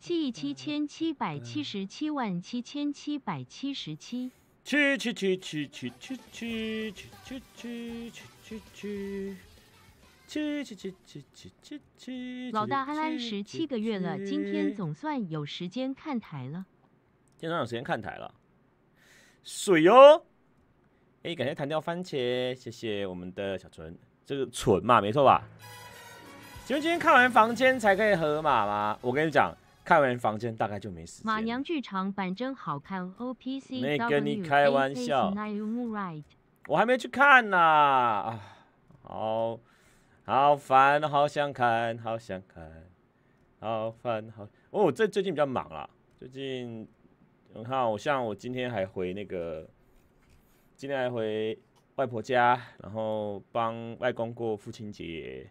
七亿七千七百七十七万七千七百七十七。七七七七七七七七七七七七七七七七七七。老大安安十七个月了，今天总算有时间看台了。今天有时间看台了。水哦。哎，感谢弹掉番茄，谢谢我们的小纯，这个纯嘛，没错吧？请问今天看完房间才可以合马吗？我跟你讲，看完房间大概就没事。马娘剧场版真好看，O P C W。没跟你开玩笑。我还没去看呢，啊，好好烦，好想看，好想看，好烦，好哦，这最近比较忙啦。最近你看我，像我今天还回那个，今天还回外婆家，然后帮外公过父亲节。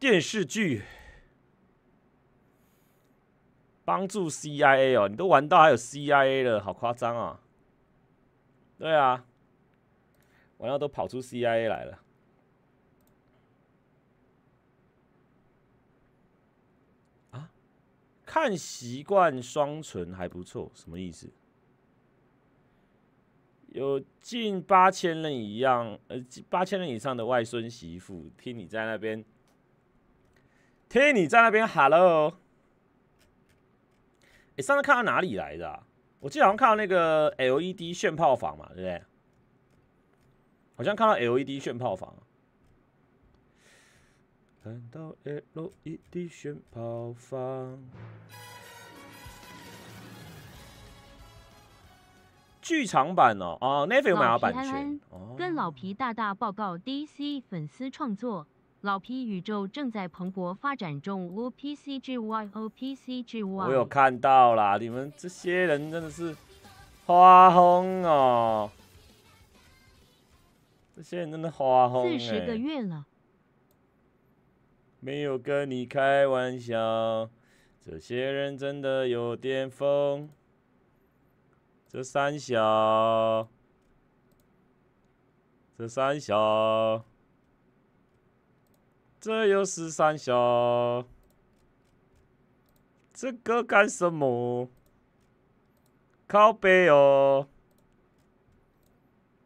电视剧帮助 CIA 哦，你都玩到还有 CIA 了，好夸张啊！对啊，玩到都跑出 CIA 来了啊！看习惯双唇还不错，什么意思？有近八千人一样，呃，八千人以上的外孙媳妇，听你在那边。天，你在那边？Hello，你上次看到哪里来的？我记得好像看到那个 LED 炫炮房嘛，对不对？好像看到 LED 炫炮房。看到 LED 炫炮房。剧场版哦，哦，那会买版权。跟老皮大大报告，DC 粉丝创作。老 P 宇宙正在蓬勃发展中，O P C G Y O P C G Y。我有看到啦，你们这些人真的是花疯哦！这些人真的花疯，四十个月了，没有跟你开玩笑，这些人真的有点疯。这三小，这三小。这又是三小，这个干什么？靠背哦。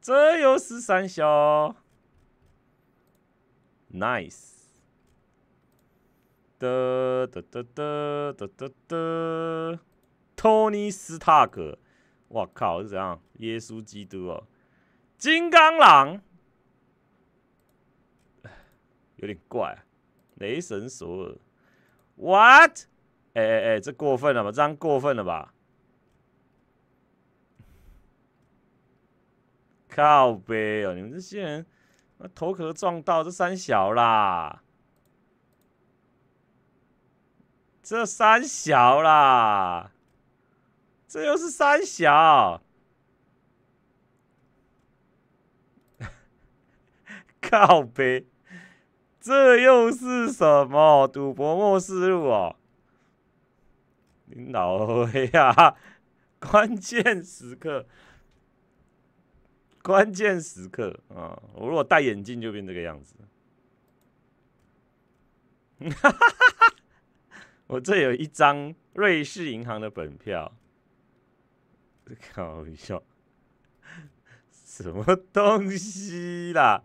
这又是三小 n i c e 的的的的的的的，托尼斯塔克，我靠，是这样？耶稣基督哦，金刚狼。有点怪，雷神索尔，what？哎哎哎，这过分了吧？这样过分了吧？靠呗！哦，你们这些人，头壳撞到这三小啦，这三小啦，这又是三小，靠呗！这又是什么赌博末世路哦？您老黑啊！关键时刻，关键时刻啊！我如果戴眼镜就变这个样子。哈哈哈！我这有一张瑞士银行的本票，搞 笑，什么东西啦？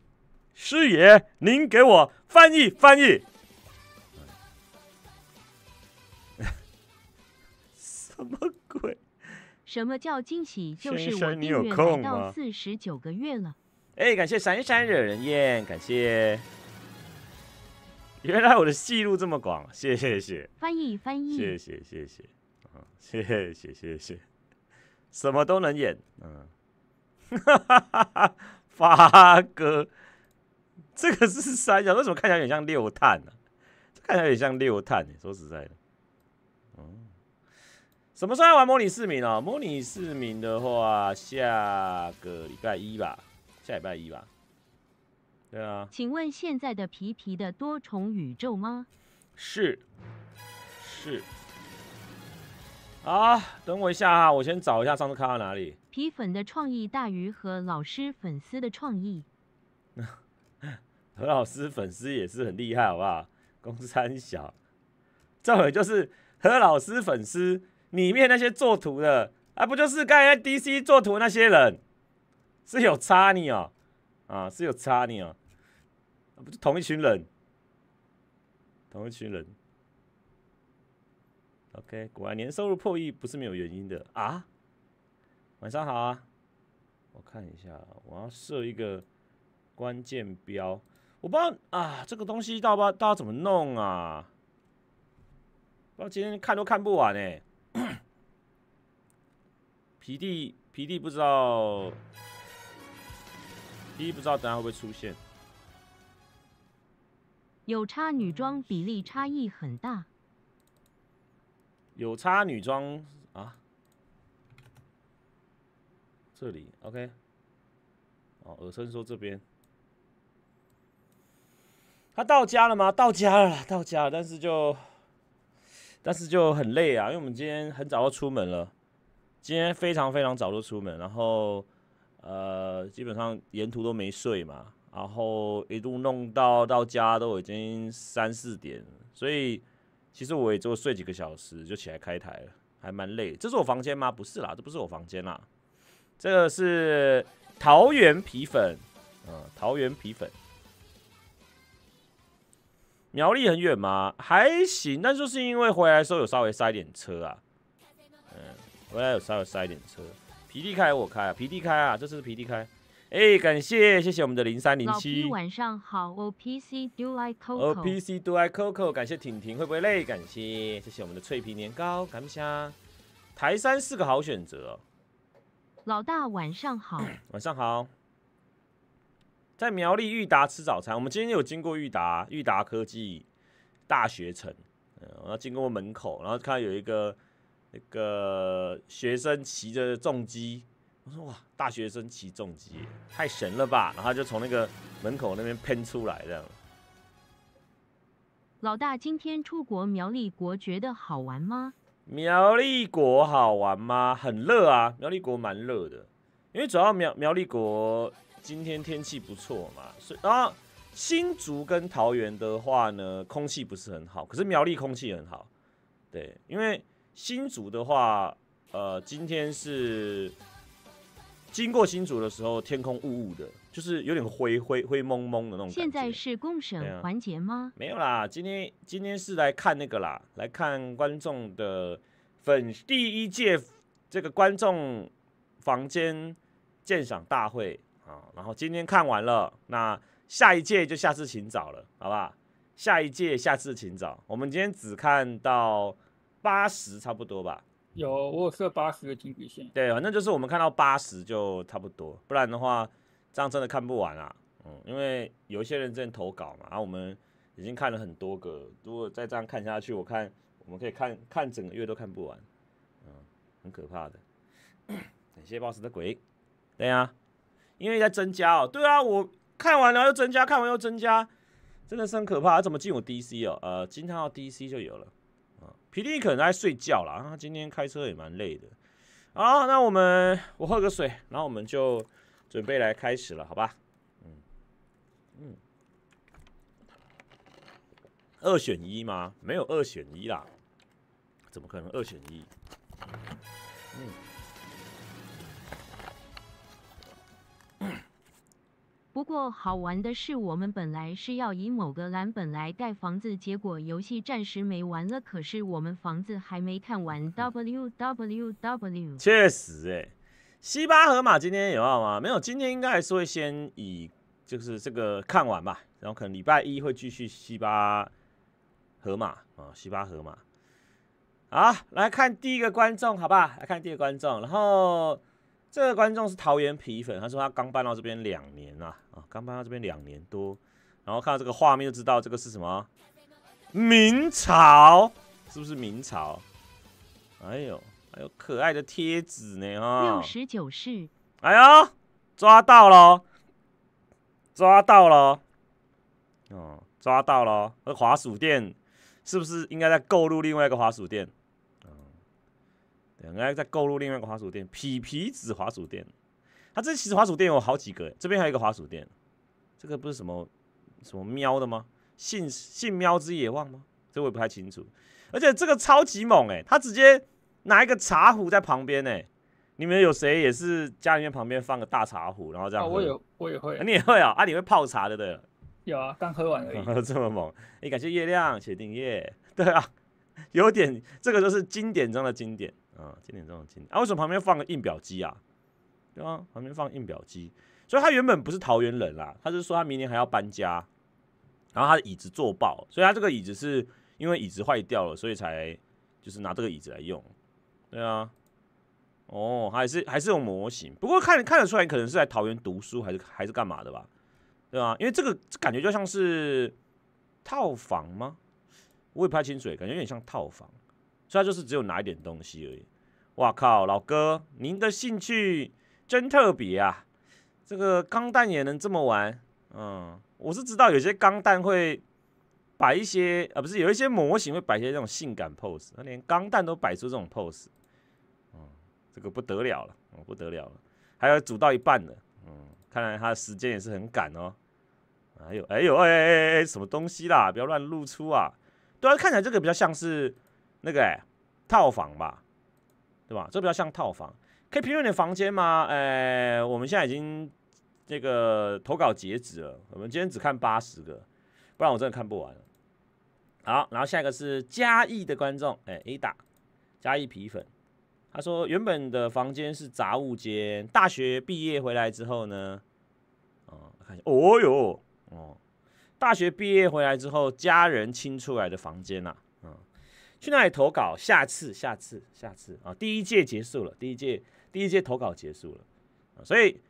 师爷，您给我翻译翻译。什么鬼？什么叫惊喜？就是我订阅到四十九个月了。哎，感谢闪闪惹人厌，感谢。原来我的戏路这么广，谢谢谢。翻译翻译。谢谢谢谢啊，谢谢谢谢，什么都能演，嗯，哈哈哈，发哥。这个是三角，为什么看起来有点像六碳呢？看起来有点像六碳，说实在的。嗯，什么时候要玩模拟市民啊？模拟市民的话，下个礼拜一吧，下礼拜一吧。对啊。请问现在的皮皮的多重宇宙吗？是，是。好，等我一下啊，我先找一下上次看到哪里。皮粉的创意大于和老师粉丝的创意。何老师粉丝也是很厉害，好不好？公三小，这回就是何老师粉丝里面那些做图的，啊，不就是刚才 DC 做图那些人，是有差你哦，啊，是有差你哦，不是同一群人，同一群人。OK，果然年收入破亿不是没有原因的啊。晚上好啊，我看一下，我要设一个关键标。我不知道啊，这个东西到家到底怎么弄啊？不知道今天看都看不完哎。皮蒂皮蒂不知道，皮蒂不知道等下会不会出现？有差女装比例差异很大。有差女装啊？这里 OK。哦，耳声说这边。他到家了吗？到家了，到家了，但是就，但是就很累啊，因为我们今天很早就出门了，今天非常非常早就出门，然后呃，基本上沿途都没睡嘛，然后一路弄到到家都已经三四点，所以其实我也就睡几个小时就起来开台了，还蛮累。这是我房间吗？不是啦，这不是我房间啦，这个是桃园皮粉呃，桃园皮粉。苗栗很远吗？还行，但就是因为回来时候有稍微塞点车啊，嗯，回来有稍微塞点车。皮弟开，我开啊，皮弟开啊，这是皮弟开。哎，感谢谢谢我们的零三零七。晚上好 o p c do I c o c o o p c do I c o c o 感谢婷婷，会不会累？感谢，谢谢我们的脆皮年糕，感谢。台山是个好选择。老大晚上好，晚上好。在苗栗裕达吃早餐，我们今天有经过裕达裕达科技大学城，然后经过门口，然后看到有一个那个学生骑着重机，我说哇，大学生骑重机太神了吧，然后就从那个门口那边喷出来这样。老大今天出国苗栗国觉得好玩吗？苗栗国好玩吗？很热啊，苗栗国蛮热的，因为主要苗苗栗国。今天天气不错嘛，所以然后新竹跟桃园的话呢，空气不是很好，可是苗栗空气很好。对，因为新竹的话，呃，今天是经过新竹的时候，天空雾雾的，就是有点灰灰灰蒙蒙的那种。现在是共审环节吗？没有啦，今天今天是来看那个啦，来看观众的粉第一届这个观众房间鉴赏大会。啊，然后今天看完了，那下一届就下次请早了，好吧？下一届下次请早。我们今天只看到八十差不多吧？有，我有设八十个警戒线。对，反正就是我们看到八十就差不多，不然的话，这样真的看不完啊。嗯，因为有一些人正在投稿嘛，然后我们已经看了很多个，如果再这样看下去，我看我们可以看看整个月都看不完，嗯，很可怕的。感谢 boss 的鬼，对呀。因为在增加哦，对啊，我看完了又增加，看完又增加，真的是很可怕。他怎么进我 DC 哦？呃，天要 DC 就有了。嗯，皮力可能在睡觉了，他今天开车也蛮累的。好，那我们我喝个水，然后我们就准备来开始了，好吧？嗯嗯，二选一吗？没有二选一啦，怎么可能二选一？不过好玩的是，我们本来是要以某个蓝本来盖房子，结果游戏暂时没玩了。可是我们房子还没看完。w w w 确实哎，西巴河马今天有吗？没有，今天应该还是会先以就是这个看完吧，然后可能礼拜一会继续西巴河马啊，西巴河马。啊，来看第一个观众，好吧？来看第一个观众，然后。这个观众是桃园皮粉，他说他刚搬到这边两年啊，啊，刚搬到这边两年多，然后看到这个画面就知道这个是什么，明朝，是不是明朝？哎呦，还有可爱的贴纸呢，啊！六十九式，哎呀，抓到了，抓到了，哦，抓到了，那华鼠店是不是应该在购入另外一个华鼠店？应该在购入另外一个滑鼠垫，皮皮子滑鼠垫。他这其实滑鼠垫有好几个，这边还有一个滑鼠垫，这个不是什么什么喵的吗？信信喵之野望吗？这我也不太清楚。而且这个超级猛哎，他直接拿一个茶壶在旁边哎，你们有谁也是家里面旁边放个大茶壶，然后这样？啊，我也我也会。你也会啊？啊，你会泡茶的对？有啊，刚喝完而已。这么猛哎！感谢月亮写订阅，对啊，有点这个就是经典中的经典。啊，经典这种典。啊，为什么旁边放个印表机啊？对啊，旁边放印表机，所以他原本不是桃园人啦，他是说他明年还要搬家，然后他的椅子坐爆，所以他这个椅子是因为椅子坏掉了，所以才就是拿这个椅子来用，对啊，哦，还是还是有模型，不过看看得出来，可能是来桃园读书，还是还是干嘛的吧，对啊，因为这个感觉就像是套房吗？我也不太清楚，感觉有点像套房，所以他就是只有拿一点东西而已。哇靠，老哥，您的兴趣真特别啊！这个钢弹也能这么玩？嗯，我是知道有些钢弹会摆一些，啊，不是，有一些模型会摆一些这种性感 pose，他连钢弹都摆出这种 pose，嗯，这个不得了了，嗯，不得了了，还要煮到一半的，嗯，看来他的时间也是很赶哦。哎呦，哎呦，哎哎哎，哎，什么东西啦？不要乱露出啊！对，啊，看起来这个比较像是那个哎套房吧。是吧？这比较像套房，可以评论你的房间吗？哎，我们现在已经这个投稿截止了，我们今天只看八十个，不然我真的看不完。好，然后下一个是嘉义的观众，哎 a 大嘉义皮粉，他说原本的房间是杂物间，大学毕业回来之后呢，哦，看一下，哦哟，哦，大学毕业回来之后家人清出来的房间呐。去那里投稿，下次，下次，下次啊！第一届结束了，第一届，第一届投稿结束了，所以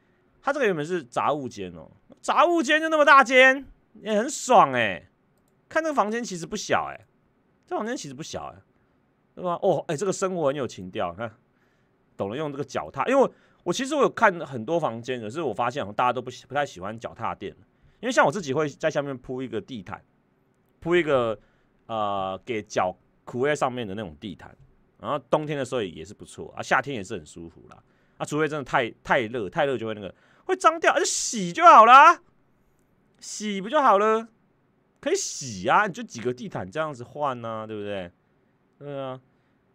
他这个原本是杂物间哦，杂物间就那么大间，也很爽哎。看这个房间其实不小哎，这房间其实不小哎，对吧？哦，哎，这个生活很有情调，看，懂了用这个脚踏，因为我其实我有看很多房间，可是我发现好像大家都不喜不太喜欢脚踏垫因为像我自己会在下面铺一个地毯，铺一个啊，给脚。铺在上面的那种地毯，然后冬天的时候也是不错啊，夏天也是很舒服啦。啊，除非真的太太热，太热就会那个会脏掉，就洗就好了，洗不就好了？可以洗啊，你就几个地毯这样子换呢，对不对？对啊，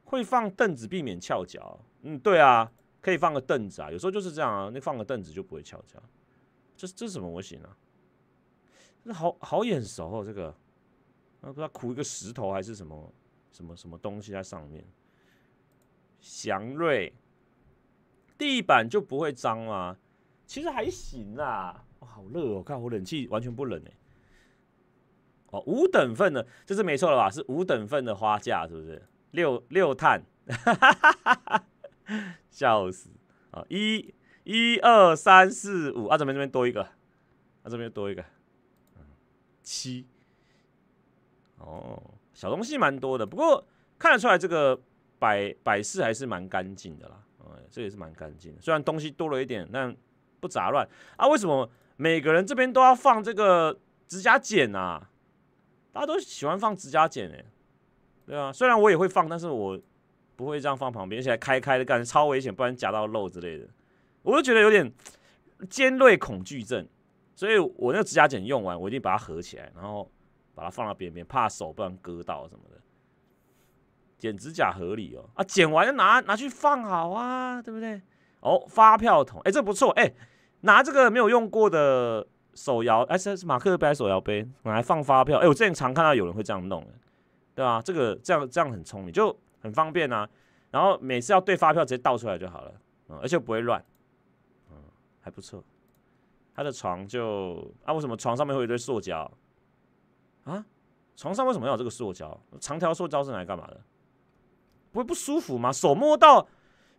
会放凳子避免翘脚，嗯，对啊，可以放个凳子啊，有时候就是这样啊，那放个凳子就不会翘脚。这这是什么模型啊？那好好眼熟哦，这个，啊，不知道苦一个石头还是什么。什么什么东西在上面？祥瑞地板就不会脏吗？其实还行啦。哇，好热哦！看我冷气完全不冷哎。哦，五等份的，这是没错了吧？是五等份的花架，是不是？六六碳，笑死啊！一一二三四五，啊，这边这边多一个，啊，这边多一个，七，哦。小东西蛮多的，不过看得出来这个摆摆饰还是蛮干净的啦。嗯，这也是蛮干净，的，虽然东西多了一点，但不杂乱啊。为什么每个人这边都要放这个指甲剪啊？大家都喜欢放指甲剪哎，对啊。虽然我也会放，但是我不会这样放旁边，而且开开的，感觉超危险，不然夹到肉之类的。我就觉得有点尖锐恐惧症，所以我那个指甲剪用完，我一定把它合起来，然后。把它放到边边，怕手不然割到什么的。剪指甲合理哦，啊，剪完就拿拿去放好啊，对不对？哦，发票桶，哎，这不错，哎，拿这个没有用过的手摇，哎是是马克杯手摇杯，拿来放发票？哎，我之前常看到有人会这样弄，对吧？这个这样这样很聪明，就很方便啊。然后每次要对发票，直接倒出来就好了，嗯，而且不会乱，嗯，还不错。他的床就啊，为什么床上面会有一堆塑胶？啊，床上为什么要这个塑胶？长条塑胶是来干嘛的？不会不舒服吗？手摸到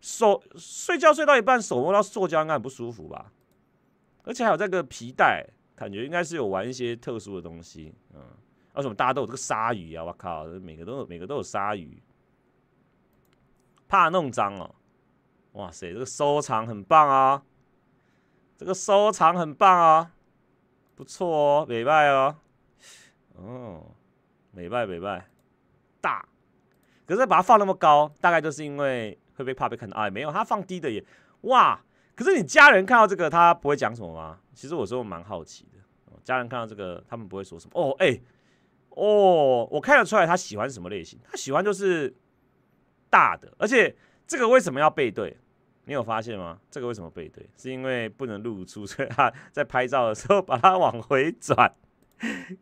手睡觉睡到一半手摸到塑胶应该很不舒服吧？而且还有这个皮带，感觉应该是有玩一些特殊的东西，嗯，为、什么大家都有这个鲨鱼啊？我靠，每个都有每个都有鲨鱼，怕弄脏哦。哇塞，这个收藏很棒啊！这个收藏很棒啊，不错哦，美拜哦。哦，美败美败，大，可是把它放那么高，大概就是因为会被怕被看到。哎，没有，他放低的也哇。可是你家人看到这个，他不会讲什么吗？其实我我蛮好奇的。家人看到这个，他们不会说什么。哦，哎，哦，我看得出来他喜欢什么类型。他喜欢就是大的，而且这个为什么要背对？你有发现吗？这个为什么背对？是因为不能露出，所以他在拍照的时候把它往回转。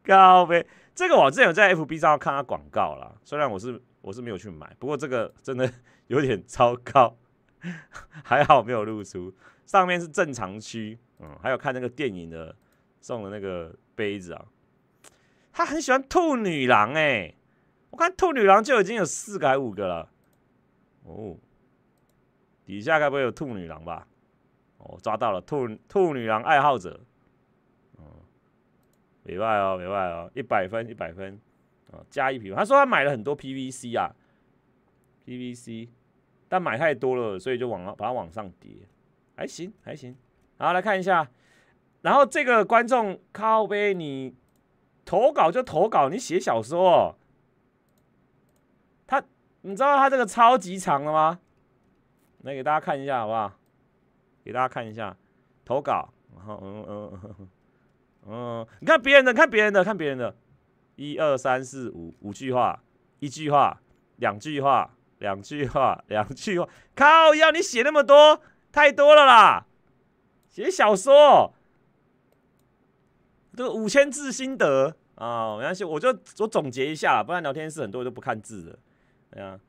高 呗。这个我之前有在 F B 上看到广告了，虽然我是我是没有去买，不过这个真的 有点超高，还好没有露出。上面是正常区，嗯，还有看那个电影的送的那个杯子啊。他很喜欢兔女郎哎，我看兔女郎就已经有四个五个了。哦，底下该不会有兔女郎吧？哦，抓到了兔兔女郎爱好者。没败哦，没败哦，一百分一百分，哦，加一匹。他说他买了很多 PVC 啊，PVC，但买太多了，所以就往把它往上叠，还行还行。好，来看一下。然后这个观众靠背，你投稿就投稿，你写小说哦。他，你知道他这个超级长了吗？来给大家看一下好不好？给大家看一下，投稿，然后嗯嗯。嗯，你看别人的，看别人的，看别人的，一二三四五，五句话，一句话，两句话，两句话，两句话，靠，要你写那么多，太多了啦，写小说都五千字心得啊，没关系，我就我总结一下，不然聊天室很多都不看字的，对啊，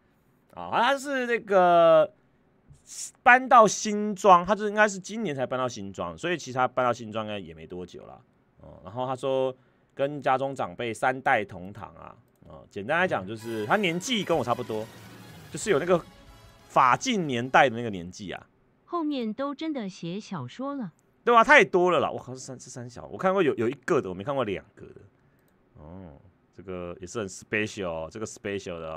啊，他是那个搬到新庄，他就应该是今年才搬到新庄，所以其他搬到新庄应该也没多久了。然后他说，跟家中长辈三代同堂啊，简单来讲就是他年纪跟我差不多，就是有那个法晋年代的那个年纪啊。后面都真的写小说了，对吧？太多了啦，我靠，三三三小，我看过有有一个的，我没看过两个的。哦，这个也是很 special，这个 special 的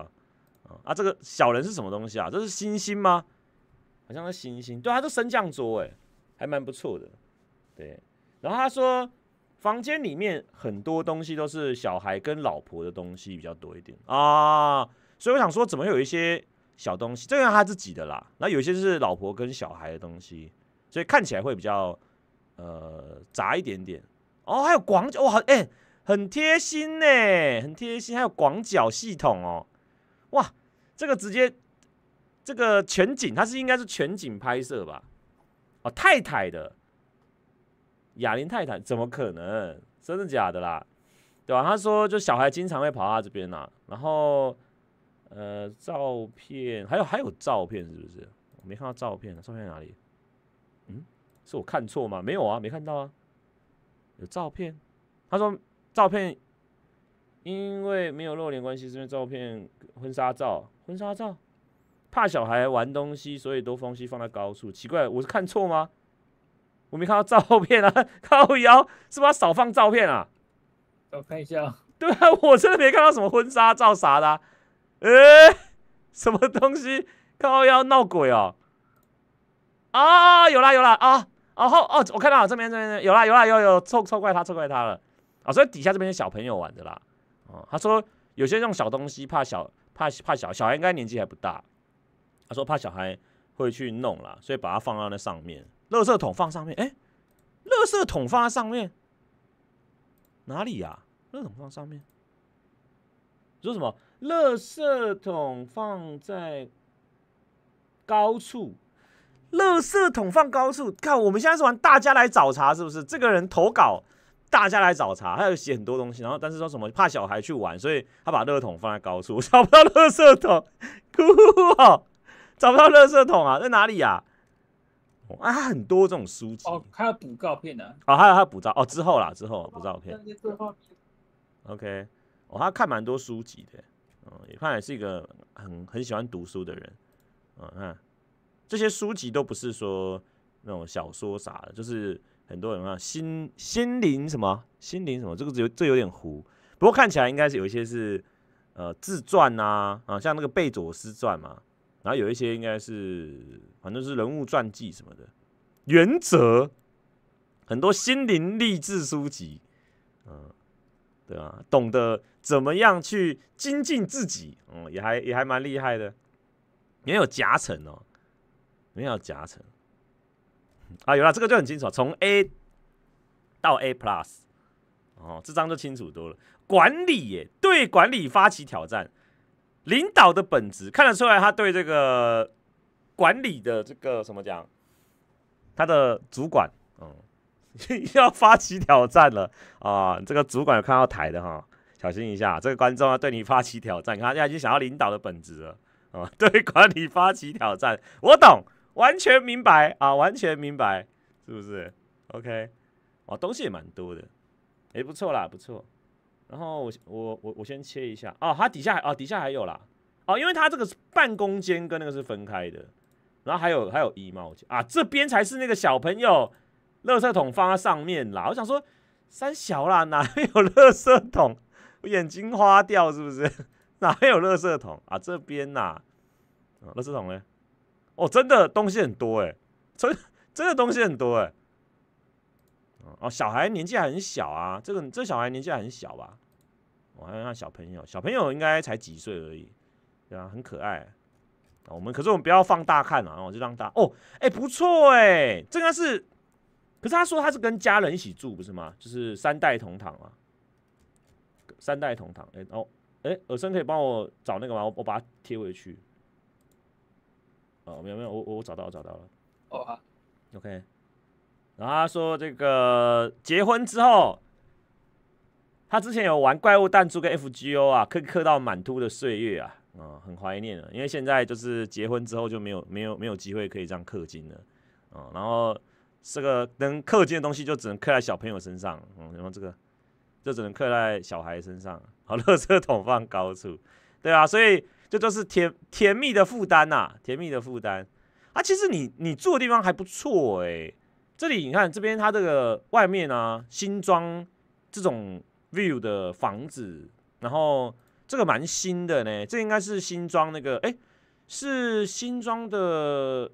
啊，啊，这个小人是什么东西啊？这是星星吗？好像是星星，对，它是升降桌，哎，还蛮不错的。对，然后他说。房间里面很多东西都是小孩跟老婆的东西比较多一点啊，所以我想说怎么有一些小东西，这个他自己的啦，那有些是老婆跟小孩的东西，所以看起来会比较呃杂一点点。哦，还有广角，哇，哎，很贴心呢，很贴心，还有广角系统哦，哇，这个直接这个全景，它是应该是全景拍摄吧？哦，太太的。哑铃泰坦怎么可能？真的假的啦，对吧？他说就小孩经常会跑他这边啊，然后呃照片还有还有照片是不是？我没看到照片照片在哪里？嗯，是我看错吗？没有啊，没看到啊，有照片？他说照片因为没有露脸关系，这边照片婚纱照婚纱照怕小孩玩东西，所以都东西放在高处。奇怪，我是看错吗？我没看到照片啊，高 腰是不是要少放照片啊？我看一下。对啊，我真的没看到什么婚纱照啥的。哎，什么东西？高腰闹鬼哦！啊，有啦有啦啊然后哦，我看到这边这边有啦有啦有有，错错怪他错怪他了啊！所以底下这边是小朋友玩的啦。哦，他说有些这种小东西怕小怕怕小小孩应该年纪还不大，他说怕小孩会去弄啦，所以把它放到那上面。垃圾桶放上面，哎，垃圾桶放在上面，哪里呀？垃圾桶放上面，你说什么？垃圾桶放在高处，垃圾桶放高处。看，我们现在是玩大家来找茬，是不是？这个人投稿，大家来找茬，他要写很多东西，然后但是说什么怕小孩去玩，所以他把垃圾桶放在高处，找不到垃圾桶，哭哦，找不到垃圾桶啊，在哪里呀？啊，他很多这种书籍哦，还要补照片的啊，还有他补照哦，之后啦，之后补照片。OK，哦，他看蛮多书籍的，嗯，也看来是一个很很喜欢读书的人，嗯，看这些书籍都不是说那种小说啥的，就是很多人啊，心心灵什么心灵什么，这个只有这有点糊，不过看起来应该是有一些是呃自传呐，啊，像那个贝佐斯传嘛。然后有一些应该是，反正是人物传记什么的，原则，很多心灵励志书籍，嗯，对啊，懂得怎么样去精进自己，嗯，也还也还蛮厉害的，也有夹层哦，也有夹层，啊，有了这个就很清楚，从 A 到 A Plus，哦，这张就清楚多了，管理耶，对管理发起挑战。领导的本质看得出来，他对这个管理的这个什么讲？他的主管，嗯，要发起挑战了啊！这个主管看到台的哈，小心一下，这个观众要对你发起挑战。你看，现在已经想要领导的本质了啊，对管理发起挑战，我懂，完全明白啊，完全明白，是不是？OK，哦，东西也蛮多的，哎，不错啦，不错。然后我我我我先切一下哦，它底下哦底下还有啦哦，因为它这个是办公间跟那个是分开的，然后还有还有衣帽间啊，这边才是那个小朋友，垃圾桶放在上面啦。我想说三小啦，哪有垃圾桶？我眼睛花掉是不是？哪有垃圾桶啊？这边呐，垃圾桶呢？哦，真的东西很多哎，真真的东西很多哎。哦，小孩年纪还很小啊，这个这小孩年纪还很小吧？我看那小朋友，小朋友应该才几岁而已，对啊，很可爱。啊，我们可是我们不要放大看啊，我就让他哦，哎，不错哎，这个是，可是他说他是跟家人一起住，不是吗？就是三代同堂啊，三代同堂。哎哦，哎，尔生可以帮我找那个吗？我我把它贴回去。哦，没有没有，我我找到找到了。哦啊，OK。然后他说：“这个结婚之后，他之前有玩怪物弹珠跟 F G O 啊，氪氪到满秃的岁月啊，嗯，很怀念啊，因为现在就是结婚之后就没有没有没有机会可以这样氪金了，嗯，然后这个能氪金的东西就只能氪在小朋友身上，嗯，然后这个就只能氪在小孩身上。好，垃圾桶放高处，对啊。所以这就是甜甜蜜的负担呐，甜蜜的负担。啊，其实你你住的地方还不错诶。这里你看这边，它这个外面啊，新装这种 view 的房子，然后这个蛮新的呢，这应该是新装那个，哎，是新装的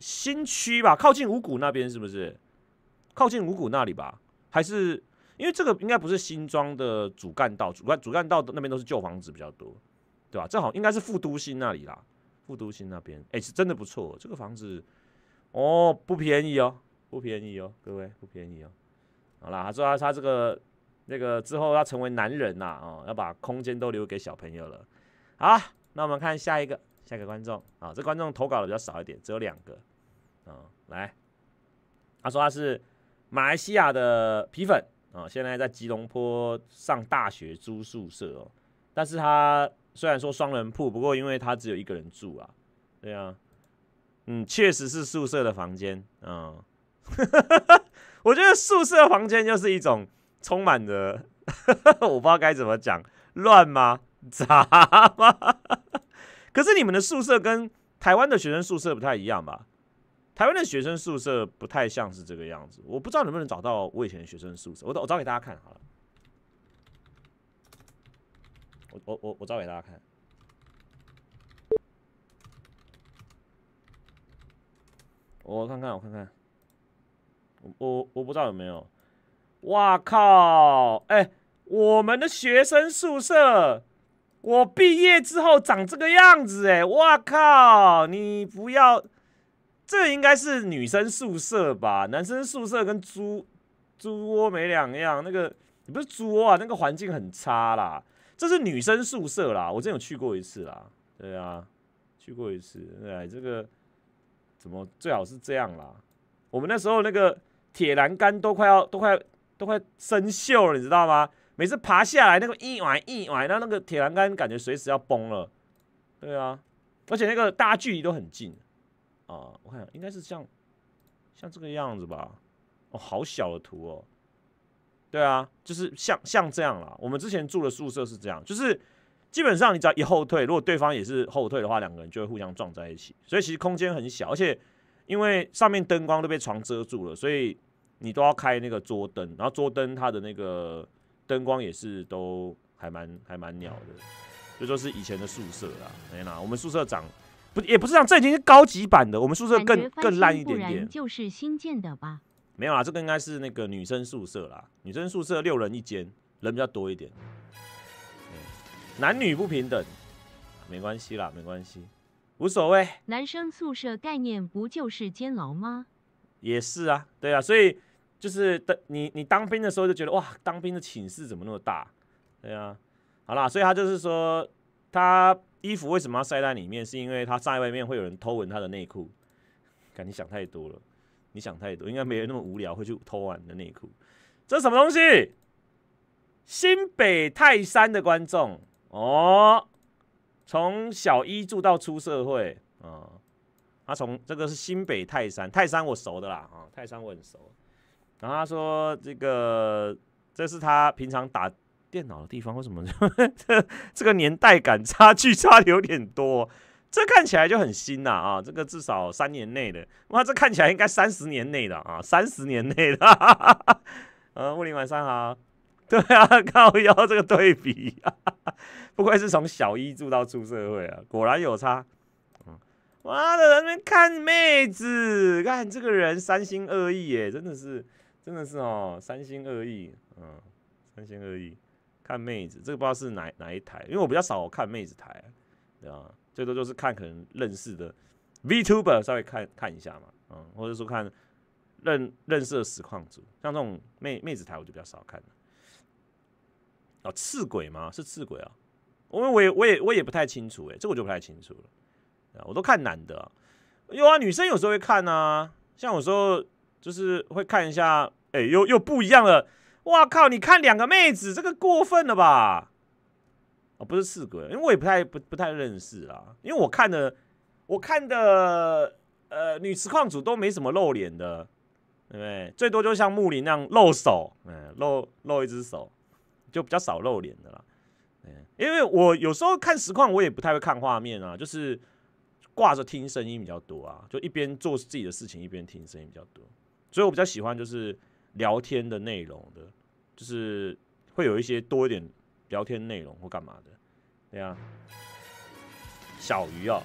新区吧？靠近五谷那边是不是？靠近五谷那里吧？还是因为这个应该不是新装的主干道，主干主干道的那边都是旧房子比较多，对吧？正好应该是副都心那里啦，副都心那边，哎，是真的不错，这个房子。哦，不便宜哦，不便宜哦，各位不便宜哦。好啦，他说他他这个那个之后要成为男人呐，哦，要把空间都留给小朋友了。好，那我们看下一个，下一个观众。啊，这观众投稿的比较少一点，只有两个。啊，来，他说他是马来西亚的皮粉啊，现在在吉隆坡上大学租宿舍哦。但是他虽然说双人铺，不过因为他只有一个人住啊，对啊，嗯，确实是宿舍的房间。嗯，我觉得宿舍房间就是一种充满着，我不知道该怎么讲，乱吗？杂吗？可是你们的宿舍跟台湾的学生宿舍不太一样吧？台湾的学生宿舍不太像是这个样子。我不知道能不能找到我以前的学生宿舍，我我找给大家看好了。我我我我找给大家看。我看看，我看看，我我我不知道有没有。哇靠！哎，我们的学生宿舍，我毕业之后长这个样子哎，哇靠！你不要，这应该是女生宿舍吧？男生宿舍跟猪猪窝没两样，那个你不是猪窝啊，那个环境很差啦。这是女生宿舍啦，我真有去过一次啦。对啊，去过一次，哎，这个。怎么最好是这样啦？我们那时候那个铁栏杆都快要都快都快生锈了，你知道吗？每次爬下来那个一崴一拐，那那个铁栏杆感觉随时要崩了。对啊，而且那个大家距离都很近啊。我看应该是像像这个样子吧？哦，好小的图哦。对啊，就是像像这样啦。我们之前住的宿舍是这样，就是。基本上你只要一后退，如果对方也是后退的话，两个人就会互相撞在一起。所以其实空间很小，而且因为上面灯光都被床遮住了，所以你都要开那个桌灯。然后桌灯它的那个灯光也是都还蛮还蛮鸟的，就说是以前的宿舍啦。没有我们宿舍长不也不是这样，这已经是高级版的，我们宿舍更更烂一点点。就是新建的吧？没有啦，这个应该是那个女生宿舍啦。女生宿舍六人一间，人比较多一点。男女不平等，没关系啦，没关系，无所谓。男生宿舍概念不就是监牢吗？也是啊，对啊，所以就是的，你你当兵的时候就觉得哇，当兵的寝室怎么那么大？对啊，好啦，所以他就是说，他衣服为什么要塞在里面？是因为他晒在外面会有人偷闻他的内裤？感你想太多了，你想太多，应该没有那么无聊会去偷玩你的内裤。这什么东西？新北泰山的观众。哦，从小一住到出社会，啊，他从这个是新北泰山，泰山我熟的啦，啊，泰山我很熟。然后他说这个这是他平常打电脑的地方，为什么这 这个年代感差距差的有点多？这看起来就很新呐，啊，这个至少三年内的，哇，这看起来应该三十年内的啊，三十年内的，哈哈哈呃，武林晚上好。对啊，靠！腰这个对比，不愧是从小一住到出社会啊，果然有差。嗯，妈的，人边看妹子，看这个人三心二意耶，真的是，真的是哦，三心二意，嗯，三心二意，看妹子。这个不知道是哪哪一台，因为我比较少看妹子台，对啊，最多就是看可能认识的 VTuber，稍微看看一下嘛，嗯，或者说看认认识的实况组，像这种妹妹子台我就比较少看了。哦，刺鬼吗？是刺鬼啊！因为我也我也我也不太清楚，哎，这我就不太清楚了。我都看男的，有啊，女生有时候会看啊，像有时候就是会看一下，哎，又又不一样了。哇靠！你看两个妹子，这个过分了吧？啊，不是刺鬼，因为我也不太不不太认识啊，因为我看的我看的呃女实况组都没什么露脸的，对不对？最多就像木林那样露手，嗯，露露一只手。就比较少露脸的啦，嗯，因为我有时候看实况，我也不太会看画面啊，就是挂着听声音比较多啊，就一边做自己的事情一边听声音比较多，所以我比较喜欢就是聊天的内容的，就是会有一些多一点聊天内容或干嘛的，对啊，小鱼哦，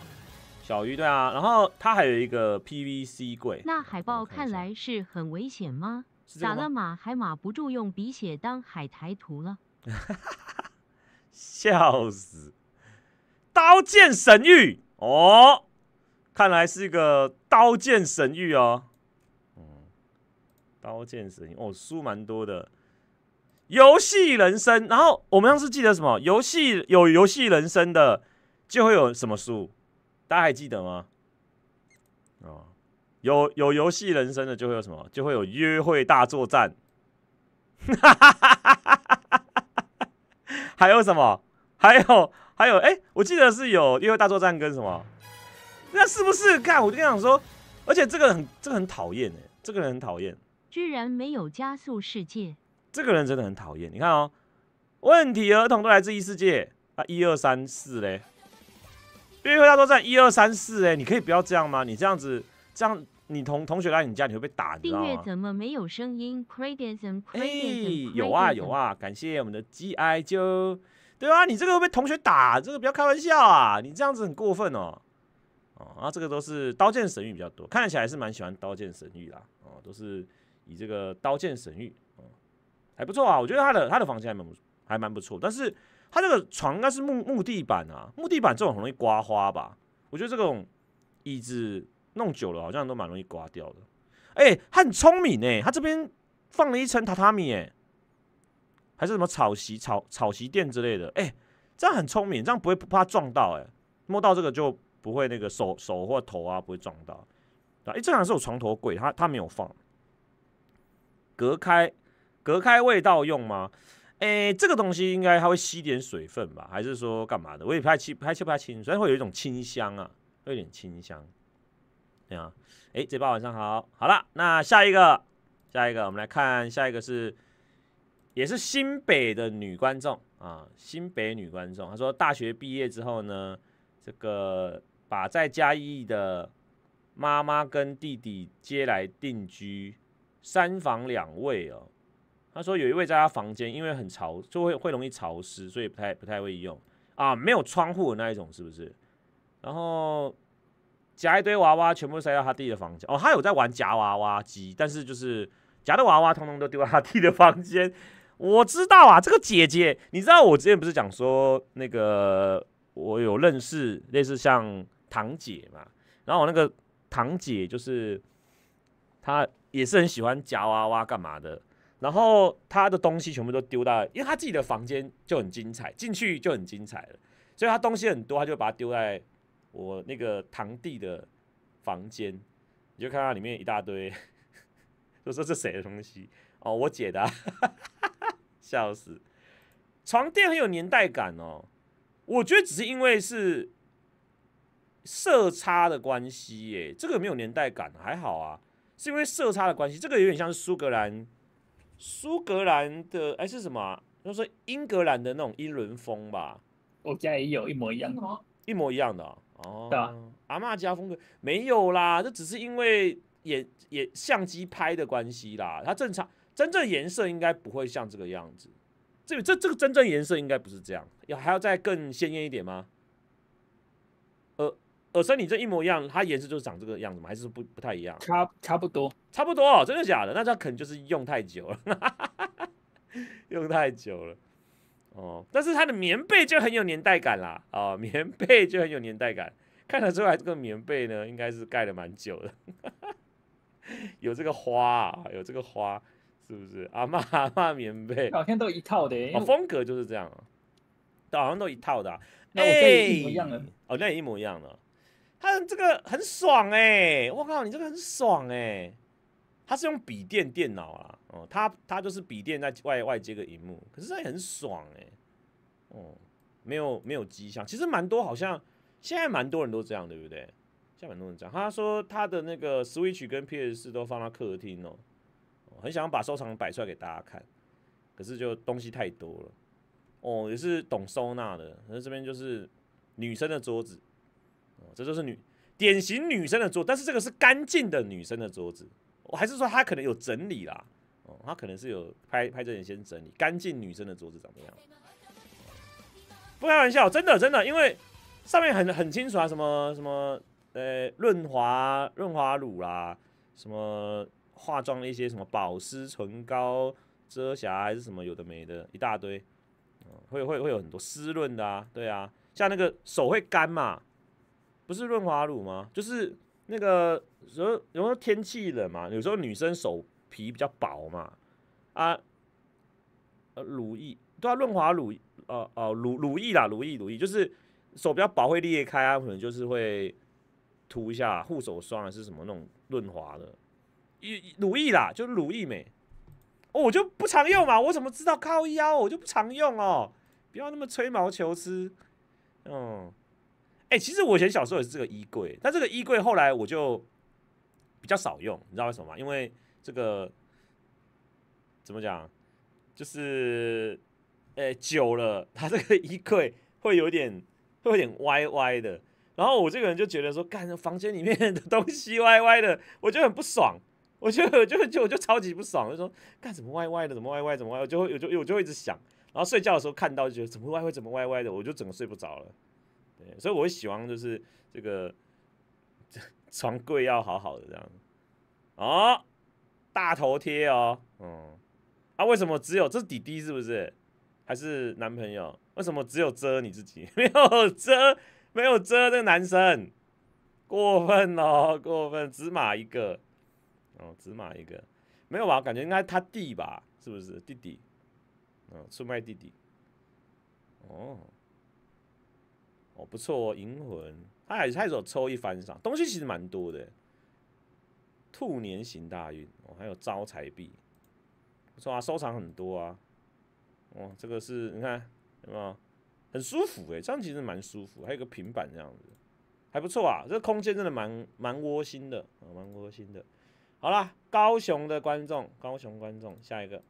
小鱼对啊，然后它还有一个 PVC 柜，那海豹看来是很危险吗？咋了马还马不住，用鼻血当海苔涂了，笑死！刀剑神域哦，看来是一个刀剑神域哦。嗯，刀剑神域哦，书蛮多的。游戏人生，然后我们要是记得什么游戏有游戏人生的，就会有什么书，大家还记得吗？有有游戏人生的就会有什么？就会有约会大作战，哈哈哈哈哈哈哈哈哈。还有什么？还有还有，哎，我记得是有约会大作战跟什么？那是不是？看我就这样说。而且这个很，这个很讨厌哎，这个人很讨厌。居然没有加速世界。这个人真的很讨厌。你看哦，问题儿童都来自异世界啊！一二三四嘞，约会大作战一二三四哎，你可以不要这样吗？你这样子。这样，你同同学来你家，你会被打，你知道吗？怎么没有声音？哎，有啊有啊，感谢我们的 G I Joe。对啊，你这个会被同学打，这个不要开玩笑啊！你这样子很过分哦。哦啊，这个都是《刀剑神域》比较多，看起来是蛮喜欢《刀剑神域》啦。哦，都是以这个《刀剑神域》哦，还不错啊。我觉得他的他的房间还蛮还蛮不错，但是他这个床应该是木木地板啊，木地板这种很容易刮花吧？我觉得这种意志。弄久了好像都蛮容易刮掉的。哎，他很聪明呢，他这边放了一层榻榻米，哎，还是什么草席、草草席垫之类的。哎，这样很聪明，这样不会不怕撞到，哎，摸到这个就不会那个手手或头啊不会撞到。哎、这正常是有床头柜，他他没有放，隔开隔开味道用吗？哎，这个东西应该它会吸点水分吧，还是说干嘛的？我也不太清，不太清，不太清，楚，但会有一种清香啊，会有点清香。对啊，哎，这包晚上好，好了，那下一个，下一个，我们来看，下一个是，也是新北的女观众啊，新北女观众，她说大学毕业之后呢，这个把在嘉义的妈妈跟弟弟接来定居，三房两卫哦，她说有一位在他房间，因为很潮，就会会容易潮湿，所以不太不太会用啊，没有窗户的那一种是不是？然后。夹一堆娃娃，全部塞到他弟的房间。哦，他有在玩夹娃娃机，但是就是夹的娃娃通通都丢到他弟的房间。我知道啊，这个姐姐，你知道我之前不是讲说那个我有认识类似像堂姐嘛？然后我那个堂姐就是她也是很喜欢夹娃娃干嘛的，然后她的东西全部都丢到，因为她自己的房间就很精彩，进去就很精彩了，所以她东西很多，她就把它丢在。我那个堂弟的房间，你就看他里面一大堆，就说这谁的东西？哦，我姐的，笑死！床垫很有年代感哦，我觉得只是因为是色差的关系耶，这个没有年代感还好啊，是因为色差的关系，这个有点像是苏格兰，苏格兰的还是什么？就是英格兰的那种英伦风吧。我家也有一模一样，一模一样的。哦，阿玛家风格没有啦，这只是因为也也相机拍的关系啦。它正常真正颜色应该不会像这个样子。这这这个真正颜色应该不是这样，要还要再更鲜艳一点吗？耳耳生你这一模一样，它颜色就是长这个样子吗？还是不不太一样？差差不多，差不多哦，真的假的？那它可能就是用太久了，用太久了。哦，但是它的棉被就很有年代感啦，哦，棉被就很有年代感。看了之来这个棉被呢，应该是盖了蛮久了，有这个花，有这个花，是不是？阿妈 阿妈棉被好像都一套的，风格就是这样，都好像都一套的。哎，一样了，哦，那也一模一样的。它的这个很爽哎，我靠，你这个很爽哎。他是用笔电电脑啊，哦，他他就是笔电在外外接个荧幕，可是也很爽哎，哦，没有没有机箱，其实蛮多好像现在蛮多人都这样，对不对？现在蛮多人这样，他说他的那个 Switch 跟 PS 四都放到客厅哦，很想要把收藏摆出来给大家看，可是就东西太多了，哦，也是懂收纳的，那这边就是女生的桌子，哦，这就是女典型女生的桌，但是这个是干净的女生的桌子。我还是说他可能有整理啦，哦，他可能是有拍拍之前先整理干净女生的桌子怎么样？不开玩笑，真的真的，因为上面很很清楚啊，什么什么呃润滑润滑乳啦，什么化妆的一些什么保湿唇膏、遮瑕还是什么有的没的一大堆，嗯，会会会有很多湿润的啊，对啊，像那个手会干嘛？不是润滑乳吗？就是那个。说有时候天气冷嘛，有时候女生手皮比较薄嘛，啊，呃，乳液对啊，润滑乳，呃呃，乳乳液啦，乳液乳液就是手比较薄会裂开啊，可能就是会涂一下护手霜还是什么那种润滑的，乳液啦，就乳液哦，我就不常用嘛，我怎么知道靠腰，我就不常用哦，不要那么吹毛求疵，嗯，哎，其实我以前小时候也是这个衣柜，但这个衣柜后来我就。比较少用，你知道为什么吗？因为这个怎么讲，就是呃久了，它这个衣柜会有点会有点歪歪的。然后我这个人就觉得说，干，房间里面的东西歪歪的，我就很不爽，我就就就我就超级不爽，就说干什么歪歪的，怎么歪歪怎么歪，就会我就我就会一直想。然后睡觉的时候看到就觉得怎么歪歪怎么歪歪的，我就整个睡不着了。对，所以我会喜欢就是这个。床柜要好好的这样，哦，大头贴哦，嗯，啊，为什么只有这是弟弟是不是？还是男朋友？为什么只有遮你自己，没有遮，没有遮那个男生？过分哦，过分，只马一个，哦，只马一个，没有吧？感觉应该他弟吧，是不是弟弟？嗯，出卖弟弟，哦，哦，不错哦，银魂。他也是，他有抽一番赏，东西其实蛮多的。兔年行大运哦，还有招财币，不错啊，收藏很多啊。哦，这个是你看有没有？很舒服哎，这样其实蛮舒服。还有个平板这样子，还不错啊。这个空间真的蛮蛮窝心的啊，蛮窝心的。好了，高雄的观众，高雄观众，下一个，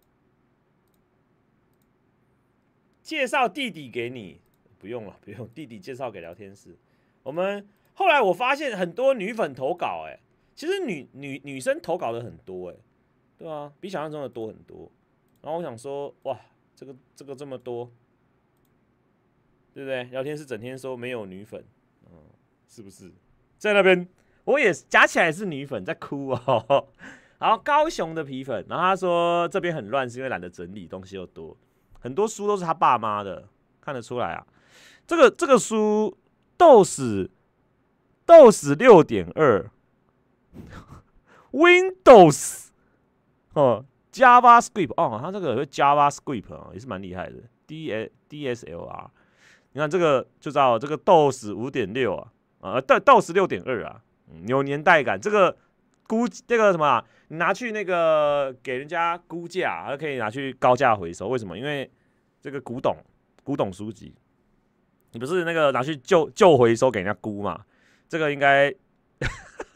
介绍弟弟给你，不用了，不用，弟弟介绍给聊天室。我们后来我发现很多女粉投稿，哎，其实女女女生投稿的很多，哎，对啊，比想象中的多很多。然后我想说，哇，这个这个这么多，对不对？聊天室整天说没有女粉，嗯，是不是？在那边我也夹起来是女粉在哭哦。好，高雄的皮粉，然后他说这边很乱，是因为懒得整理东西又多，很多书都是他爸妈的，看得出来啊。这个这个书。豆豉豆豉六点二，Windows，哦，Java Script，哦，它这个有 Java Script 啊，也是蛮厉害的。D S D S L R，你看这个就知道这个豆豉五点六啊，呃，豆豆 o 六点二啊，有年代感。这个估这个什么，拿去那个给人家估价，还可以拿去高价回收。为什么？因为这个古董，古董书籍。你不是那个拿去旧旧回收给人家估嘛？这个应该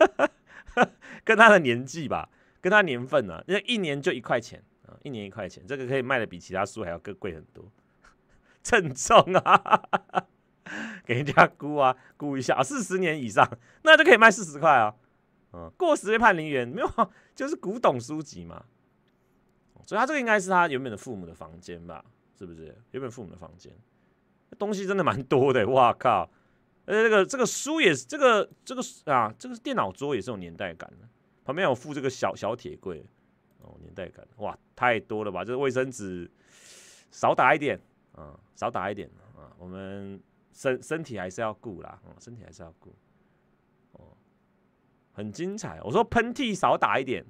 跟他的年纪吧，跟他年份呢，因为一年就一块钱啊，一年一块钱，这个可以卖的比其他书还要更贵很多，正 宗啊，给人家估啊，估一下啊，四十年以上那就可以卖四十块啊，嗯，过时被判零元没有，就是古董书籍嘛，所以他这个应该是他原本的父母的房间吧，是不是原本父母的房间？东西真的蛮多的，哇靠！而且这个这个书也是，这个这个啊，这个电脑桌也是有年代感的。旁边有附这个小小铁柜，哦，年代感，哇，太多了吧！这个卫生纸，少打一点啊，少打一点啊，我们身身体还是要顾啦，哦，身体还是要顾。哦，很精彩。我说喷嚏少打一点，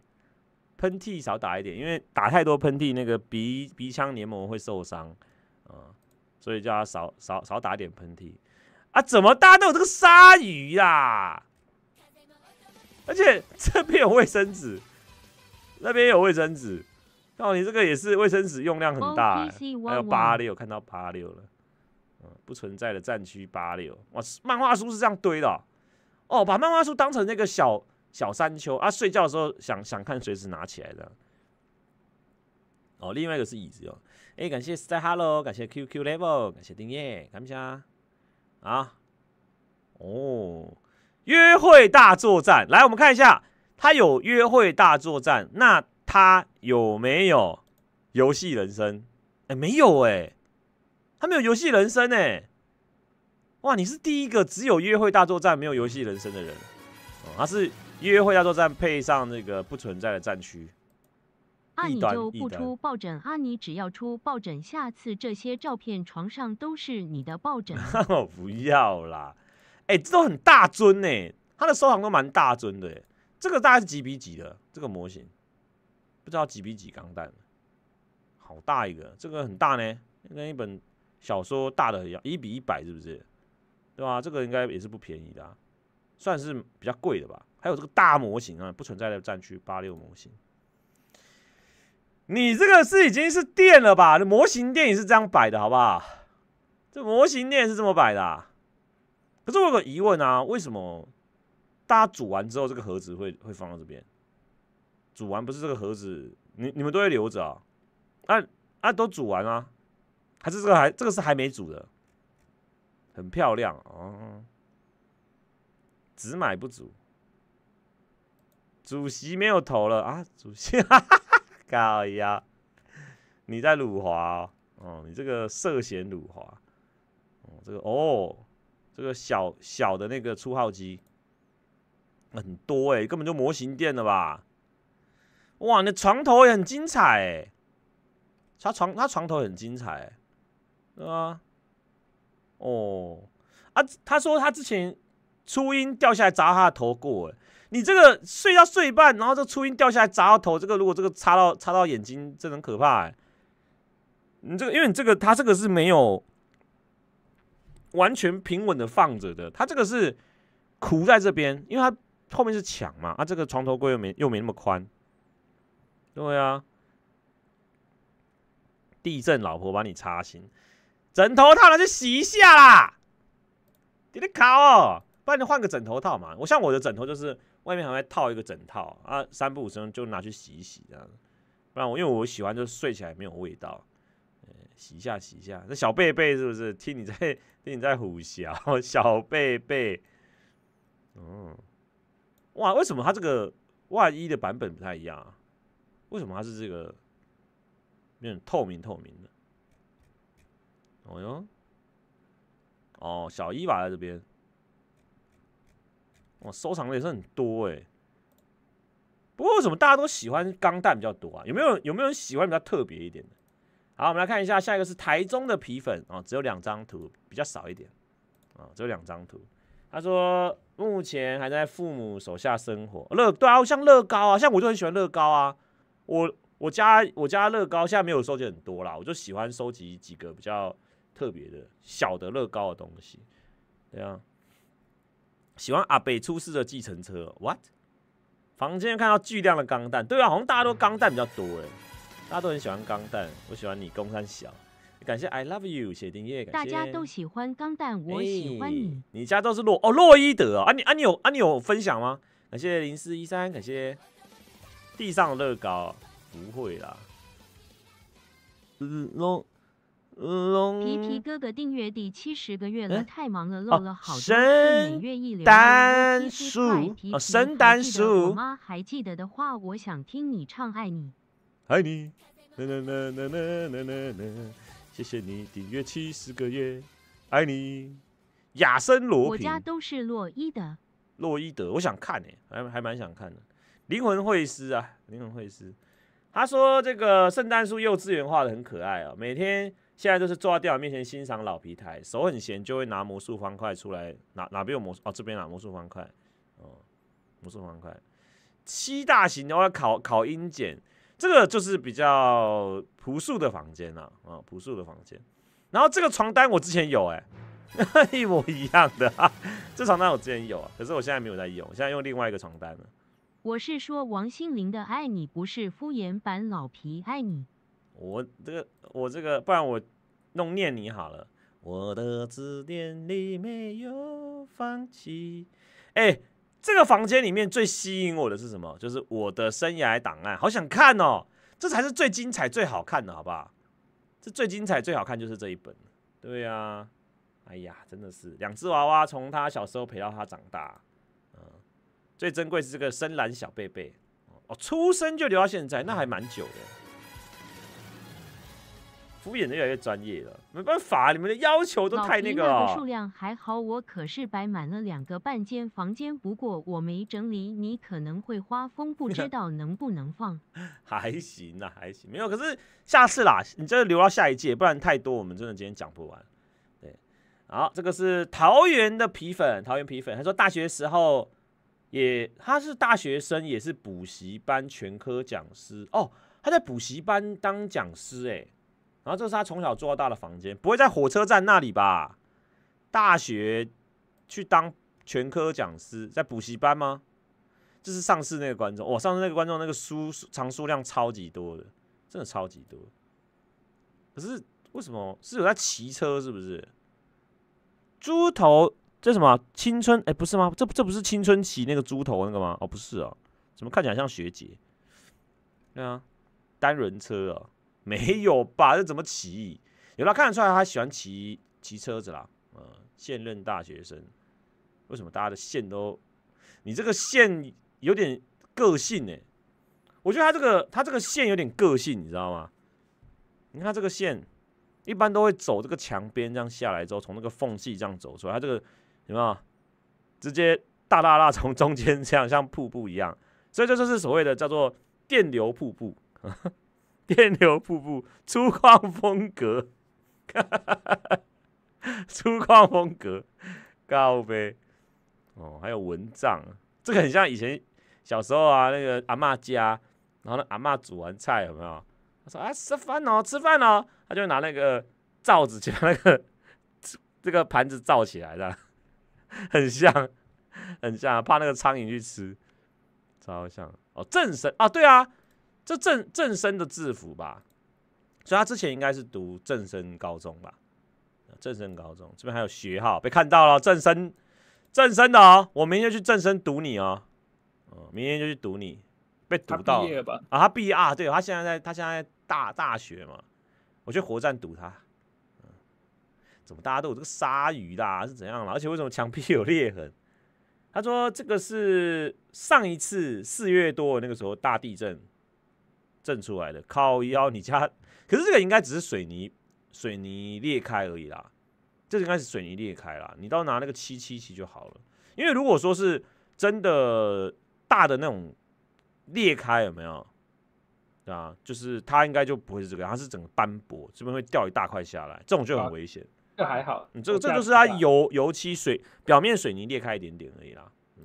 喷嚏少打一点，因为打太多喷嚏，那个鼻鼻腔黏膜会受伤，啊。所以叫他少少少打点喷嚏，啊！怎么大家都有这个鲨鱼呀？而且这边有卫生纸，那边有卫生纸。告诉你，这个也是卫生纸用量很大，还有八六，看到八六了。嗯，不存在的战区八六，哇！漫画书是这样堆的哦，把漫画书当成那个小小山丘啊，睡觉的时候想想看，随时拿起来的。哦，另外一个是椅子哦。哎，感谢 style hello，感谢 QQ level，感谢订阅，看一下啊，哦，约会大作战，来，我们看一下，他有约会大作战，那他有没有游戏人生？哎，没有哎，他没有游戏人生哎，哇，你是第一个只有约会大作战没有游戏人生的人，他是约会大作战配上那个不存在的战区。那你就不出抱枕，啊，你只要出抱枕。下次这些照片床上都是你的抱枕。不要啦，哎，这都很大尊呢，他的收藏都蛮大尊的。这个大概是几比几的？这个模型不知道几比几钢弹，好大一个，这个很大呢，跟一本小说大的一样，一比一百是不是？对吧？这个应该也是不便宜的，算是比较贵的吧。还有这个大模型啊，不存在的战区八六模型。你这个是已经是店了吧？这模型店也是这样摆的，好不好？这模型店是这么摆的。可是我有个疑问啊，为什么大家煮完之后，这个盒子会会放到这边？煮完不是这个盒子，你你们都会留着啊？啊啊，都煮完啊？还是这个还这个是还没煮的？很漂亮哦，只买不煮。主席没有头了啊，主席。哈 哈嘎呀！你在辱华？哦，你这个涉嫌辱华。哦，这个哦，这个小小的那个初号机很多哎，根本就模型店的吧？哇，那床头也很精彩哎！他床他床头很精彩，对吧？哦，啊，他说他之前初音掉下来砸他的头过。你这个睡觉睡一半，然后这个音掉下来砸到头，这个如果这个插到插到眼睛，真可怕！哎，你这个因为你这个，它这个是没有完全平稳的放着的，它这个是苦在这边，因为它后面是墙嘛，啊，这个床头柜又没又没那么宽。对啊，地震老婆把你擦醒，枕头套拿去洗一下啦。得卡哦，不然你换个枕头套嘛。我像我的枕头就是。外面还会套一个枕套啊，三不五时就拿去洗一洗这样。不然我因为我喜欢就睡起来没有味道，洗一下洗一下。那小贝贝是不是听你在听你在呼啸？小贝贝，嗯，哇，为什么他这个外衣的版本不太一样？啊？为什么它是这个那种透明透明的？哦哟，哦，小一吧在这边。我收藏的也是很多哎，不过为什么大家都喜欢钢弹比较多啊？有没有有没有人喜欢比较特别一点的？好，我们来看一下，下一个是台中的皮粉啊，只有两张图，比较少一点啊，只有两张图。他说目前还在父母手下生活，乐对啊，像乐高啊，像我就很喜欢乐高啊，我我家我家乐高现在没有收集很多啦，我就喜欢收集几个比较特别的小的乐高的东西，对啊。喜欢阿北出事的计程车，what？房间看到巨量的钢弹，对啊，好像大家都钢弹比较多哎，大家都很喜欢钢弹，我喜欢你，工山小，感谢 I love you，谢丁叶，感谢大家都喜欢钢弹，我喜欢你，你家都是洛哦洛伊德啊，你啊你有啊你有分享吗？感谢零四一三，感谢地上乐高，不会啦，嗯，那。皮皮哥哥订阅第七十个月了，太忙了漏了好多，是每月留。圣诞树，圣诞树。我妈还记得的话，我想听你唱《爱你》。爱你。啦啦啦啦啦啦啦！谢谢你订阅七十个月，爱你。亚森罗。我家都是洛伊的。洛伊德，我想看诶，还还蛮想看的。灵魂会师啊，灵魂会师。他说这个圣诞树幼稚园画的很可爱啊，每天。现在就是坐在电脑面前欣赏老皮台，手很闲就会拿魔术方块出来，哪哪边有魔术？哦，这边拿魔术方块，哦，魔术方块。七大型的要考考音检，这个就是比较朴素的房间了，啊，朴素的房间。然后这个床单我之前有，哎，一模一样的，这床单我之前有，可是我现在没有在用，我现在用另外一个床单了。我是说王心凌的《爱你》不是敷衍版，老皮爱你。我这个，我这个，不然我弄念你好了。我的字典里没有放弃。哎，这个房间里面最吸引我的是什么？就是我的生涯档案，好想看哦！这才是最精彩、最好看的，好不好？这最精彩、最好看就是这一本。对呀，哎呀，真的是两只娃娃，从他小时候陪到他长大。嗯，最珍贵是这个深蓝小贝贝，哦，出生就留到现在，那还蛮久的。敷衍的越来越专业了，没办法，你们的要求都太那个了。数量还好，我可是摆满了两个半间房间。不过我没整理，你可能会花疯，不知道能不能放。还行啊，还行，没有。可是下次啦，你这留到下一届，不然太多，我们真的今天讲不完。对，好，这个是桃园的皮粉，桃园皮粉，他说大学时候也他是大学生，也是补习班全科讲师哦，他在补习班当讲师，哎。然后这是他从小住到大的房间，不会在火车站那里吧？大学去当全科讲师，在补习班吗？这是上次那个观众，我上次那个观众那个书藏书量超级多的，真的超级多。可是为什么？是有在骑车是不是？猪头，这什么青春？哎，不是吗？这这不是青春期那个猪头那个吗？哦，不是哦，怎么看起来像学姐？对啊，单人车啊。没有吧？这怎么骑？有他看得出来他喜欢骑骑车子啦。嗯，现任大学生，为什么大家的线都？你这个线有点个性呢？我觉得他这个他这个线有点个性，你知道吗？你看这个线，一般都会走这个墙边，这样下来之后，从那个缝隙这样走出来。他这个有没有？直接大大大从中间这样，像瀑布一样，所以这就是所谓的叫做电流瀑布。电流瀑布粗犷风格，粗犷风格，高 呗。哦，还有蚊帐，这个很像以前小时候啊，那个阿妈家，然后呢阿妈煮完菜有没有？他说啊吃饭哦，吃饭哦，他就拿那个罩子就把那个这个盘子罩起来的，很像，很像怕那个苍蝇去吃，超像哦，正神啊，对啊。这正正身的制服吧，所以他之前应该是读正身高中吧。正身高中这边还有学号被看到了，正身正身的哦，我明天就去正身堵你哦，哦，明天就去堵你。被堵到了吧？啊，他毕业啊，对，他现在在，他现在大大学嘛。我去火站堵他，怎么大家都有这个鲨鱼啦？是怎样了？而且为什么墙壁有裂痕？他说这个是上一次四月多那个时候大地震。震出来的靠腰，你家可是这个应该只是水泥水泥裂开而已啦，这应该是水泥裂开啦，你到拿那个漆漆漆就好了。因为如果说是真的大的那种裂开有没有？啊，就是它应该就不会是这个，它是整个斑驳，这边会掉一大块下来，这种就很危险。这还好，你这个这就是它油油漆水表面水泥裂开一点点而已啦，嗯，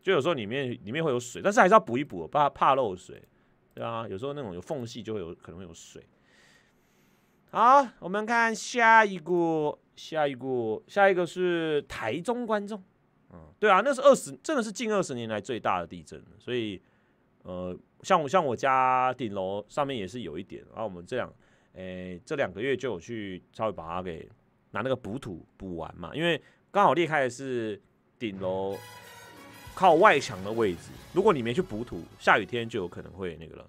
就有时候里面里面会有水，但是还是要补一补，怕怕漏水。对啊，有时候那种有缝隙就会有可能有水。好，我们看下一个，下一个，下一个是台中观众。嗯，对啊，那是二十，真的是近二十年来最大的地震，所以呃，像我像我家顶楼上面也是有一点，然后我们这两，诶，这两个月就有去稍微把它给拿那个补土补完嘛，因为刚好裂开的是顶楼。靠外墙的位置，如果你没去补土，下雨天就有可能会那个了。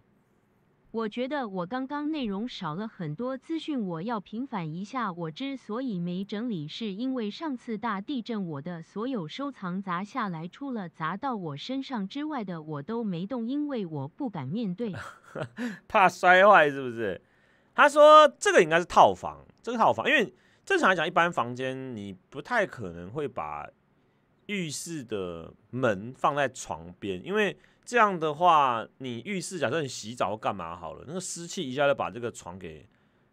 我觉得我刚刚内容少了很多资讯，我要平反一下。我之所以没整理，是因为上次大地震，我的所有收藏砸下来，除了砸到我身上之外的，我都没动，因为我不敢面对，怕 摔坏是不是？他说这个应该是套房，这个套房，因为正常来讲，一般房间你不太可能会把。浴室的门放在床边，因为这样的话，你浴室假设你洗澡干嘛好了，那个湿气一下就把这个床给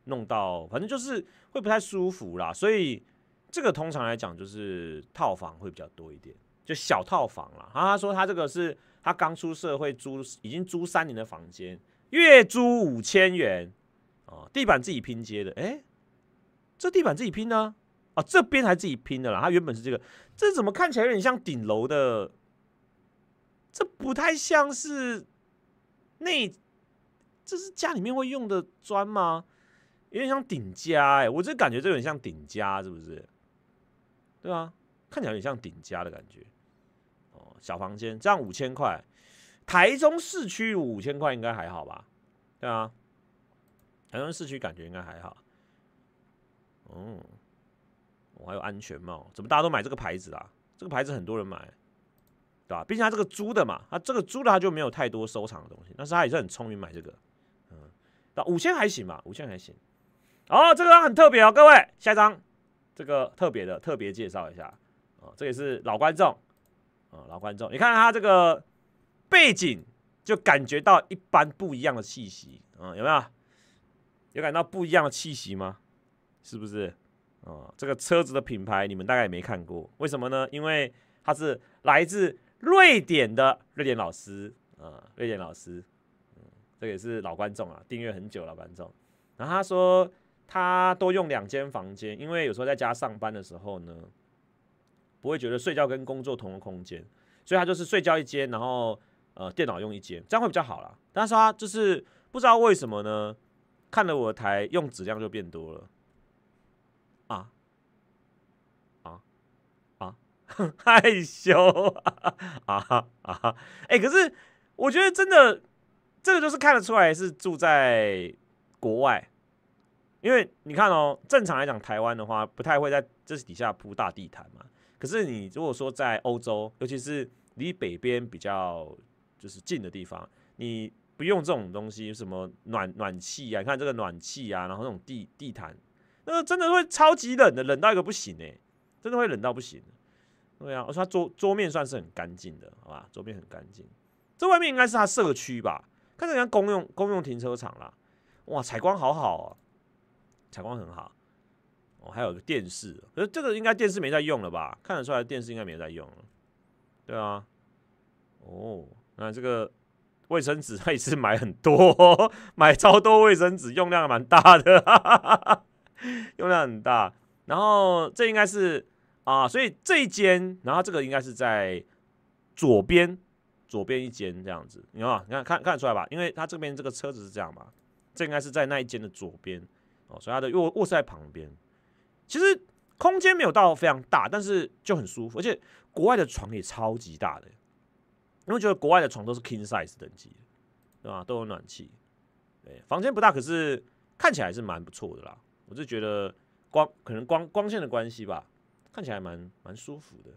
弄到，反正就是会不太舒服啦。所以这个通常来讲就是套房会比较多一点，就小套房啦。他他说他这个是他刚出社会租，已经租三年的房间，月租五千元哦，地板自己拼接的，诶，这地板自己拼呢？哦，这边还自己拼的啦。它原本是这个，这怎么看起来有点像顶楼的？这不太像是那，这是家里面会用的砖吗？有点像顶家哎，我这感觉这有点像顶家，是不是？对啊，看起来有点像顶家的感觉。哦，小房间这样五千块，台中市区五千块应该还好吧？对啊，台中市区感觉应该还好。哦。我还有安全帽，怎么大家都买这个牌子啊？这个牌子很多人买，对吧？毕竟它这个租的嘛，它这个租的它就没有太多收藏的东西，但是他也是很聪明买这个，嗯，那五千还行吧，五千还行。哦，这个很特别哦，各位，下一张，这个特别的，特别介绍一下，哦，这也是老观众，啊，老观众，你看他这个背景，就感觉到一般不一样的气息，嗯，有没有？有感到不一样的气息吗？是不是？啊，这个车子的品牌你们大概也没看过，为什么呢？因为他是来自瑞典的瑞典老师啊，瑞典老师，嗯，这个也是老观众啊，订阅很久老观众。然后他说他多用两间房间，因为有时候在家上班的时候呢，不会觉得睡觉跟工作同个空间，所以他就是睡觉一间，然后呃电脑用一间，这样会比较好啦。但是他就是不知道为什么呢，看了我的台用质量就变多了。害羞啊啊哈哎，可是我觉得真的，这个就是看得出来是住在国外，因为你看哦，正常来讲台湾的话，不太会在这底下铺大地毯嘛。可是你如果说在欧洲，尤其是离北边比较就是近的地方，你不用这种东西，什么暖暖气啊，你看这个暖气啊，然后那种地地毯，那个真的会超级冷的，冷到一个不行哎，真的会冷到不行。对啊，我说他桌桌面算是很干净的，好吧？桌面很干净。这外面应该是他社区吧？看来像公用公用停车场啦。哇，采光好好啊，采光很好。哦，还有电视，可是这个应该电视没在用了吧？看得出来电视应该没在用了。对啊。哦，那这个卫生纸他 也是买很多，买超多卫生纸，用量蛮大的，用量很大。然后这应该是。啊，所以这一间，然后这个应该是在左边，左边一间这样子，你看，你看看看得出来吧？因为他这边这个车子是这样嘛，这应该是在那一间的左边哦，所以他的卧卧室在旁边。其实空间没有到非常大，但是就很舒服，而且国外的床也超级大的，因为觉得国外的床都是 King Size 等级，对吧？都有暖气，对，房间不大，可是看起来是蛮不错的啦。我是觉得光可能光光线的关系吧。看起来蛮蛮舒服的，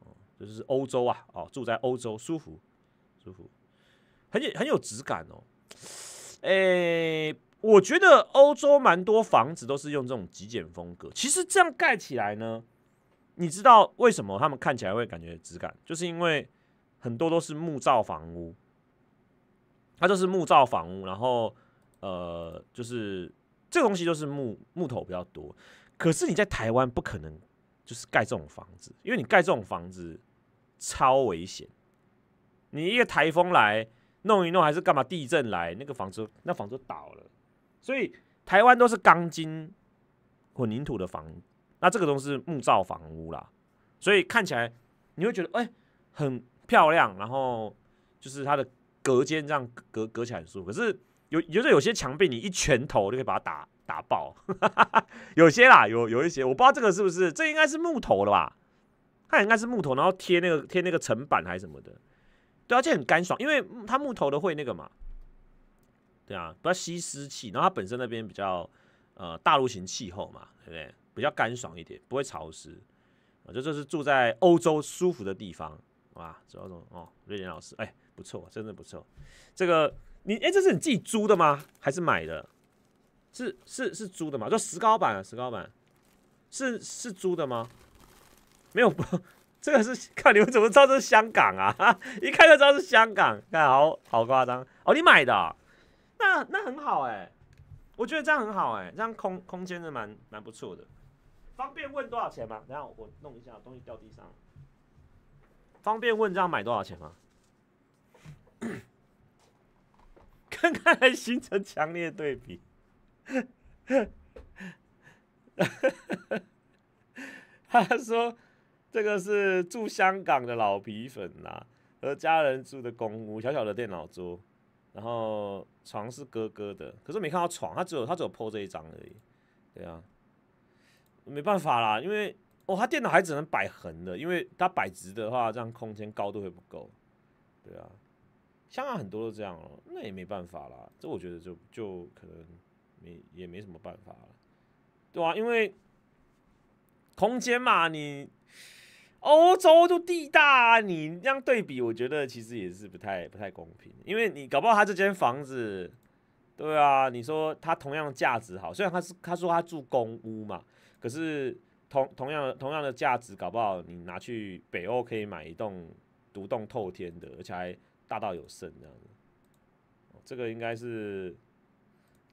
哦，就是欧洲啊，哦，住在欧洲舒服，舒服，很有很有质感哦。诶，我觉得欧洲蛮多房子都是用这种极简风格。其实这样盖起来呢，你知道为什么他们看起来会感觉质感？就是因为很多都是木造房屋，它就是木造房屋，然后呃，就是这东西就是木木头比较多。可是你在台湾不可能。就是盖这种房子，因为你盖这种房子超危险，你一个台风来弄一弄，还是干嘛地震来，那个房子那房子倒了。所以台湾都是钢筋混凝土的房，那这个都是木造房屋啦。所以看起来你会觉得哎很漂亮，然后就是它的隔间这样隔隔起来很舒服。可是有有的有些墙壁你一拳头就可以把它打。打爆，有些啦，有有一些，我不知道这个是不是，这应该是木头的吧？它应该是木头，然后贴那个贴那个层板还是什么的。对啊，且很干爽，因为它木头的会那个嘛。对啊，不要吸湿气，然后它本身那边比较呃大陆型气候嘛，对不对？比较干爽一点，不会潮湿。啊，这就这是住在欧洲舒服的地方，好吧？这种哦，瑞典老师，哎，不错，真的不错。这个你哎，这是你自己租的吗？还是买的？是是是租的吗？就石膏板啊，石膏板是是租的吗？没有不，这个是看你们怎么知道这是香港啊！一看就知道是香港，看好好夸张哦！你买的那那很好哎，我觉得这样很好哎，这样空空间是蛮蛮不错的。方便问多少钱吗？等下我弄一下，东西掉地上。方便问这样买多少钱吗？看看来形成强烈对比。呵呵，他说：“这个是住香港的老皮粉啦，和家人住的公屋，小小的电脑桌，然后床是哥哥的，可是没看到床，他只有他只有铺这一张而已，对啊，没办法啦，因为哦，他电脑还只能摆横的，因为他摆直的话，这样空间高度会不够，对啊，香港很多都这样哦，那也没办法啦，这我觉得就就可能。”没也没什么办法了，对啊，因为空间嘛，你欧洲就地大，你这样对比，我觉得其实也是不太不太公平。因为你搞不好他这间房子，对啊，你说他同样价值好，虽然他是他说他住公屋嘛，可是同同样同样的价值，搞不好你拿去北欧可以买一栋独栋透天的，而且还大到有剩这样子。这个应该是。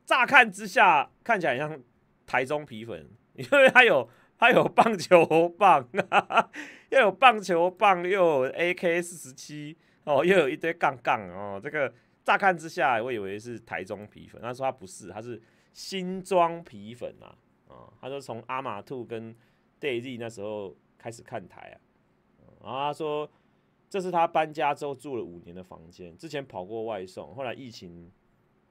乍看之下，看起来像台中皮粉，因为他有他有棒球棒，又有棒球棒，又有 AK 四十七，哦，又有一堆杠杠哦。这个乍看之下，我以为是台中皮粉，他说他不是，他是新装皮粉啊，哦，他说从阿玛兔跟 Dayz 那时候开始看台啊，然后他说这是他搬家之后住了五年的房间，之前跑过外送，后来疫情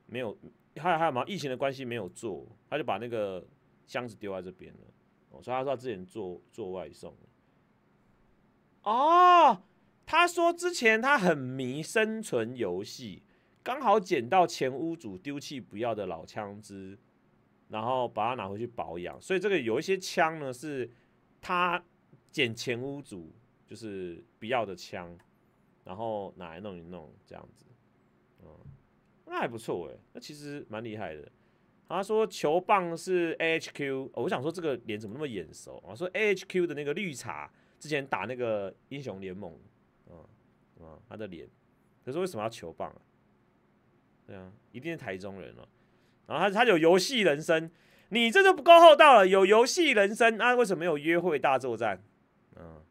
没有。还还有嘛，疫情的关系没有做，他就把那个箱子丢在这边了。哦，所以他说之前做做外送。哦，他说之前他很迷生存游戏，刚好捡到前屋主丢弃不要的老枪支，然后把它拿回去保养。所以这个有一些枪呢，是他捡前屋主就是不要的枪，然后拿来弄一弄这样子，嗯。那还不错哎，那其实蛮厉害的。他说球棒是 A H Q，我想说这个脸怎么那么眼熟啊？说 A H Q 的那个绿茶之前打那个英雄联盟，嗯嗯，他的脸。可是为什么要球棒？对啊，一定是台中人哦。然后他他有游戏人生，你这就不够厚道了。有游戏人生，那为什么没有约会大作战？嗯，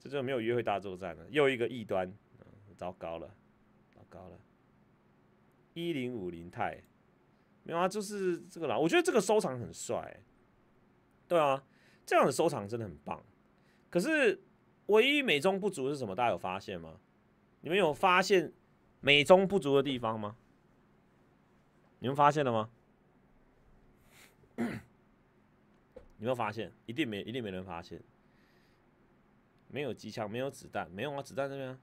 这就没有约会大作战了。又一个异端，嗯，糟糕了，糟糕了。一零五零钛，没有啊，就是这个啦。我觉得这个收藏很帅，对啊，这样的收藏真的很棒。可是唯一美中不足是什么？大家有发现吗？你们有发现美中不足的地方吗？你们发现了吗？有 没有发现？一定没，一定没人发现。没有机枪，没有子弹，没有啊，子弹这边。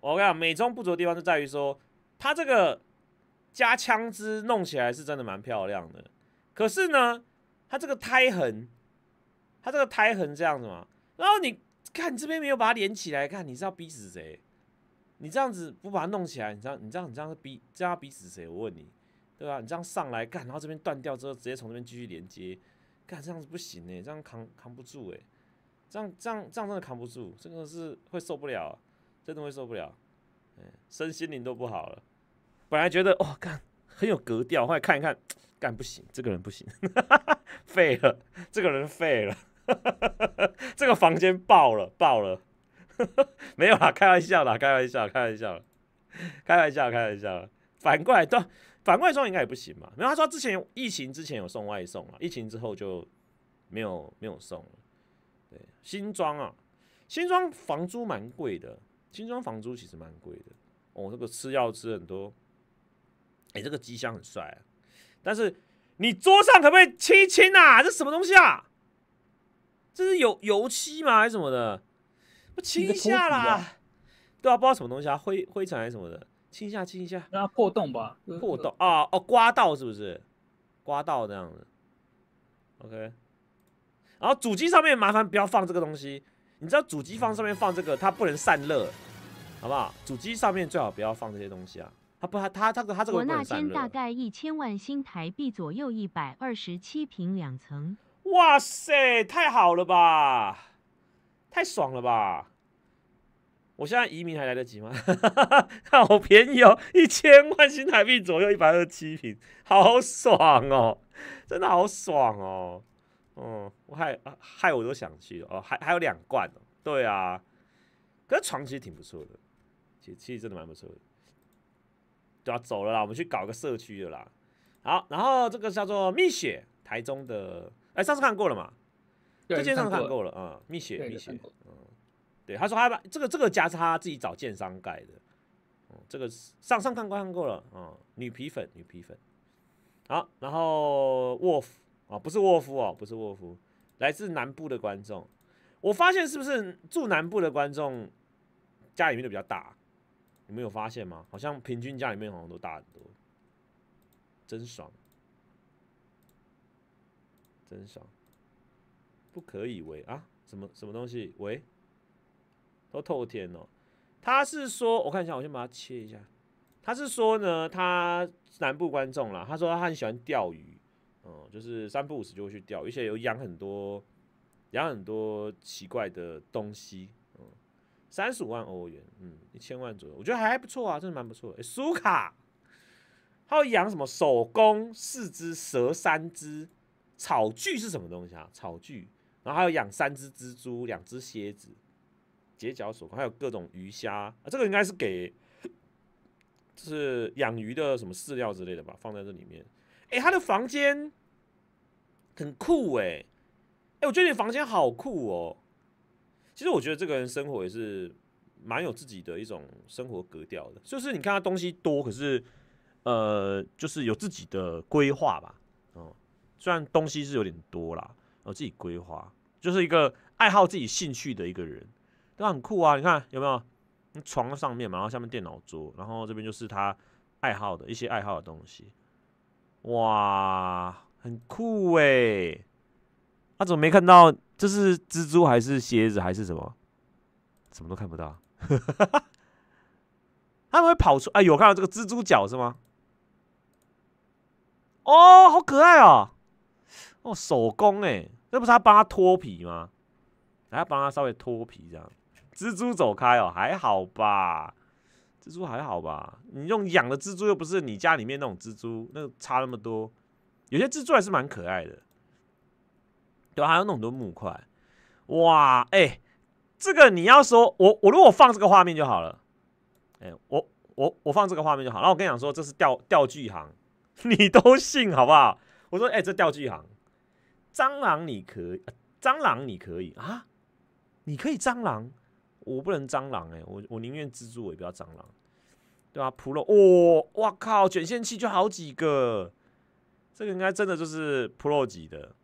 我跟你讲，美中不足的地方就在于说。它这个加枪支弄起来是真的蛮漂亮的，可是呢，它这个胎痕，它这个胎痕这样子嘛，然后你看你这边没有把它连起来，看你是要逼死谁？你这样子不把它弄起来，你这样你这样你这样逼这样逼死谁？我问你，对吧？你这样上来干，然后这边断掉之后，直接从那边继续连接，干这样子不行哎，这样扛扛不住哎，这样这样这样真的扛不住，真的是会受不了，真的会受不了，身心灵都不好了。本来觉得哦，干很有格调，后来看一看，干不行，这个人不行，废了，这个人废了，这个房间爆了爆了，没有啦，开玩笑啦，开玩笑，开玩笑，开玩笑，开玩笑。反过来装，反过来装应该也不行吧？没有，他说之前有疫情之前有送外送啊，疫情之后就没有没有送了。对，新装啊，新装房租蛮贵的，新装房租其实蛮贵的。哦，这个吃药吃很多。哎，这个机箱很帅，但是你桌上可不可以清清啊？这什么东西啊？这是油油漆吗？还是什么的？不清一下啦。对啊，不知道什么东西啊，灰灰尘还是什么的，清一下，清一下，让它破洞吧。破洞啊，哦，刮到是不是？刮到这样子。OK，然后主机上面麻烦不要放这个东西。你知道主机放上面放这个，它不能散热，好不好？主机上面最好不要放这些东西啊。他不，他他这个他这个我那间大概一千万新台币左右，一百二十七平两层。哇塞，太好了吧？太爽了吧？我现在移民还来得及吗？好便宜哦，一千万新台币左右，一百二十七平，好爽哦，真的好爽哦。哦，我害害我都想去哦，还还有两罐哦。对啊，可是床其实挺不错的，其其实真的蛮不错的。就要走了啦，我们去搞个社区的啦。好，然后这个叫做蜜雪，台中的，哎，上次看过了嘛？对，之上次看过了啊。蜜雪，蜜雪，嗯，对，他说他把这个这个家是他自己找建商盖的。嗯，这个上上看过看过了啊。女皮粉，女皮粉。好，然后沃夫啊，不是沃夫哦，不是沃夫，来自南部的观众，我发现是不是住南部的观众家里面都比较大？没有发现吗？好像平均家里面好像都大很多，真爽，真爽，不可以喂啊？什么什么东西喂？都透天哦。他是说，我看一下，我先把它切一下。他是说呢，他南部观众啦，他说他很喜欢钓鱼，嗯，就是三不五时就会去钓，而且有养很多，养很多奇怪的东西。三十五万欧元，嗯，一千万左右，我觉得还不错啊，真的蛮不错的。苏卡，还有养什么手工四只蛇，三只草具是什么东西啊？草具，然后还有养三只蜘蛛，两只蝎子，结角手还有各种鱼虾。这个应该是给，就是养鱼的什么饲料之类的吧，放在这里面。哎，他的房间很酷哎，哎，我觉得你房间好酷哦。其实我觉得这个人生活也是蛮有自己的一种生活格调的，就是你看他东西多，可是呃，就是有自己的规划吧，嗯，虽然东西是有点多啦，有自己规划，就是一个爱好自己兴趣的一个人，那很酷啊！你看有没有床上面嘛，然后下面电脑桌，然后这边就是他爱好的一些爱好的东西，哇，很酷哎！他怎么没看到？这是蜘蛛还是蝎子还是什么？什么都看不到。他们会跑出，哎呦，看到这个蜘蛛脚是吗？哦，好可爱哦！哦，手工哎，那不是他帮他脱皮吗？还要帮他稍微脱皮这样。蜘蛛走开哦，还好吧？蜘蛛还好吧？你用养的蜘蛛又不是你家里面那种蜘蛛，那差那么多。有些蜘蛛还是蛮可爱的。对，还有那么多木块，哇！哎，这个你要说，我我如果放这个画面就好了，哎，我我我放这个画面就好后我跟你讲说，这是钓钓具行，你都信好不好？我说，哎，这钓具行，蟑螂你可以，蟑螂你可以啊，你可以蟑螂，我不能蟑螂，哎，我我宁愿蜘蛛也不要蟑螂，对吧？Pro，哇，靠，卷线器就好几个，这个应该真的就是 Pro 级的。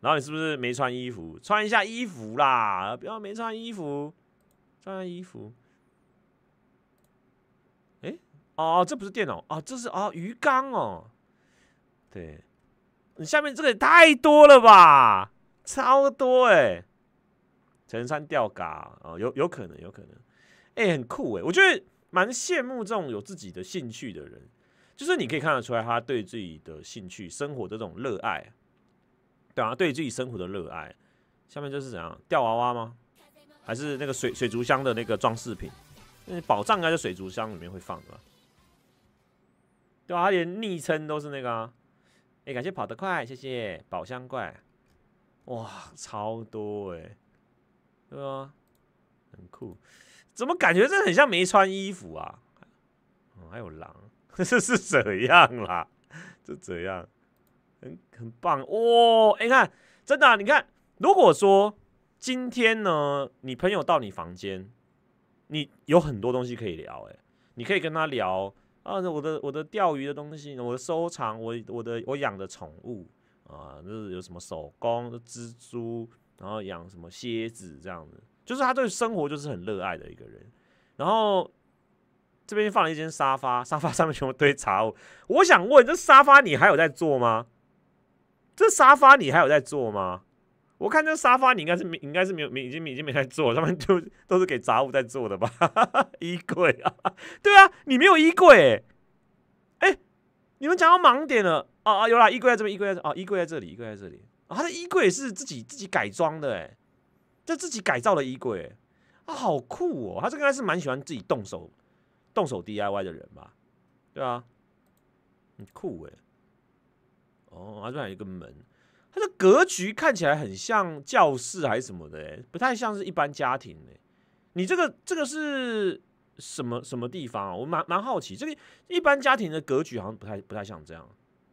然后你是不是没穿衣服？穿一下衣服啦！不要没穿衣服，穿衣服。哎，哦，这不是电脑哦，这是哦鱼缸哦。对，你下面这个也太多了吧，超多哎。陈山吊嘎哦，有有可能，有可能。哎，很酷哎，我觉得蛮羡慕这种有自己的兴趣的人，就是你可以看得出来他对自己的兴趣、生活这种热爱。表达对自己生活的热爱，下面就是怎样吊娃娃吗？还是那个水水族箱的那个装饰品？那宝藏应该在水族箱里面会放的吧？对啊，他连昵称都是那个。哎，感谢跑得快，谢谢宝箱怪。哇，超多哎！对啊，很酷。怎么感觉这很像没穿衣服啊？还有狼，这是怎样啦？这怎样？很很棒哇！哎，看，真的，你看，如果说今天呢，你朋友到你房间，你有很多东西可以聊，哎，你可以跟他聊啊，我的我的钓鱼的东西，我的收藏，我我的我养的宠物啊，就是有什么手工蜘蛛，然后养什么蝎子这样子，就是他对生活就是很热爱的一个人。然后这边放了一间沙发，沙发上面全部堆 杂物。我想问，这沙发你还有在坐吗？这沙发你还有在做吗？我看这沙发你应该是没，应该是没有，没已经已经没在做，他们就都是给杂物在做的吧？衣柜啊，对啊，你没有衣柜？哎，你们讲到盲点了啊啊，有啦，衣柜在这边，衣柜在这，啊，衣柜在这里，衣柜在这里。他的衣柜是自己自己改装的哎，这自己改造的衣柜，啊，好酷哦，他这个应该是蛮喜欢自己动手动手 DIY 的人吧？对啊，很酷哎。哦，这还有一个门，它的格局看起来很像教室还是什么的，哎，不太像是一般家庭哎。你这个这个是什么什么地方啊？我蛮蛮好奇，这个一般家庭的格局好像不太不太像这样，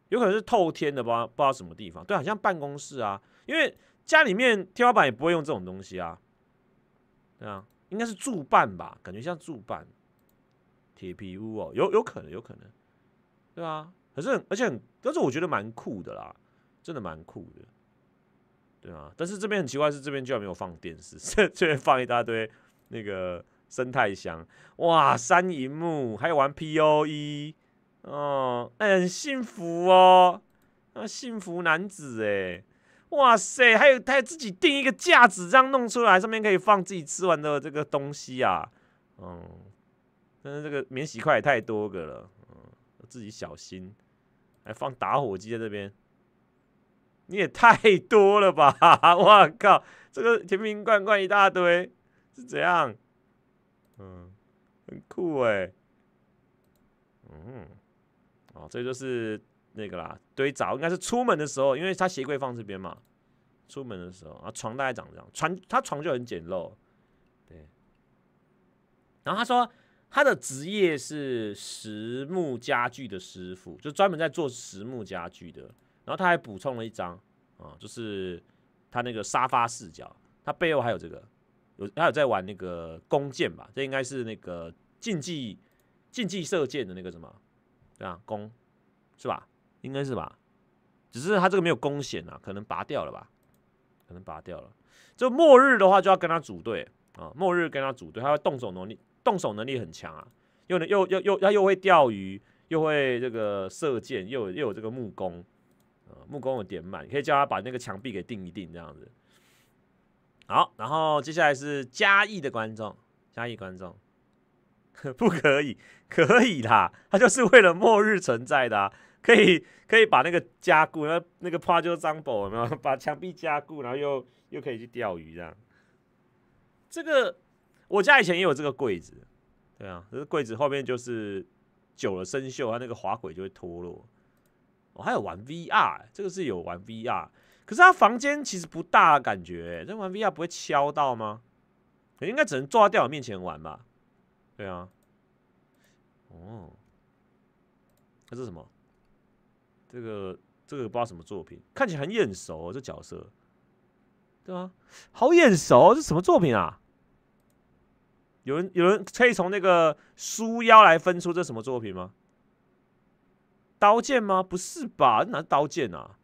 有可能是透天的不不知道什么地方。对，好像办公室啊，因为家里面天花板也不会用这种东西啊。对啊，应该是住办吧，感觉像住办，铁皮屋哦，有有可能有可能，对啊。可是，而且很，但是我觉得蛮酷的啦，真的蛮酷的，对啊。但是这边很奇怪，是这边居然没有放电视，这 这边放一大堆那个生态箱，哇，三银幕，还有玩 P O E，哦，哎、很幸福哦，啊，幸福男子哎，哇塞，还有还自己定一个架子这样弄出来，上面可以放自己吃完的这个东西啊，嗯，但是这个免洗筷也太多个了，嗯，自己小心。还放打火机在这边，你也太多了吧！我 靠，这个瓶瓶罐罐一大堆，是怎样？嗯，很酷哎。嗯，哦，这就是那个啦，堆着，应该是出门的时候，因为他鞋柜放这边嘛。出门的时候啊，床大概长这样，床他床就很简陋。对。然后他说。他的职业是实木家具的师傅，就专门在做实木家具的。然后他还补充了一张啊，就是他那个沙发视角，他背后还有这个，有他有在玩那个弓箭吧？这应该是那个竞技竞技射箭的那个什么？对啊，弓是吧？应该是吧？只是他这个没有弓弦啊，可能拔掉了吧？可能拔掉了。就末日的话，就要跟他组队啊！末日跟他组队，他会动手能力。动手能力很强啊，又能又又又他又会钓鱼，又会这个射箭，又有又有这个木工，呃，木工有点满，可以叫他把那个墙壁给定一定这样子。好，然后接下来是嘉义的观众，嘉义观众，不可以，可以啦，他就是为了末日存在的，可以可以把那个加固，那那个 p 就 z z 有没有？把墙壁加固，然后又又可以去钓鱼这样，这个。我家以前也有这个柜子，对啊，可是柜子后面就是久了生锈，它那个滑轨就会脱落。我还有玩 VR，这个是有玩 VR，可是他房间其实不大，感觉这玩 VR 不会敲到吗？应该只能坐在电脑面前玩吧？对啊。哦，这是什么？这个这个不知道什么作品，看起来很眼熟，这角色，对啊，好眼熟，这什么作品啊？有人有人可以从那个书腰来分出这什么作品吗？刀剑吗？不是吧？哪是刀剑啊？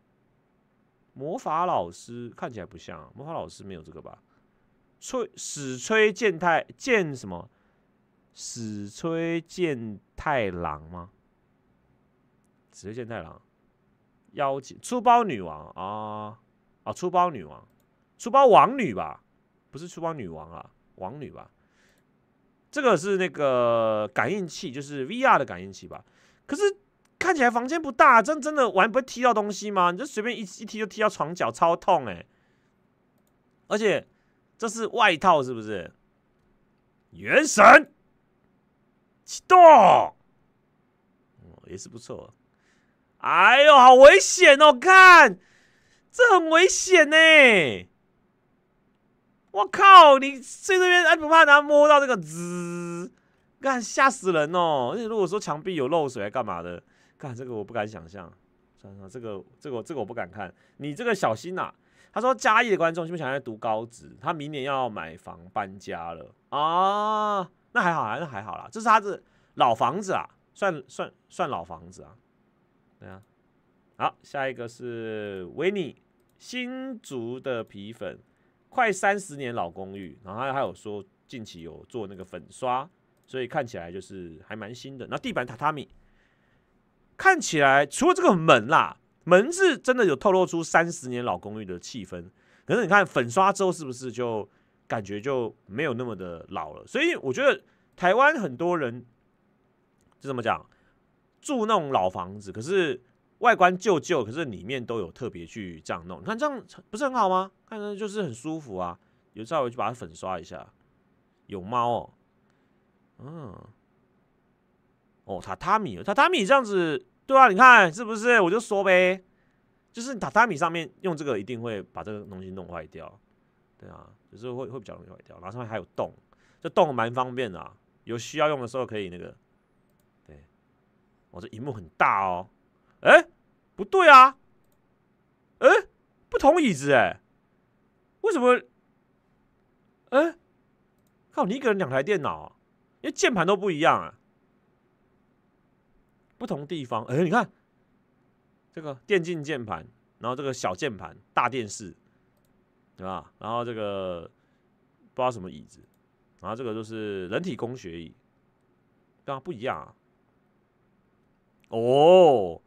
魔法老师看起来不像，魔法老师没有这个吧？吹史吹剑太剑什么？史吹剑太郎吗？史吹剑太郎？妖精出包女王啊啊！出包女王，出包王女吧？不是出包女王啊，王女吧？这个是那个感应器，就是 VR 的感应器吧？可是看起来房间不大，真真的玩不会踢到东西吗？你就随便一一踢就踢到床脚，超痛哎！而且这是外套是不是？原神启动，哦也是不错。哎呦，好危险哦！看这很危险呢。我靠！你睡这边还不怕他摸到这个滋？看吓死人哦！那如果说墙壁有漏水干嘛的？看这个我不敢想象，算了，这个这个这个我不敢看。你这个小心呐！他说嘉义的观众是不是想要读高职？他明年要买房搬家了啊？那还好，还是还好啦。这是他的老房子啊，算算算老房子啊。对啊。好，下一个是维尼新竹的皮粉。快三十年老公寓，然后还有说近期有做那个粉刷，所以看起来就是还蛮新的。那地板榻榻米看起来，除了这个门啦，门是真的有透露出三十年老公寓的气氛。可是你看粉刷之后，是不是就感觉就没有那么的老了？所以我觉得台湾很多人这么讲住那种老房子，可是。外观旧旧，可是里面都有特别去这样弄，你看这样不是很好吗？看着就是很舒服啊，有稍微去把它粉刷一下。有猫哦，嗯，哦，榻榻米，榻榻米这样子，对啊，你看是不是？我就说呗，就是榻榻米上面用这个一定会把这个东西弄坏掉，对啊，有时候会会比较容易坏掉。然后上面还有洞，这洞蛮方便啊，有需要用的时候可以那个，对，我这荧幕很大哦。哎，不对啊！哎，不同椅子哎，为什么？哎，靠，你一个人两台电脑，因为键盘都不一样啊，不同地方。哎，你看，这个电竞键盘，然后这个小键盘，大电视，对吧？然后这个不知道什么椅子，然后这个就是人体工学椅，对吧？不一样啊！哦。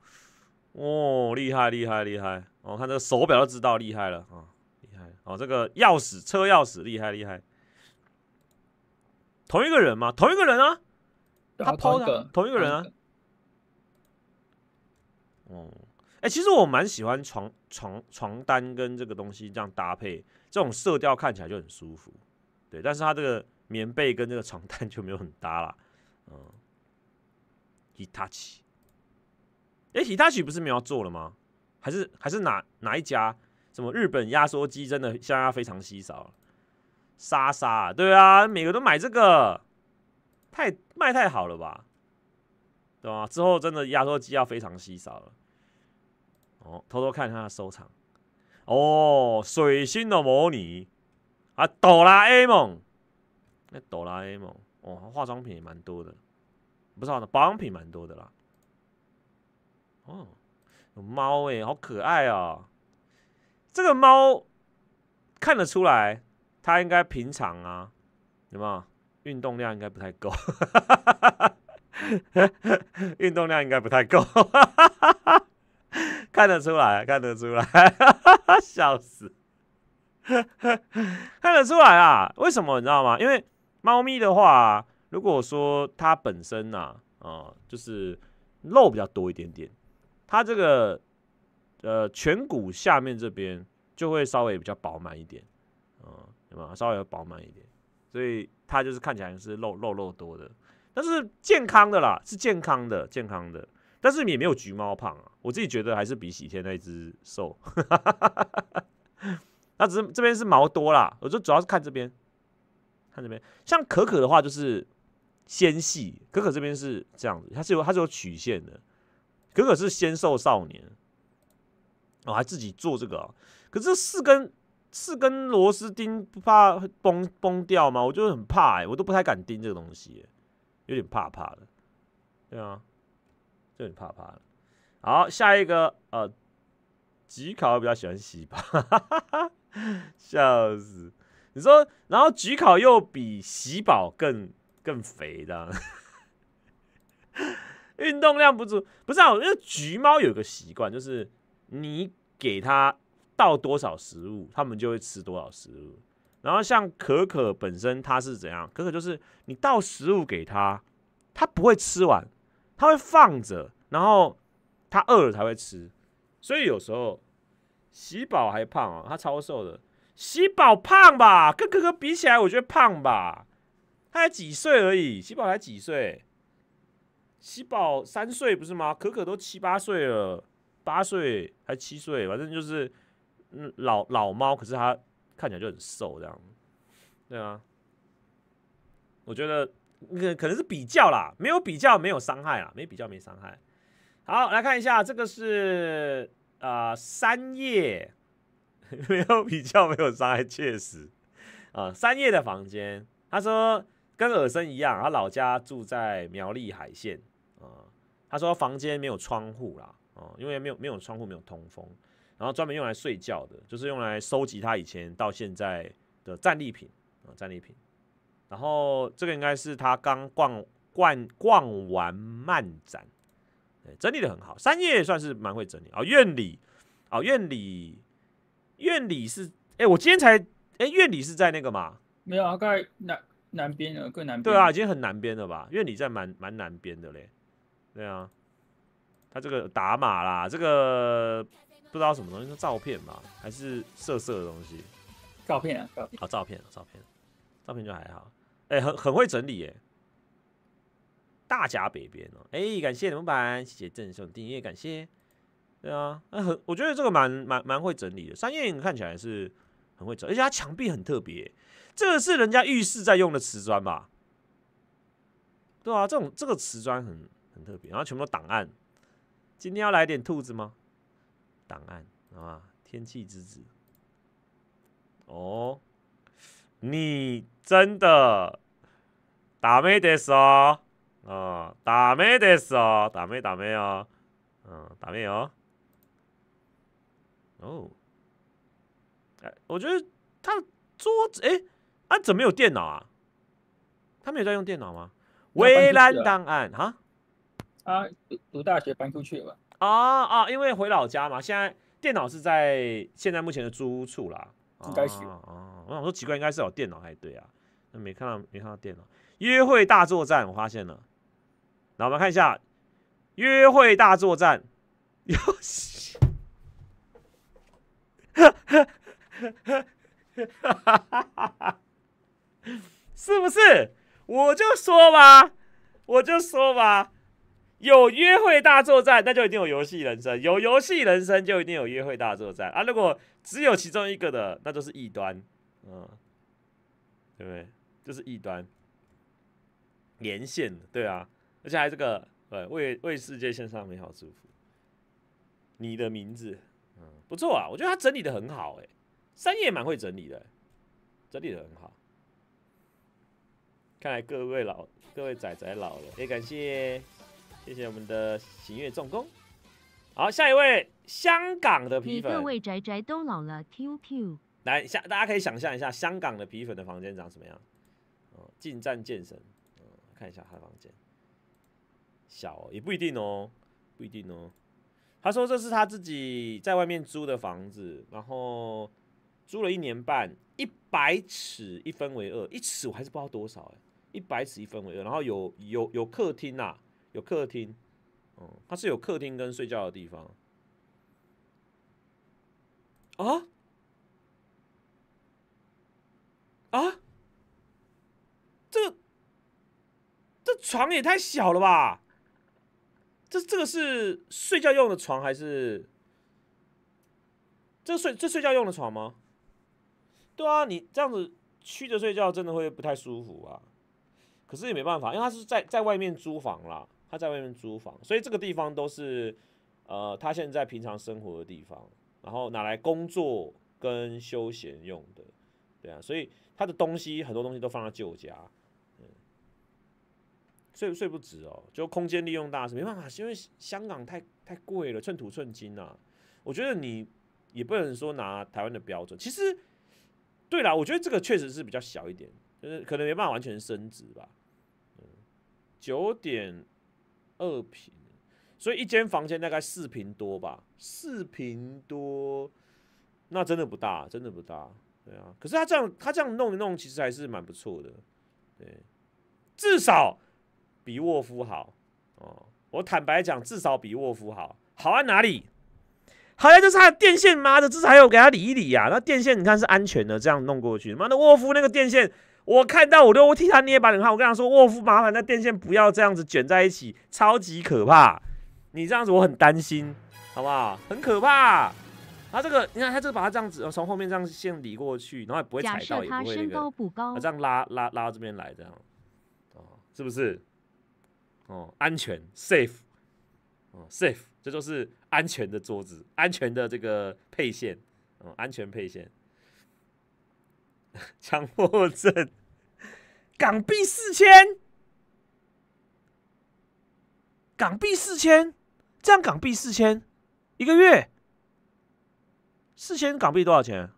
哦，厉害厉害厉害！我看这个手表就知道厉害了啊，厉害！哦，这个钥匙车钥匙厉害厉害，同一个人吗？同一个人啊，他抛的同一个人啊。哦，哎，其实我蛮喜欢床床床单跟这个东西这样搭配，这种色调看起来就很舒服。对，但是它这个棉被跟这个床单 就没有很搭了。嗯，伊塔奇。哎，其他曲不是没有做了吗？还是还是哪哪一家？什么日本压缩机真的现在非常稀少了。莎莎对啊，每个都买这个，太卖太好了吧？对吧？之后真的压缩机要非常稀少了。哦，偷偷看他的收藏。哦，水星的魔女啊，哆啦 A 梦，那哆啦 A 梦哦，化妆品也蛮多的，不是化妆品蛮多的啦。哦，猫哎，好可爱哦！这个猫看得出来，它应该平常啊，有没有运动量应该不太够，运动量应该不太够，看得出来，看得出来，笑死，看得出来啊！为什么你知道吗？因为猫咪的话，如果说它本身呐，呃，就是肉比较多一点点。它这个，呃，颧骨下面这边就会稍微比较饱满一点，嗯，有没有？稍微要饱满一点，所以它就是看起来是肉肉肉多的，但是健康的啦，是健康的健康的，但是也没有橘猫胖啊，我自己觉得还是比喜天那只瘦，那只是这边是毛多啦，我就主要是看这边，看这边，像可可的话就是纤细，可可这边是这样子，它是有它是有曲线的。哥哥是纤瘦少年，哦，还自己做这个，可是四根四根螺丝钉不怕崩崩掉吗？我就是很怕哎，我都不太敢钉这个东西，有点怕怕的，对啊，就很怕怕的。好，下一个呃，举考我比较喜欢喜宝，笑死！你说，然后举考又比喜宝更更肥的。运动量不足，不是，因为橘猫有个习惯，就是你给它倒多少食物，它们就会吃多少食物。然后像可可本身它是怎样？可可就是你倒食物给它，它不会吃完，它会放着，然后它饿了才会吃。所以有时候喜宝还胖啊，它超瘦的。喜宝胖吧？跟可可比起来，我觉得胖吧。它才几岁而已，喜宝才几岁。七宝三岁不是吗？可可都七八岁了，八岁还七岁，反正就是嗯老老猫。可是它看起来就很瘦，这样，对啊。我觉得可可能是比较啦，没有比较没有伤害啊，没比较没伤害。好，来看一下这个是啊三叶，没有比较没有伤害确实啊三叶的房间，他说跟尔森一样，他老家住在苗栗海线。他说房间没有窗户啦，哦，因为没有没有窗户，没有通风，然后专门用来睡觉的，就是用来收集他以前到现在的战利品啊，战利品。然后这个应该是他刚逛逛逛完漫展，整理的很好。三叶算是蛮会整理哦，院里哦，院里院里是哎，我今天才哎，院里是在那个嘛？没有，啊，在南南边的更南边，对啊，已经很南边了吧？院里在蛮蛮南边的嘞。对啊，他这个打码啦，这个不知道什么东西，是照片吧，还是色色的东西？照片，好，照片，照片，照片就还好。哎，很很会整理，哎，大甲北边哦，哎，感谢你们谢谢赠送订阅，感谢。对啊，那很，我觉得这个蛮蛮蛮会整理的。三叶看起来是很会整，而且它墙壁很特别，这个是人家浴室在用的瓷砖吧？对啊，这种这个瓷砖很。很特别，然后全部都档案。今天要来点兔子吗？档案啊，天气之子。哦，你真的打没得哦，啊？打没得哦，打没打没啊？嗯，打没有？哦，哎，我觉得他桌子，哎，啊，怎么有电脑啊？他没有在用电脑吗？微蓝档案啊？他读大学搬出去了啊啊，因为回老家嘛。现在电脑是在现在目前的租屋处啦。应该是哦，我想说奇怪，应该是有电脑才对啊，那没看到没看到电脑。约会大作战，我发现了。那我们看一下约会大作战游戏。哈哈哈哈哈！是不是？我就说吧，我就说吧。有约会大作战，那就一定有游戏人生；有游戏人生，就一定有约会大作战啊！如果只有其中一个的，那就是异端，嗯，对不对？就是异端连线，对啊，而且还这个对为为世界献上美好祝福，你的名字，嗯，不错啊，我觉得他整理的很好，哎，三叶蛮会整理的，整理的很好，看来各位老、各位仔仔老了，也感谢。谢谢我们的行月重工。好，下一位香港的皮粉。各位宅宅都老了。Q Q，来下，大家可以想象一下香港的皮粉的房间长什么样。嗯，近战健神，看一下他的房间，小也不一定哦，不一定哦。他说这是他自己在外面租的房子，然后租了一年半，一百尺一分为二，一尺我还是不知道多少哎，一百尺一分为二，然后有有有客厅呐。有客厅，嗯，它是有客厅跟睡觉的地方。啊？啊？这这床也太小了吧？这这个是睡觉用的床还是？这睡这睡觉用的床吗？对啊，你这样子曲着睡觉真的会不太舒服啊。可是也没办法，因为他是在在外面租房啦。他在外面租房，所以这个地方都是，呃，他现在平常生活的地方，然后拿来工作跟休闲用的，对啊，所以他的东西很多东西都放在旧家，嗯，睡睡不值哦，就空间利用大是没办法，因为香港太太贵了，寸土寸金啊，我觉得你也不能说拿台湾的标准，其实，对啦，我觉得这个确实是比较小一点，就是可能没办法完全升值吧，嗯，九点。二平，所以一间房间大概四平多吧，四平多，那真的不大，真的不大，对啊。可是他这样，他这样弄一弄，其实还是蛮不错的，对，至少比沃夫好哦。我坦白讲，至少比沃夫好，好在哪里？好像就是他的电线嘛，这至少还有给他理一理呀。那电线你看是安全的，这样弄过去，妈的沃夫那个电线。我看到，我都替他捏把冷汗。我跟他说：“沃夫，麻烦，那电线不要这样子卷在一起，超级可怕。你这样子，我很担心，好不好？很可怕。他这个，你看，他这个，把它这样子从后面这样线理过去，然后也不会踩到也不会那个，他这样拉拉拉到这边来，这样，哦，是不是？哦，安全，safe，哦，safe，这就是安全的桌子，安全的这个配线，哦，安全配线。” 强迫症，港币四千，港币四千，这样港币四千一个月，四千港币多少钱？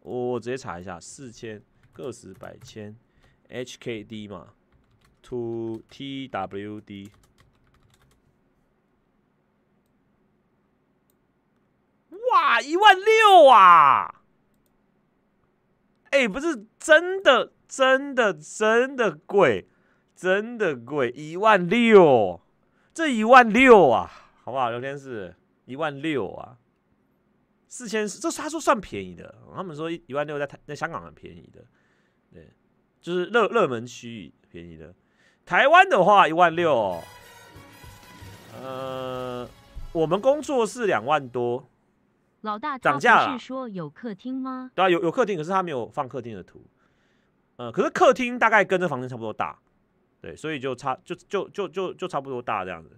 我直接查一下，四千个十百千，H K D 嘛，to T W D，哇，一万六啊！哎，不是真的，真的，真的贵，真的贵，一万六，这一万六啊，好不好？聊天室一万六啊，四千，这他说算便宜的，他们说一万六在台，在香港很便宜的，对，就是热热门区域便宜的。台湾的话，一万六，呃，我们工作是两万多。老大涨价了。是说有客厅吗？对啊，有有客厅，可是他没有放客厅的图。呃，可是客厅大概跟这房间差不多大，对，所以就差就就就就就差不多大这样子，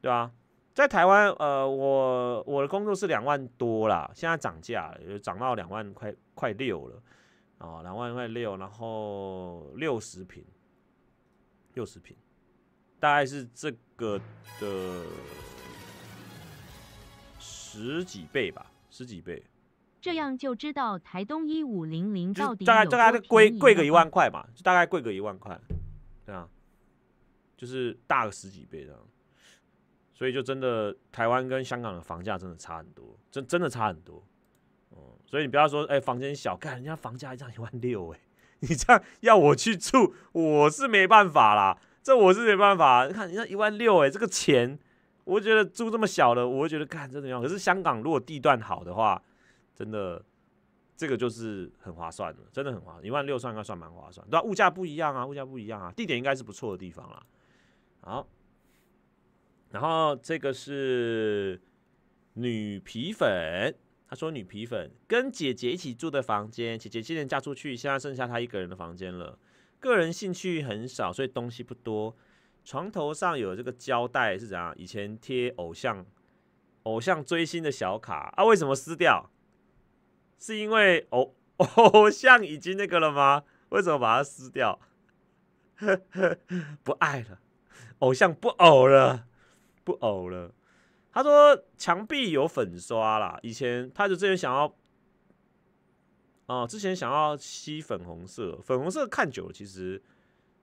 对啊，在台湾，呃，我我的工作是两万多啦，现在涨价，了，涨到两万块块六了，哦，两万块六，然后六十平，六十平，大概是这个的。十几倍吧，十几倍，这样就知道台东一五零零到底大概大概贵贵个一万块嘛，大概贵个一万块，对啊，就是大个十几倍这样，所以就真的台湾跟香港的房价真的差很多，真真的差很多，嗯，所以你不要说哎房间小，看人家房价还涨一万六哎，你这样要我去住我是没办法啦，这我是没办法，你看人家一万六哎，这个钱。我觉得住这么小的，我会觉得，看这的要。样？可是香港如果地段好的话，真的，这个就是很划算的，真的很划算，一万六算应该算蛮划算，对吧？物价不一样啊，物价不一样啊，地点应该是不错的地方啦。好，然后这个是女皮粉，她说女皮粉跟姐姐一起住的房间，姐姐今年嫁出去，现在剩下她一个人的房间了。个人兴趣很少，所以东西不多。床头上有这个胶带是怎样？以前贴偶像、偶像追星的小卡啊？为什么撕掉？是因为偶 偶像已经那个了吗？为什么把它撕掉？呵呵，不爱了，偶像不偶了，不偶了。他说墙壁有粉刷啦，以前他就之前想要，哦，之前想要吸粉红色，粉红色看久了其实。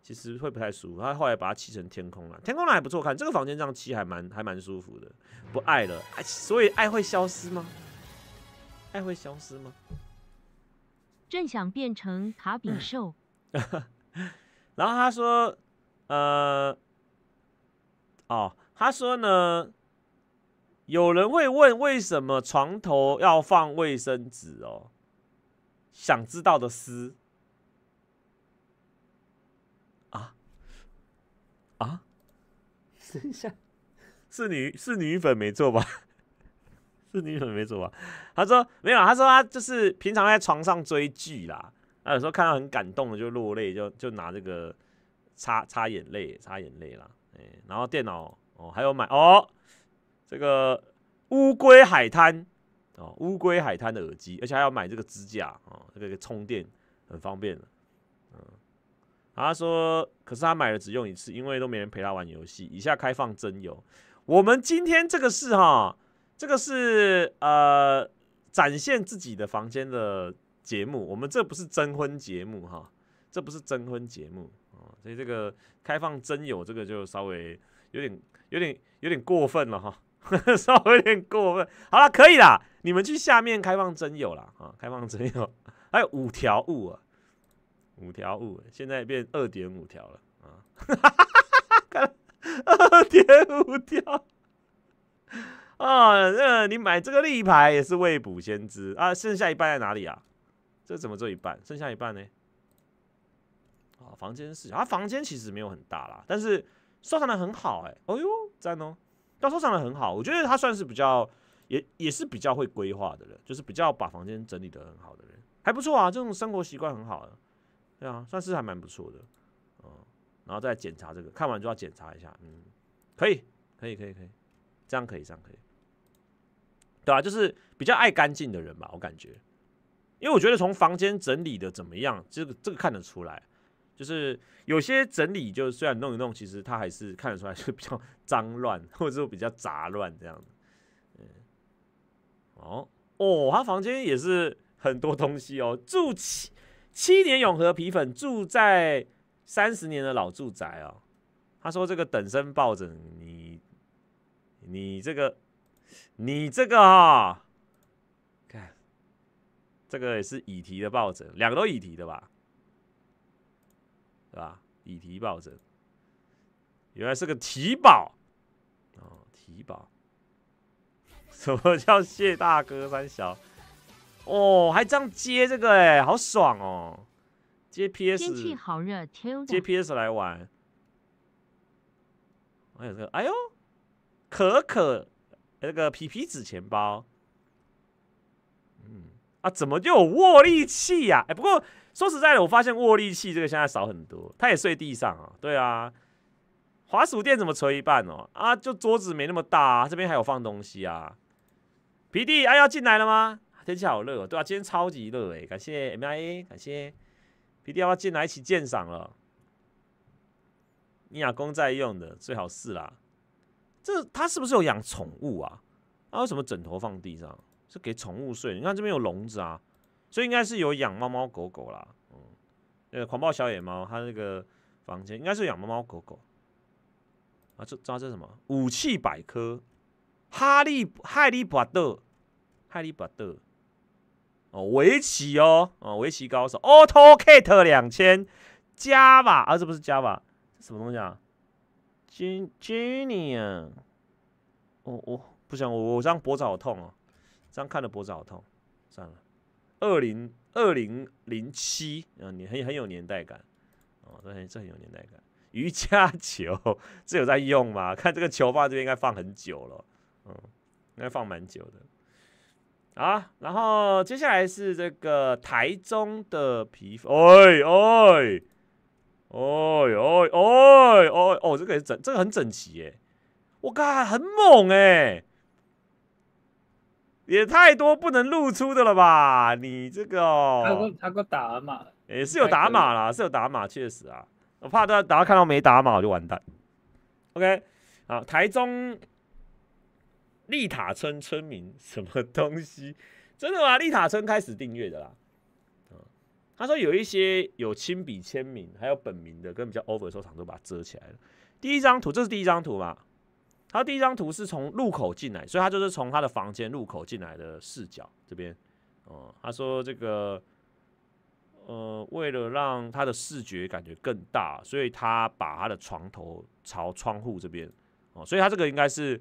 其实会不太舒服，他后来把它漆成天空了，天空蓝还不错看。这个房间这样漆还蛮还蛮舒服的，不爱了，所以爱会消失吗？爱会消失吗？正想变成卡比 兽，然后他说，呃，哦，他说呢，有人会问为什么床头要放卫生纸哦？想知道的私。啊，试一下，是女是女粉没错吧？是女粉没错 吧？他说没有，他说他就是平常在床上追剧啦，啊，有时候看到很感动的就落泪，就就拿这个擦擦眼泪，擦眼泪啦，哎，然后电脑哦，还有买哦这个乌龟海滩哦，乌龟海滩的耳机，而且还要买这个支架哦，这个充电很方便的。他说：“可是他买了只用一次，因为都没人陪他玩游戏。”以下开放真友。我们今天这个是哈，这个是呃，展现自己的房间的节目。我们这不是征婚节目哈，这不是征婚节目啊，所以这个开放真友这个就稍微有点、有点、有点过分了哈，稍微有点过分。好了，可以啦，你们去下面开放真友啦，啊，开放真友还有五条悟啊。五条悟，现在变二点五条了啊！二点五条啊！那你买这个立牌也是未卜先知啊！剩下一半在哪里啊？这怎么做一半？剩下一半呢？啊，房间是啊，房间其实没有很大啦，但是收藏的很好哎！哦呦，赞哦，他收藏的很好，我觉得他算是比较也也是比较会规划的人，就是比较把房间整理的很好的人，还不错啊，这种生活习惯很好。对啊，算是还蛮不错的，嗯，然后再检查这个，看完就要检查一下，嗯，可以，可以，可以，可以，这样可以这样可以，对啊，就是比较爱干净的人吧，我感觉，因为我觉得从房间整理的怎么样，这个这个看得出来，就是有些整理，就是虽然弄一弄，其实它还是看得出来是比较脏乱，或者说比较杂乱这样嗯，哦哦，他房间也是很多东西哦，住起。七年永和皮粉住在三十年的老住宅哦。他说：“这个等身抱枕，你你这个你这个啊，看这个是乙提的抱枕，两个都乙提的吧？对吧？乙提抱枕，原来是个提宝哦，提宝！什么叫谢大哥三小？”哦，还这样接这个哎，好爽哦！接 P S，接 P S 来玩。还有这个，哎呦，可可那个皮皮纸钱包，嗯，啊，怎么就有握力器呀？哎，不过说实在的，我发现握力器这个现在少很多。它也睡地上啊，对啊。滑鼠垫怎么垂一半哦？啊，就桌子没那么大，啊，这边还有放东西啊。皮弟，哎，要进来了吗？天气好热哦，对啊，今天超级热诶！感谢 MIA，感谢皮 d 阿进来一起鉴赏了。你阿公在用的，最好是啦。这他是不是有养宠物啊？他为什么枕头放地上？是给宠物睡？你看这边有笼子啊，所以应该是有养猫猫狗狗啦。嗯，个狂暴小野猫，它那个房间应该是养猫猫狗狗。啊，这这是什么？武器百科，哈利哈利波特，哈利波特。哦，围棋哦，哦，围棋高手，AutoCAD 两千 Java 啊，这不是 Java，什么东西啊 g n g n i u s 哦哦，不行，我我这样脖子好痛哦，这样看着脖子好痛，算了。二零二零零七，嗯，你很很有年代感，哦，这很这很有年代感。瑜伽球，这有在用吗？看这个球放这边应该放很久了，嗯，应该放蛮久的。啊，然后接下来是这个台中的皮肤，哎哎哎哎哎哦哦，这个整这个很整齐耶，我靠，很猛哎，也太多不能露出的了吧？你这个，他他我打码，也是有打码啦，是有打码，确实啊，我怕他打到看到没打码我就完蛋。OK，啊，台中。丽塔村村民什么东西？真的吗？丽塔村开始订阅的啦。他说有一些有亲笔签名还有本名的，跟比较 over 的收藏都把它遮起来了。第一张图，这是第一张图嘛？他第一张图是从入口进来，所以他就是从他的房间入口进来的视角这边。哦，他说这个，呃，为了让他的视觉感觉更大，所以他把他的床头朝窗户这边。哦，所以他这个应该是。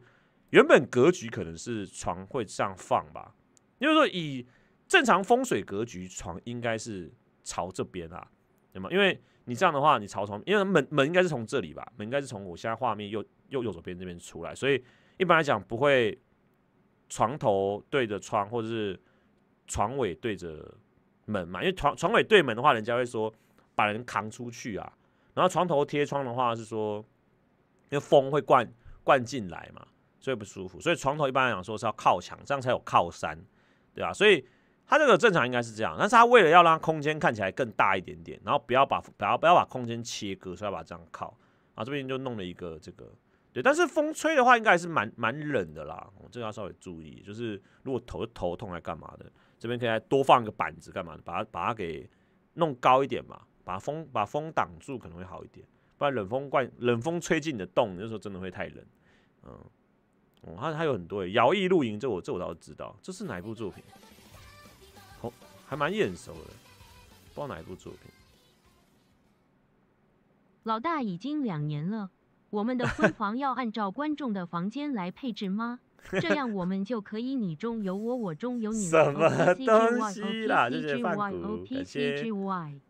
原本格局可能是床会这样放吧，因为说以正常风水格局，床应该是朝这边啊，对吗？因为你这样的话，你朝床，因为门门应该是从这里吧，门应该是从我现在画面右右右手边这边出来，所以一般来讲不会床头对着窗或者是床尾对着门嘛，因为床床尾对门的话，人家会说把人扛出去啊，然后床头贴窗的话是说，因为风会灌灌进来嘛。所以不舒服，所以床头一般来讲说是要靠墙，这样才有靠山，对吧？所以它这个正常应该是这样，但是它为了要让空间看起来更大一点点，然后不要把不要不要把空间切割，所以要把这样靠，啊，这边就弄了一个这个，对。但是风吹的话，应该还是蛮蛮冷的啦，这个要稍微注意。就是如果头头痛还干嘛的，这边可以多放一个板子干嘛的，把它把它给弄高一点嘛，把风把风挡住可能会好一点，不然冷风灌冷风吹进你的洞，有时候真的会太冷，嗯。哦，他他有很多摇曳露营，这我这我倒是知道，这是哪一部作品？哦，还蛮眼熟的，不知道哪一部作品。老大已经两年了，我们的婚房要按照观众的房间来配置吗？这样我们就可以你中有我，我中有你。什么东西啦？这是饭古，感谢。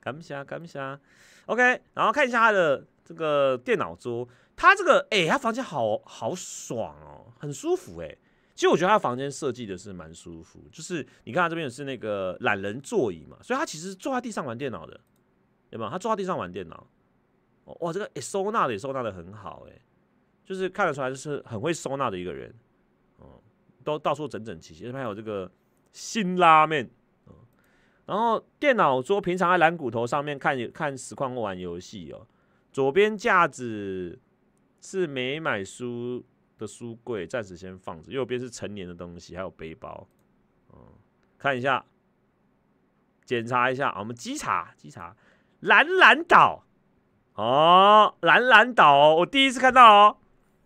感谢，感谢。OK，然后看一下他的这个电脑桌，他这个哎，他房间好好爽哦。很舒服哎，其实我觉得他房间设计的是蛮舒服，就是你看他这边是那个懒人座椅嘛，所以他其实坐在地上玩电脑的，对吗？他坐在地上玩电脑，哦，哇，这个收纳的也收纳的很好哎，就是看得出来就是很会收纳的一个人，嗯，都到处整整齐齐，还有这个辛拉面，然后电脑桌平常在蓝骨头上面看看实况或玩游戏哦，左边架子是没买书。的书柜暂时先放着，右边是成年的东西，还有背包，嗯，看一下，检查一下，啊，我们稽查稽查，蓝蓝岛，哦，蓝蓝岛，我第一次看到哦，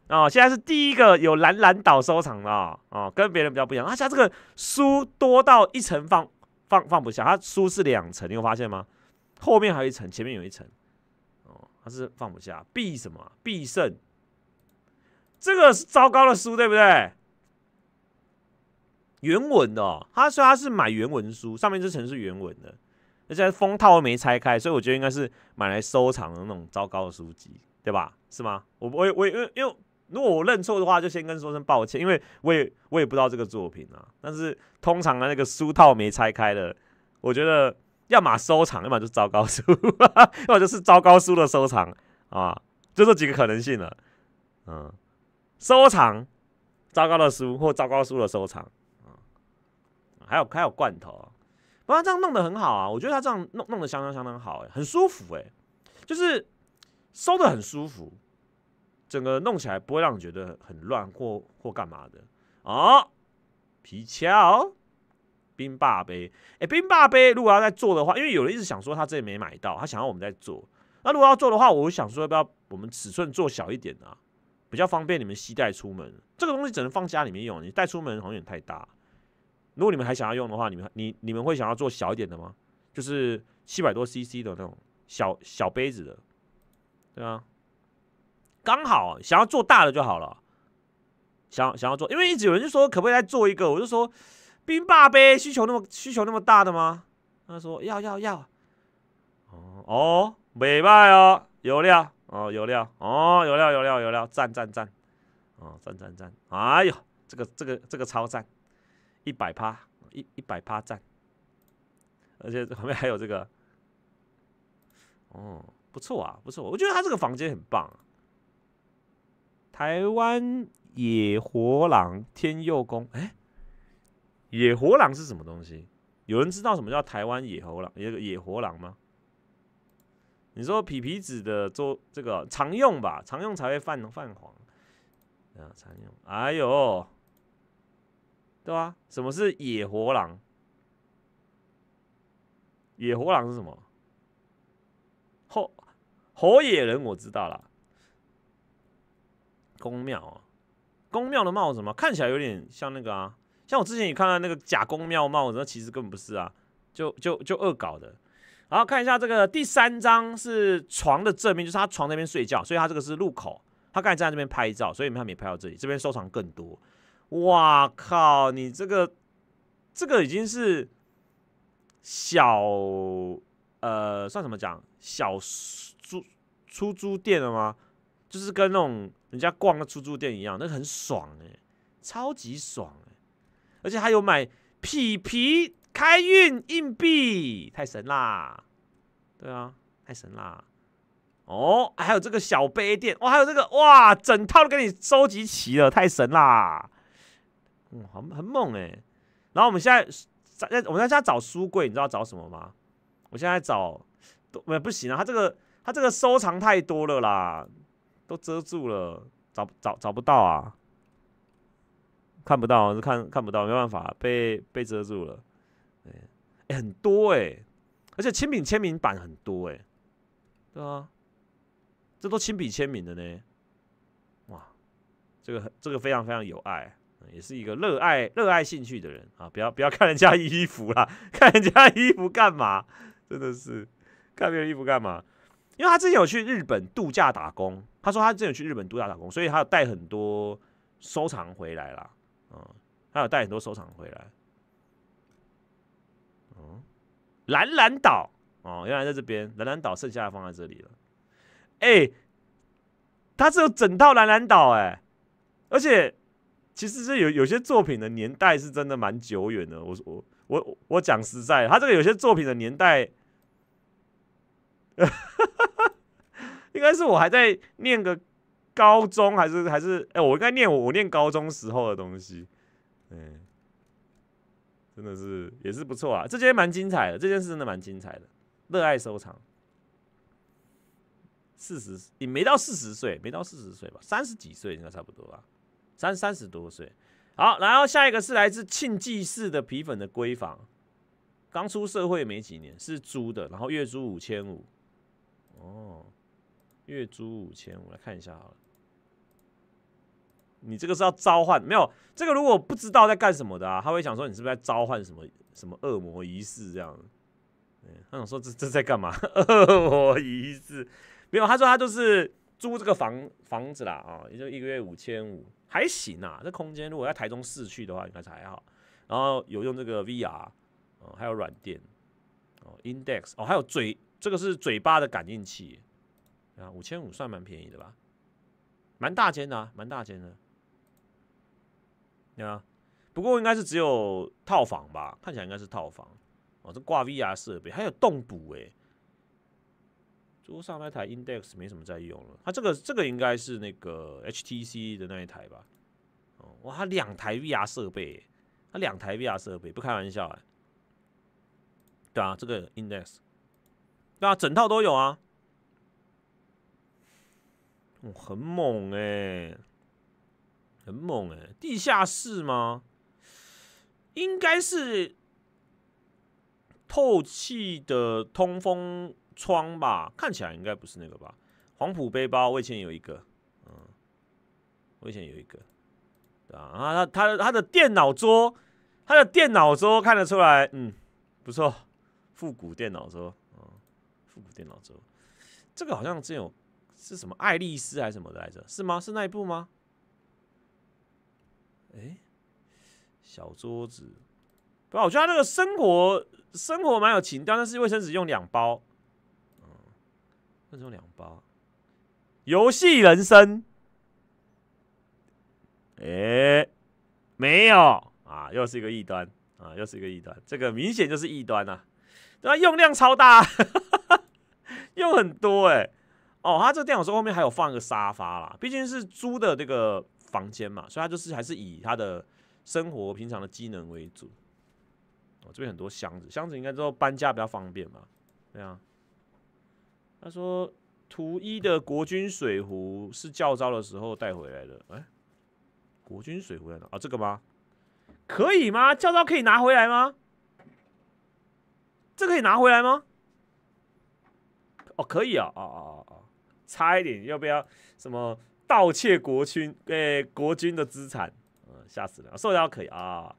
哦，现在是第一个有蓝蓝岛收藏的，哦跟别人比较不一样，他家这个书多到一层放放放不下，他书是两层，你有发现吗？后面还有一层，前面有一层，哦，他是放不下，必什么必胜。这个是糟糕的书，对不对？原文的，他说他是买原文书，上面这层是原文的，而且封套都没拆开，所以我觉得应该是买来收藏的那种糟糕的书籍，对吧？是吗？我我我因为因为如果我认错的话，就先跟说声抱歉，因为我也我也不知道这个作品啊。但是通常呢，那个书套没拆开的，我觉得要么收藏，要么就糟糕书，要么就是糟糕书的收藏啊，就这几个可能性了，嗯。收藏，糟糕的书或糟糕书的收藏啊，还有还有罐头，不过这样弄得很好啊，我觉得他这样弄弄得相当相当好，哎，很舒服，哎，就是收的很舒服，整个弄起来不会让你觉得很乱或或干嘛的。哦，皮枪冰霸杯，哎，冰霸杯如果要在做的话，因为有人一直想说他这里没买到，他想要我们再做，那如果要做的话，我想说要不要我们尺寸做小一点呢？比较方便你们携带出门，这个东西只能放家里面用，你带出门好像有点太大。如果你们还想要用的话，你们你你们会想要做小一点的吗？就是七百多 CC 的那种小小杯子的，对啊，刚好想要做大的就好了。想想要做，因为一直有人就说可不可以再做一个，我就说冰霸杯需求那么需求那么大的吗？他说要要要，哦哦，未歹哦，有料。哦，有料哦，有料有料有料，赞赞赞，哦，赞赞赞，哎呦，这个这个这个超赞，一百趴一一百趴赞，而且旁边还有这个，哦，不错啊，不错，我觉得他这个房间很棒。啊，台湾野火狼天佑宫，哎，野火狼是什么东西？有人知道什么叫台湾野猴狼野野火狼吗？你说皮皮子的做这个常用吧，常用才会泛泛黄啊，常用。哎呦，对吧？什么是野活狼？野活狼是什么？火火野人我知道了。公庙啊，公庙的帽子吗？看起来有点像那个啊，像我之前也看到那个假公庙帽，子，那其实根本不是啊，就就就恶搞的。然后看一下这个第三张是床的正面，就是他床那边睡觉，所以他这个是入口。他刚才站在这边拍照，所以他没拍到这里。这边收藏更多，哇靠！你这个这个已经是小呃算什么讲小租出租店了吗？就是跟那种人家逛的出租店一样，那很爽哎，超级爽哎，而且还有买皮皮。开运硬币太神啦，对啊，太神啦！哦，还有这个小杯垫哇，还有这个哇，整套都给你收集齐了，太神啦！嗯，很很猛哎。然后我们现在在我们在家找书柜，你知道找什么吗？我现在找都不行啊，他这个他这个收藏太多了啦，都遮住了，找找找不到啊，看不到是看看不到，没办法，被被遮住了。哎，很多哎，而且亲笔签名版很多哎，对啊，这都亲笔签名的呢，哇，这个这个非常非常有爱，也是一个热爱热爱兴趣的人啊！不要不要看人家衣服啦，看人家衣服干嘛？真的是看别人衣服干嘛？因为他之前有去日本度假打工，他说他之前有去日本度假打工，所以他有带很多收藏回来啦。嗯，他有带很多收藏回来。哦，蓝蓝岛哦，原来在这边。蓝蓝岛剩下的放在这里了。哎，他是有整套蓝蓝岛哎，而且其实是有有些作品的年代是真的蛮久远的。我我我我讲实在，他这个有些作品的年代，应该是我还在念个高中，还是还是哎，我应该念我念高中时候的东西，嗯。真的是也是不错啊，这件蛮精彩的，这件事真的蛮精彩的。热爱收藏，四十，你没到四十岁，没到四十岁吧，三十几岁应该差不多吧，三三十多岁。好，然后下一个是来自庆记市的皮粉的闺房，刚出社会没几年，是租的，然后月租五千五，哦，月租五千，我来看一下好了。你这个是要召唤？没有这个，如果不知道在干什么的啊，他会想说你是不是在召唤什么什么恶魔仪式这样？嗯，他想说这这在干嘛？恶魔仪式没有，他说他就是租这个房房子啦啊，也就一个月五千五，还行啊。这空间如果在台中市区的话，应该才还好。然后有用这个 VR，哦，还有软垫哦，Index 哦，还有嘴，这个是嘴巴的感应器啊，五千五算蛮便宜的吧？蛮大间的，蛮大间的。对啊，不过应该是只有套房吧？看起来应该是套房哦。这挂 VR 设备，还有动捕哎。桌上那台 Index 没什么在用了，它这个这个应该是那个 HTC 的那一台吧？哦，哇，两台 VR 设备，它两台 VR 设备不开玩笑哎。对啊，这个 Index，对啊，整套都有啊。哦，很猛哎。很猛哎，地下室吗？应该是透气的通风窗吧，看起来应该不是那个吧。黄埔背包我以前有一个，嗯，我以前有一个，对他他的他的电脑桌，他的电脑桌看得出来，嗯，不错，复古电脑桌，嗯，复古电脑桌。这个好像只有是什么《爱丽丝》还是什么的来着？是吗？是那一部吗？哎，小桌子，不我觉得他这个生活生活蛮有情调，但是卫生纸用两包，嗯，卫用两包，游戏人生，哎，没有啊，又是一个异端啊，又是一个异端，这个明显就是异端呐，对啊，用量超大，用很多哎，哦，他这个电脑桌后面还有放一个沙发啦，毕竟是租的这个。房间嘛，所以他就是还是以他的生活平常的机能为主。哦，这边很多箱子，箱子应该之后搬家比较方便嘛。对啊。他说图一的国军水壶是教招的时候带回来的，哎，国军水壶在哪？啊，这个吗？可以吗？教招可以拿回来吗？这可以拿回来吗？哦，可以啊，啊啊啊啊，差一点，要不要什么？盗窃国军诶，国军的资产，嗯，吓死了。受邀可以啊，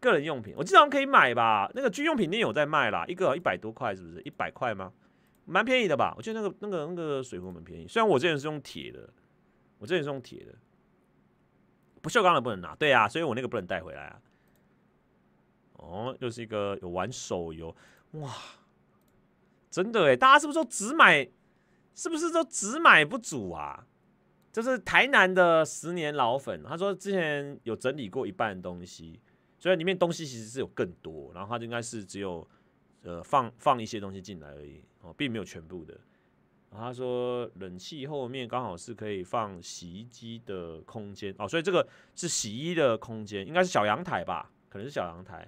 个人用品，我基本上可以买吧。那个军用品店有在卖啦，一个一百多块，是不是一百块吗？蛮便宜的吧？我觉得那个那个那个水壶蛮便宜，虽然我之前是用铁的，我之前是用铁的，不锈钢的不能拿，对啊，所以我那个不能带回来啊。哦，又是一个有玩手游，哇，真的诶，大家是不是都只买？是不是都只买不组啊？就是台南的十年老粉，他说之前有整理过一半的东西，所以里面东西其实是有更多，然后他就应该是只有呃放放一些东西进来而已哦，并没有全部的。然后他说冷气后面刚好是可以放洗衣机的空间哦，所以这个是洗衣的空间，应该是小阳台吧？可能是小阳台。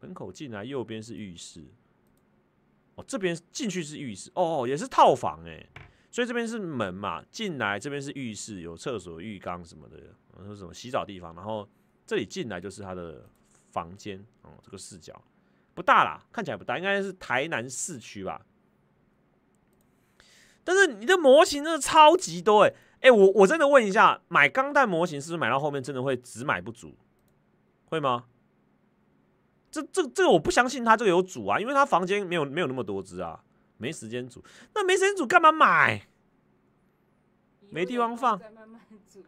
门口进来右边是浴室，哦这边进去是浴室哦，也是套房哎。所以这边是门嘛，进来这边是浴室，有厕所、浴缸什么的，说什么洗澡地方。然后这里进来就是他的房间，哦，这个视角不大啦，看起来不大，应该是台南市区吧。但是你的模型真的超级多，哎哎，我我真的问一下，买钢弹模型是不是买到后面真的会只买不足？会吗？这这这个我不相信，他这个有主啊，因为他房间没有没有那么多只啊。没时间煮，那没时间煮干嘛买？没地方放。在慢慢煮。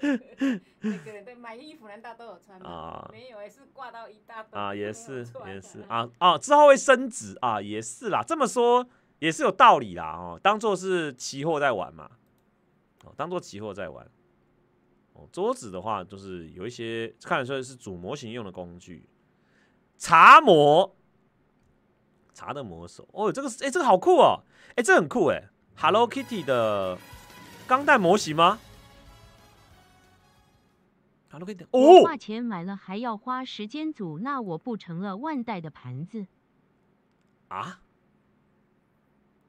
每 个人买衣服，人大都有穿吗？啊，没有，也是挂到一大。堆啊，也是，也是啊啊，之后会升值啊，也是啦。这么说也是有道理啦哦，当做是期货在玩嘛，哦，当做期货在玩。哦，桌子的话就是有一些，看得出来是主模型用的工具，茶模。茶的魔手哦，这个是哎，这个好酷哦，哎，这很酷哎，Hello Kitty 的钢弹模型吗？Hello Kitty。哦。花钱买了还要花时间组，那我不成了万代的盘子？啊？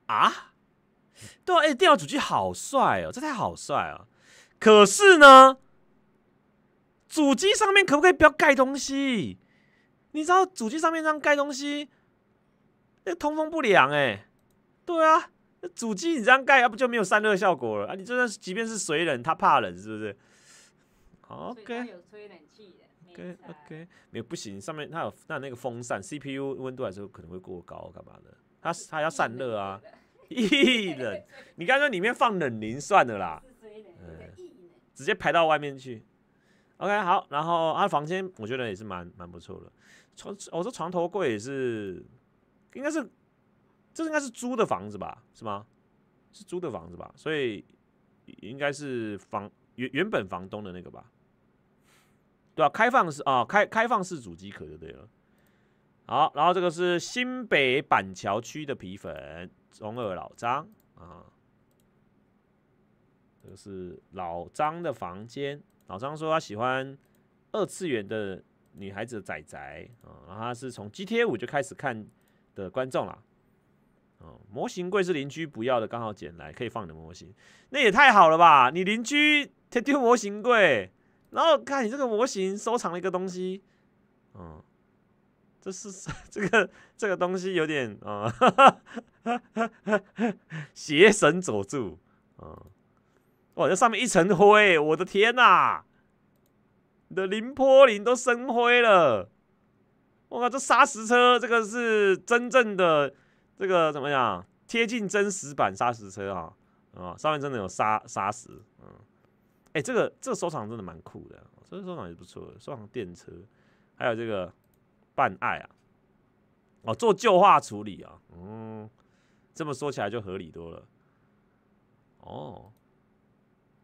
啊？对啊，哎，电脑主机好帅哦，这台好帅哦。可是呢，主机上面可不可以不要盖东西？你知道主机上面这样盖东西？那通风不良哎，对啊，那主机你这样盖，要不就没有散热效果了啊！你就算即便是水冷，他怕冷是不是？OK OK 没不行，上面它有那那个风扇，CPU 温度还是可能会过高，干嘛的？它它要散热啊，一冷，你刚脆里面放冷凝算了啦，直接排到外面去。OK 好，然后他房间我觉得也是蛮蛮不错的，床我说床头柜也是。应该是，这应该是租的房子吧，是吗？是租的房子吧，所以应该是房原原本房东的那个吧，对啊，开放式啊，开开放式主机壳就对了。好，然后这个是新北板桥区的皮粉中二老张啊，这个是老张的房间。老张说他喜欢二次元的女孩子的仔仔啊，然后他是从 G T A 五就开始看。的观众啦，哦，模型柜是邻居不要的，刚好捡来可以放你的模型，那也太好了吧？你邻居他丢模型柜，然后看你这个模型收藏了一个东西，嗯，这是这个这个东西有点啊，邪神佐助，哦，哇，这上面一层灰，我的天呐，你的凌波凌都生灰了。我靠，这砂石车，这个是真正的，这个怎么样？贴近真实版砂石车啊，啊，上面真的有砂砂石，嗯，哎，这个这个收藏真的蛮酷的，这个收藏也不错，收藏电车，还有这个办爱啊，哦，做旧化处理啊，嗯，这么说起来就合理多了，哦，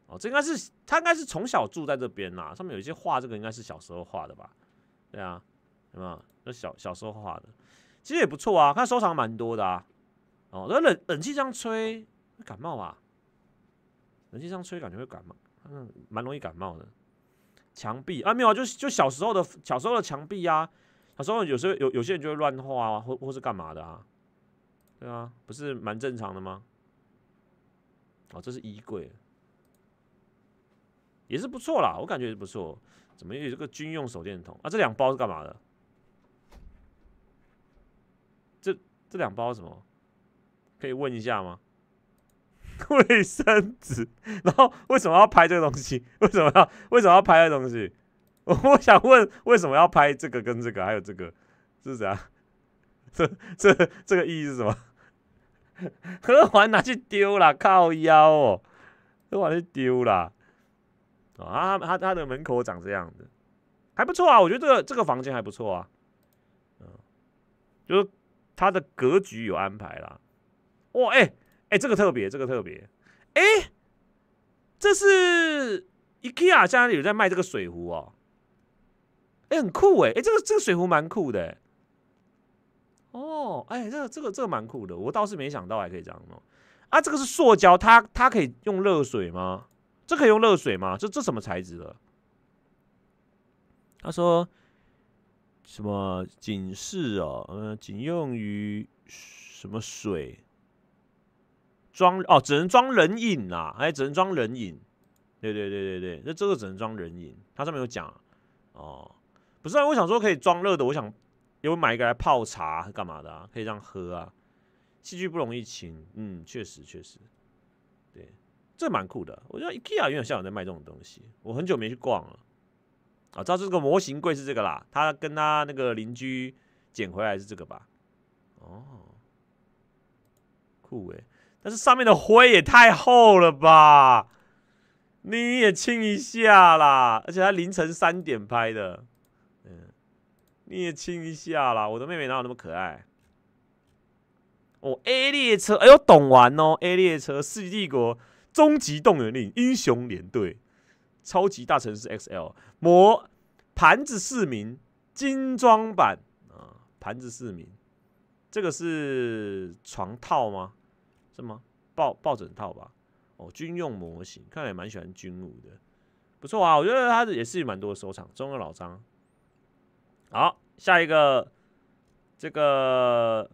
哦，这应该是他应该是从小住在这边啦，上面有一些画，这个应该是小时候画的吧？对啊，有没有？就小小时候画的，其实也不错啊。他收藏蛮多的啊。哦，那冷冷气这样吹会感冒吧？冷气这样吹感觉会感冒，嗯，蛮容易感冒的。墙壁啊，没有啊，就就小时候的小时候的墙壁啊，小时候有时候有有些人就会乱画，啊，或或是干嘛的啊？对啊，不是蛮正常的吗？哦，这是衣柜，也是不错啦。我感觉也不错。怎么也有这个军用手电筒啊？这两包是干嘛的？这两包什么？可以问一下吗？卫生纸。然后为什么要拍这个东西？为什么要为什么要拍这个东西？我我想问为什么要拍这个跟这个还有这个，是啥？这这这个意义是什么？喝完拿去丢啦，靠腰哦，喝完就丢啦。啊，他他的门口长这样的，还不错啊，我觉得这个这个房间还不错啊。嗯，就是。它的格局有安排啦，哇，哎，哎，这个特别，这个特别，哎，这是 IKEA 家里有在卖这个水壶哦，哎，很酷哎，哎，这个这个水壶蛮酷的，哦，哎，这个这个这个蛮酷的，我倒是没想到还可以这样弄啊，这个是塑胶，它它可以用热水吗？这可以用热水吗？这这什么材质的？他说。什么警示哦，嗯，仅用于什么水装哦，只能装人影呐，哎，只能装人影，对对对对对，那这个只能装人影，它上面有讲哦，不是，啊，我想说可以装热的，我想有买一个来泡茶干嘛的，可以这样喝啊，器具不容易清，嗯，确实确实，对，这蛮酷的，我觉得 IKEA 原来像有在卖这种东西，我很久没去逛了。啊，道这个模型柜是这个啦。他跟他那个邻居捡回来是这个吧？哦，酷哎！但是上面的灰也太厚了吧？你也亲一下啦！而且他凌晨三点拍的，嗯，你也亲一下啦。我的妹妹哪有那么可爱？哦，A 列车，哎呦，懂玩哦！A 列车、世纪帝国、终极动员令、英雄联队、超级大城市 XL。模盘子市民精装版啊，盘子市民，这个是床套吗？是吗？抱抱枕套吧。哦，军用模型，看来蛮喜欢军武的，不错啊。我觉得他也是蛮多收藏。中二老张，好，下一个这个，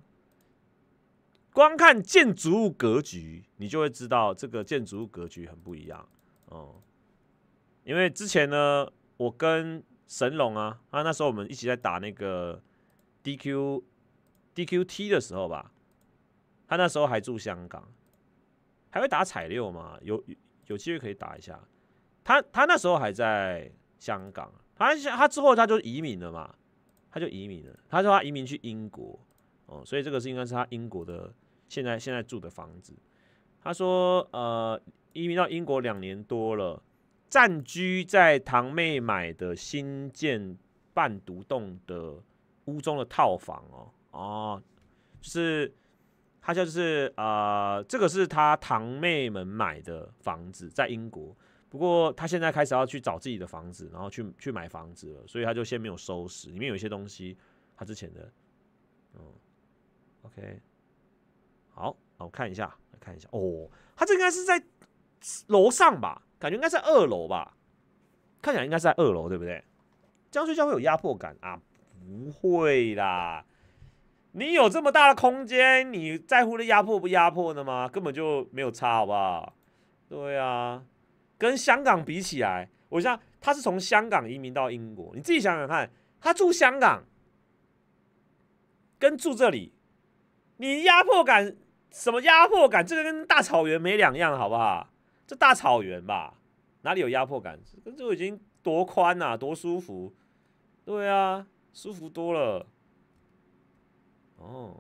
光看建筑物格局，你就会知道这个建筑物格局很不一样哦。因为之前呢。我跟神龙啊，他那时候我们一起在打那个 DQ DQT 的时候吧，他那时候还住香港，还会打彩六吗？有有机会可以打一下。他他那时候还在香港，他他之后他就移民了嘛，他就移民了。他说他移民去英国，哦，所以这个是应该是他英国的现在现在住的房子。他说呃，移民到英国两年多了。暂居在堂妹买的新建半独栋的屋中的套房哦，就是，他就是啊，这个是他堂妹们买的房子，在英国。不过他现在开始要去找自己的房子，然后去去买房子了，所以他就先没有收拾，里面有一些东西，他之前的，嗯，OK，好，我看一下，看一下哦，他这应该是在楼上吧？感觉应该在二楼吧，看起来应该在二楼，对不对？这样睡觉会有压迫感啊？不会啦，你有这么大的空间，你在乎的压迫不压迫的吗？根本就没有差，好不好？对啊，跟香港比起来，我想他是从香港移民到英国，你自己想想看，他住香港跟住这里，你压迫感什么压迫感？这个跟大草原没两样，好不好？这大草原吧，哪里有压迫感？这已经多宽啊，多舒服，对啊，舒服多了。哦，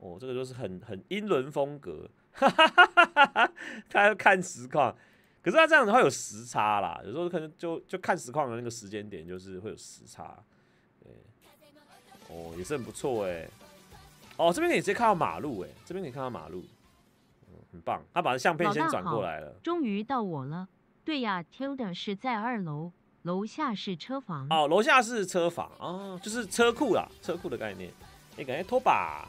哦，这个就是很很英伦风格，哈哈哈哈哈。他要看实况，可是他这样子会有时差啦，有时候可能就就看实况的那个时间点就是会有时差。对，哦，也是很不错哎。哦，这边可以直接看到马路哎，这边可以看到马路。棒，他把相片先转过来了。终于到我了，对呀，Tilda 是在二楼，楼下是车房。哦，楼下是车房哦，就是车库啦，车库的概念。你感觉拖把。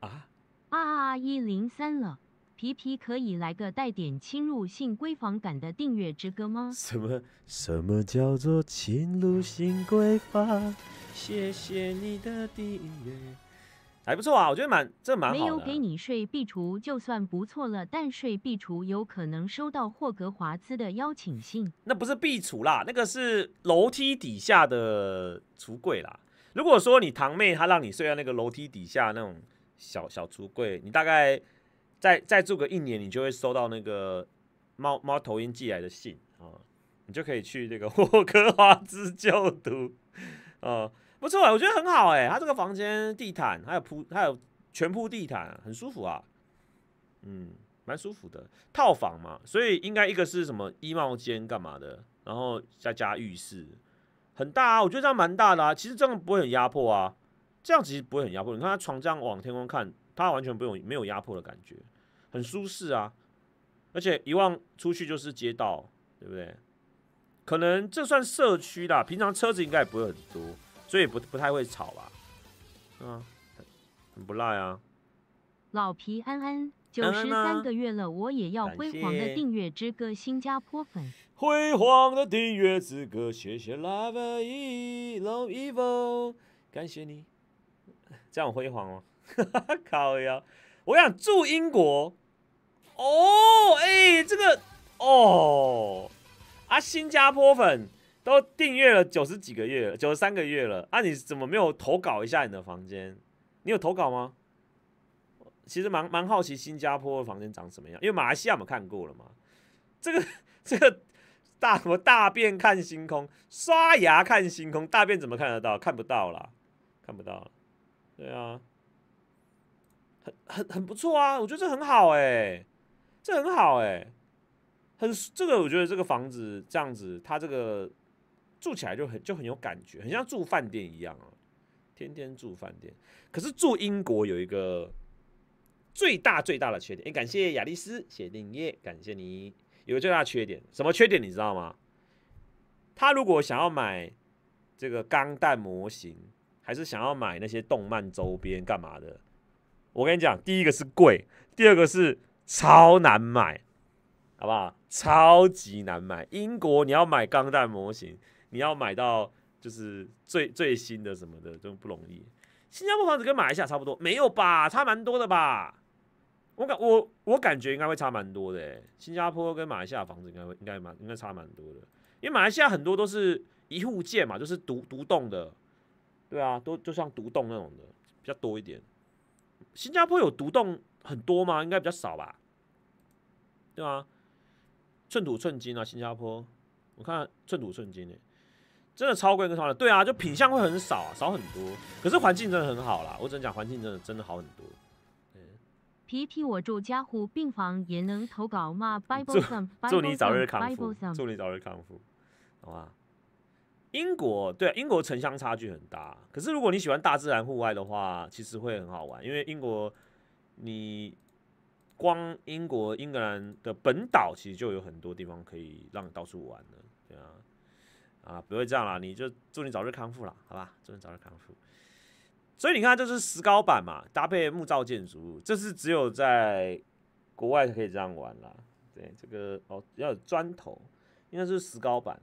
啊啊啊！一零三了，皮皮可以来个带点侵入性闺房感的订阅之歌吗？什么什么叫做侵入性闺房？谢谢你的订阅。还不错啊，我觉得蛮这蛮没有给你睡壁橱就算不错了，但睡壁橱有可能收到霍格华兹的邀请信。那不是壁橱啦，那个是楼梯底下的橱柜啦。如果说你堂妹她让你睡在那个楼梯底下那种小小橱柜，你大概再再住个一年，你就会收到那个猫猫头鹰寄来的信啊，你就可以去那个 霍格华兹就读啊。不错我觉得很好哎。他这个房间地毯还有铺，还有全铺地毯，很舒服啊。嗯，蛮舒服的。套房嘛，所以应该一个是什么衣帽间干嘛的，然后再加浴室，很大啊。我觉得这样蛮大的啊。其实这样不会很压迫啊。这样子其实不会很压迫。你看他床这样往天空看，他完全不用没有压迫的感觉，很舒适啊。而且一望出去就是街道，对不对？可能这算社区啦。平常车子应该也不会很多。所以不不太会吵吧，嗯，很不辣呀。老皮安安九十三个月了，我也要辉煌的订阅之歌，新加坡粉。辉煌的订阅之歌，谢谢 l o v e Long Evil，感谢你。这样辉煌吗？靠呀！我想住英国。哦，哎，这个哦，啊，新加坡粉。都订阅了九十几个月，九十三个月了，啊！你怎么没有投稿一下你的房间？你有投稿吗？其实蛮蛮好奇新加坡的房间长什么样，因为马来西亚我们看过了嘛。这个 这个大什么大便看星空，刷牙看星空，大便怎么看得到？看不到啦，看不到对啊，很很很不错啊，我觉得这很好哎，这很好哎，很这个我觉得这个房子这样子，它这个。住起来就很就很有感觉，很像住饭店一样啊，天天住饭店。可是住英国有一个最大最大的缺点，哎，感谢亚丽丝写订阅，感谢你。有个最大缺点，什么缺点你知道吗？他如果想要买这个钢弹模型，还是想要买那些动漫周边干嘛的，我跟你讲，第一个是贵，第二个是超难买，好不好？超级难买。英国你要买钢弹模型。你要买到就是最最新的什么的都不容易。新加坡房子跟马来西亚差不多？没有吧，差蛮多的吧？我感我我感觉应该会差蛮多的。新加坡跟马来西亚房子应该会应该蛮应该差蛮多的，因为马来西亚很多都是一户建嘛，就是独独栋的，对啊，都就像独栋那种的比较多一点。新加坡有独栋很多吗？应该比较少吧，对吗？寸土寸金啊，新加坡，我看寸土寸金诶。真的超贵跟超烂，对啊，就品相会很少，啊，少很多。可是环境真的很好啦，我只能讲环境真的真的好很多。皮皮，我住加护病房也能投稿吗？祝祝你早日康复，祝你早日康复，好啊。英国对英国城乡差距很大，可是如果你喜欢大自然户外的话，其实会很好玩，因为英国你光英国英格兰的本岛其实就有很多地方可以让到处玩了。啊，不会这样啦！你就祝你早日康复啦，好吧？祝你早日康复。所以你看，这是石膏板嘛，搭配木造建筑，这是只有在国外可以这样玩啦。对，这个哦，要有砖头，应该是石膏板，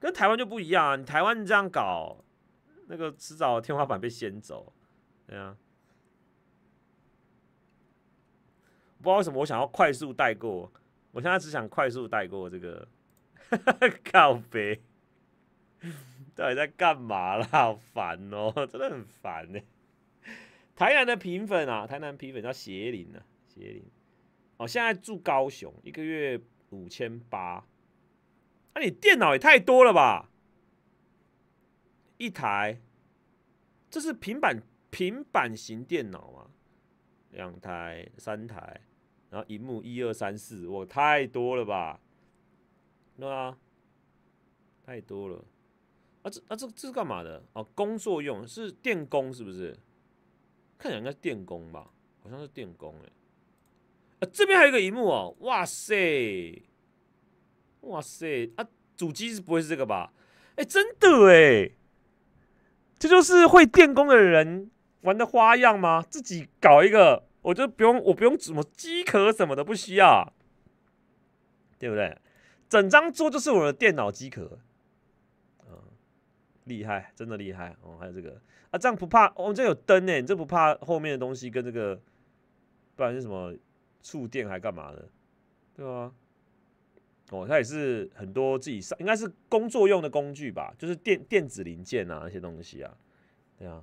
跟台湾就不一样啊。你台湾这样搞，那个迟早天花板被掀走。对啊，不知道为什么我想要快速带过，我现在只想快速带过这个告 别。到底在干嘛啦？好烦哦，真的很烦呢。台南的平粉啊，台南平粉叫邪灵啊，邪灵。哦，现在住高雄，一个月五千八。那你电脑也太多了吧？一台，这是平板平板型电脑吗？两台、三台，然后荧幕一二三四，哇，太多了吧？对啊，太多了。啊，这啊这这是干嘛的？哦，工作用是电工是不是？看起来应该是电工吧，好像是电工哎。啊，这边还有个荧幕哦，哇塞，哇塞，啊，主机是不会是这个吧？哎，真的哎，这就是会电工的人玩的花样吗？自己搞一个，我就不用我不用什么机壳什么的，不需要，对不对？整张桌就是我的电脑机壳。厉害，真的厉害哦！还有这个啊，这样不怕，哦，这有灯哎，你这不怕后面的东西跟这个，不然是什么触电还干嘛的，对吗？哦，它也是很多自己上，应该是工作用的工具吧，就是电电子零件啊那些东西啊，对啊。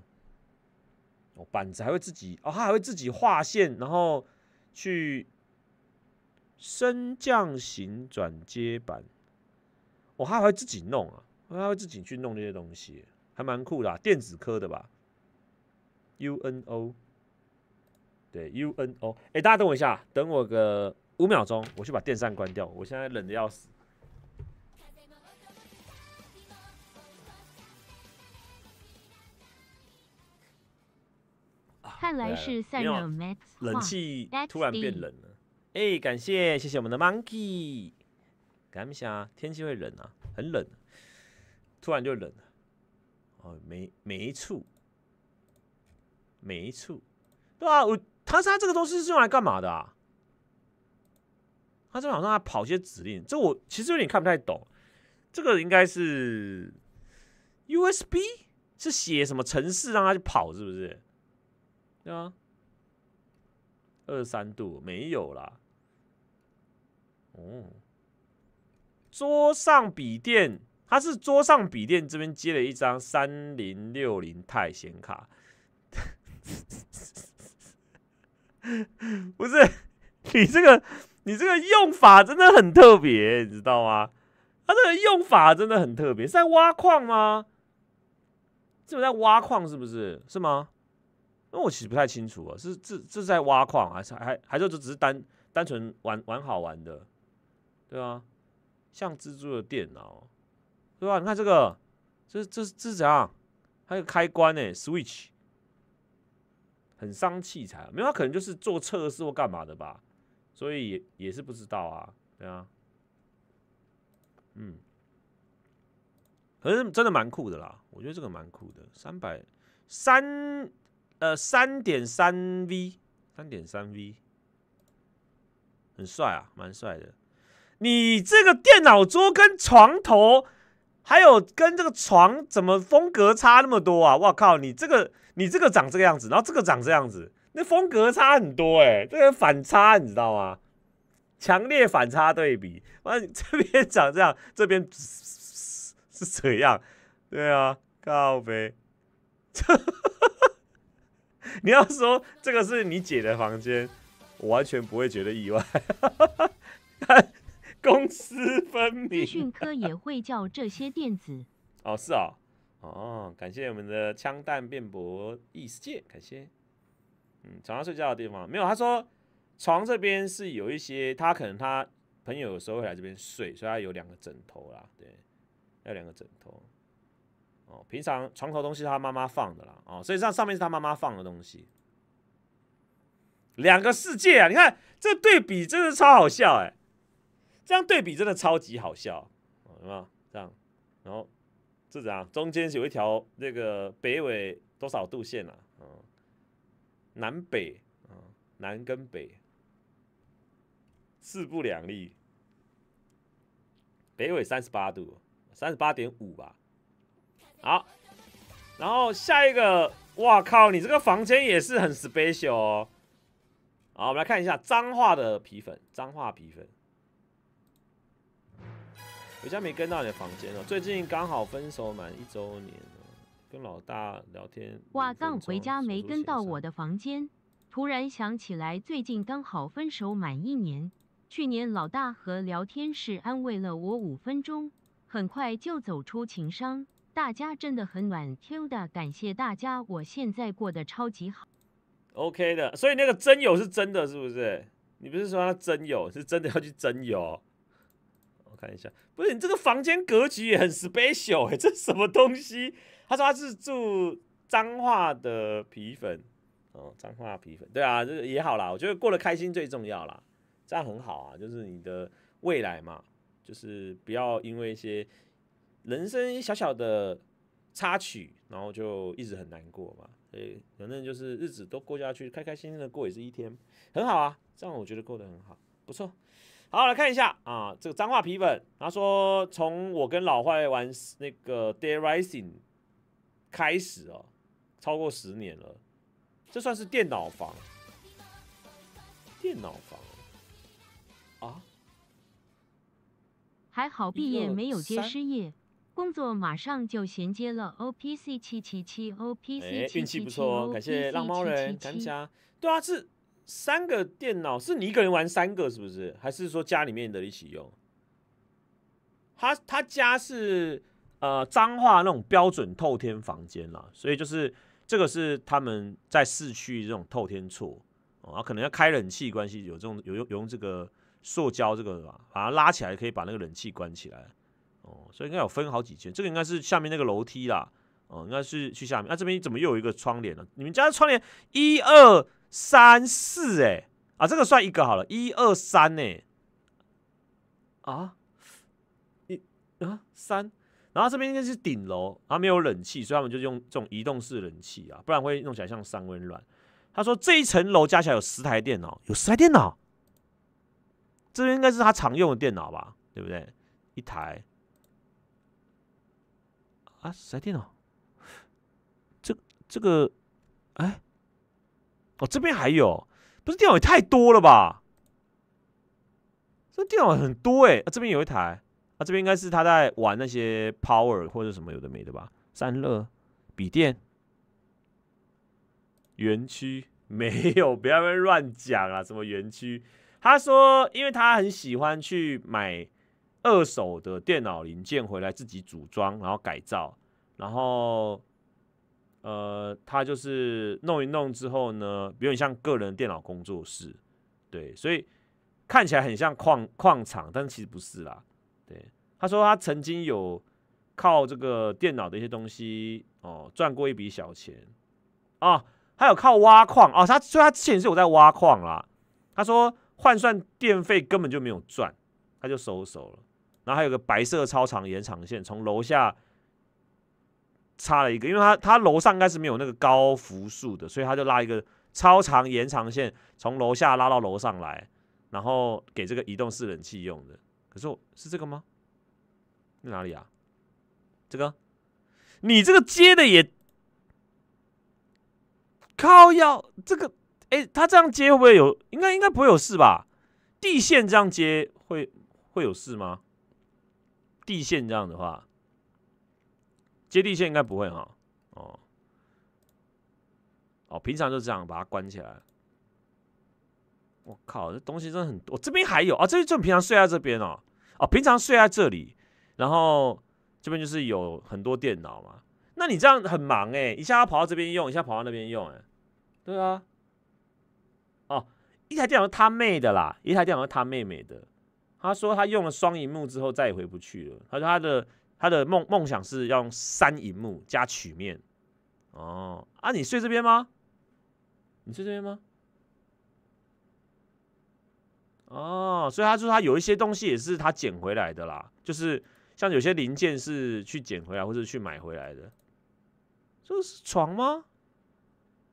哦，板子还会自己哦，它还会自己画线，然后去升降型转接板，哦，它还会自己弄啊。他会自己去弄这些东西，还蛮酷的，电子科的吧？U N O，对，U N O。哎，大家等我一下，等我个五秒钟，我去把电扇关掉，我现在冷的要死。看来是散热，冷气突然变冷了。哎，感谢谢谢我们的 Monkey，感想天气会冷啊，很冷。突然就冷了，哦，没没处，没处，对吧？我他三这个东西是用来干嘛的啊？他这好像还跑些指令，这我其实有点看不太懂。这个应该是 USB 是写什么程式让他去跑，是不是？对啊，二三度没有啦。哦，桌上笔电。他是桌上笔电这边接了一张三零六零钛显卡，不是你这个你这个用法真的很特别，你知道吗？他个用法真的很特别，在挖矿吗？这是在挖矿是不是？是吗？那我其实不太清楚啊，是这这是在挖矿还是还还是就只是单单纯玩玩好玩的？对啊，像蜘蛛的电脑。对吧？你看这个，这这这是怎样？还有开关呢 s w i t c h 很伤器材，没有，他可能就是做测试或干嘛的吧，所以也也是不知道啊，对啊，嗯，可是真的蛮酷的啦，我觉得这个蛮酷的，三百三呃三点三 V 三点三 V，很帅啊，蛮帅的，你这个电脑桌跟床头。还有跟这个床怎么风格差那么多啊？我靠，你这个你这个长这个样子，然后这个长这样子，那风格差很多哎，这个反差你知道吗？强烈反差对比，完这边长这样，这边是这样，对啊，靠呗，你要说这个是你姐的房间，我完全不会觉得意外。公私分明。资讯科也会叫这些电子。哦，是哦，哦，感谢我们的枪弹辩驳世界，感谢。嗯，床上睡觉的地方没有，他说床这边是有一些，他可能他朋友有时候会来这边睡，所以他有两个枕头啦，对，有两个枕头。哦，平常床头东西他妈妈放的啦，哦，所以上上面是他妈妈放的东西。两个世界啊，你看这对比真的超好笑哎。这样对比真的超级好笑，没有？这样，然后这张中间有一条那个北纬多少度线啊？嗯，南北，嗯，南跟北，势不两立。北纬三十八度，三十八点五吧。好，然后下一个，哇靠，你这个房间也是很 special 哦。好，我们来看一下脏话的皮粉，脏话皮粉。回家没跟到你的房间哦。最近刚好分手满一周年了，跟老大聊天。哇，刚回家没跟到我的房间，突然想起来最近刚好分手满一年。去年老大和聊天室安慰了我五分钟，很快就走出情伤。大家真的很暖，Q 的感谢大家，我现在过得超级好。OK 的，所以那个真友是真的，是不是？你不是说他真友，是真的要去真友。看一下，不是你这个房间格局也很 special 哎，这是什么东西？他说他是住脏话的皮粉，哦，脏话皮粉，对啊，这也好啦，我觉得过得开心最重要啦，这样很好啊，就是你的未来嘛，就是不要因为一些人生小小的插曲，然后就一直很难过嘛，哎，反正就是日子都过下去，开开心心的过也是一天，很好啊，这样我觉得过得很好，不错。好，来看一下啊，这个脏话皮粉，他说从我跟老坏玩那个《Day Rising》开始哦，超过十年了，这算是电脑房？电脑房？啊？还好毕业没有接失业工作，马上就衔接了 OPC 七七七，OPC 七七七，OPC 感谢浪猫人，感谢，对啊，是。三个电脑是你一个人玩三个是不是？还是说家里面的一起用？他他家是呃脏话那种标准透天房间啦，所以就是这个是他们在市区这种透天处哦，可能要开冷气，关系有这种有用有用这个塑胶这个吧，把它拉起来可以把那个冷气关起来哦，所以应该有分好几间，这个应该是下面那个楼梯啦，哦应该是去下面，那这边怎么又有一个窗帘呢？你们家的窗帘一二。三四哎啊，这个算一个好了。一二三呢？啊一啊三。然后这边应该是顶楼，它没有冷气，所以他们就用这种移动式冷气啊，不然会弄起来像三温暖。他说这一层楼加起来有十台电脑，有十台电脑。这边应该是他常用的电脑吧，对不对？一台啊，十台电脑。这这个哎。哦，这边还有，不是电脑也太多了吧？这电脑很多哎，那这边有一台，啊，这边应该是他在玩那些 Power 或者什么有的没的吧？散热、笔电、园区 没有，不要乱讲啊！什么园区？他说，因为他很喜欢去买二手的电脑零件回来自己组装，然后改造，然后。呃，他就是弄一弄之后呢，有点像个人电脑工作室，对，所以看起来很像矿矿场，但其实不是啦。对，他说他曾经有靠这个电脑的一些东西哦赚过一笔小钱啊，还有靠挖矿哦，他说他之前是有在挖矿啦，他说换算电费根本就没有赚，他就收手了。然后还有个白色超长延长线，从楼下。差了一个，因为他他楼上应该是没有那个高幅数的，所以他就拉一个超长延长线从楼下拉到楼上来，然后给这个移动式冷气用的。可是我是这个吗？在哪里啊？这个？你这个接的也靠要这个？哎，他这样接会不会有？应该应该不会有事吧？地线这样接会会有事吗？地线这样的话。接地线应该不会哈，哦，哦，平常就这样把它关起来。我靠，这东西真的很多，这边还有啊，这就平常睡在这边哦，哦，平常睡在这里，然后这边就是有很多电脑嘛。那你这样很忙哎，一下要跑到这边用，一下跑到那边用哎，对啊。哦，一台电脑他妹的啦，一台电脑他妹妹的。他说他用了双荧幕之后再也回不去了，他说他的。他的梦梦想是要用三银幕加曲面。哦，啊，你睡这边吗？你睡这边吗？哦，所以他说他有一些东西也是他捡回来的啦，就是像有些零件是去捡回来或者去买回来的。这是床吗？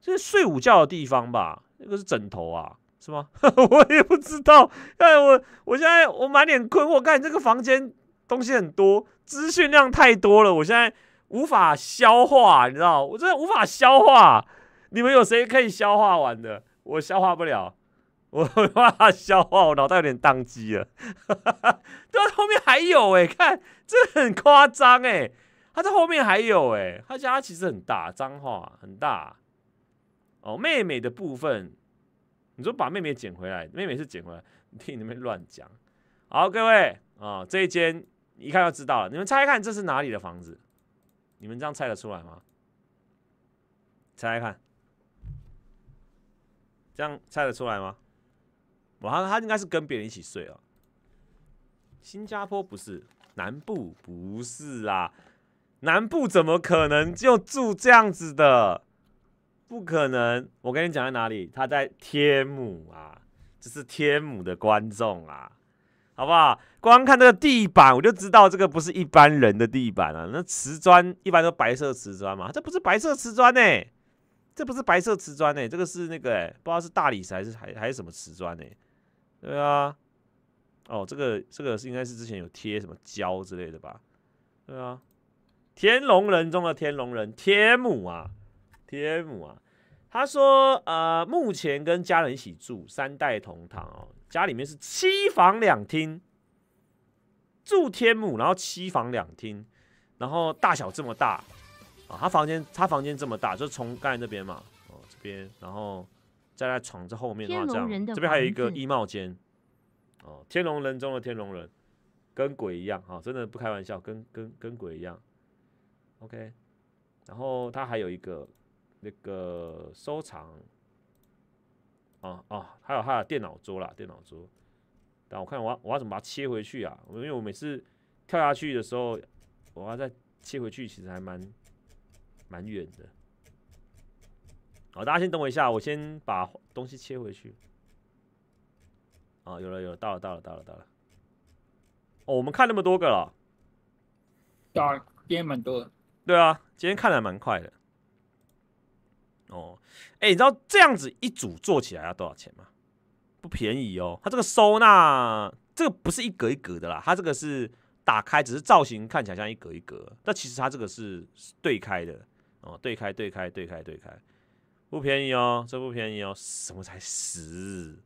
这是睡午觉的地方吧？那个是枕头啊，是吗？我也不知道，哎，我我现在我满脸困，惑，看这个房间东西很多。资讯量太多了，我现在无法消化，你知道我真的无法消化。你们有谁可以消化完的？我消化不了，我无法消化，我脑袋有点宕机了。对，后面还有哎，看这很夸张哎，他在后面还有哎，他家其实很大，脏话很大。哦，妹妹的部分，你说把妹妹捡回来，妹妹是捡回来，听你们乱讲。好，各位啊，这一间。一看就知道了，你们猜看这是哪里的房子？你们这样猜得出来吗？猜看，这样猜得出来吗？哇，他应该是跟别人一起睡哦。新加坡不是，南部不是啊，南部怎么可能就住这样子的？不可能！我跟你讲在哪里，他在天母啊，这是天母的观众啊。好不好？光看这个地板，我就知道这个不是一般人的地板啊。那瓷砖一般都白色瓷砖嘛，这不是白色瓷砖呢？这不是白色瓷砖呢？这个是那个诶，不知道是大理石还是还还是什么瓷砖呢？对啊，哦，这个这个是应该是之前有贴什么胶之类的吧？对啊，天龙人中的天龙人，天母啊，天母啊。他说：，呃，目前跟家人一起住，三代同堂哦，家里面是七房两厅，住天母，然后七房两厅，然后大小这么大啊，他房间他房间这么大，就从刚才那边嘛，哦这边，然后在在床这后面，的话，这样，这边还有一个衣帽间，哦，天龙人中的天龙人，跟鬼一样，啊，真的不开玩笑，跟跟跟鬼一样，OK，然后他还有一个。那个收藏，啊啊，还有他的电脑桌啦，电脑桌。但我看我我要怎么把它切回去啊？因为我每次跳下去的时候，我要再切回去，其实还蛮蛮远的。好，大家先等我一下，我先把东西切回去。啊，有了有了，到了到了到了到了。哦，我们看那么多个了，对，今天蛮多的。对啊，今天看的蛮快的。哦，哎，你知道这样子一组做起来要多少钱吗？不便宜哦。它这个收纳，这个不是一格一格的啦，它这个是打开，只是造型看起来像一格一格，但其实它这个是对开的哦，对开对开对开对开，不便宜哦，这不便宜哦，什么才十？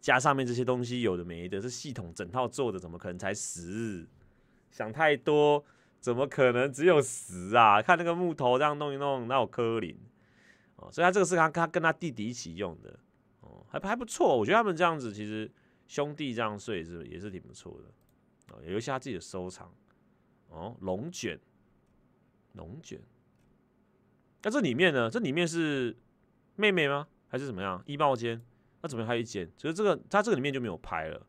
加上面这些东西有的没的，是系统整套做的，怎么可能才十？想太多，怎么可能只有十啊？看那个木头这样弄一弄，有柯林。所以他这个是他他跟他弟弟一起用的，哦，还还不错。我觉得他们这样子其实兄弟这样睡是也是挺不错的。哦，有一些他自己的收藏，哦，龙卷，龙卷。那这里面呢？这里面是妹妹吗？还是怎么样？衣帽间？那怎么还有一间？就是这个，他这个里面就没有拍了，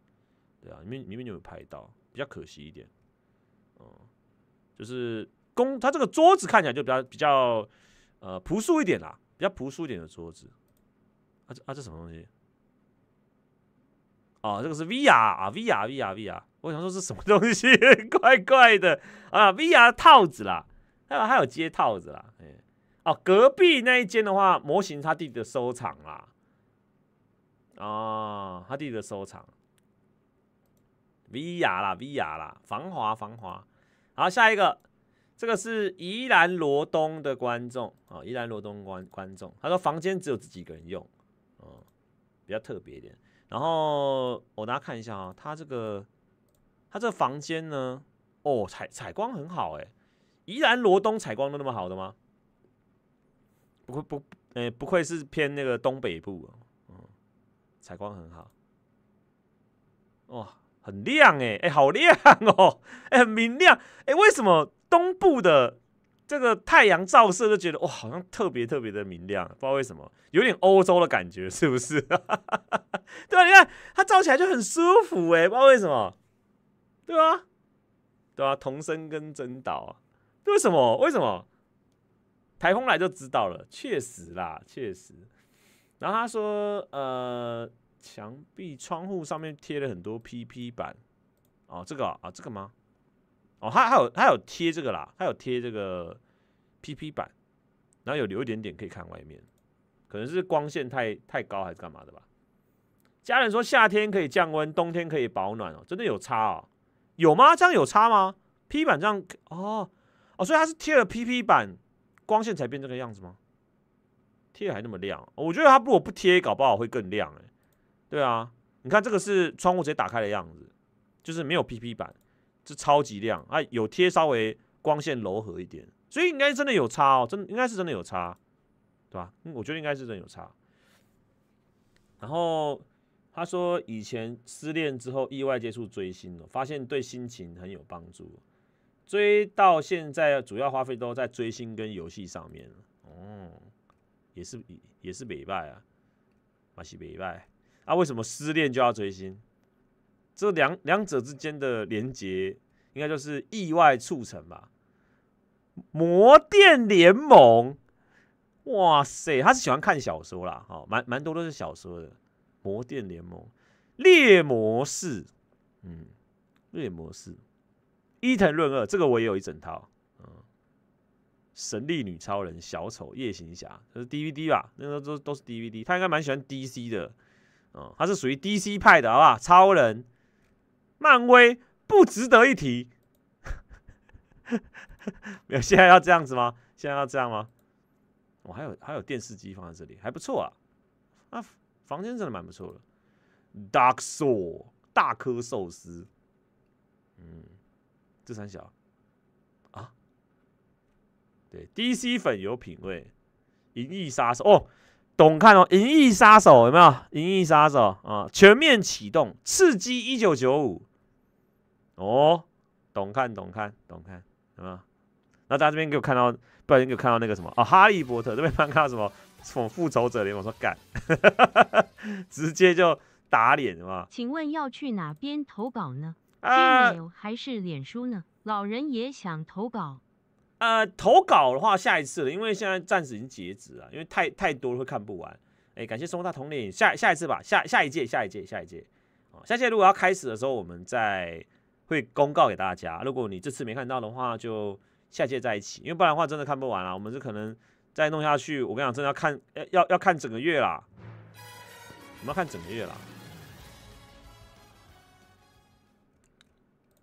对啊，里面里面就没有拍到，比较可惜一点。哦，就是公，他这个桌子看起来就比较比较呃朴素一点啦。比较朴素点的桌子，啊这啊这什么东西？哦，这个是 VR 啊 VR VR VR，我想说是什么东西？怪怪的啊 VR 套子啦，还有还有接套子啦，哎哦隔壁那一间的话，模型他弟弟的收藏啦，哦他弟弟的收藏，VR 啦 VR 啦防滑防滑，好下一个。这个是宜兰罗东的观众啊，宜兰罗东观观众，他说房间只有自己一个人用，嗯，比较特别一点。然后我大家看一下啊，他这个他这个房间呢，哦，采采光很好哎，宜兰罗东采光都那么好的吗？不不，哎，不愧是偏那个东北部，嗯，采光很好，哇，很亮哎哎，好亮哦，哎，明亮哎，为什么？东部的这个太阳照射就觉得哇，好像特别特别的明亮，不知道为什么，有点欧洲的感觉，是不是？对啊，你看它照起来就很舒服哎，不知道为什么，对啊，对啊，童声跟真岛，为什么？为什么？台风来就知道了，确实啦，确实。然后他说，呃，墙壁窗户上面贴了很多 PP 板啊，这个啊，这个吗？哦，他还有他有贴这个啦，他有贴这个 PP 板，然后有留一点点可以看外面，可能是光线太太高还是干嘛的吧。家人说夏天可以降温，冬天可以保暖哦，真的有差哦？有吗？这样有差吗？P 板这样哦哦，所以他是贴了 PP 板，光线才变这个样子吗？贴还那么亮，我觉得他如果不贴，搞不好会更亮哎。对啊，你看这个是窗户直接打开的样子，就是没有 PP 板。是超级亮啊，有贴稍微光线柔和一点，所以应该真的有差哦，真应该是真的有差，对吧？嗯，我觉得应该是真有差。然后他说以前失恋之后意外接触追星了，发现对心情很有帮助，追到现在主要花费都在追星跟游戏上面哦，也是也是美拜啊，马是美拜。那为什么失恋就要追星？这两两者之间的连接，应该就是意外促成吧。魔电联盟，哇塞，他是喜欢看小说啦，哈，蛮蛮多都是小说的。魔电联盟，猎魔士，嗯，猎魔士，伊藤润二，这个我也有一整套，嗯，神力女超人、小丑、夜行侠，这是 DVD 吧，那个都都是 DVD。他应该蛮喜欢 DC 的，嗯，他是属于 DC 派的，好不好？超人。漫威不值得一提，有现在要这样子吗？现在要这样吗？我还有还有电视机放在这里，还不错啊。啊，房间真的蛮不错的。Dark Soul 大颗寿司，嗯，这三小啊，对 DC 粉有品味。银翼杀手哦，懂看哦。银翼杀手有没有？银翼杀手啊，全面启动，刺激一九九五。哦，懂看懂看懂看，对那大家这边给我看到，不然我看到那个什么哦，《哈利波特》这边看到什么什么复仇者联盟说敢，直接就打脸，是吧？请问要去哪边投稿呢？啊，还是脸书呢？老人也想投稿。呃，投稿的话，下一次了，因为现在暂时已经截止了，因为太太多了会看不完。哎，感谢松大统领，下下一次吧，下下一届，下一届，下一届。哦，下一届如果要开始的时候，我们再。会公告给大家。如果你这次没看到的话，就下届再一起，因为不然的话真的看不完啊。我们是可能再弄下去，我跟你讲，真的要看，要要看整个月啦。我们要看整个月了。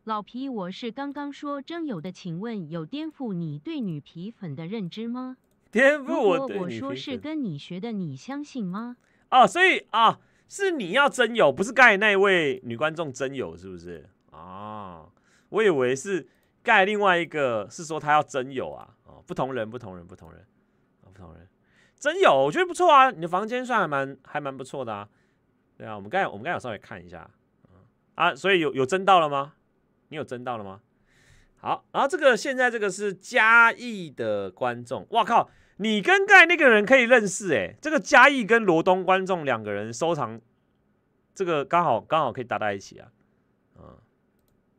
老皮，我是刚刚说真有，的，请问有颠覆你对女皮粉的认知吗？颠覆我？我说是跟你学的，你相信吗？啊，所以啊，是你要真有，不是刚才那位女观众真有，是不是？哦，我以为是盖，另外一个是说他要真有啊，哦，不同人，不同人，不同人，啊，不同人，真有，我觉得不错啊，你的房间算还蛮还蛮不错的啊，对啊，我们刚我们刚有稍微看一下，啊，所以有有真到了吗？你有真到了吗？好，然后这个现在这个是嘉义的观众，哇靠，你跟盖那个人可以认识诶，这个嘉义跟罗东观众两个人收藏，这个刚好刚好可以搭在一起啊。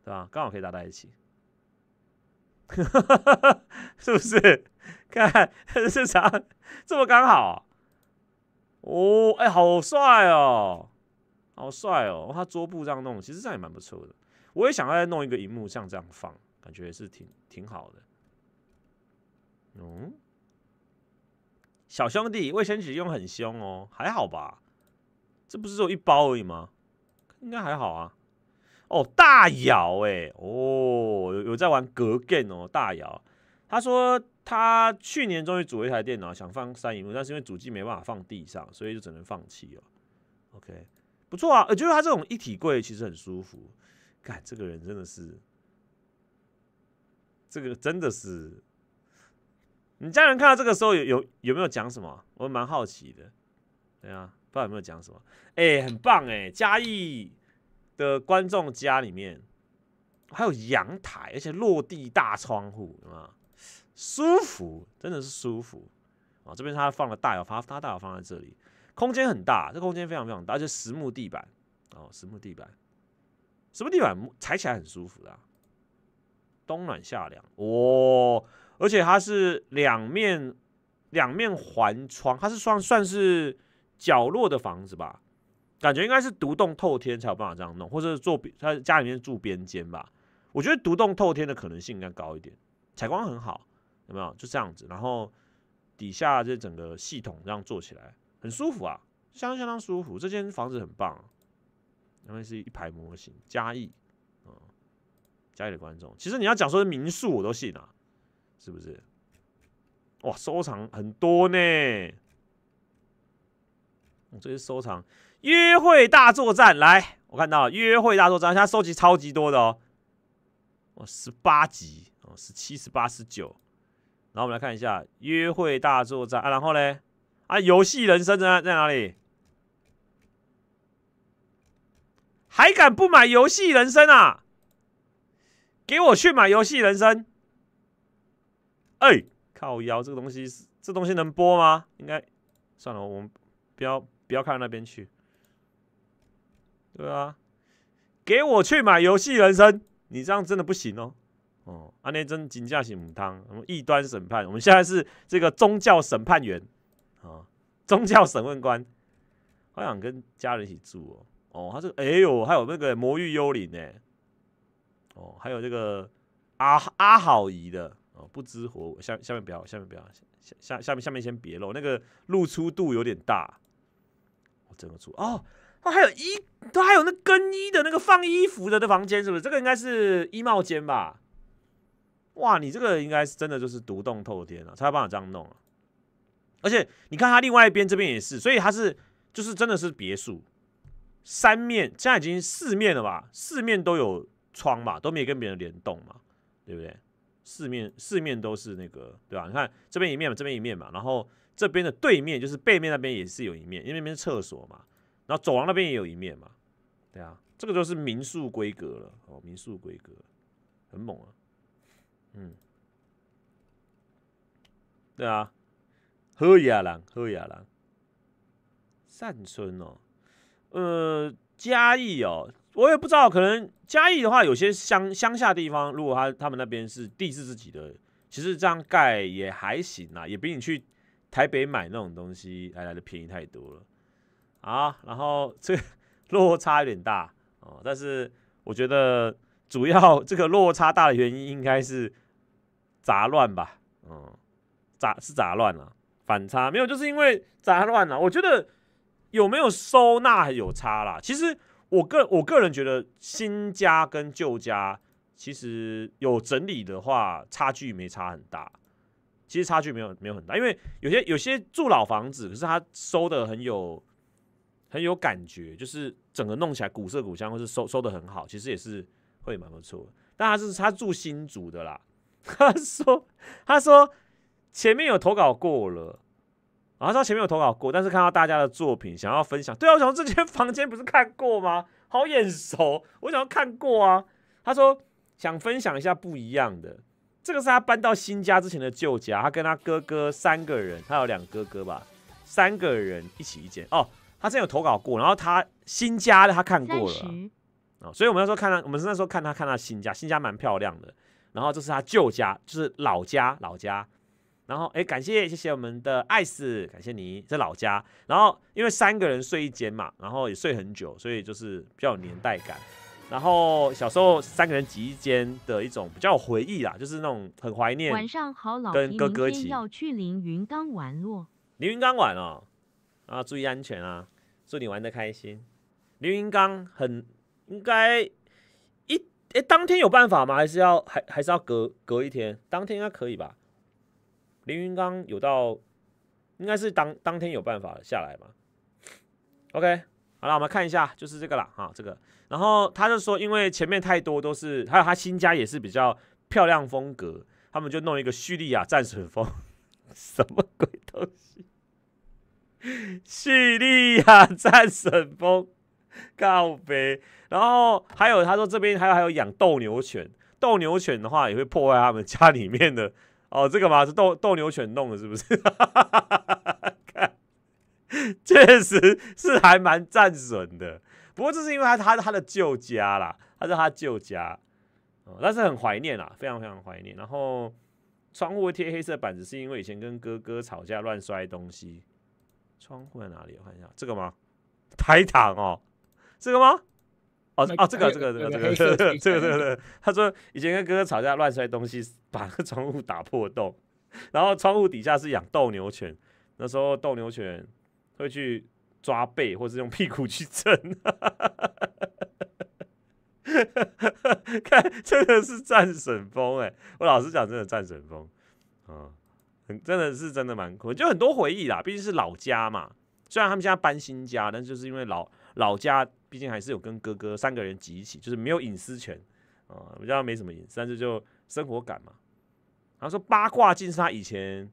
对吧？刚好可以搭在一起，是不是？看市 啥？这么刚好哦，哎，好帅哦，好帅哦！他桌布这样弄，其实这样也蛮不错的。我也想要弄一个荧幕，像这样放，感觉也是挺挺好的。嗯，小兄弟，卫生纸用很凶哦，还好吧？这不是只有一包而已吗？应该还好啊。哦，大姚哎，哦，有有在玩格 g e 哦，大姚，他说他去年终于组了一台电脑，想放三荧幕，但是因为主机没办法放地上，所以就只能放弃了。OK，不错啊，呃，就是他这种一体柜其实很舒服。看这个人真的是，这个真的是，你家人看到这个时候有有有没有讲什么？我蛮好奇的。对啊，不知道有没有讲什么？哎，很棒哎，嘉义。的观众家里面还有阳台，而且落地大窗户啊，舒服，真的是舒服啊！这边他放了大有，发，他大摇放在这里，空间很大，这空间非常非常大，而且实木地板哦，实木地板，实木地板踩起来很舒服的，冬暖夏凉哇！而且它是两面两面环窗，它是算算是角落的房子吧？感觉应该是独栋透天才有办法这样弄，或者是做他家里面住边间吧。我觉得独栋透天的可能性应该高一点，采光很好，有没有？就这样子，然后底下这整个系统这样做起来很舒服啊，相相当舒服。这间房子很棒，啊，因为是一排模型嘉义，嗯，嘉义的观众，其实你要讲说是民宿我都信啊，是不是？哇，收藏很多呢，我这些收藏。约会大作战来，我看到约会大作战，现在收集超级多的哦，哦，十八集哦，十七、十八、十九，然后我们来看一下约会大作战，啊，然后呢，啊，游戏人生呢在哪里？还敢不买游戏人生啊？给我去买游戏人生！哎，靠腰，这个东西是这东西能播吗？应该算了，我们不要不要看那边去。对啊，给我去买游戏人生，你这样真的不行哦。哦，阿内真金甲型母汤，我们异端审判，我们现在是这个宗教审判员啊，宗教审问官。好想跟家人一起住哦。哦，他这个哎呦，还有那个魔域幽灵呢。哦，还有这个阿阿好姨的哦，不知火。下下面不要，下面不要，下下下面下面先别露，那个露出度有点大。我整个住哦。哦，还有一都还有那更衣的那个放衣服的那房间是不是？这个应该是衣帽间吧？哇，你这个应该是真的就是独栋透天了，才有办法这样弄啊！而且你看它另外一边这边也是，所以它是就是真的是别墅，三面现在已经四面了吧？四面都有窗嘛，都没跟别人联动嘛，对不对？四面四面都是那个对吧？你看这边一面嘛，这边一面嘛，然后这边的对面就是背面那边也是有一面，因为那边是厕所嘛。然后走廊那边也有一面嘛，对啊，这个就是民宿规格了哦，民宿规格很猛啊，嗯，对啊，喝雅兰，喝雅兰，善村哦，呃嘉义哦，我也不知道，可能嘉义的话，有些乡乡下地方，如果他他们那边是地是自己的，其实这样盖也还行啊，也比你去台北买那种东西还来的便宜太多了。啊，然后这 落差有点大哦，但是我觉得主要这个落差大的原因应该是杂乱吧，嗯，杂是杂乱了，反差没有，就是因为杂乱了。我觉得有没有收纳有差啦，其实我个我个人觉得新家跟旧家其实有整理的话，差距没差很大，其实差距没有没有很大，因为有些有些住老房子，可是他收的很有。很有感觉，就是整个弄起来古色古香，或是收收的很好，其实也是会蛮不错。但他是他住新竹的啦，他说他说前面有投稿过了，他说前面有投稿过，但是看到大家的作品想要分享。对，啊，我想说这间房间不是看过吗？好眼熟，我想要看过啊。他说想分享一下不一样的，这个是他搬到新家之前的旧家，他跟他哥哥三个人，他有两哥哥吧，三个人一起一间哦。他之前有投稿过，然后他新家的他看过了啊，所以我们那时候看他，我们那时候看他看他新家，新家蛮漂亮的。然后这是他旧家，就是老家老家。然后哎，感谢谢谢我们的爱斯，感谢你在老家。然后因为三个人睡一间嘛，然后也睡很久，所以就是比较有年代感。然后小时候三个人挤一间的一种比较有回忆啦，就是那种很怀念。晚上好，老哥明天要去凌云刚玩落，凌云刚玩哦，啊，注意安全啊。祝你玩的开心，凌云刚很应该一诶，当天有办法吗？还是要还还是要隔隔一天？当天应该可以吧？凌云刚有到，应该是当当天有办法下来嘛？OK，好了，我们看一下，就是这个啦哈，这个，然后他就说，因为前面太多都是，还有他新家也是比较漂亮风格，他们就弄一个叙利亚战损风，什么鬼东西？叙利亚战损风告别，然后还有他说这边还有还有养斗牛犬，斗牛犬的话也会破坏他们家里面的哦，这个嘛是斗斗牛犬弄的，是不是？看，确实是还蛮战损的，不过这是因为他他他的旧家啦，他是他旧家，哦，但是很怀念啦，非常非常怀念。然后窗户贴黑色板子是因为以前跟哥哥吵架乱摔东西。窗户在哪里？我看一下，这个吗？台糖哦，这个吗？哦哦，这个这个这个这个这个这个，他说以前跟哥哥吵架乱摔东西，把窗户打破洞，然后窗户底下是养斗牛犬，那时候斗牛犬会去抓背，或是用屁股去蹭。看真的是战神风哎，我老实讲，真的战神风，嗯。真的是真的蛮，就很多回忆啦。毕竟是老家嘛，虽然他们现在搬新家，但就是因为老老家，毕竟还是有跟哥哥三个人挤一起，就是没有隐私权啊，比较没什么隐私，但是就生活感嘛。他说八卦镜是他以前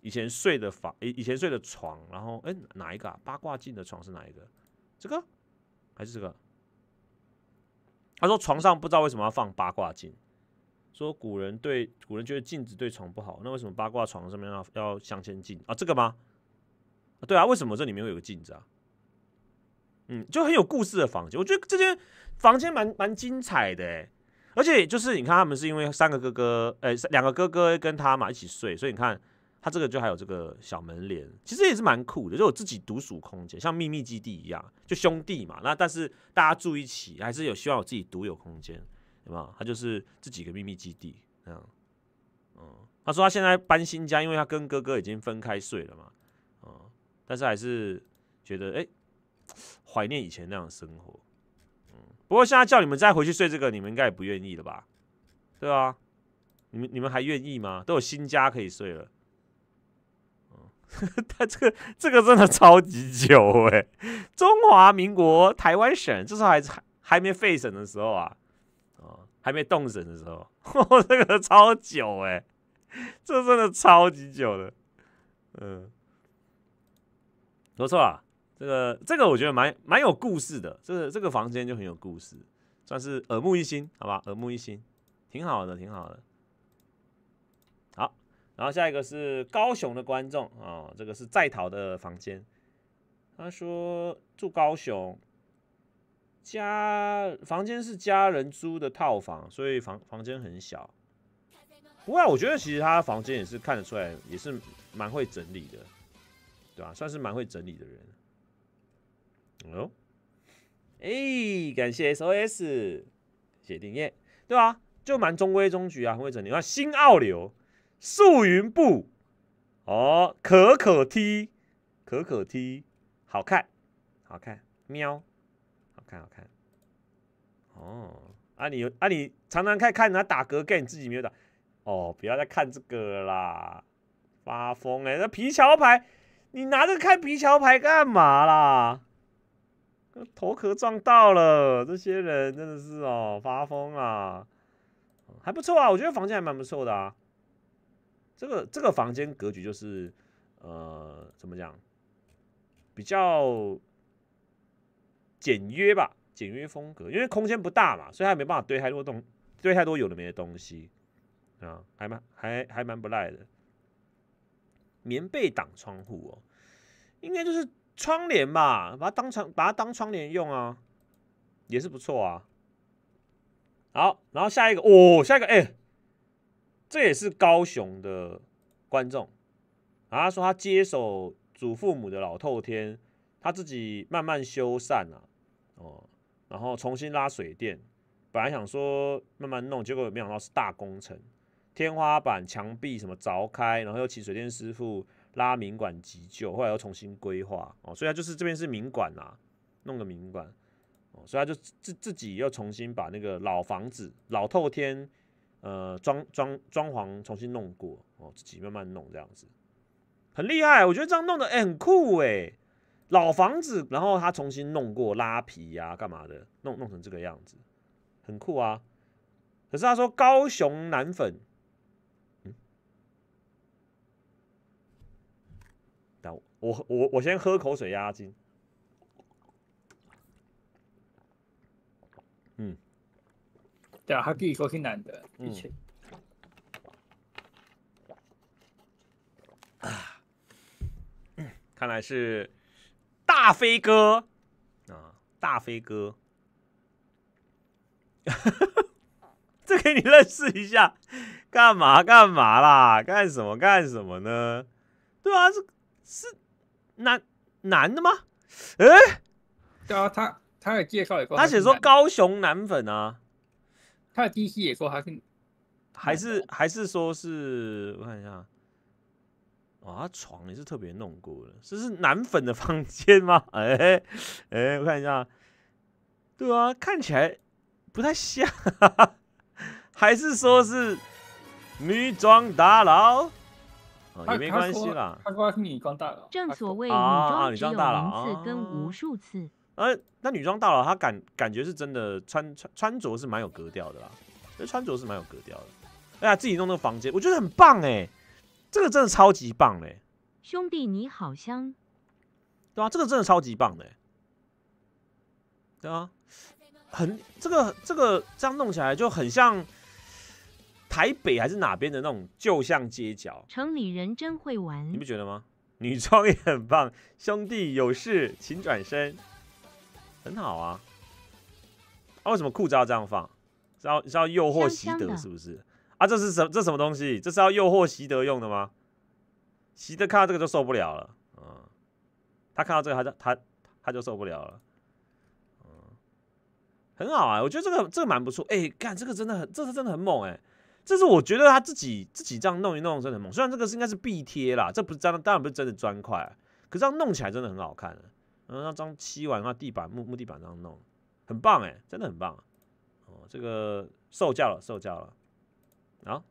以前睡的房，以以前睡的床，然后哎哪一个啊？八卦镜的床是哪一个？这个还是这个？他说床上不知道为什么要放八卦镜。说古人对古人觉得镜子对床不好，那为什么八卦床上面要要镶嵌镜啊？这个吗？对啊，为什么这里面会有个镜子啊？嗯，就很有故事的房间，我觉得这间房间蛮蛮精彩的而且就是你看他们是因为三个哥哥，呃，两个哥哥跟他嘛一起睡，所以你看他这个就还有这个小门帘，其实也是蛮酷的，就我自己独属空间，像秘密基地一样，就兄弟嘛。那但是大家住一起还是有希望有自己独有空间。有没有？他就是这几个秘密基地，这样，嗯，他说他现在搬新家，因为他跟哥哥已经分开睡了嘛，嗯，但是还是觉得哎，怀念以前那的生活，嗯，不过现在叫你们再回去睡这个，你们应该也不愿意了吧？对啊，你们你们还愿意吗？都有新家可以睡了，嗯，他 这个这个真的超级久哎，中华民国台湾省，这时候还是还还没废省的时候啊。还没动审的时候，这个超久哎，这真的超级久的，嗯，不错啊，这个这个我觉得蛮蛮有故事的，这个这个房间就很有故事，算是耳目一新，好吧，耳目一新，挺好的，挺好的。好，然后下一个是高雄的观众啊，这个是在逃的房间，他说住高雄。家房间是家人租的套房，所以房房间很小。不过我觉得其实他房间也是看得出来，也是蛮会整理的，对吧？算是蛮会整理的人。哦，哎，感谢 SOS 谢丁燕，对吧？就蛮中规中矩啊，很会整理。哇，新奥流素云布哦，可可 T 可可 T，好看，好看，喵。看好看，哦，啊你有啊你常常看看他打嗝，盖你自己没有打，哦，不要再看这个啦，发疯哎，那皮桥牌，你拿着看皮桥牌干嘛啦？那头壳撞到了，这些人真的是哦，发疯啊，还不错啊，我觉得房间还蛮不错的啊，这个这个房间格局就是，呃，怎么讲，比较。简约吧，简约风格，因为空间不大嘛，所以他没办法堆太多东，堆太多有的没的东西啊，还蛮还还蛮不赖的。棉被挡窗户哦，应该就是窗帘吧，把它当成把它当窗帘用啊，也是不错啊。好，然后下一个哦，下一个哎，这也是高雄的观众啊，说他接手祖父母的老透天，他自己慢慢修缮啊。哦，然后重新拉水电，本来想说慢慢弄，结果没想到是大工程，天花板、墙壁什么凿开，然后又请水电师傅拉民管急救，后来又重新规划，哦，所以他就是这边是民管啦，弄个民管，哦，所以他就自自己又重新把那个老房子老透天，呃，装装装潢重新弄过，哦，自己慢慢弄这样子，很厉害，我觉得这样弄的，哎，很酷，哎。老房子，然后他重新弄过拉皮呀，干嘛的？弄弄成这个样子，很酷啊。可是他说高雄男粉，嗯，等我我我先喝口水压压惊。嗯，对啊，他自己说是男的，的确啊，嗯，看来是。大飞哥啊，大飞哥，这给你认识一下，干嘛干嘛啦？干什么干什么呢？对啊，是是男男的吗？哎，对啊，他他的介绍也，他写说高雄男粉啊，他的 D C 也说他是还是还是说是，我看一下。啊，床也是特别弄过的，这是男粉的房间吗？哎哎，我看一下，对啊，看起来不太像，还是说是女装大佬？啊、也没关系啦。他说是女装大佬。正所谓女装大佬，一次跟无数次。呃，那女装大佬他感感觉是真的穿穿穿着是蛮有格调的啦，呃，穿着是蛮有格调的。哎呀，自己弄那个房间，我觉得很棒哎。这个真的超级棒嘞，兄弟你好香，对啊，这个真的超级棒的，对啊，很这个这个这样弄起来就很像台北还是哪边的那种旧巷街角。城里人真会玩，你不觉得吗？女装也很棒，兄弟有事请转身，很好啊。啊，为什么裤要这样放？知道知道，诱惑习德是不是？啊，这是什这什么东西？这是要诱惑习德用的吗？习德看到这个就受不了了，嗯，他看到这个他就他他就受不了了，嗯，很好啊，我觉得这个这个蛮不错，哎，干这个真的很，这是真的很猛哎，这是我觉得他自己自己这样弄一弄真的很猛，虽然这个是应该是壁贴啦，这不是真的，当然不是真的砖块，可是这样弄起来真的很好看，然后那张漆完，那地板木木地板这样弄，很棒哎，真的很棒，哦，这个受教了，受教了。啊，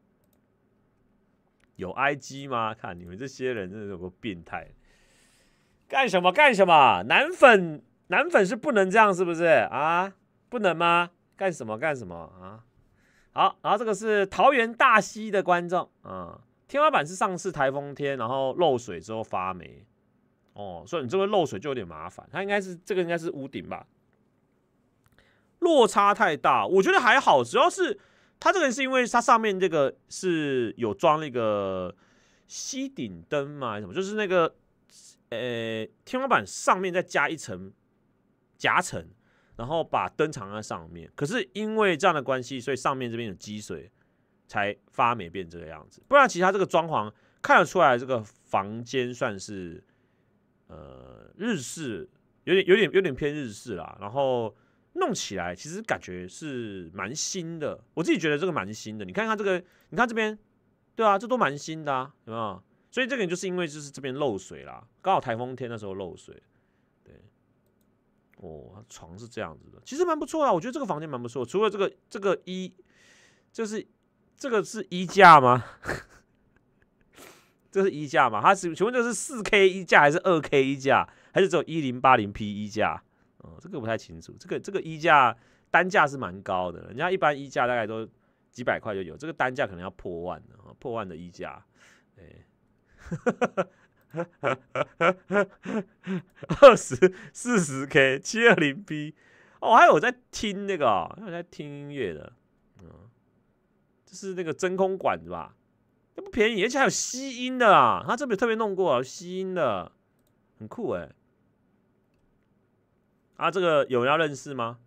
有 IG 吗？看你们这些人真的有个变态，干什么干什么？男粉男粉是不能这样，是不是啊？不能吗？干什么干什么啊？好，然后这个是桃园大溪的观众，啊，天花板是上次台风天，然后漏水之后发霉，哦，所以你这个漏水就有点麻烦。它应该是这个，应该是屋顶吧？落差太大，我觉得还好，主要是。它这个人是因为它上面这个是有装那个吸顶灯嘛？是什么？就是那个呃天花板上面再加一层夹层，然后把灯藏在上面。可是因为这样的关系，所以上面这边有积水，才发霉变这个样子。不然，其他这个装潢看得出来，这个房间算是呃日式，有点、有点、有点偏日式啦。然后。弄起来其实感觉是蛮新的，我自己觉得这个蛮新的。你看看这个，你看这边，对啊，这都蛮新的啊，有没有？所以这个就是因为就是这边漏水啦，刚好台风天的时候漏水。对，哦，床是这样子的，其实蛮不错啊，我觉得这个房间蛮不错，除了这个这个衣，就是这个是衣架吗？这是衣架吗？它是请问这是四 K 衣架还是二 K 衣架？还是只有一零八零 P 衣架？哦，这个不太清楚。这个这个衣架单价是蛮高的，人家一般衣架大概都几百块就有，这个单价可能要破万的，破万的衣架。哎，哈哈哈哈哈哈！二十四十 K 七二零 B，哦，还有在听那个，还有在听音乐的，嗯，这是那个真空管子吧？那不便宜，而且还有吸音的啊，他这边特别弄过吸音的，很酷哎。啊，这个有人要认识吗？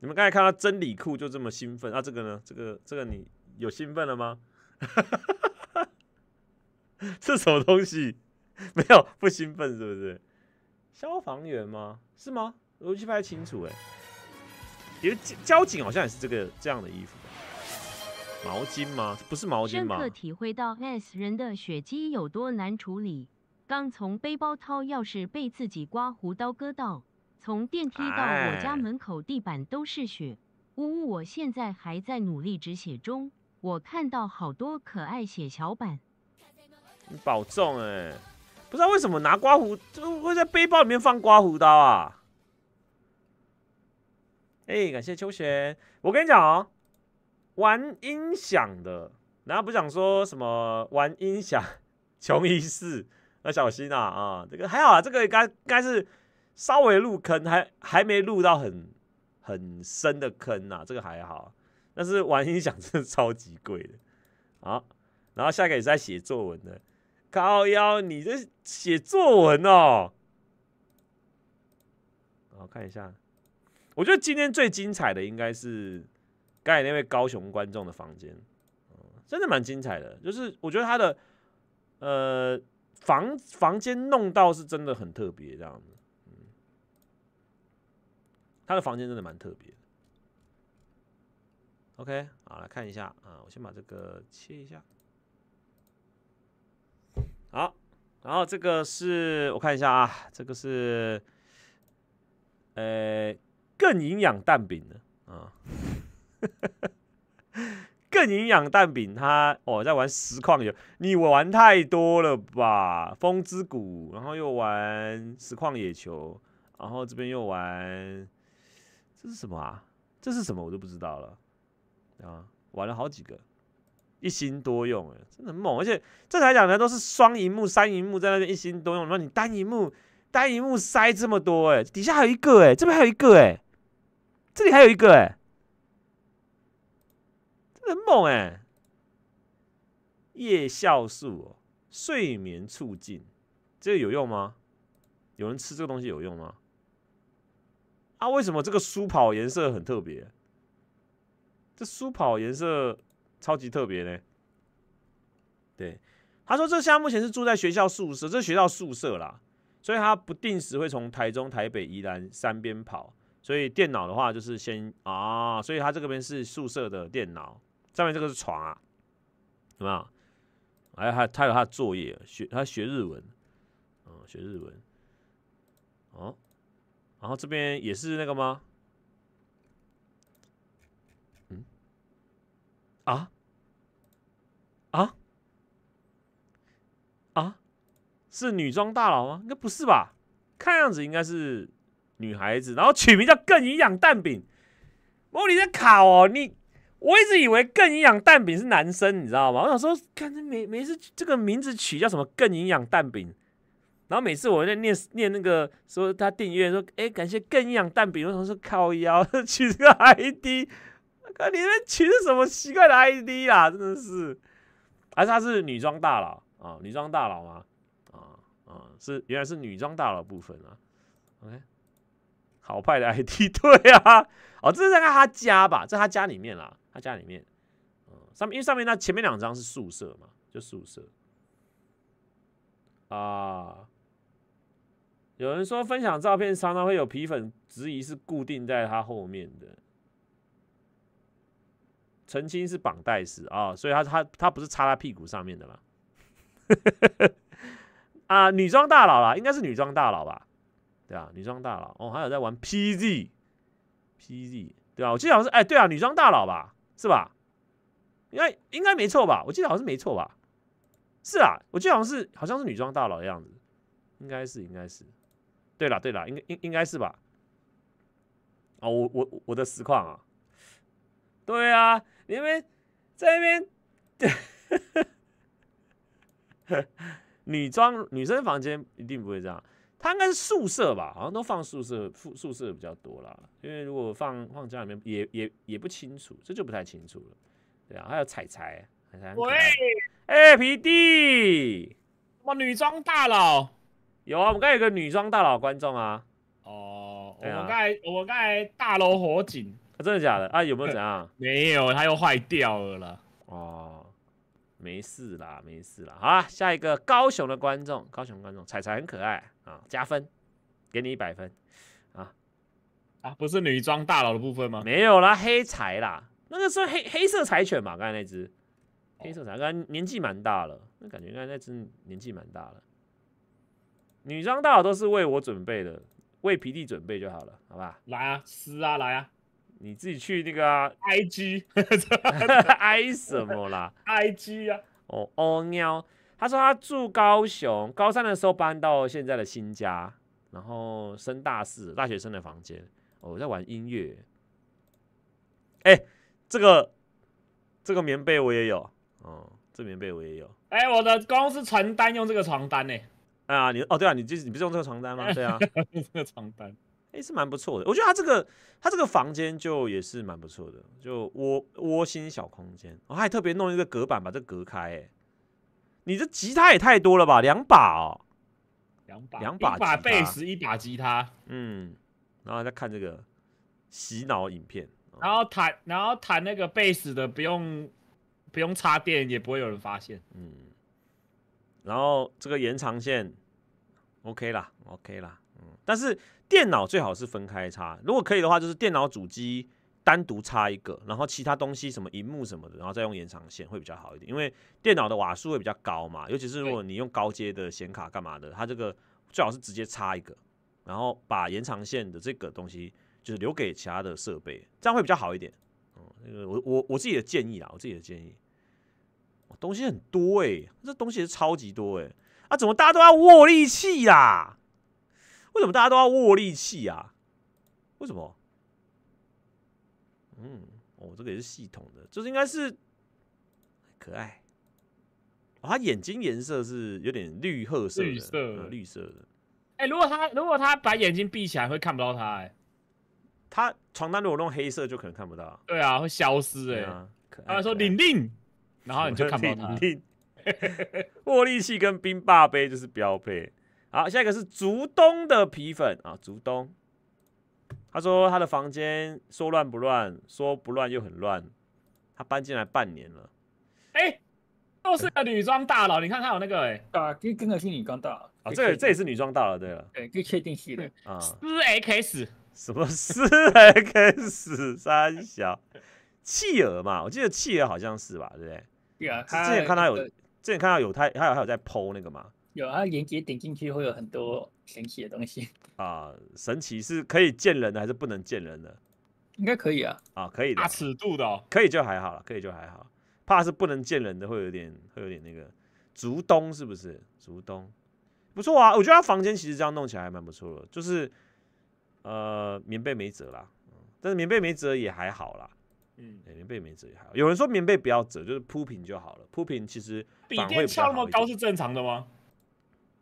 你们刚才看到真理裤就这么兴奋啊？这个呢？这个这个你有兴奋了吗？是什么东西？没有，不兴奋是不是？消防员吗？是吗？我记不太清楚哎。有交警好像也是这个这样的衣服。毛巾吗？不是毛巾吗？深刻体会到，s 人的血迹有多难处理。刚从背包掏钥匙，被自己刮胡刀割到。从电梯到我家门口，地板都是血。呜呜，我现在还在努力止血中。我看到好多可爱血小板。你保重哎！不知道为什么拿刮胡，会在背包里面放刮胡刀啊？哎，感谢秋璇。我跟你讲哦，玩音响的，然后不想说什么玩音响，穷一世要小心啊啊！这个还好啊，这个该该是。稍微入坑，还还没入到很很深的坑呐，这个还好。但是玩音响真的超级贵的，好。然后下一个也是在写作文的，高腰，你这写作文哦。我看一下，我觉得今天最精彩的应该是刚才那位高雄观众的房间，真的蛮精彩的，就是我觉得他的呃房房间弄到是真的很特别这样子。他的房间真的蛮特别，OK，好来看一下啊，我先把这个切一下，好，然后这个是我看一下啊，这个是呃更营养蛋饼的啊，更营养蛋饼，他 哦在玩实况游，你玩太多了吧？风之谷，然后又玩实况野球，然后这边又玩。这是什么啊？这是什么？我都不知道了。啊，玩了好几个，一心多用，哎，真的很猛。而且这台讲台都是双荧幕、三荧幕，在那边一心多用。那你单荧幕，单荧幕塞这么多，哎，底下还有一个，哎，这边还有一个，哎，这里还有一个，哎，真的很猛，哎。夜酵素，睡眠促进，这个有用吗？有人吃这个东西有用吗？那为什么这个书跑颜色很特别？这书跑颜色超级特别呢？对，他说这现在目前是住在学校宿舍，这学校宿舍啦，所以他不定时会从台中、台北、宜兰三边跑。所以电脑的话，就是先啊，所以他这个边是宿舍的电脑，上面这个是床啊，怎么样？还还他有他的作业，学他学日文，嗯，学日文，哦。然后这边也是那个吗？嗯？啊？啊？啊？是女装大佬吗？应该不是吧？看样子应该是女孩子。然后取名叫“更营养蛋饼”。莫你在卡哦，你，我一直以为“更营养蛋饼”是男生，你知道吗？我想说，看这没没事，这个名字取叫什么“更营养蛋饼”。然后每次我在念念那个说他订阅说哎感谢更养，但比如说是靠腰 取这个 ID，看你那取是什么奇怪的 ID 啊，真的是，还是他是女装大佬啊，女装大佬吗？啊啊，是原来是女装大佬部分啊，OK，好派的 ID，对啊，哦这是在他家吧，在他家里面啦，他家里面，嗯，上面因为上面那前面两张是宿舍嘛，就宿舍，啊。有人说分享照片常常会有皮粉质疑是固定在它后面的，澄清是绑带式啊，所以他他他不是插在屁股上面的嘛？啊，女装大佬啦，应该是女装大佬吧？对啊，女装大佬哦，还有在玩 PZ PZ 对啊，我记得好像是哎，对啊，女装大佬吧？是吧？应该应该没错吧？我记得好像没错吧？是啊，我记得好像是好像是女装大佬的样子，应该是应该是。对了对了，应应应该是吧？哦，我我我的实况啊，对啊，那边在那边，女装女生房间一定不会这样，它应该是宿舍吧？好像都放宿舍，宿舍比较多啦。因为如果放放家里面，也也也不清楚，这就不太清楚了。对啊，还有彩材，彩材。喂，哎，皮弟，什么女装大佬？有啊，我们刚有个女装大佬观众啊。哦，我们刚才，我们刚才大楼火警。真的假的啊？有没有怎样？没有，它又坏掉了。啦。哦，没事啦，没事啦。好啦，下一个高雄的观众，高雄观众彩彩很可爱啊，加分，给你一百分啊啊！不是女装大佬的部分吗？没有啦，黑柴啦，那个是黑黑色柴犬嘛，刚才那只黑色柴，刚才年纪蛮大了，那感觉刚才那只年纪蛮大了。女装大佬都是为我准备的，为皮弟准备就好了，好吧？来啊，撕啊，来啊！你自己去那个 IG，挨 什么啦？IG 啊！哦哦喵，他说他住高雄，高三的时候搬到现在的新家，然后升大四，大学生的房间。我在玩音乐。哎，这个这个棉被我也有，哦，这棉被我也有。哎，我的公司床单用这个床单呢。啊，你哦对啊，你就是你不是用这个床单吗？对啊，这个床单，诶，是蛮不错的。我觉得他这个他这个房间就也是蛮不错的，就窝窝心小空间。我、还特别弄一个隔板把这隔开。诶，你这吉他也太多了吧？两把哦，两把两把，一把贝斯一把吉他。嗯，然后再看这个洗脑影片，然后弹然后弹那个贝斯的不用不用插电也不会有人发现。嗯，然后这个延长线。OK 啦，OK 啦，嗯，但是电脑最好是分开插，如果可以的话，就是电脑主机单独插一个，然后其他东西什么荧幕什么的，然后再用延长线会比较好一点，因为电脑的瓦数会比较高嘛，尤其是如果你用高阶的显卡干嘛的，它这个最好是直接插一个，然后把延长线的这个东西就是留给其他的设备，这样会比较好一点。嗯，那个我我我自己的建议啊，我自己的建议，东西很多诶，这东西是超级多诶。啊！怎么大家都要握力器呀？为什么大家都要握力器啊？为什么？嗯，哦，这个也是系统的，就是应该是可爱。哦，他眼睛颜色是有点绿褐色，绿色，绿色的。哎，如果他如果他把眼睛闭起来，会看不到他。哎，他床单如果弄黑色，就可能看不到。对啊，会消失。哎，他说“玲玲”，然后你就看不到他。握 力器跟冰霸杯就是标配。好，下一个是竹东的皮粉啊，竹东。他说他的房间说乱不乱，说不乱又很乱。他搬进来半年了，哎，又是个女装大佬。你看他有那个哎，啊，跟的是女装大佬啊。这这也是女装大佬，对了，对，就确定系列啊。四 X 什么 四 X 三小弃儿嘛？我记得弃儿好像是吧，对不对？对啊，之前看他有。之前看到有他，还有他有在剖那个吗？有啊，连接点进去会有很多神奇的东西 啊！神奇是可以见人的还是不能见人的？应该可以啊，啊可以的，大尺度的哦，可以就还好了，可以就还好，怕是不能见人的会有点会有点那个竹东是不是？竹东不错啊，我觉得他房间其实这样弄起来还蛮不错的，就是呃棉被没折啦，但是棉被没折也还好啦。嗯，棉被没折还好。有人说棉被不要折，就是铺平就好了。铺平其实比垫翘那么高是正常的吗？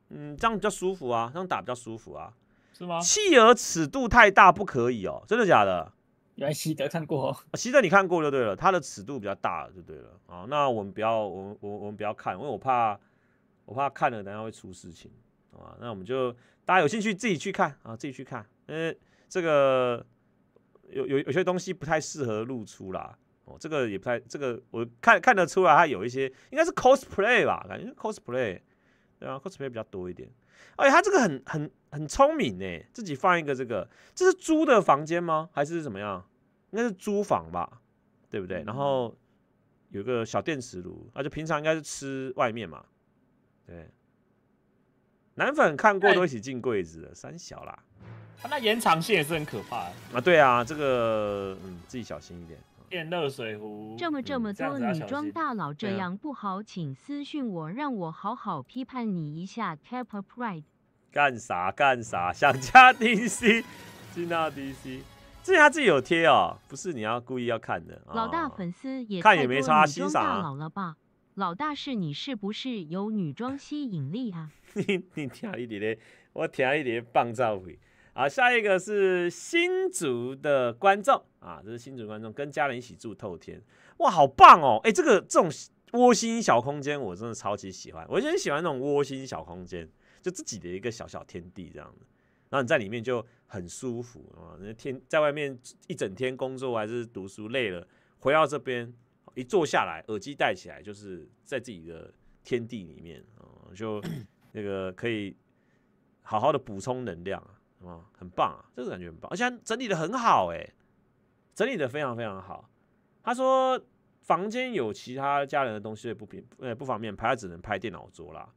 嗯，这样比较舒服啊，这样打比较舒服啊，是吗？弃儿尺度太大不可以哦，真的假的？原来西德看过，西德你看过就对了，它的尺度比较大就对了啊。那我们不要，我们我们我们不要看，因为我怕我怕看了等下会出事情啊。那我们就大家有兴趣自己去看啊，自己去看。呃，这个。有有有些东西不太适合露出啦。哦，这个也不太这个我看看得出来，它有一些应该是 cosplay 吧，感觉 cosplay，对啊 c o s p l a y 比较多一点。且它这个很很很聪明呢，自己放一个这个，这是租的房间吗？还是怎么样？应该是租房吧，对不对？然后有个小电磁炉，而且平常应该是吃外面嘛，对。男粉看过都一起进柜子，三小啦。那延长线也是很可怕啊！对啊，这个嗯，自己小心一点。电热水壶这么这么多女装大佬，这样不好，请私讯我，让我好好批判你一下。c a p p r i t 干啥干啥？想加 DC？进啊 DC！这他自己有贴哦，不是你要故意要看的。老大粉丝也看也没差，欣赏大佬了吧？老大是，你是不是有女装吸引力啊？你你听一点咧，我听一点棒照去。啊，下一个是新竹的观众啊，这是新竹观众跟家人一起住透天，哇，好棒哦！哎，这个这种窝心小空间，我真的超级喜欢。我就很喜欢那种窝心小空间，就自己的一个小小天地这样子。然后你在里面就很舒服啊，那天在外面一整天工作还是读书累了，回到这边一坐下来，耳机戴起来，就是在自己的天地里面啊，就那个可以好好的补充能量。啊，很棒啊，这个感觉很棒，而且整理的很好哎，整理的非常非常好。他说房间有其他家人的东西不平，哎不方便拍，只能拍电脑桌啦。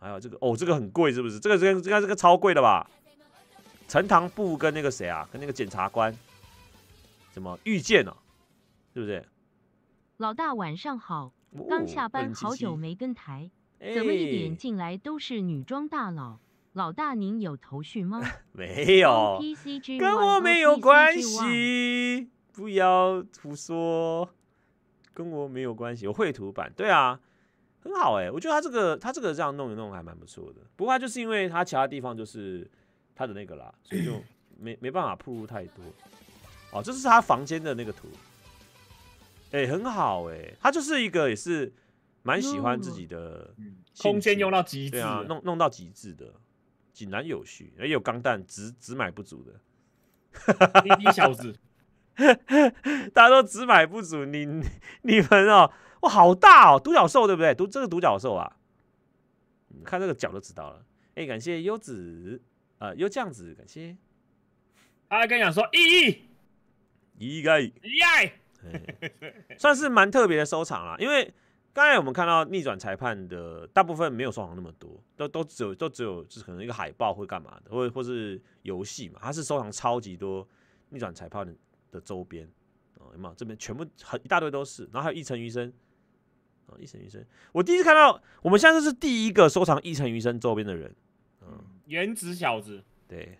还有这个哦，这个很贵是不是？这个这应该是个超贵的吧？陈塘不跟那个谁啊，跟那个检察官怎么遇见了？是不是？老大晚上好，刚下班好久没跟台，怎么一点进来都是女装大佬？老大，您有头绪吗？没有，跟我没有关系，不要胡说，跟我没有关系。有绘图版，对啊，很好哎，我觉得他这个他这个这样弄一弄还蛮不错的。不过就是因为他其他地方就是他的那个啦，所以就没没办法铺入太多。哦，这是他房间的那个图，哎，很好哎，他就是一个也是蛮喜欢自己的空间用到极致，弄弄到极致的。井然有序，哎，有钢弹只只买不足的，滴滴小子，大家都只买不足，你你们哦，哇，好大哦，独角兽对不对？独这个独角兽啊，看这个脚就知道了。哎，感谢优子，啊，又酱样子，感谢，大家跟讲说，意义，意义，亿，一个亿，算是蛮特别的收藏啊，因为。刚才我们看到逆转裁判的大部分没有收藏那么多，都都只有都只有，就是可能一个海报或干嘛的，或或是游戏嘛，他是收藏超级多逆转裁判的的周边啊，妈，这边全部很一大堆都是，然后还有一层余生啊，一层余生，我第一次看到，我们现在这是第一个收藏一层余生周边的人，嗯，原子小子，对，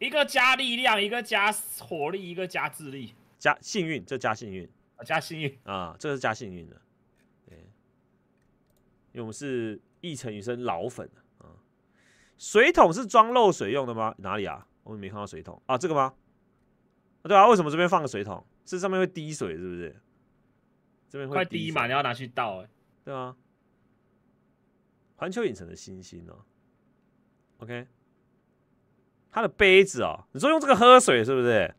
一个加力量，一个加火力，一个加智力，加幸运，这加幸运啊，加幸运啊，这个是加幸运的。为我们是逸城影生老粉啊。水桶是装漏水用的吗？哪里啊？我没看到水桶啊，这个吗？啊，对啊，为什么这边放个水桶？是上面会滴水，是不是？这边会滴嘛？你要拿去倒，哎，对啊。环球影城的星星哦，OK，它的杯子哦，你说用这个喝水是不是？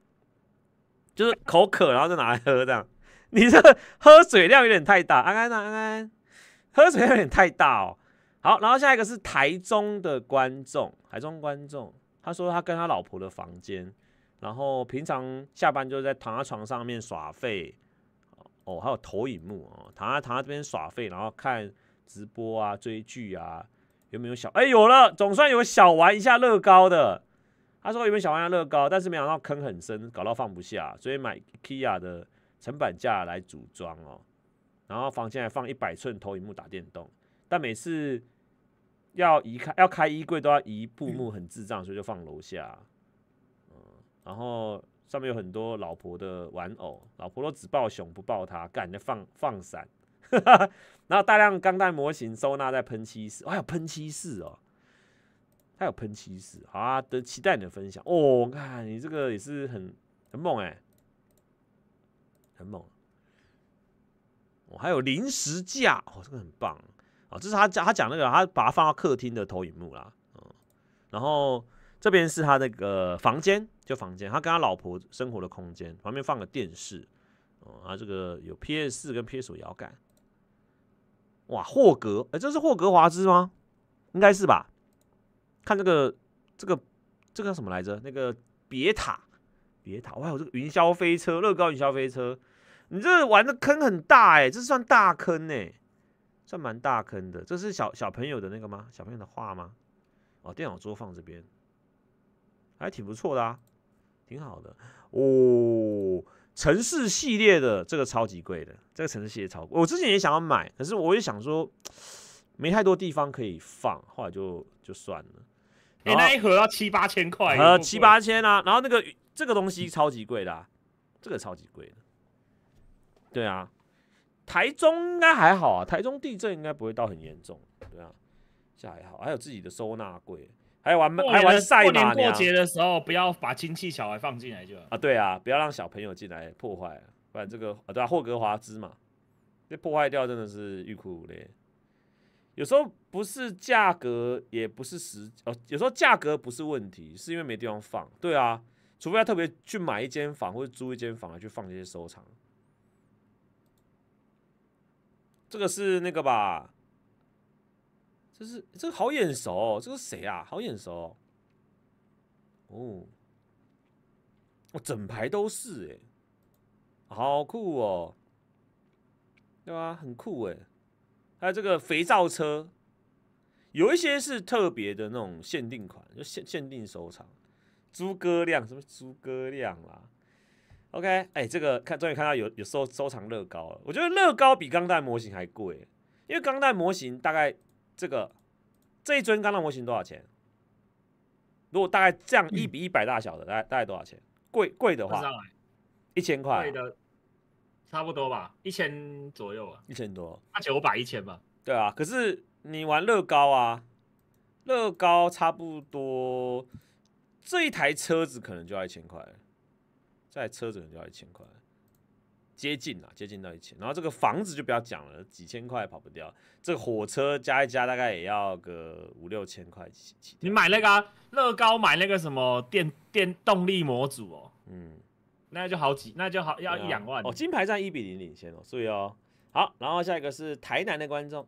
就是口渴然后再拿来喝这样，你这喝水量有点太大，安安呐，安安。喝水有点太大哦。好，然后下一个是台中的观众，台中观众，他说他跟他老婆的房间，然后平常下班就在躺在床上面耍废，哦，还有投影幕哦，躺在躺在这边耍废，然后看直播啊、追剧啊，有没有小？哎，有了，总算有小玩一下乐高的。他说有没有小玩一下乐高，但是没想到坑很深，搞到放不下，所以买 IKEA 的成板架来组装哦。然后房间还放一百寸投影幕打电动，但每次要移开要开衣柜都要移布幕，很智障，所以就放楼下。嗯，然后上面有很多老婆的玩偶，老婆都只抱熊不抱他，干在放放哈，然后大量钢弹模型收纳在喷漆室，哎有喷漆室哦，他有喷漆室，好啊，等期待你的分享哦。看你这个也是很很猛哎，很猛。我还有临时架，哦，这个很棒啊！这是他讲他讲那个，他把它放到客厅的投影幕啦，嗯，然后这边是他那个房间，就房间，他跟他老婆生活的空间，旁边放个电视，哦，啊，这个有 PS 四跟 PS 五摇杆，哇，霍格，哎，这是霍格华兹吗？应该是吧，看这个，这个，这个叫什么来着？那个别塔，别塔，哇，有这个云霄飞车，乐高云霄飞车。你这玩的坑很大哎，这算大坑哎，算蛮大坑的。这是小小朋友的那个吗？小朋友的画吗？哦，电脑桌放这边，还挺不错的啊，挺好的哦。城市系列的这个超级贵的，这个城市系列超贵。我之前也想要买，可是我也想说没太多地方可以放，后来就就算了。哎，那一盒要七八千块，呃，七八千啊。然后那个这个东西超级贵的，这个超级贵的。对啊，台中应该还好啊，台中地震应该不会到很严重，对啊，这还好，还有自己的收纳柜，还有玩，还有赛马。过年过节的时候不要把亲戚小孩放进来就啊，对啊，不要让小朋友进来破坏，不然这个啊对啊霍格华兹嘛，被破坏掉真的是欲哭无泪。有时候不是价格也不是时哦，有时候价格不是问题，是因为没地方放，对啊，除非要特别去买一间房或者租一间房来去放这些收藏。这个是那个吧？这是这个好眼熟，这个谁啊？好眼熟，哦，我整排都是哎，好酷哦，对吧？很酷哎，还有这个肥皂车，有一些是特别的那种限定款，就限限定收藏。朱哥亮什么朱哥亮啦？OK，哎，这个看终于看到有有收收藏乐高了。我觉得乐高比钢弹模型还贵，因为钢弹模型大概这个这一尊钢弹模型多少钱？如果大概这样一比一百大小的，大概大概多少钱？贵贵的话，一千块。贵的差不多吧，一千左右啊。一千多，那九百一千吧。对啊，可是你玩乐高啊，乐高差不多这一台车子可能就要一千块。在车子可能就要一千块，接近了，接近到一千。然后这个房子就不要讲了，几千块跑不掉。这个火车加一加，大概也要个五六千块。你买那个乐高，买那个什么电电动力模组哦。嗯，那就好几，那就好要一两万哦。金牌战一比零领先哦，注意哦。好，然后下一个是台南的观众，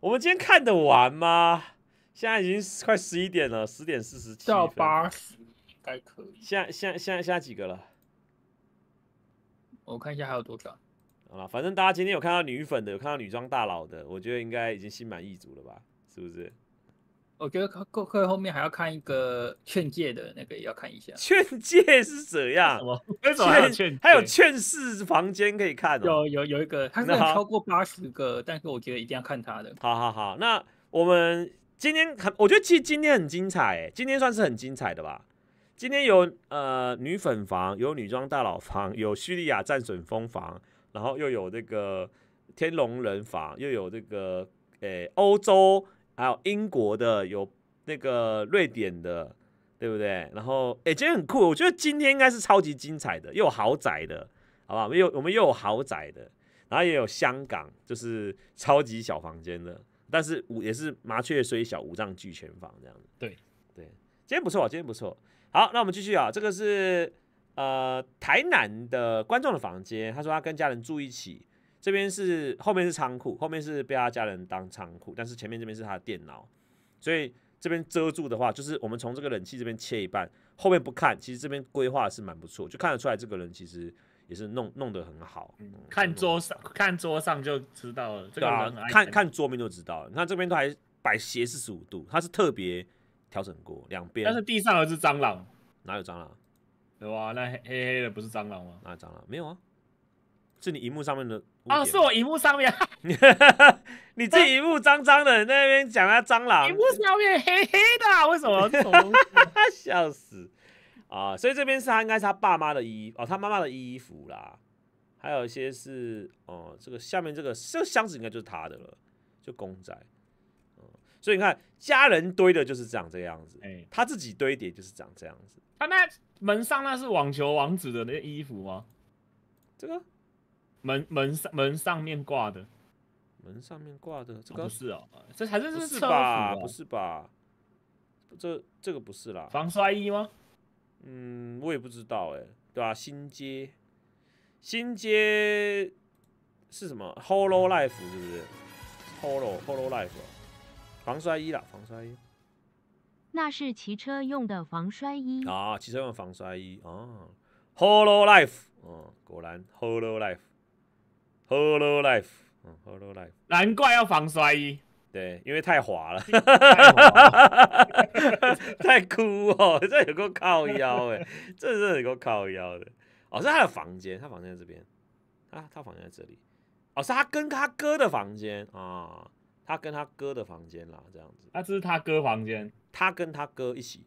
我们今天看得完吗？现在已经快十一点了，十点四十七到八十应该可以。现在现在现在现在几个了？我看一下还有多少，好了，反正大家今天有看到女粉的，有看到女装大佬的，我觉得应该已经心满意足了吧，是不是？我觉得顾客后面还要看一个劝诫的那个也要看一下，劝诫是怎样？什么？为什么还劝？还有劝世房间可以看哦。有有有一个，它是超过八十个，但是我觉得一定要看他的。好好好，那我们今天很，我觉得其实今天很精彩，哎，今天算是很精彩的吧。今天有呃女粉房，有女装大佬房，有叙利亚战损风房，然后又有那个天龙人房，又有这个诶欧洲，还有英国的，有那个瑞典的，对不对？然后诶，今天很酷，我觉得今天应该是超级精彩的，又有豪宅的，好吧？我们又我们又有豪宅的，然后也有香港，就是超级小房间的，但是五也是麻雀虽小五脏俱全房这样子。对对，今天不错，今天不错。好，那我们继续啊，这个是呃台南的观众的房间，他说他跟家人住一起，这边是后面是仓库，后面是被他家人当仓库，但是前面这边是他的电脑，所以这边遮住的话，就是我们从这个冷气这边切一半，后面不看，其实这边规划是蛮不错，就看得出来这个人其实也是弄弄得很好，看桌上看桌上就知道了，这个人看看桌面就知道了，那这边都还摆斜四十五度，它是特别。调整过两边，但是地上的是蟑螂，哪有蟑螂？有啊，那黑黑的不是蟑螂吗？哪有蟑螂？没有啊，是你荧幕上面的啊，是我荧幕上面，你这荧幕脏脏的，那边讲啊蟑螂，荧幕上面黑黑的，为什么？哈哈，笑死啊！所以这边是他应该是他爸妈的衣哦，他妈妈的衣服啦，还有一些是哦，这个下面这个这个箱子应该就是他的了，就公仔。所以你看，家人堆的就是长这个样子。哎，他自己堆叠就是长这样子。他那门上那是网球王子的那些衣服吗？这个门门上门上面挂的，门上面挂的这个不是哦，这还是是车服不是吧？这这个不是啦，防摔衣吗？嗯，我也不知道哎，对吧？新街，新街是什么？Hollow Life 是不是？Hollow Hollow Life。防摔衣啦，防摔衣。那是骑车用的防摔衣啊，骑车用防摔衣哦。Hollow Life，哦，果然 Hollow Life，Hollow Life，嗯，Hollow Life。难怪要防摔衣，对，因为太滑了，太酷哦，这有个靠腰诶，这是有个靠腰的。哦，是他的房间，他房间在这边啊，他房间在这里，哦，是他跟他哥的房间啊。他跟他哥的房间啦，这样子。那是他哥房间，他跟他哥一起。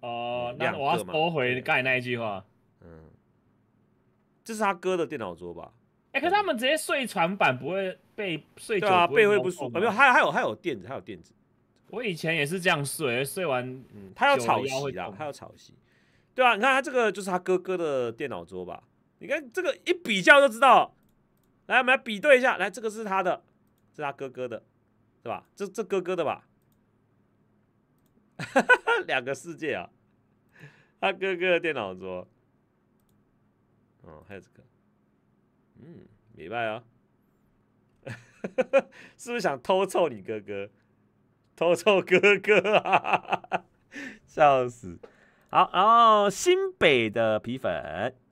哦，那我要驳回刚才那一句话。嗯，这是他哥的电脑桌吧？哎，可是他们直接睡床板不会被睡久？啊，被会不舒服。没有，还有还有还有垫子，还有垫子。我以前也是这样睡，睡完。嗯、他要吵席啊，他要吵席。对啊，你看他这个就是他哥哥的电脑桌吧？你看这个一比较就知道。来，我们来比对一下。来，这个是他的，是他哥哥的。是吧？这这哥哥的吧，两个世界啊，他哥哥电脑桌，哦，还有这个，嗯，明白啊，是不是想偷臭你哥哥？偷臭哥哥啊，笑死！好，然后新北的皮粉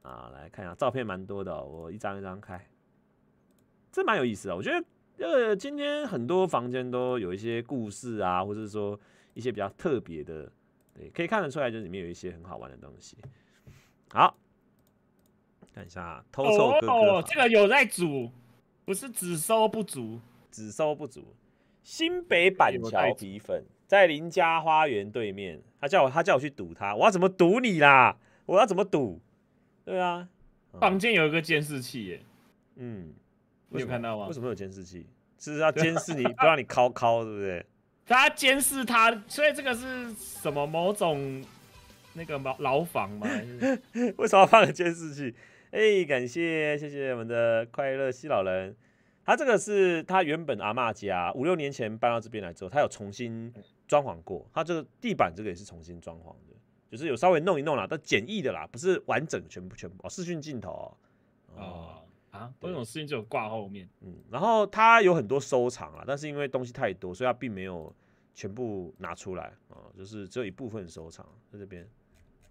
啊，来看一下照片，蛮多的哦，我一张一张开，这蛮有意思的，我觉得。就是今天很多房间都有一些故事啊，或者是说一些比较特别的，对，可以看得出来，就是里面有一些很好玩的东西。好，看一下，偷偷哥哥，这个有在煮，不是只收不足，只收不足。新北板桥，底粉，在林家花园对面，他叫我，他叫我去堵他，我要怎么堵你啦？我要怎么堵？对啊，房间有一个监视器耶，嗯。你有看到吗？为什么有监视器？是要监视你，不让你敲敲，对不对？他监视他，所以这个是什么？某种那个牢牢房吗？为什么放监视器？哎，感谢谢谢我们的快乐西老人。他这个是他原本阿妈家五六年前搬到这边来之后，他有重新装潢过。他这个地板这个也是重新装潢的，就是有稍微弄一弄啦，但简易的啦，不是完整全部全部哦。视讯镜头哦。啊，这种事情就挂后面。嗯，然后他有很多收藏啊，但是因为东西太多，所以他并没有全部拿出来啊，就是只有一部分收藏在这边。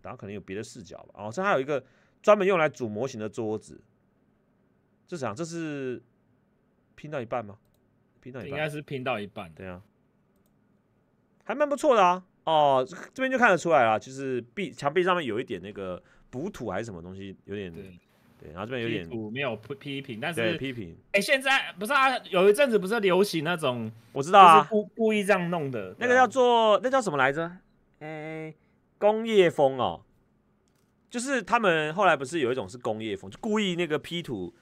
然后可能有别的视角吧。哦，这还有一个专门用来组模型的桌子。这啥？这是拼到一半吗？拼到一半应该是拼到一半。对啊，还蛮不错的啊。哦，这边就看得出来啊，就是壁墙壁上面有一点那个补土还是什么东西，有点。对，然后这边有点图没有批批评，但是批评。哎，现在不是啊，有一阵子不是流行那种我知道啊，故故意这样弄的，那个叫做那叫什么来着？哎，工业风哦，就是他们后来不是有一种是工业风，就故意那个 P 图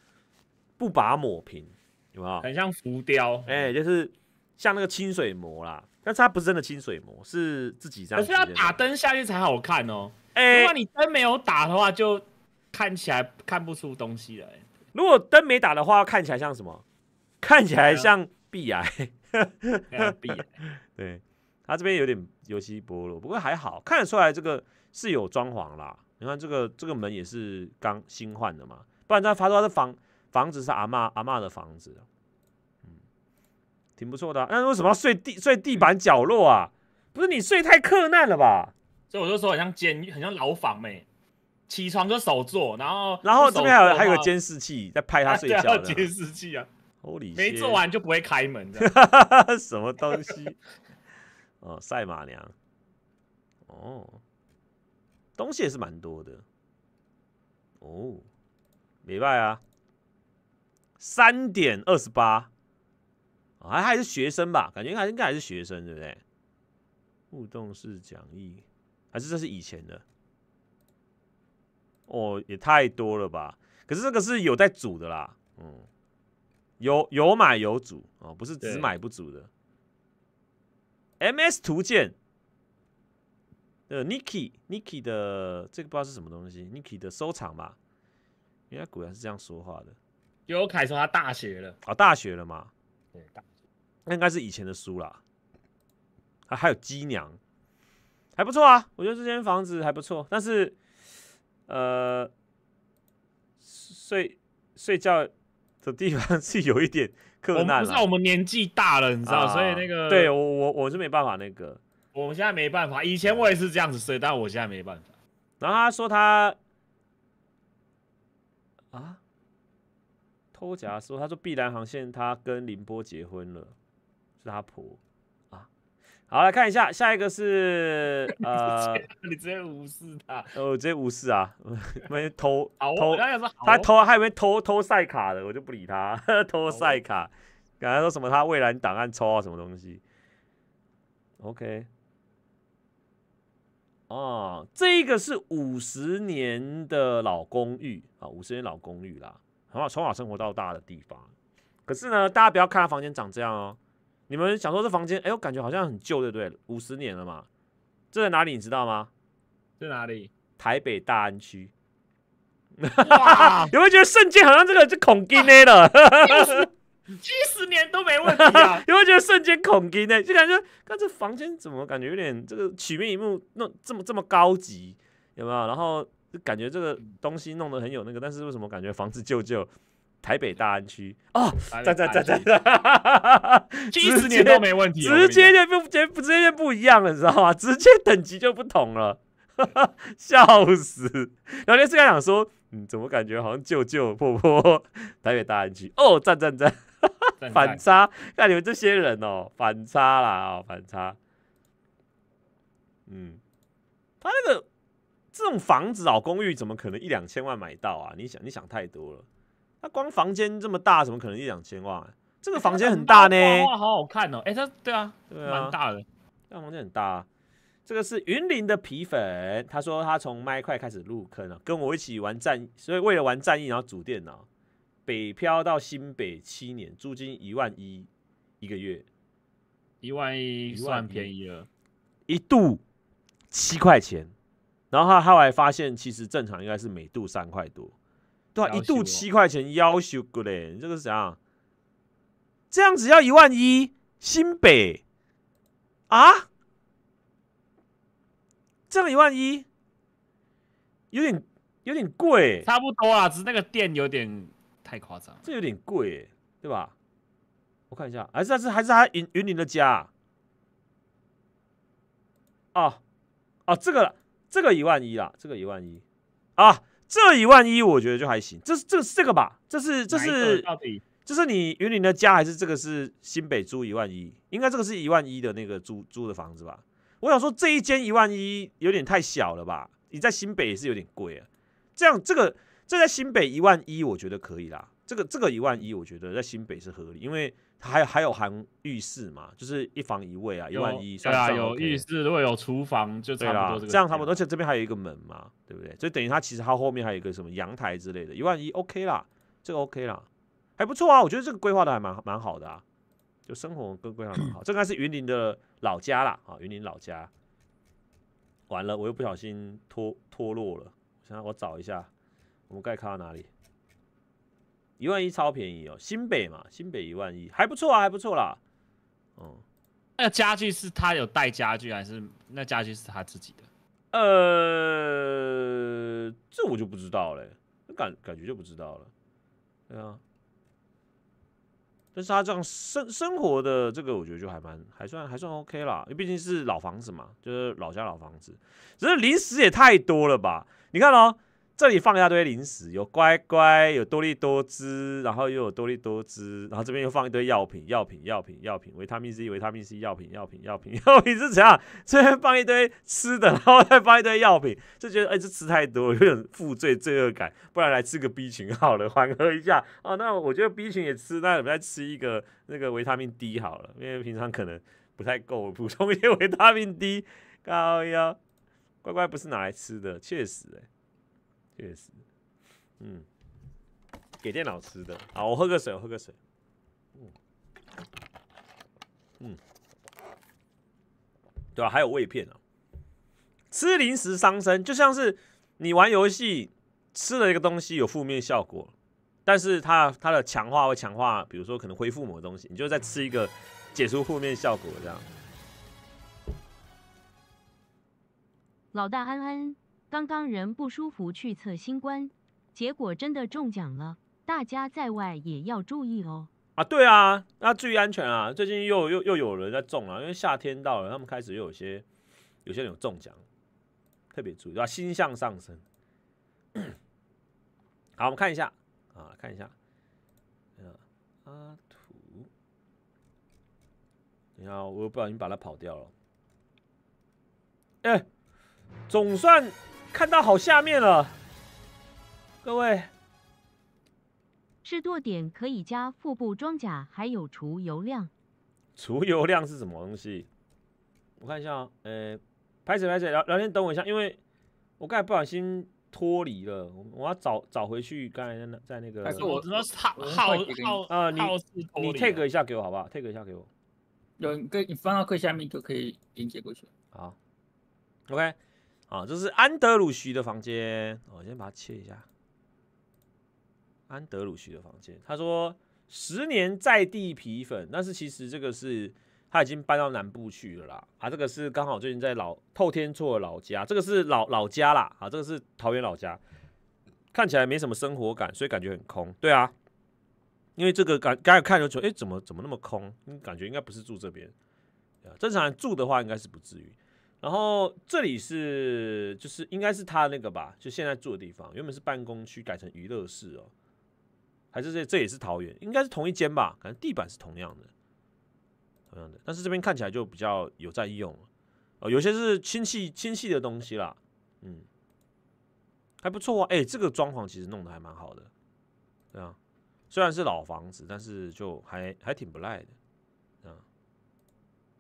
不把抹平，有没有？很像浮雕，哎，就是像那个清水膜啦，但是它不是真的清水膜，是自己这样。可是要打灯下去才好看哦，哎，如果你灯没有打的话就。看起来看不出东西来。如果灯没打的话，看起来像什么？看起来像 B 癌。B 癌。对，他这边有点油漆剥落，不过还好看得出来这个是有装潢啦。你看这个这个门也是刚新换的嘛，不然他发出他的房房子是阿妈阿妈的房子，嗯，挺不错的。那为什么要睡地睡地板角落啊？不是你睡太克难了吧？所以我就说，很像监狱，很像牢房诶。起床就手做，然后然后这边还有还有监视器在拍他睡觉的监视器啊，没做完就不会开门，的，什么东西？哦，赛马娘，哦，东西也是蛮多的，哦，礼拜啊，三点二十八，还还是学生吧？感觉应该应该还是学生，对不对？互动式讲义，还是这是以前的？哦，也太多了吧？可是这个是有在组的啦，嗯，有有买有组啊，不是只买不组的。M S 图鉴，呃，Niki Niki 的这个不知道是什么东西，Niki 的收藏嘛。原来果然是这样说话的。有凯说他大学了，哦，大学了嘛？对，大，那应该是以前的书啦。还还有鸡娘，还不错啊，我觉得这间房子还不错，但是。呃，睡睡觉的地方 是有一点困难。我们不是我们年纪大了，你知道，所以那个对我我我是没办法那个，我们现在没办法。以前我也是这样子睡，但我现在没办法。然后他说他啊，偷夹说，他说碧蓝航线他跟林波结婚了，是他婆。好，来看一下，下一个是呃，你直接无视他，我直接无视啊，没偷偷，他偷还为偷偷赛卡的，我就不理他偷赛卡，刚才说什么他未来档案抽到什么东西？OK，哦，这个是五十年的老公寓啊，五十年老公寓啦，很好，从小生活到大的地方。可是呢，大家不要看他房间长这样哦。你们想说这房间，哎，我感觉好像很旧，对不对？五十年了嘛，这在哪里你知道吗？在哪里？台北大安区。有没有觉得瞬间好像这个就恐惊的了，七十年都没问题啊！没有觉得瞬间恐惊的，就感觉，看这房间怎么感觉有点这个曲面一幕弄这么这么高级，有没有？然后就感觉这个东西弄得很有那个，但是为什么感觉房子旧旧？台北大安区哦，战战战战战，几十 年都没问题，直接就不，直接不，直接就不一样了，你知道吗？直接等级就不同了，笑死！然后连志刚讲说，嗯，怎么感觉好像舅舅婆婆 台北大安区哦，战战战，反差，看你们这些人哦，反差啦啊，反差，嗯，他那个这种房子哦，公寓怎么可能一两千万买到啊？你想，你想太多了。那光房间这么大，怎么可能一两千万？这个房间很大呢。哇，好好看哦！哎，他对啊，对啊，蛮大的。这房间很大。这个是云林的皮粉，他说他从麦块开始入坑了，跟我一起玩战所以为了玩战役然后组电脑。北漂到新北七年，租金一万一一个月。一万一算便宜了。一度七块钱，然后他后来发现其实正常应该是每度三块多。哇！一度七块钱要求过嘞，你这个是啥？这样子要一万一新北啊？这个一万一有点有点贵，差不多啊，只是那个店有点太夸张，这有点贵，对吧？我看一下，还是还是还是他云云林的家啊啊！这个这个一万一啦，这个一万一啊。这一万一我觉得就还行，这是这是这个吧？这是这是这是你云林的家还是这个是新北租一万一？应该这个是一万一的那个租租的房子吧？我想说这一间一万一有点太小了吧？你在新北也是有点贵啊。这样这个这在新北一万一我觉得可以啦，这个这个一万一我觉得在新北是合理，因为。还有还有含浴室嘛，就是一房一卫啊，一万一，对啊，有浴室，如果有厨房就差不多这个，这样不多，而且这边还有一个门嘛，对不对？所以等于他其实他后面还有一个什么阳台之类的，一万一，OK 啦，这个 OK 啦，还不错啊，我觉得这个规划的还蛮蛮好的啊，就生活跟规划蛮好。这应该是云林的老家啦，啊，云林老家。完了，我又不小心脱脱落了，我想我找一下，我们该看到哪里？一万一超便宜哦，新北嘛，新北一万一还不错啊，还不错啦。嗯，那家具是他有带家具，还是那家具是他自己的？呃，这我就不知道了，感感觉就不知道了。对啊，但是他这样生生活的这个，我觉得就还蛮还算还算 OK 啦，因为毕竟是老房子嘛，就是老家老房子。只是零食也太多了吧？你看喽。这里放一大堆零食，有乖乖，有多利多滋，然后又有多利多滋，然后这边又放一堆药品，药品，药品，药品，维他命 C，维他命 C，药品，药品，药品，药品是怎样？这边放一堆吃的，然后再放一堆药品，就觉得哎，这吃太多，有点负罪罪恶感，不然来吃个 B 群好了，缓和一下。啊。那我觉得 B 群也吃，那我们再吃一个那个维他命 D 好了，因为平常可能不太够，补充些维他命 D。高腰乖乖不是拿来吃的，确实确实，嗯，给电脑吃的。好，我喝个水，我喝个水。嗯，嗯，对吧？还有胃片啊，吃零食伤身，就像是你玩游戏吃了一个东西有负面效果，但是它它的强化会强化，比如说可能恢复某个东西，你就再吃一个解除负面效果这样。老大安安。刚刚人不舒服去测新冠，结果真的中奖了。大家在外也要注意哦。啊，对啊，那注意安全啊！最近又又又有人在中了，因为夏天到了，他们开始又有些有些人有中奖，特别注意啊。星象上升，好，我们看一下啊，看一下，嗯，阿土，等一我又不小心把它跑掉了。哎，总算。看到好下面了，各位，是舵点可以加腹部装甲，还有除油量。除油量是什么东西？我看一下，呃，拍子拍子，聊聊天等我一下，因为我刚才不小心脱离了，我要找找回去。刚才在在那个，是我什么？好好好啊，你你 take 一下给我好不好？take 一下给我，有一你放到克下面就可以连接过去好，OK。啊，这是安德鲁徐的房间，我先把它切一下。安德鲁徐的房间，他说十年在地皮粉，但是其实这个是他已经搬到南部去了啦。啊，这个是刚好最近在老透天厝老家，这个是老老家啦。啊，这个是桃园老家，看起来没什么生活感，所以感觉很空。对啊，因为这个刚刚才看就说，哎，怎么怎么那么空？感觉应该不是住这边，正常人住的话应该是不至于。然后这里是就是应该是他那个吧，就现在住的地方，原本是办公区改成娱乐室哦，还是这这也是桃园，应该是同一间吧，感觉地板是同样的，同样的，但是这边看起来就比较有在用哦，呃，有些是亲戚亲戚的东西啦，嗯，还不错哦，哎，这个装潢其实弄得还蛮好的，对啊，虽然是老房子，但是就还还挺不赖的。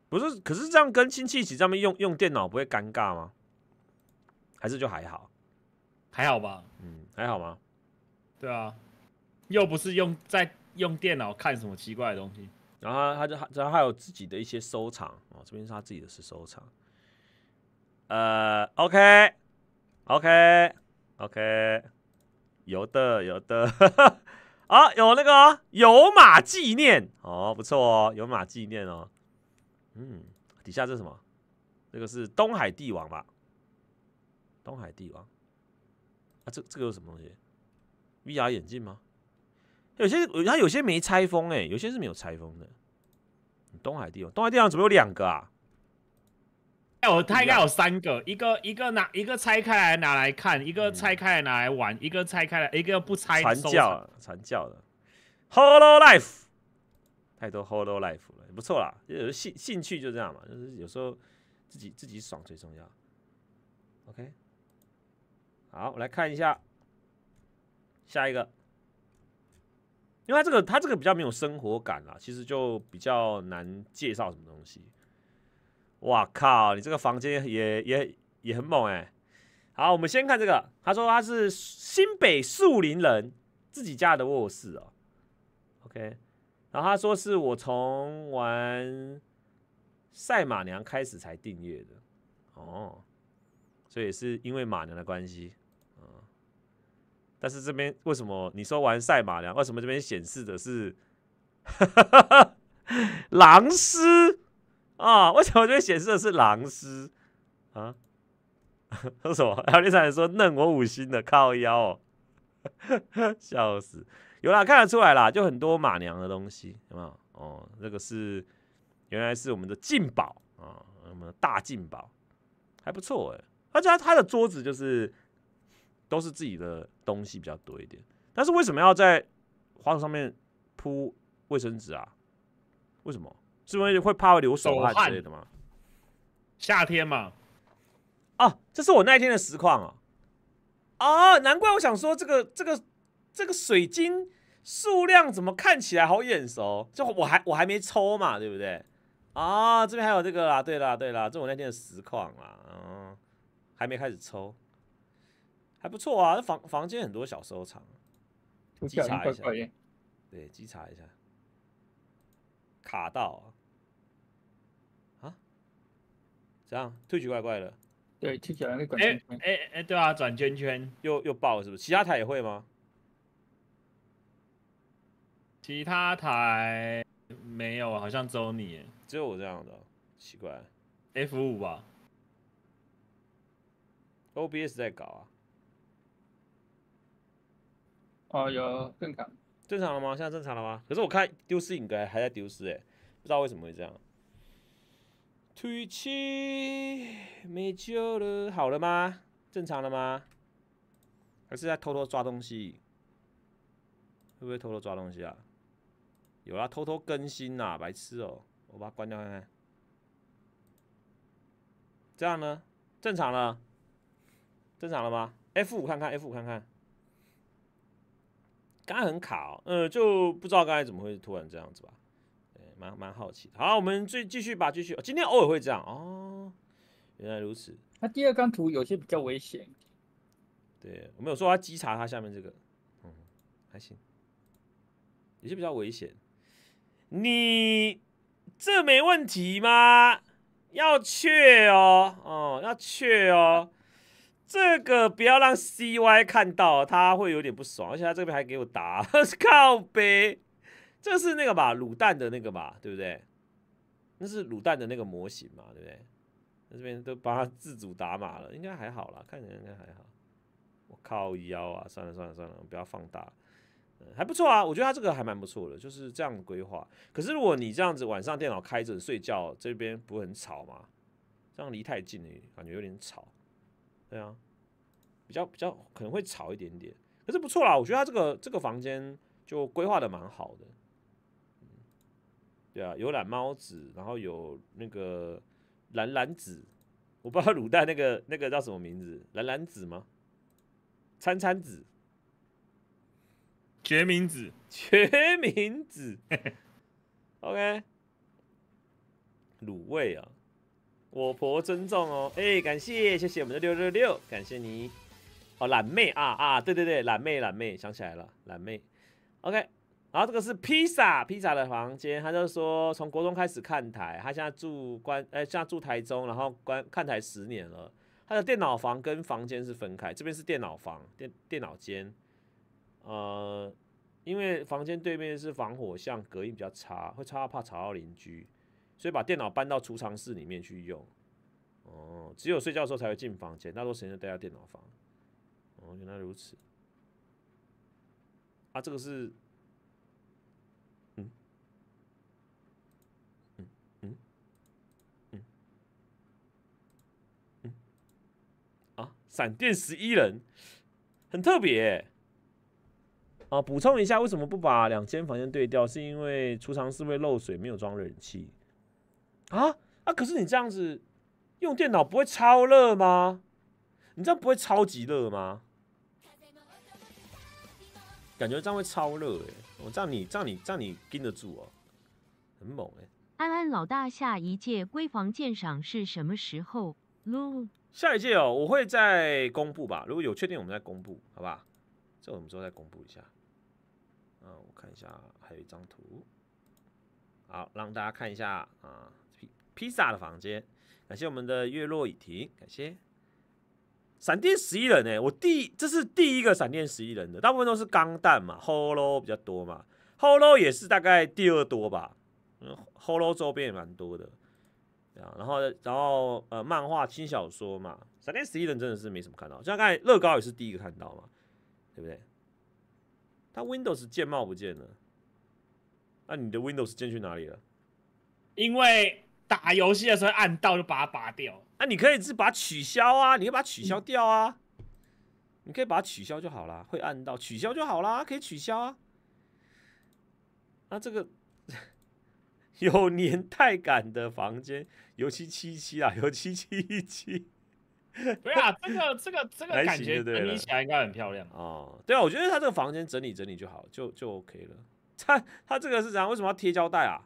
不是，可是这样跟亲戚一起在那用用电脑，不会尴尬吗？还是就还好，还好吧？嗯，还好吗？对啊，又不是用在用电脑看什么奇怪的东西。然后他他就他他还有自己的一些收藏哦，这边是他自己的是收藏。呃，OK，OK，OK，有的有的 啊，有那个有马纪念哦，不错哦，有马纪念哦。嗯，底下这是什么？这个是东海帝王吧？东海帝王啊，这这个有什么东西？VR 眼镜吗？有些它有些没拆封哎，有些是没有拆封的。东海帝王，东海帝王怎么有两个啊？哎，我他应该有三个，一个一个拿一个拆开来拿来看，一个拆开来拿来玩，一个拆开来一个不拆传教传教的，Holo Life，太多 Holo Life 了。不错啦，就是兴兴趣就这样嘛，就是有时候自己自己爽最重要。OK，好，我来看一下下一个，因为他这个他这个比较没有生活感啦，其实就比较难介绍什么东西。哇靠，你这个房间也也也很猛哎！好，我们先看这个，他说他是新北树林人，自己家的卧室哦。OK。然后他说是我从玩赛马娘开始才订阅的，哦，所以是因为马娘的关系，嗯。但是这边为什么你说玩赛马娘？为什么这边显示的是 狼师啊？为什么这边显示的是狼师啊？说 什么？L 三也说嫩我五星的靠腰，哦，, 笑死。有啦，看得出来啦，就很多马娘的东西，有没有？哦，这个是原来是我们的进宝啊，我们的大进宝还不错哎。而且他的桌子就是都是自己的东西比较多一点。但是为什么要在花洒上面铺卫生纸啊？为什么？是因为会怕会流手汗之类的吗？夏天嘛。啊，这是我那一天的实况啊。啊，难怪我想说这个这个。这个水晶数量怎么看起来好眼熟？就我还我还没抽嘛，对不对？啊，这边还有这个啊，对啦对啦，这我那天的实况啊，嗯，还没开始抽，还不错啊，这房房间很多小收藏，稽查一下，对稽查一下，卡到啊，怎样？退局怪怪的，对，退起来那个圈，哎哎哎，对啊，转圈圈又又爆，是不是？其他台也会吗？其他台没有啊，好像只有你，只有我这样的，奇怪。F 五吧，OBS 在搞啊。哦，有正常？正常了吗？现在正常了吗？可是我看丢失应该还在丢失，哎，不知道为什么会这样。退去没救了，好了吗？正常了吗？还是在偷偷抓东西？会不会偷偷抓东西啊？有啊，偷偷更新啦，白痴哦！我把它关掉看看，这样呢，正常了，正常了吗？F 五看看，F 五看看，刚刚很卡哦，嗯，就不知道刚才怎么会突然这样子吧，蛮蛮好奇。好，我们继继续吧，继续。今天偶尔会这样哦，原来如此。那第二张图有些比较危险，对，我们有说要稽查它下面这个，嗯，还行，有些比较危险。你这没问题吗？要确哦，哦要确哦，这个不要让 CY 看到，他会有点不爽，而且他这边还给我打，靠呗，这是那个吧，卤蛋的那个吧，对不对？那是卤蛋的那个模型嘛，对不对？他这边都帮他自主打码了，应该还好啦，看起来应该还好。我靠腰啊！算了算了算了，不要放大。还不错啊，我觉得他这个还蛮不错的，就是这样规划。可是如果你这样子晚上电脑开着睡觉，这边不会很吵吗？这样离太近诶，感觉有点吵。对啊，比较比较可能会吵一点点。可是不错啦，我觉得他这个这个房间就规划的蛮好的。对啊，有懒猫子，然后有那个蓝蓝子，我不知道 卤蛋那个那个叫什么名字，蓝蓝子吗？餐餐子。决明子，决明子，OK，卤味啊，我婆尊重哦，哎，感谢谢谢我们的六六六，感谢你，哦，懒妹啊啊，对对对，懒妹懒妹想起来了，懒妹，OK，然后这个是披萨，披萨的房间，他就说从国中开始看台，他现在住关，哎，现在住台中，然后关看台十年了，他的电脑房跟房间是分开，这边是电脑房，电电脑间。呃，因为房间对面是防火墙，隔音比较差，会差怕吵到邻居，所以把电脑搬到储藏室里面去用。哦，只有睡觉的时候才会进房间，大多时间都待在电脑房。哦，原来如此。啊，这个是，嗯，嗯嗯嗯，啊，闪电十一人，很特别。啊，补充一下，为什么不把两间房间对调？是因为储藏室会漏水，没有装冷气。啊啊！可是你这样子用电脑不会超热吗？你这样不会超级热吗？感觉这样会超热诶！我这样你这样你这样你盯得住哦，很猛诶。安安老大，下一届闺房鉴赏是什么时候喽？下一届哦，我会再公布吧。如果有确定，我们再公布，好吧？这我们之后再公布一下。嗯，我看一下，还有一张图，好，让大家看一下啊，披披萨的房间。感谢我们的月落雨停，感谢闪电十一人呢，我第这是第一个闪电十一人的，大部分都是钢弹嘛，Holo 比较多嘛，Holo 也是大概第二多吧，Holo 嗯周边也蛮多的，啊，然后然后呃，漫画、轻小说嘛，闪电十一人真的是没什么看到，像刚才乐高也是第一个看到嘛，对不对？那 Windows 键帽不见了，那你的 Windows 键去哪里了？因为打游戏的时候按到就把它拔掉。那你可以是把它取消啊，你可以把它取消掉啊，你可以把它取消就好啦，会按到取消就好啦，可以取消啊。那这个 有年代感的房间，油漆漆漆啊，油漆漆漆。对啊，这个这个这个感觉，理起来应该很漂亮哦。对啊，我觉得他这个房间整理整理就好，就就 OK 了。他他这个是怎？为什么要贴胶带啊？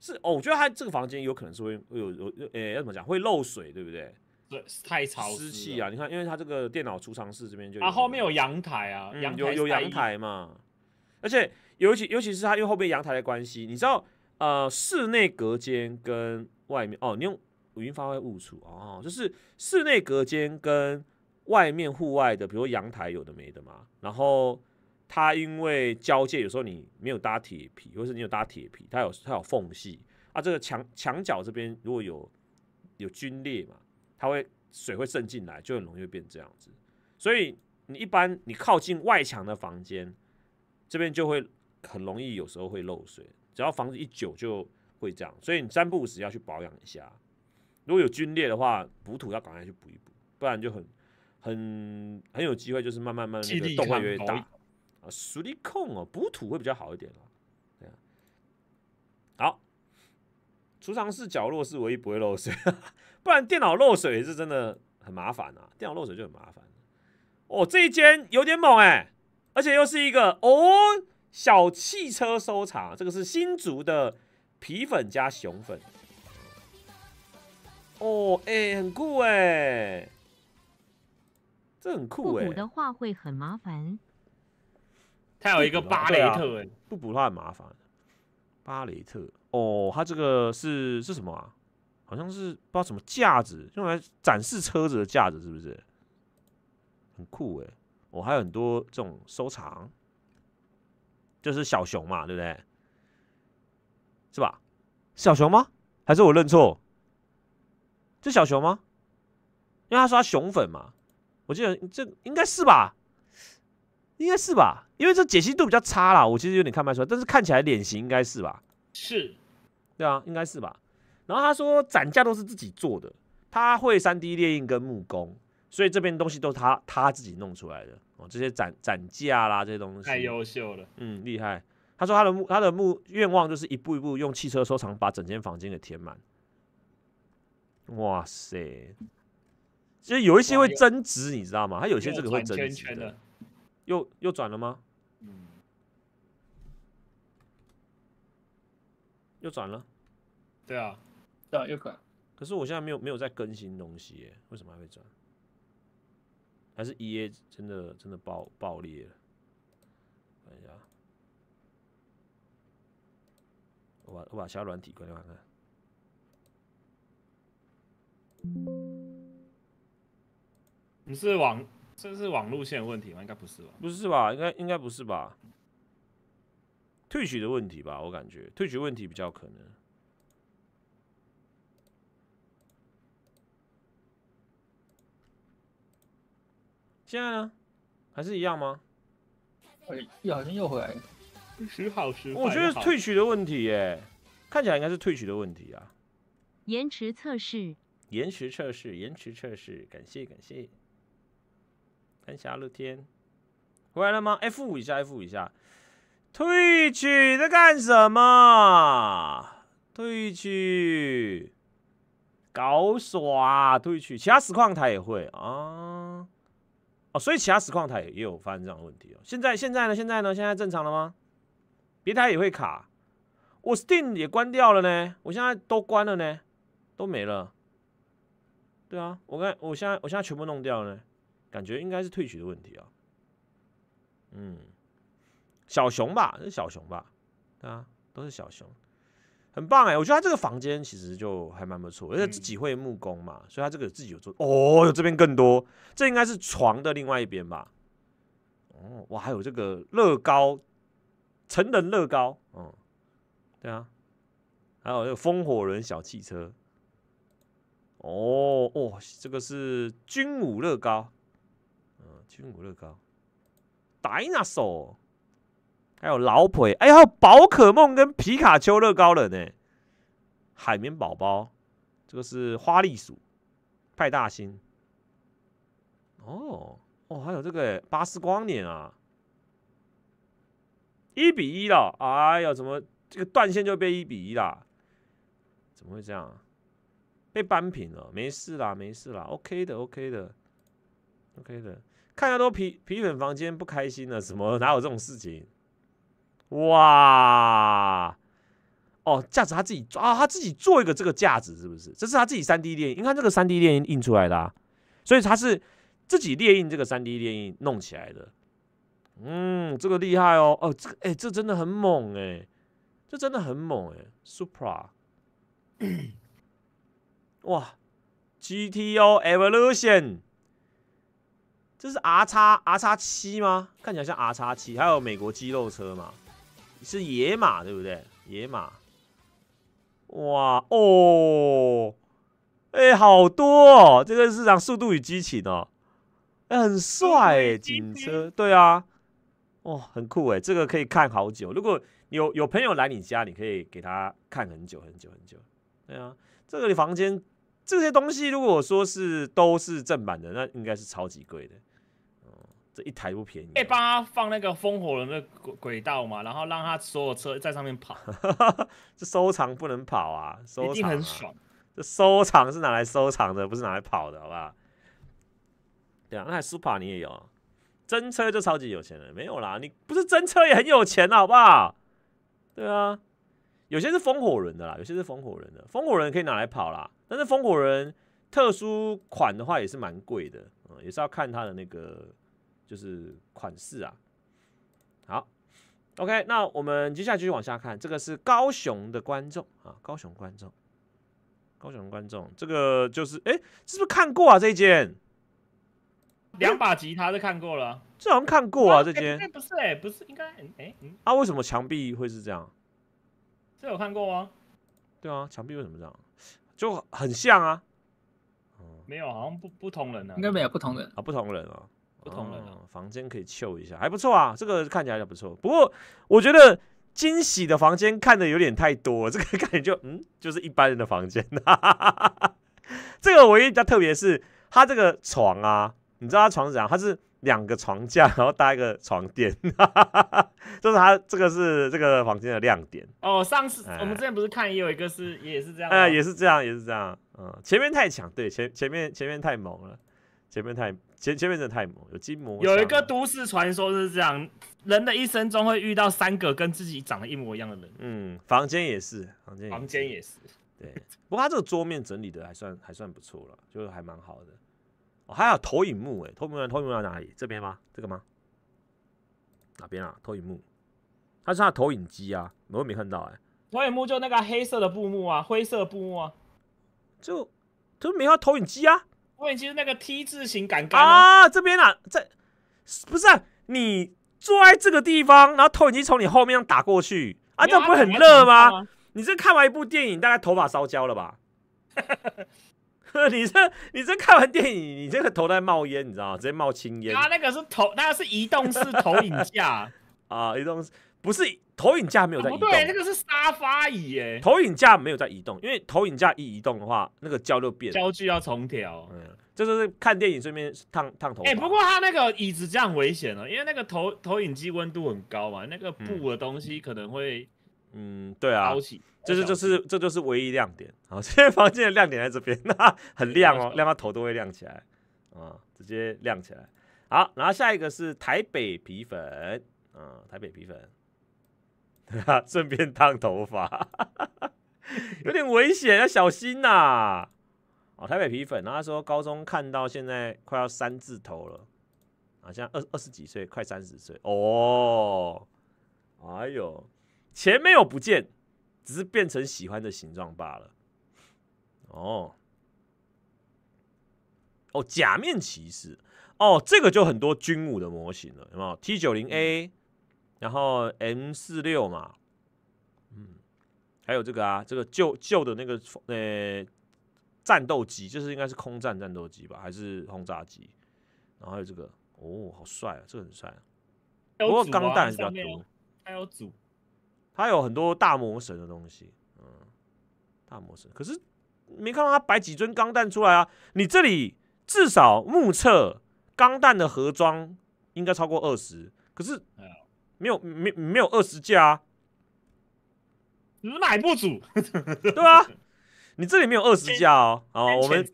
是，我觉得他这个房间有可能是会有有诶，要怎么讲，会漏水，对不对？对，太潮湿气啊！你看，因为他这个电脑储藏室这边就，啊，后面有阳台啊，有有阳台嘛。而且尤其尤其是他因为后面阳台的关系，你知道呃，室内隔间跟外面哦，你用。容易发挥误处哦，就是室内隔间跟外面户外的，比如说阳台有的没的嘛。然后它因为交界，有时候你没有搭铁皮，或是你有搭铁皮，它有它有缝隙啊。这个墙墙角这边如果有有皲裂嘛，它会水会渗进来，就很容易变这样子。所以你一般你靠近外墙的房间，这边就会很容易有时候会漏水。只要房子一久就会这样，所以你三不五时要去保养一下。如果有皲裂的话，补土要赶快去补一补，不然就很、很、很有机会就是慢慢慢的洞会越大。啊，水力控哦，补土会比较好一点哦。对啊。好，储藏室角落是唯一不会漏水，不然电脑漏水是真的很麻烦啊。电脑漏水就很麻烦。哦，这一间有点猛哎，而且又是一个哦小汽车收藏，这个是新竹的皮粉加熊粉。哦，哎，很酷哎，这很酷哎。不补的话会很麻烦。他有一个巴雷特，哎，不补它很麻烦。巴雷特，哦，他这个是是什么啊？好像是不知道什么架子，用来展示车子的架子，是不是？很酷哎，我还有很多这种收藏，就是小熊嘛，对不对？是吧？小熊吗？还是我认错？这小熊吗？因为他说熊粉嘛，我记得这应该是吧，应该是吧，因为这解析度比较差啦，我其实有点看不出来，但是看起来脸型应该是吧，是，对啊，应该是吧。然后他说展架都是自己做的，他会三 D 列印跟木工，所以这边东西都是他他自己弄出来的哦，这些展展架啦这些东西太优秀了，嗯，厉害。他说他的他的木愿望就是一步一步用汽车收藏把整间房间给填满。哇塞！其实有一些会增值，你知道吗？它有些这个会增值的，又又转了吗？嗯，又转了？对啊，对啊，又转。可是我现在没有没有在更新东西耶，为什么还会转？还是 EA 真的真的爆爆裂了？等一下，我把我把其他软体关掉看看。你是网，这是网路线问题吗？应该不是吧？不是吧？应该应该不是吧？退取的问题吧，我感觉退取问题比较可能。现在呢，还是一样吗？哎，好像又回来了。十好十，我觉得是退取的问题耶，看起来应该是退取的问题啊。延迟测试。延迟测试，延迟测试，感谢感谢。一下乐天，回来了吗？F 五一下，F 五一下。退去，在干什么？退去，搞耍？退去。其他实况台也会啊。哦，所以其他实况台也有发生这样的问题哦。现在现在呢？现在呢？现在正常了吗？别台也会卡。我 Steam 也关掉了呢。我现在都关了呢，都没了。对啊，我刚，我现在，我现在全部弄掉了，感觉应该是退取的问题啊。嗯，小熊吧，是小熊吧，对啊，都是小熊，很棒哎，我觉得他这个房间其实就还蛮不错，而且自己会木工嘛，所以他这个自己有做。哦，这边更多，这应该是床的另外一边吧。哦，哇，还有这个乐高，成人乐高，嗯，对啊，还有这个风火轮小汽车。哦哦，这个是军武乐高，嗯，军武乐高，Dinosaur，还有老婆，哎，还有宝可梦跟皮卡丘乐高了呢。海绵宝宝，这个是花栗鼠，派大星。哦哦，还有这个巴斯光年啊，一比一了。哎呀，怎么这个断线就被一比一了？怎么会这样？被扳平了，没事啦，没事啦，OK 的，OK 的，OK 的，看下都皮皮粉房间不开心了，什么哪有这种事情？哇！哦，架子他自己啊，他自己做一个这个架子是不是？这是他自己三 D 电影，你看这个三 D 电影印出来的，所以他是自己列印这个三 D 电影弄起来的。嗯，这个厉害哦，哦，这个哎，这真的很猛哎，这真的很猛哎，Supra。哇，GTO Evolution，这是 R 叉 R 叉七吗？看起来像 R 叉七，还有美国肌肉车嘛？是野马对不对？野马，哇哦，哎，好多哦！这个是场速度与激情哦，哎，很帅哎，警车，对啊，哦，很酷哎，这个可以看好久。如果有有朋友来你家，你可以给他看很久很久很久。对啊，这个房间。这些东西如果说是都是正版的，那应该是超级贵的。这一台不便宜。可以帮他放那个风火轮的轨道嘛，然后让他所有车在上面跑。这收藏不能跑啊，收藏。一定很爽。这收藏是拿来收藏的，不是拿来跑的，好不好？对啊，那 Super 你也有，真车就超级有钱了。没有啦，你不是真车也很有钱，好不好？对啊，有些是风火轮的啦，有些是风火轮的，风火轮可以拿来跑啦。但是风火人特殊款的话也是蛮贵的，嗯，也是要看它的那个就是款式啊。好，OK，那我们接下来继续往下看，这个是高雄的观众啊，高雄观众，高雄观众，这个就是，哎，是不是看过啊？这一件，两把吉他都看过了，这好像看过啊，这间不是哎，不是应该，哎，啊，为什么墙壁会是这样？这有看过吗？对啊，墙壁为什么这样？就很像啊，没有，好像不不同人呢，应该没有不同人啊，不同人啊，不同人，房间可以秀一下，还不错啊，这个看起来就不错。不过我觉得惊喜的房间看的有点太多，这个感觉就嗯，就是一般人的房间。这个唯一比较特别是它这个床啊。你知道他床是怎？他是两个床架，然后搭一个床垫，哈哈哈哈就是他这个是这个房间的亮点。哦，上次我们之前不是看也有一个是也是这样，哎，也是这样，也是这样，嗯，前面太强，对，前前面前面太猛了，前面太前前面真的太猛，有筋膜。有一个都市传说是这样，人的一生中会遇到三个跟自己长得一模一样的人。嗯，房间也是，房间房间也是，对，不过他这个桌面整理的还算还算不错了，就还蛮好的。我还有投影幕哎，投影幕投影幕在哪里？这边吗？这个吗？哪边啊？投影幕？它是那投影机啊，我没看到哎。投影幕就那个黑色的布幕啊，灰色布幕啊，就就没有投影机啊。投影机是那个 T 字形杆杆啊，这边啊，在不是啊？你坐在这个地方，然后投影机从你后面打过去啊，这不是很热吗？你这看完一部电影，大概头发烧焦了吧？你这你这看完电影，你这个头在冒烟，你知道吗？直接冒青烟。啊，那个是头，那个是移动式投影架。啊，移动式不是投影架没有在移动。不对，那个是沙发椅诶，投影架没有在移动，因为投影架一移动的话，那个焦就变，焦距要重调。嗯，这就是看电影顺便烫烫头。哎，不过他那个椅子这样危险了，因为那个投投影机温度很高嘛，那个布的东西可能会嗯对啊起。这就是，这就是唯一亮点。好，这 间房间的亮点在这边，很亮哦，亮到头都会亮起来，啊，直接亮起来。好，然后下一个是台北皮粉，啊，台北皮粉，顺便烫头发，有点危险，要小心呐。哦，台北皮粉，然后说高中看到现在快要三字头了，好像二二十几岁，快三十岁哦。哎呦，钱没有不见。只是变成喜欢的形状罢了。哦，哦，假面骑士，哦，这个就很多军武的模型了，有没有？T 九零 A，然后 M 四六嘛，嗯，还有这个啊，这个旧旧的那个呃战斗机，就是应该是空战战斗机吧，还是轰炸机？然后还有这个，哦，好帅啊，这个很帅啊。不过钢弹是比较多。还有组。他有很多大魔神的东西，嗯，大魔神，可是没看到他摆几尊钢弹出来啊！你这里至少目测钢弹的盒装应该超过二十，可是没有，没，没有二十架，只买不组，对吧？你这里没有二十架哦。哦，我们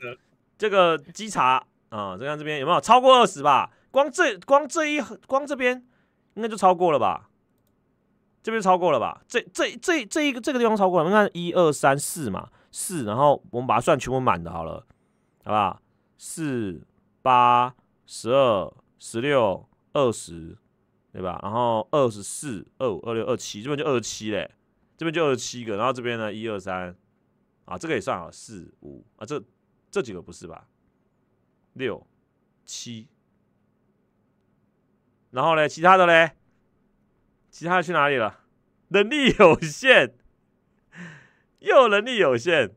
这个稽查啊，这样这边有没有超过二十吧？光这光这一光这边应该就超过了吧？这边超过了吧？这、这、这、这一个这个地方超过了。你看一二三四嘛，四，然后我们把它算全部满的好了，好不好？四、八、十二、十六、二十，对吧？然后二十四、二五、二六、二七，这边就二七嘞，这边就二七个。然后这边呢，一二三，啊，这个也算啊，四五啊，这这几个不是吧？六、七，然后呢，其他的嘞？其他去哪里了？能力有限，又能力有限，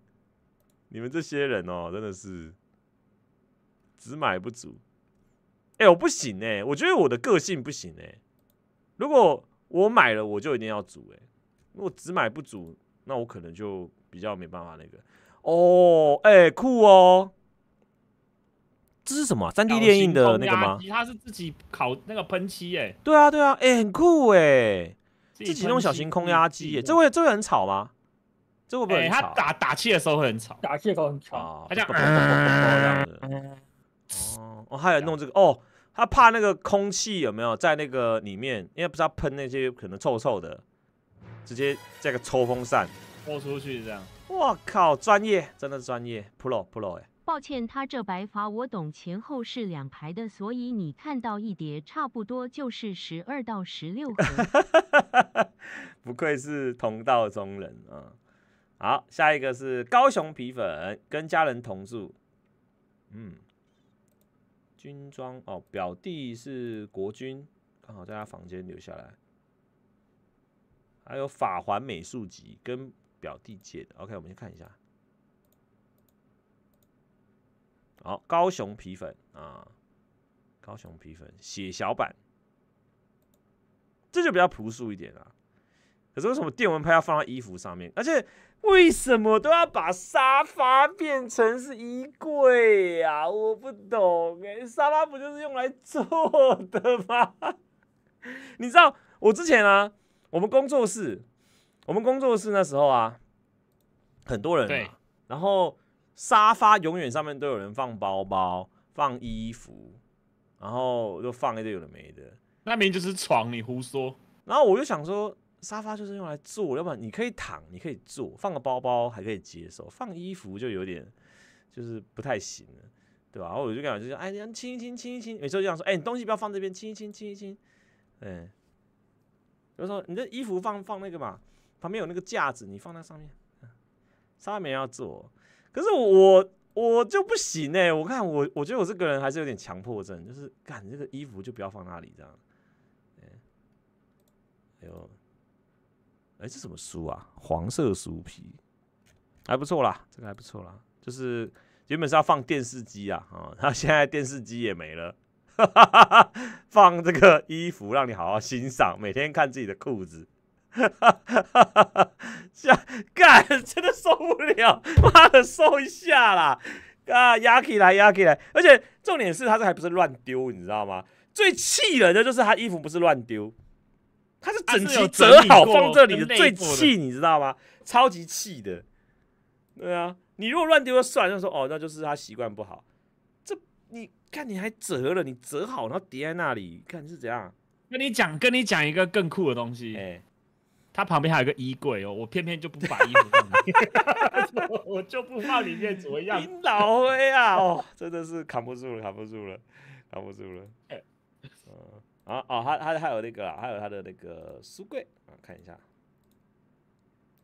你们这些人哦，真的是只买不足。哎，我不行哎，我觉得我的个性不行哎。如果我买了，我就一定要足哎。如果只买不足，那我可能就比较没办法那个哦。哎，酷哦。这是什么三 D 炼印的那个吗？它是自己烤那个喷漆哎。对啊对啊，哎很酷哎，自己弄小型空压机耶。这位这位很吵吗？这位不很吵。他打打气的时候会很吵，打气候很吵。他讲。哦，还有弄这个哦，他怕那个空气有没有在那个里面，因为不知道喷那些可能臭臭的，直接这个抽风扇抽出去这样。我靠，专业，真的是专业，pro pro 哎。抱歉，他这白发我懂，前后是两排的，所以你看到一叠差不多就是十二到十六盒。不愧是同道中人啊！好，下一个是高雄皮粉，跟家人同住。嗯，军装哦，表弟是国军，刚好在他房间留下来。还有法环美术集，跟表弟借的。OK，我们先看一下。好，高雄皮粉啊，高雄皮粉，血小板，这就比较朴素一点啦。可是为什么电蚊拍要放在衣服上面？而且为什么都要把沙发变成是衣柜呀？我不懂，沙发不就是用来坐的吗？你知道我之前啊，我们工作室，我们工作室那时候啊，很多人，然后。沙发永远上面都有人放包包、放衣服，然后就放一堆有的没的。那边就是床，你胡说。然后我就想说，沙发就是用来坐，要不然你可以躺，你可以坐，放个包包还可以接受，放衣服就有点就是不太行了，对吧？然后我就感觉就是，哎，你清一清，清一清，有时候就想说，哎，你东西不要放这边，清一清，清一清，对。有说你的衣服放放那个嘛，旁边有那个架子，你放在上面。沙发没要做。”可是我我就不行哎，我看我我觉得我这个人还是有点强迫症，就是干这个衣服就不要放那里这样。哎，还有，哎，这什么书啊？黄色书皮，还不错啦，这个还不错啦。就是原本是要放电视机啊啊，他现在电视机也没了，哈哈哈！哈，放这个衣服让你好好欣赏，每天看自己的裤子。哈，哈，哈，下，干，真的受不了，妈的，受一下啦，啊，压起来，压起来，而且重点是他这还不是乱丢，你知道吗？最气人的就是他衣服不是乱丢，他是整齐折好放这里的，最气，你知道吗？超级气的，对啊，你如果乱丢就算，就说哦，那就是他习惯不好。这，你看你还折了，你折好，然后叠在那里，看是怎样。跟你讲，跟你讲一个更酷的东西，哎。他旁边还有个衣柜哦，我偏偏就不把衣服给 我就不怕里面怎么样。你老威啊，哦，真的是扛不住了，扛不住了，扛不住了。嗯，啊哦，他他还有那个，还有他的那个书柜啊，看一下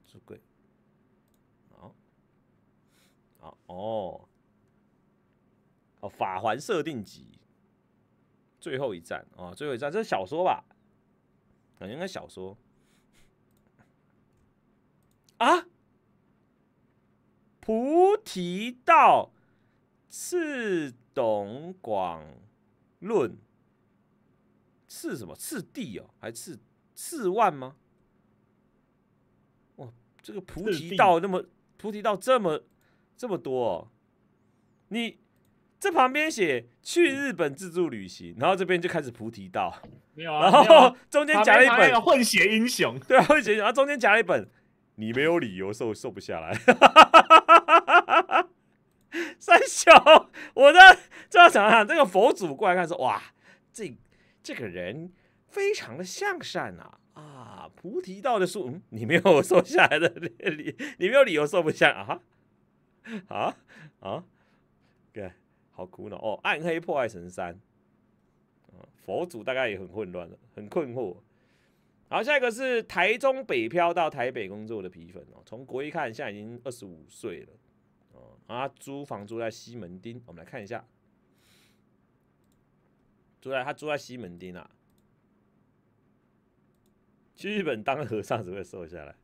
书柜，哦，哦哦，法环设定集最后一站啊，最后一站这是小说吧？觉应该小说。啊！菩提道次董广论次什么次第哦，还是次万吗？哇，这个菩提道那么菩提道这么这么多哦！你这旁边写去日本自助旅行，然后这边就开始菩提道，没有啊？然后中间夹了一本混血英雄，对，混血英雄，然后中间夹了一本。你没有理由瘦瘦不下来，哈哈哈！三小，我在这要想想，这个佛祖过来看说，哇，这这个人非常的向善呐，啊，菩提道的树，你没有瘦下来的理，你没有理由瘦不下啊，啊啊，对，好苦恼哦，暗黑破坏神三，佛祖大概也很混乱的，很困惑。好，下一个是台中北漂到台北工作的皮粉哦，从国一看，现在已经二十五岁了哦。啊，租房住在西门町，我们来看一下，住在他住在西门町啊。去日本当和尚只会瘦下来，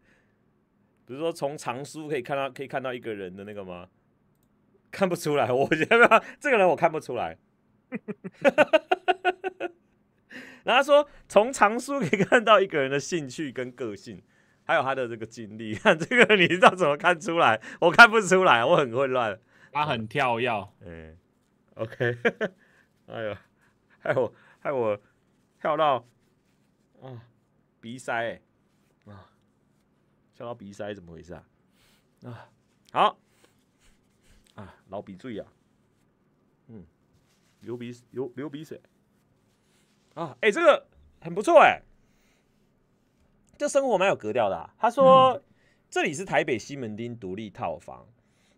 比如说从藏书可以看到可以看到一个人的那个吗？看不出来，我觉得 这个人我看不出来。他说：“从藏书可以看到一个人的兴趣跟个性，还有他的这个经历。看这个，你知道怎么看出来？我看不出来，我很混乱。他很跳跃，嗯，OK。哎呦，害我害我跳到啊，鼻塞，啊，跳到鼻塞，怎么回事啊？啊，好，啊，老鼻水啊，嗯，流鼻流流鼻水。”啊，哎，这个很不错哎，这生活蛮有格调的。他说这里是台北西门町独立套房，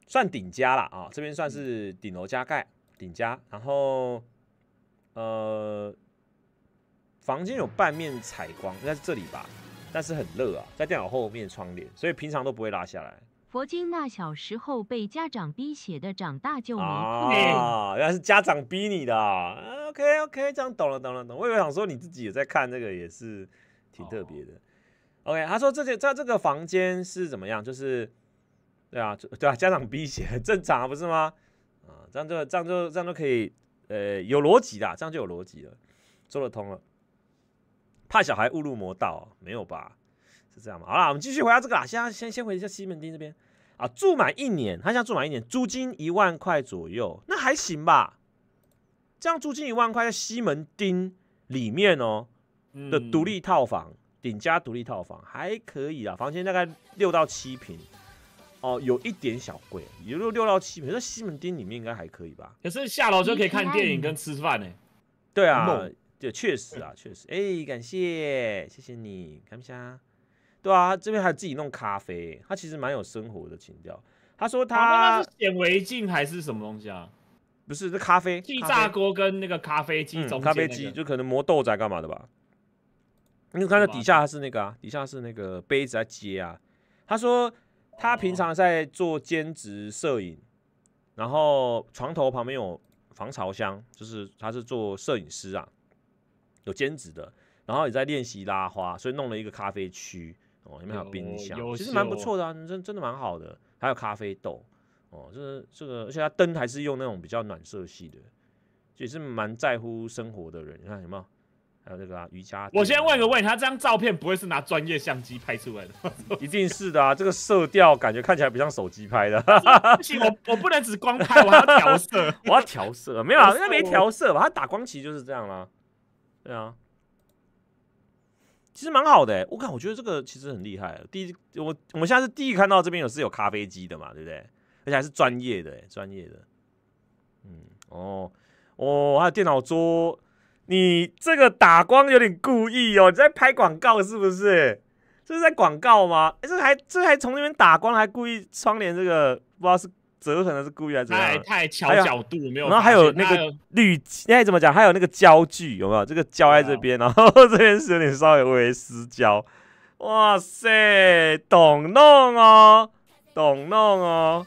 算顶家了啊。这边算是顶楼加盖顶家，然后呃，房间有半面采光，应该是这里吧，但是很热啊，在电脑后面窗帘，所以平常都不会拉下来。佛经，那小时候被家长逼写的，长大就没碰。啊，原来是家长逼你的。OK OK，这样懂了懂了懂。我以为想说你自己也在看这个也是挺特别的。OK，他说这件在这个房间是怎么样？就是对啊对啊，家长逼写很正常啊，不是吗？啊，这样就这样就这样就可以呃有逻辑的，这样就有逻辑了，说得通了。怕小孩误入魔道？没有吧？是这样吗？好啦，我们继续回到这个啦。现在先先回一下西门町这边啊，住满一年，他现在住满一年，租金一万块左右，那还行吧。这样租金一万块在西门町里面哦的独立套房，顶加独立套房还可以啊，房间大概六到七平，哦，有一点小贵，也就六到七平，在西门町里面应该还可以吧？可是下楼就可以看电影跟吃饭呢。对啊，对，确实啊，确实。哎，感谢，谢谢你，看不下。对啊，这边还有自己弄咖啡，他其实蛮有生活的情调。他说他那是显微镜还是什么东西啊？不是这咖啡，地炸锅跟那个咖啡机中咖啡机就可能磨豆仔干嘛的吧？你看到底下是那个啊，底下是那个杯子在接啊。他说他平常在做兼职摄影，然后床头旁边有防潮箱，就是他是做摄影师啊，有兼职的，然后也在练习拉花，所以弄了一个咖啡区哦，里面有冰箱，其实蛮不错的啊，真真的蛮好的，还有咖啡豆。哦，这这个，而且它灯还是用那种比较暖色系的，也是蛮在乎生活的人。你看有没有？还有这个啊，瑜伽。我先问个问，题，他这张照片不会是拿专业相机拍出来的？一定是的啊，这个色调感觉看起来不像手机拍的。不行，我我不能只光拍，我要调色，我要调色。没有啊，应该没调色吧？他打光其实就是这样啦。对啊，其实蛮好的。我看，我觉得这个其实很厉害。第一，我我们现在是第一看到这边有是有咖啡机的嘛，对不对？而且还是专业的，专业的。嗯，哦，哦，还有电脑桌，你这个打光有点故意哦，你在拍广告是不是？这是在广告吗？哎，这还这还从那边打光，还故意窗帘这个不知道是折痕还是故意还的，太太巧角度没有。然后还有那个滤，那怎么讲？还有那个焦距有没有？这个胶在这边，然后 这边是有点稍微微失焦。哇塞，懂弄哦，懂弄哦。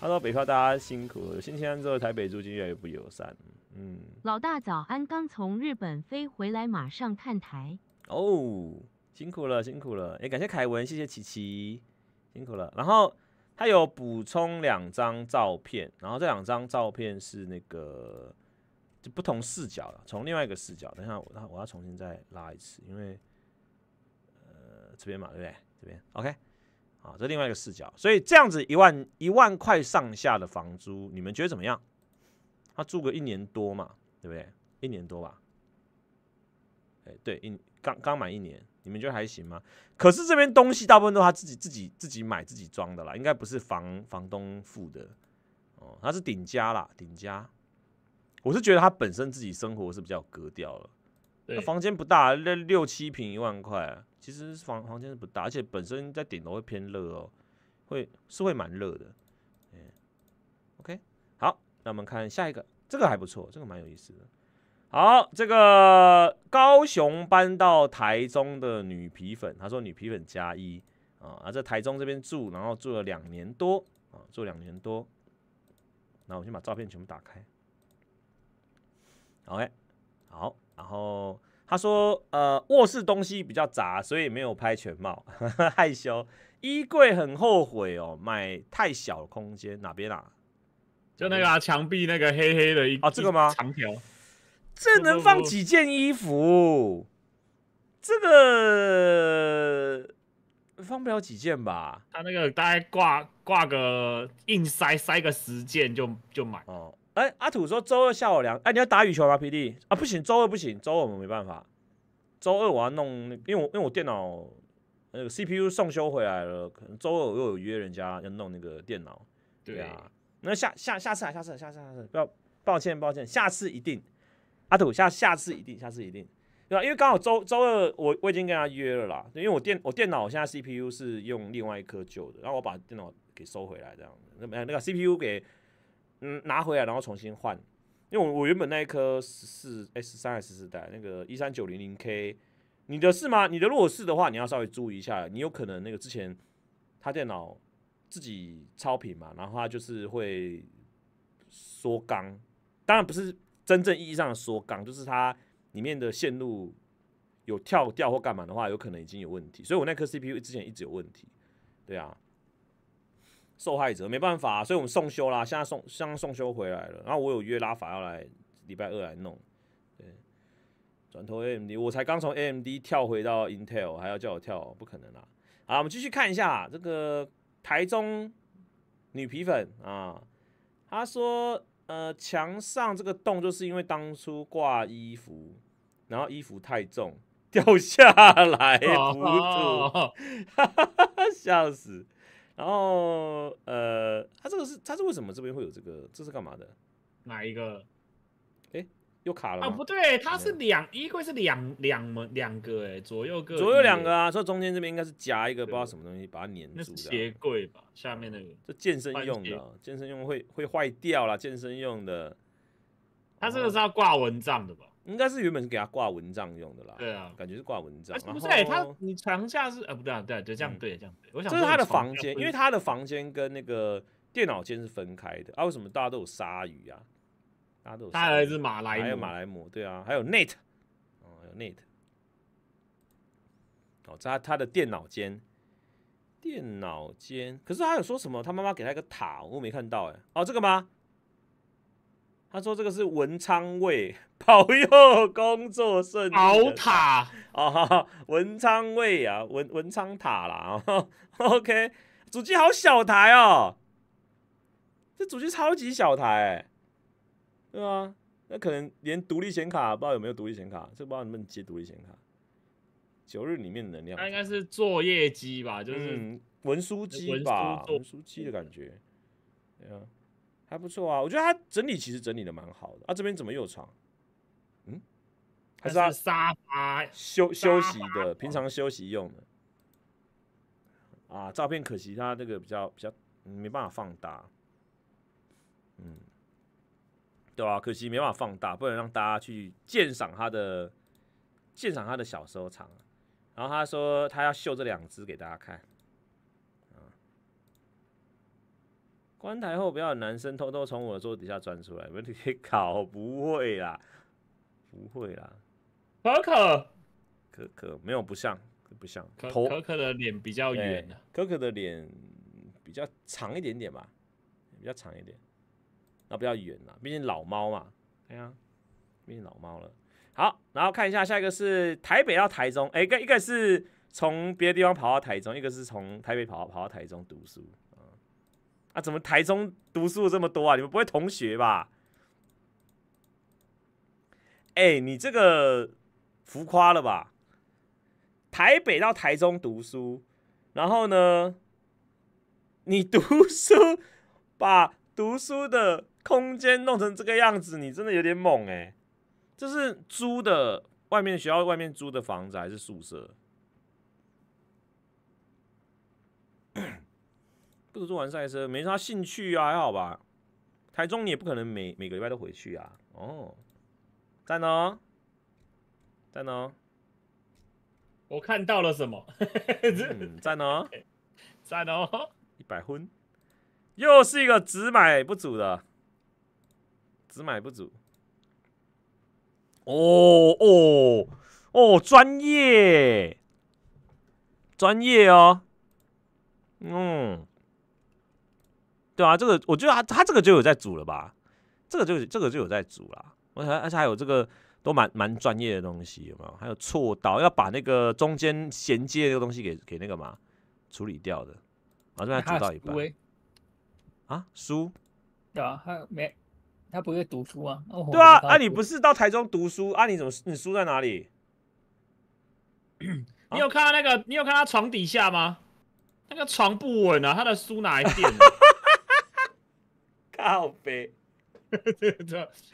他说：“北漂大家辛苦，了，新签安之后台北租金越来越不友善。”嗯，老大早安，刚从日本飞回来，马上看台哦，辛苦了，辛苦了，哎，感谢凯文，谢谢琪琪，辛苦了。然后他有补充两张照片，然后这两张照片是那个就不同视角了，从另外一个视角。等下我我要重新再拉一次，因为呃这边嘛，对不对？这边 OK。啊，这另外一个视角，所以这样子一万一万块上下的房租，你们觉得怎么样？他住个一年多嘛，对不对？一年多吧，哎，对，一刚刚满一年，你们觉得还行吗？可是这边东西大部分都他自己自己自己买自己装的啦，应该不是房房东付的哦，他是顶家啦，顶家，我是觉得他本身自己生活是比较格调了，那房间不大，六六七平一万块。其实房房间是不大，而且本身在顶楼会偏热哦，会是会蛮热的。嗯，OK，好，那我们看下一个，这个还不错，这个蛮有意思的。好，这个高雄搬到台中的女皮粉，她说女皮粉加一啊，啊在台中这边住，然后住了两年多啊，住两年多。那我先把照片全部打开。OK，好，然后。他说：“呃，卧室东西比较杂，所以没有拍全貌，害羞。衣柜很后悔哦，买太小空间，哪边啊？就那个啊，墙壁那个黑黑的一哦，这个吗？长条，这能放几件衣服？这个放不了几件吧？他那个大概挂挂个，硬塞塞个十件就就满哦。”哎，阿土说周二下午两哎，你要打羽球吗 p D？啊，不行，周二不行，周二我们没办法。周二我要弄，因为我因为我电脑那个 C P U 送修回来了，可能周二我又有约人家要弄那个电脑。对啊，那下下下次啊，下次下次下次，不要抱歉抱歉，下次一定。阿土下下次一定，下次一定，对吧？因为刚好周周二我我已经跟他约了啦，因为我电我电脑现在 C P U 是用另外一颗旧的，然后我把电脑给收回来，这样子，那那个 C P U 给。嗯，拿回来然后重新换，因为我我原本那一颗是 S 三还是十四代那个一三九零零 K，你的是吗？你的如果是的话，你要稍微注意一下，你有可能那个之前他电脑自己超频嘛，然后他就是会缩缸，当然不是真正意义上的缩缸，就是它里面的线路有跳掉或干嘛的话，有可能已经有问题，所以我那颗 CPU 之前一直有问题，对啊。受害者没办法，所以我们送修啦。现在送，现在送修回来了。然后我有约拉法要来礼拜二来弄。对，转头 AMD，我才刚从 AMD 跳回到 Intel，还要叫我跳，不可能啦。好，我们继续看一下这个台中女皮粉啊，她说：呃，墙上这个洞就是因为当初挂衣服，然后衣服太重掉下来，哈 哈哈哈哈，笑死！然后，呃，它这个是它是为什么这边会有这个？这是干嘛的？哪一个？哎，又卡了啊？不对，它是两衣柜，是两两门两个，哎，左右各左右两个啊。所以中间这边应该是夹一个不知道什么东西把它粘住的鞋柜吧，下面那个。这健身用的，健身用会会坏掉啦，健身用的。它这个是要挂蚊帐的吧？应该是原本是给他挂蚊帐用的啦，对啊，感觉是挂蚊帐。不是，他你床下是，呃，不对，对对，这样对这样对。我想这是他的房间，因为他的房间跟那个电脑间是分开的啊。为什么大家都有鲨鱼啊？大家都有。他鱼。马来。还有马来模，对啊，还有 Nate，哦，有 Nate，哦，在他的电脑间，电脑间，可是他有说什么？他妈妈给他一个塔，我没看到哎。哦，这个吗？他说：“这个是文昌位，保佑工作顺利。宝塔啊，文昌位啊，文文昌塔啦 OK，主机好小台哦，这主机超级小台，哎，对啊，那可能连独立显卡，不知道有没有独立显卡，这不知道能不能接独立显卡。九日里面能量，那应该是作业机吧，就是文书机吧，文书机的感觉，对啊。”还不错啊，我觉得他整理其实整理的蛮好的。啊，这边怎么又有床？嗯，还是沙发？休休息的，平常休息用的。啊，照片可惜他这个比较比较没办法放大。嗯，对吧？可惜没办法放大，不能让大家去鉴赏他的鉴赏他的小收藏。然后他说他要秀这两只给大家看。观台后不要男生偷偷从我的桌底下钻出来，没问题。考不会啦，不会啦。可可可可没有不像不像，可可可的脸比较圆，可可的脸比较长一点点吧，比较长一点，那比较圆啦，毕竟老猫嘛，对啊，毕竟老猫了。好，然后看一下下一个是台北到台中，哎，一个一个是从别的地方跑到台中，一个是从台北跑跑到台中读书。怎么台中读书这么多啊？你们不会同学吧？哎，你这个浮夸了吧？台北到台中读书，然后呢？你读书把读书的空间弄成这个样子，你真的有点猛哎！这是租的外面学校外面租的房子还是宿舍？不是做完赛车，没啥兴趣啊，还好吧。台中你也不可能每每个礼拜都回去啊。哦，赞哦，赞哦。我看到了什么？赞哦，赞哦。一百分，又是一个只买不煮的，只买不煮。哦哦哦，专业，专业哦。嗯。对啊，这个我觉得他他这个就有在组了吧？这个就这个就有在组啦。而且而且还有这个都蛮蛮专业的东西有没有？还有错导要把那个中间衔接那个东西给给那个嘛处理掉的。然后这边组到一半。啊，书？对啊，他没，他不会读书啊。对啊，啊你不是到台中读书？啊你怎么你书在哪里？你有看到那个？你有看他床底下吗？那个床不稳啊，他的书哪一垫？好悲，这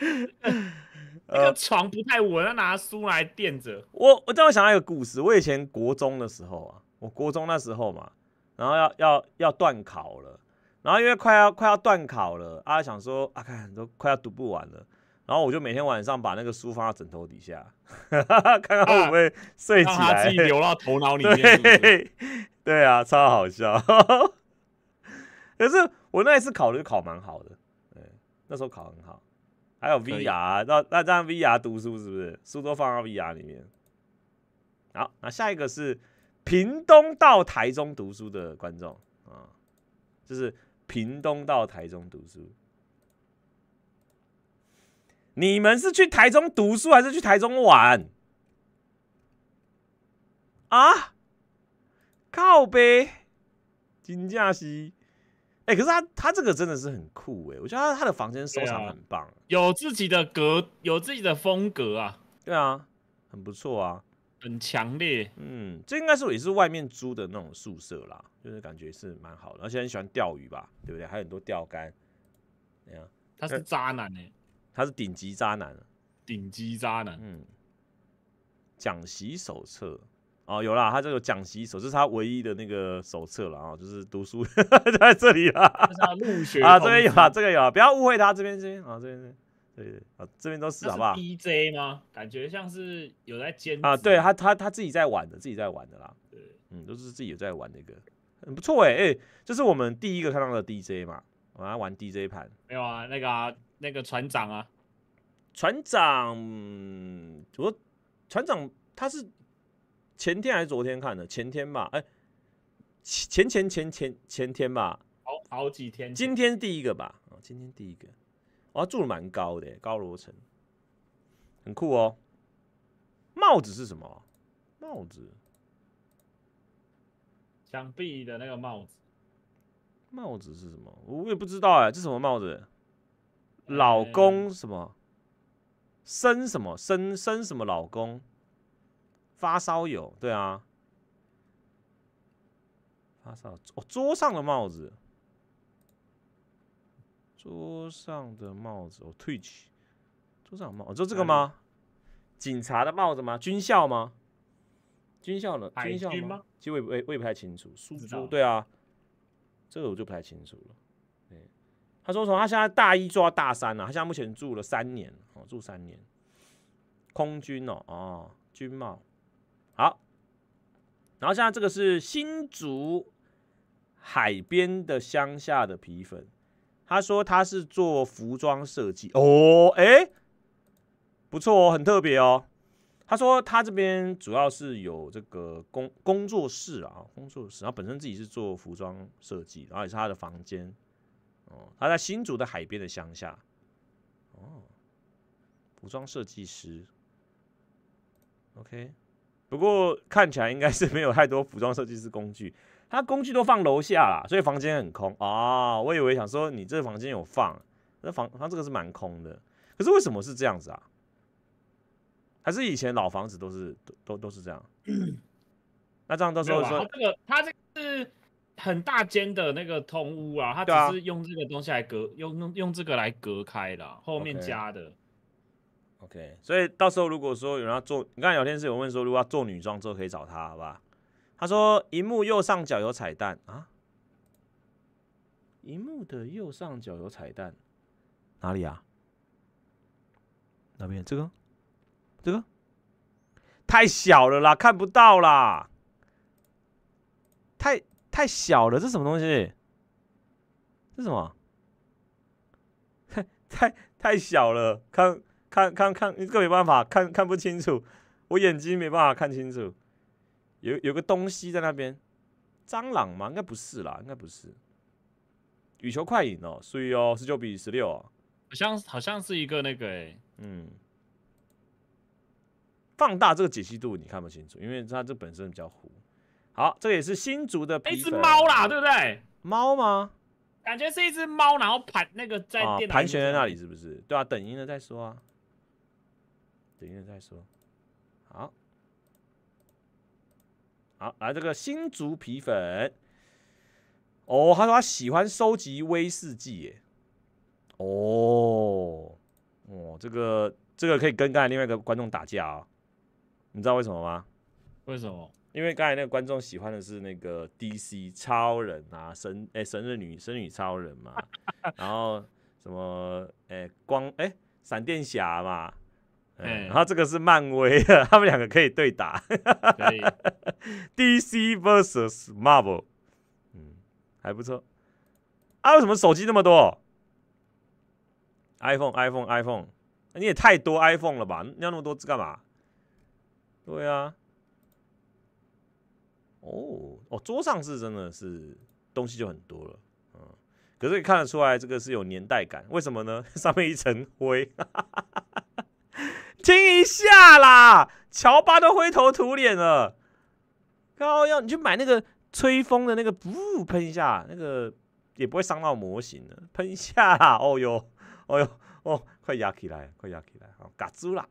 个床不太稳，要拿书来垫着。我我突我想到一个故事，我以前国中的时候啊，我国中那时候嘛，然后要要要断考了，然后因为快要快要断考了，啊想说啊，看都快要读不完了，然后我就每天晚上把那个书放到枕头底下，看看我会睡起来，流到头脑里面。对啊，超好笑。可是我那一次考的考蛮好的。那时候考很好，还有 VR，那那样 VR 读书是不是？书都放到 VR 里面。好，那下一个是屏东到台中读书的观众啊，就是屏东到台中读书，你们是去台中读书还是去台中玩？啊？靠呗，真假是。哎，可是他他这个真的是很酷哎，我觉得他的房间收藏很棒，有自己的格，有自己的风格啊，对啊，很不错啊，很强烈，嗯，这应该是也是外面租的那种宿舍啦，就是感觉是蛮好的，而且很喜欢钓鱼吧，对不对？还有很多钓竿，对他是渣男哎，他是顶级渣男，顶级渣男，嗯，讲习手册。哦，有啦，他就有讲习手，这是他唯一的那个手册了啊，就是读书 在这里啦。啊，这边有啊，这个有啊，不要误会他这边这边啊，这边边，对啊，这边都是好不好？DJ 吗？感觉像是有在兼啊，对他他他自己在玩的，自己在玩的啦。对，嗯，都是自己有在玩那个，很不错哎哎，这是我们第一个看到的 DJ 嘛，我们玩 DJ 盘没有啊？那个啊，那个船长啊，船长，我船长他是。前天还是昨天看的，前天吧，哎，前前前前前天吧，好好几天。今天第一个吧，今天第一个，哇，住的蛮高的，高楼层，很酷哦。帽子是什么？帽子，墙壁的那个帽子。帽子是什么？我也不知道哎，这什么帽子？老公什么？生什么？生生什么？老公？发烧友，对啊，发烧哦，桌上的帽子，桌上的帽子哦，Twitch，桌上的帽，子，就这个吗？警察的帽子吗？军校吗？军校的，军校吗？其实我我我也不太清楚，苏州对啊，这个我就不太清楚了。他说从他现在大一做到大三了，他现在目前住了三年，哦，住三年，空军哦，哦，军帽。好，然后现在这个是新竹海边的乡下的皮粉，他说他是做服装设计哦，哎，不错哦，很特别哦。他说他这边主要是有这个工工作室啊，工作室，然后本身自己是做服装设计，然后也是他的房间哦，他在新竹的海边的乡下，哦，服装设计师，OK。不过看起来应该是没有太多服装设计师工具，他工具都放楼下啦，所以房间很空啊。我以为想说你这房间有放，那房他这个是蛮空的。可是为什么是这样子啊？还是以前老房子都是都都是这样？那这样到时候说这个他这个是很大间的那个通屋啊，他只是用这个东西来隔，用用用这个来隔开的，后面加的。OK，所以到时候如果说有人要做，你刚才聊天室有问说，如果要做女装之后可以找他，好吧？他说，荧幕右上角有彩蛋啊，荧幕的右上角有彩蛋，哪里啊？哪边？这个？这个？太小了啦，看不到啦，太太小了，这什么东西？这什么？太太太小了，看。看看看，这个没办法，看看不清楚，我眼睛没办法看清楚。有有个东西在那边，蟑螂吗？应该不是啦，应该不是。羽球快影哦，所以哦，十九比十六啊。好像好像是一个那个哎，嗯，放大这个解析度你看不清楚，因为它这本身比较糊。好，这也是新竹的，一只猫啦，对不对？猫吗？感觉是一只猫，然后盘那个在盘旋在那里，是不是？对啊，等赢了再说啊。等一下再说，好，好来这个新竹皮粉，哦，他说他喜欢收集威士忌耶，哦，哦，这个这个可以跟刚才另外一个观众打架啊，你知道为什么吗？为什么？因为刚才那个观众喜欢的是那个 DC 超人啊，神哎神日女神女超人嘛，然后什么哎光哎闪电侠嘛。然后这个是漫威的，他们两个可以对打，DC vs Marvel，嗯，还不错。啊，为什么手机那么多？iPhone，iPhone，iPhone，你也太多 iPhone 了吧？你要那么多是干嘛？对啊。哦，哦，桌上是真的是东西就很多了，嗯。可是看得出来这个是有年代感，为什么呢？上面一层灰。听一下啦，乔巴都灰头土脸了。高要你去买那个吹风的那个，不喷一下，那个也不会伤到模型的。喷一下啦，哦哟，哦哟，哦，快压起来，快压起来，嘎吱啦，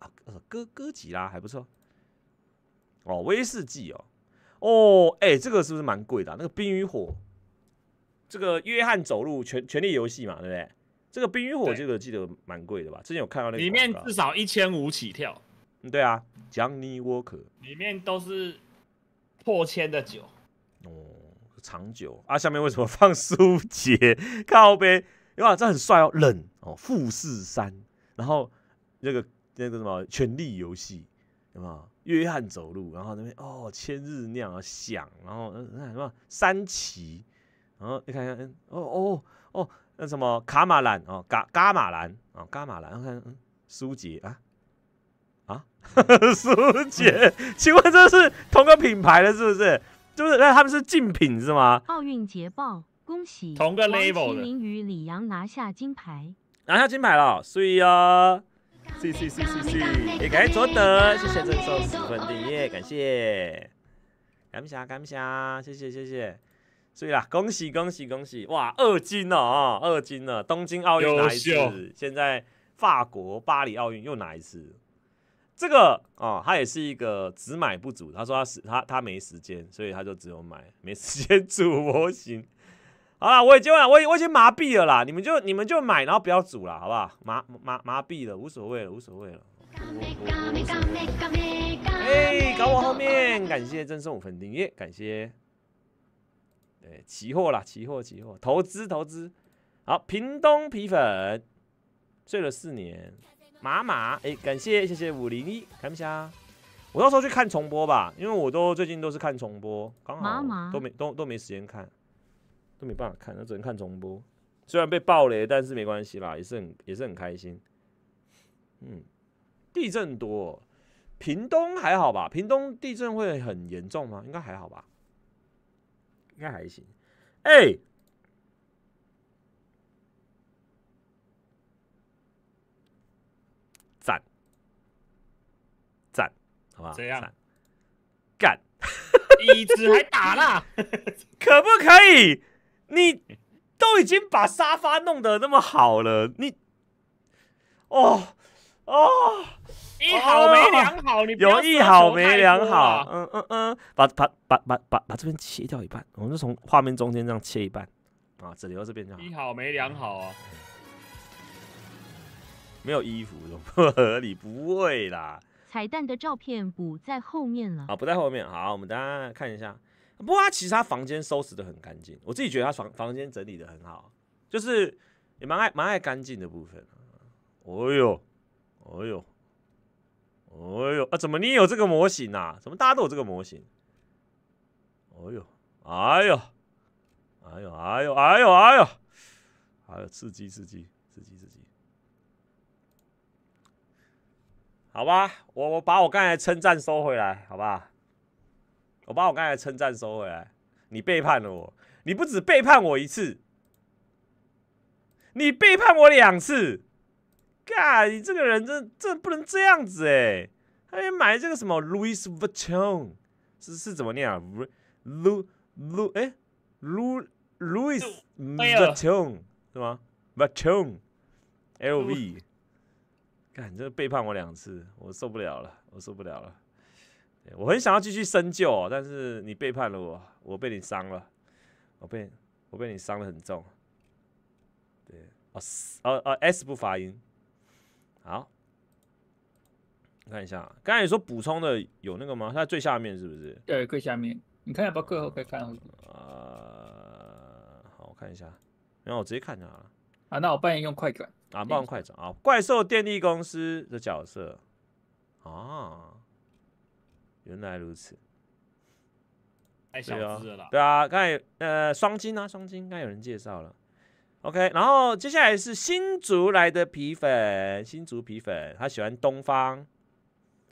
哥哥级啦，还不错。哦，威士忌哦，哦，哎，这个是不是蛮贵的？那个冰与火，这个约翰走路，权权力游戏嘛，对不对？这个冰与火这个记得蛮贵的吧？之前有看到那个。里面至少一千五起跳。对啊，j o n Walker 里面都是破千的酒。哦，长酒啊！下面为什么放苏杰？靠呗！哇，这很帅哦，冷哦，富士山。然后那个那个什么《权力游戏》有没有？约翰走路，然后那边哦，千日酿啊响，然后嗯什么三旗，然后你看一下，哦哦哦。那什么卡马兰哦，伽伽马兰哦，伽马兰，看苏杰啊啊，苏杰，请问这是同个品牌的是不是？就是那他们是竞品是吗？奥运捷报，恭喜！同个 level 的。王齐麟与李阳拿下金牌，拿下金牌了，所以啊。是是是是是，也感谢卓德，谢谢赠送十分订阅，感谢，感谢，感谢，谢谢谢谢。所以啦，恭喜恭喜恭喜！哇，二金了二金了！东京奥运拿一次，现在法国巴黎奥运又拿一次。这个哦，他也是一个只买不煮，他说他是他他没时间，所以他就只有买，没时间组模型。好啦，我已经我已我已经麻痹了啦，你们就你们就买，然后不要组了，好不好？麻麻麻痹了，无所谓了，无所谓了。哎，搞我后面，感谢赠送粉订阅，感谢。对，期货啦，期货，期货，投资，投资。好，屏东皮粉睡了四年，马马，哎，感谢，谢谢五零一，看不下，啊！我到时候去看重播吧，因为我都最近都是看重播，刚好都没都都没时间看，都没办法看，那只能看重播。虽然被爆雷，但是没关系啦，也是很也是很开心。嗯，地震多，屏东还好吧？屏东地震会很严重吗？应该还好吧。应该还行，哎，赞，赞，好吧？这样干椅子还打啦，可不可以？你都已经把沙发弄得那么好了，你哦。哦，一好没量好，有一好没量好，嗯嗯嗯，把把把把把把这边切掉一半，我们就从画面中间这样切一半，啊，只留这边就好。一好没量好啊，没有衣服，不合理不会啦。彩蛋的照片不在后面了，啊，不在后面，好，我们等下看一下。不过其实他房间收拾的很干净，我自己觉得他房房间整理的很好，就是也蛮爱蛮爱干净的部分。哦呦。哎呦，哎呦，啊！怎么你有这个模型啊？怎么大家都有这个模型？哎呦，哎呦，哎呦，哎呦，哎呦，哎呦，哎呦，刺激，刺激，刺激，刺激。好吧，我我把我刚才称赞收回来，好吧，我把我刚才称赞收回来。你背叛了我，你不只背叛我一次，你背叛我两次。哥，你这个人真真不能这样子哎！还买这个什么 Louis Vuitton，是是怎么念啊？Lu Lu 哎 Lu Louis Vuitton 是吗？Vuitton LV，哥，你真的背叛我两次，我受不了了，我受不了了。我很想要继续深究，但是你背叛了我，我被你伤了，我被我被你伤的很重。对，哦哦哦 S 不发音。好，你看一下，刚才你说补充的有那个吗？在最下面是不是？对，最下面。你看要下，要最后可以看。呃，好，我看一下。然后我直接看就好了。啊，那我半夜用快感。啊，帮演快感啊！怪兽电力公司的角色。啊，原来如此。太小资了。对啊，刚才呃，双金啊，双金，该有人介绍了。OK，然后接下来是新竹来的皮粉，新竹皮粉，他喜欢东方。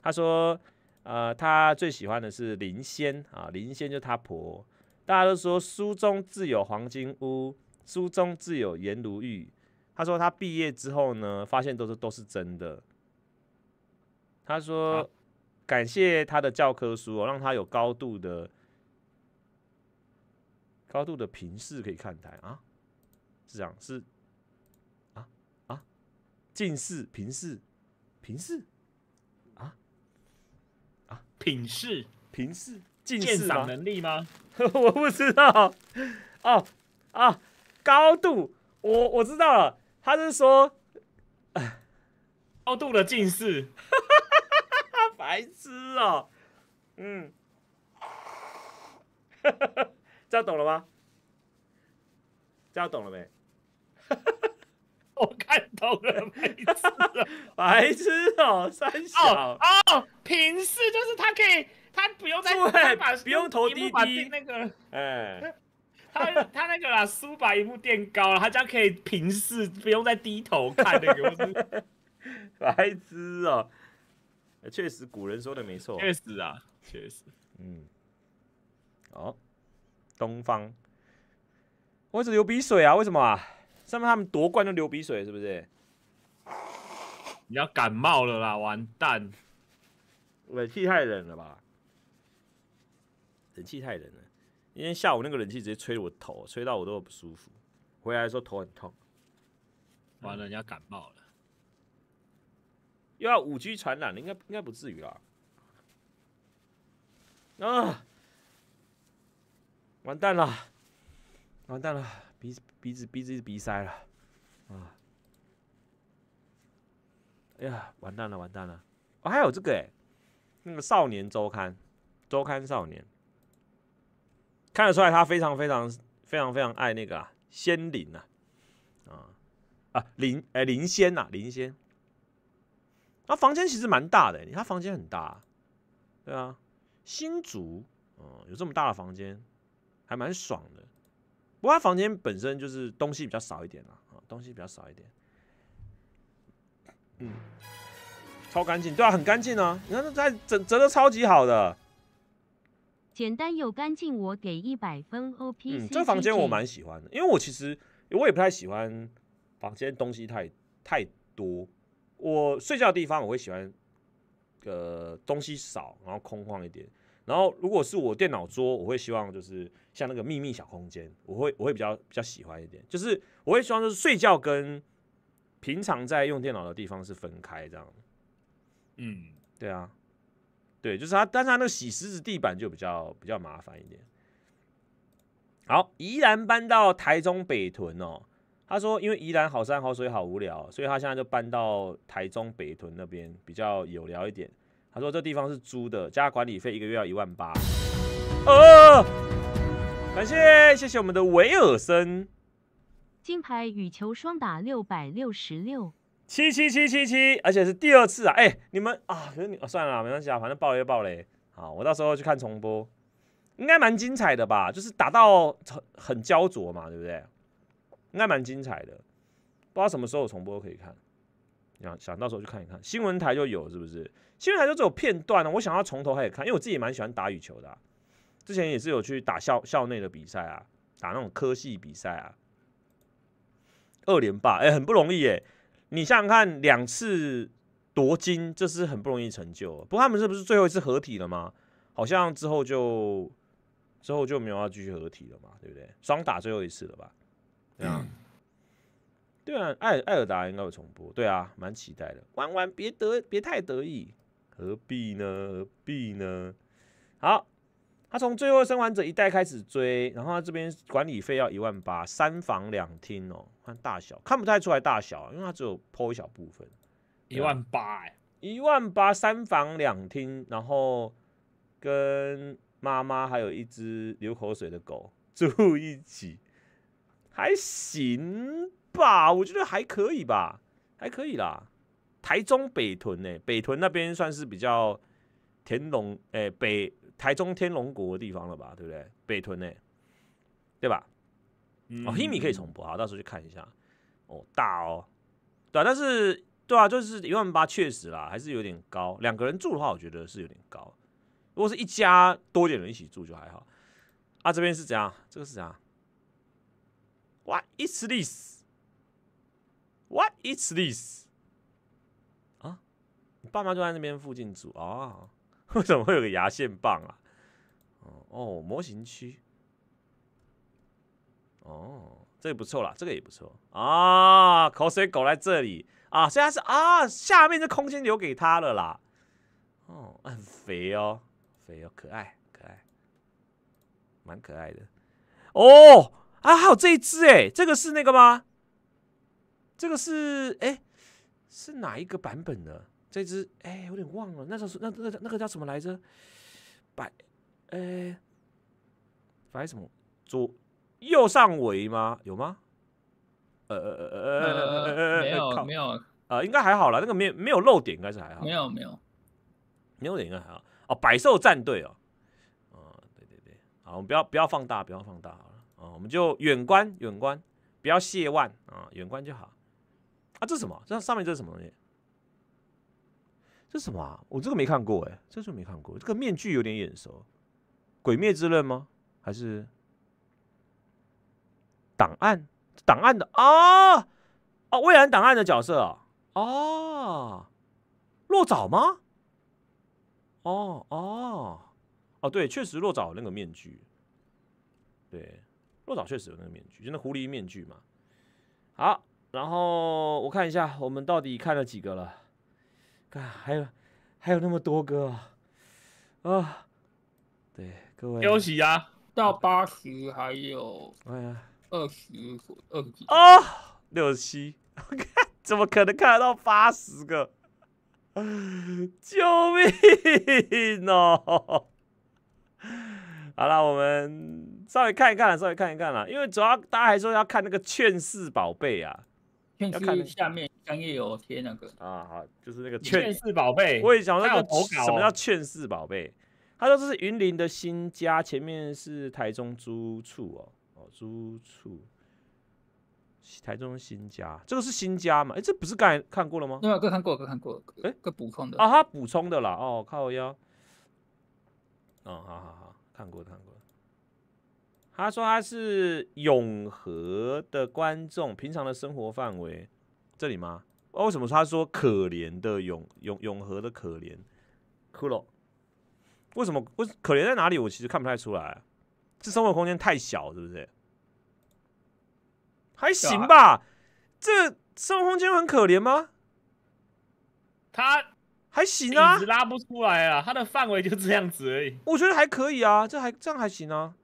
他说，呃，他最喜欢的是林仙啊，林仙就是他婆。大家都说书中自有黄金屋，书中自有颜如玉。他说他毕业之后呢，发现都是都是真的。他说感谢他的教科书，让他有高度的、高度的平视可以看待啊。是这样，是，啊啊，近视、平视、平视，啊啊，平视、平视、近视能力吗？我不知道。哦啊，高度，我我知道了，他是说，高度的近视，白痴哦。嗯，这样懂了吗？这样懂了没？我看懂了，白痴，白痴哦，三小哦，平视就是他可以，他不用再把不用头低低那个，哎，他他那个啦，书把一步垫高了，他这样可以平视，不用再低头看那个，白痴哦，确实古人说的没错，确实啊，确实，嗯，哦，东方，我只流鼻水啊，为什么啊？上面他们夺冠都流鼻水，是不是？你要感冒了啦，完蛋！冷气太冷了吧？冷气太冷了。今天下午那个冷气直接吹我头，吹到我都不舒服。回来说头很痛，完了，人家感冒了。又要五 G 传染了，应该应该不至于啦。啊！完蛋了！完蛋了！鼻子鼻子鼻子鼻塞了，啊！哎呀，完蛋了，完蛋了！我还有这个哎，那个《少年周刊》，周刊少年，看得出来他非常非常非常非常爱那个仙灵啊，啊啊灵哎灵仙呐灵仙，他房间其实蛮大的，他房间很大，对啊，新竹，嗯，有这么大的房间，还蛮爽的。不过他房间本身就是东西比较少一点了，啊，东西比较少一点，嗯，超干净，对啊，很干净啊，你看，在整整的超级好的，简单又干净，我给一百分。O P，这个房间我蛮喜欢的，因为我其实我也不太喜欢房间东西太太多，我睡觉的地方我会喜欢，呃，东西少，然后空旷一点。然后，如果是我电脑桌，我会希望就是像那个秘密小空间，我会我会比较比较喜欢一点。就是我会希望就是睡觉跟平常在用电脑的地方是分开这样。嗯，对啊，对，就是它，但是它那个洗石子地板就比较比较麻烦一点。好，宜兰搬到台中北屯哦，他说因为宜兰好山好水好无聊，所以他现在就搬到台中北屯那边比较有聊一点。他说这地方是租的，加管理费一个月要一万八。哦，感谢谢谢我们的维尔森，金牌羽球双打六百六十六七七七七七，而且是第二次啊！哎，你们啊，你、啊、算了，没关系啊，反正爆嘞爆嘞。好，我到时候去看重播，应该蛮精彩的吧？就是打到很很焦灼嘛，对不对？应该蛮精彩的，不知道什么时候重播可以看。想想到时候去看一看，新闻台就有是不是？新闻台就只有片段呢。我想要从头开始看，因为我自己蛮喜欢打羽球的，之前也是有去打校校内的比赛啊，打那种科系比赛啊，二连霸哎，很不容易哎。你想想看，两次夺金，这是很不容易成就。不过他们是不是最后一次合体了吗？好像之后就之后就没有要继续合体了嘛，对不对？双打最后一次了吧？对啊。对啊，艾艾尔达应该会重播。对啊，蛮期待的。玩玩，别得别太得意，何必呢？何必呢？好，他从《最后生还者》一代开始追，然后他这边管理费要一万八，三房两厅哦，看大小，看不太出来大小，因为他只有剖一小部分。一万八哎，一万八三房两厅，然后跟妈妈还有一只流口水的狗住一起，还行。吧，我觉得还可以吧，还可以啦。台中北屯呢，北屯那边算是比较天龙诶，北台中天龙国的地方了吧，对不对？北屯呢，对吧？哦，黑米可以重播，啊，到时候去看一下。哦，大哦，对啊，但是对啊，就是一万八确实啦，还是有点高。两个人住的话，我觉得是有点高。如果是一家多点人一起住就还好。啊，这边是怎样？这个是怎样？哇，一次历史。What is this？啊，你爸妈就在那边附近住啊？为什么会有个牙线棒啊？哦，模型区。哦，这个不错啦，这个也不错啊。口水狗在这里啊，所以是啊，下面这空间留给他了啦。哦，很肥哦，肥哦，可爱，可爱，蛮可爱的。哦，啊，还有这一只哎，这个是那个吗？这个是哎，是哪一个版本的？这只哎，有点忘了。那是那那那个叫什么来着？百哎，百什么？左右上围吗？有吗？呃呃呃呃呃呃呃，没有没有啊，应该还好啦，那个没有没有漏点，应该是还好。没有没有，没有点应该还好。哦，百兽战队哦。哦，对对对，好，我们不要不要放大，不要放大好了啊，我们就远观远观，不要谢万啊，远观就好。啊，这什么？这上面这是什么东西？这什么啊？我这个没看过哎，这是没看过。这个面具有点眼熟，鬼灭之刃吗？还是档案档案的啊？哦，未来档案的角色啊？哦，落早吗？哦哦哦，对，确实落早那个面具，对，落早确实有那个面具，就那狐狸面具嘛。好。然后我看一下，我们到底看了几个了？看还有还有那么多个啊！对，各位休息啊，到八十还有，哎呀，二十，二十，啊，六十七，怎么可能看得到八十个？救命哦！好了，我们稍微看一看稍微看一看啦，因为主要大家还说要看那个劝世宝贝啊。要看下面刚夜有贴那个啊，好，就是那个劝世宝贝。我也想那个什么叫劝世宝贝，他说这是云林的新家，前面是台中租处哦，哦租处，台中新家，这个是新家嘛？哎，这不是刚才看过了吗？没有，哥看过，哥看过。哎，哥补充的啊，他补充的啦。哦，靠腰，哦，好好好，看过看过。他说他是永和的观众，平常的生活范围这里吗？哦，为什么他说可怜的永永永和的可怜骷髅？为什么？为可怜在哪里？我其实看不太出来，这生活空间太小，是不是？还行吧，这生活空间很可怜吗？他还行啊，拉不出来啊，他的范围就这样子而已。我觉得还可以啊，这还这样还行啊。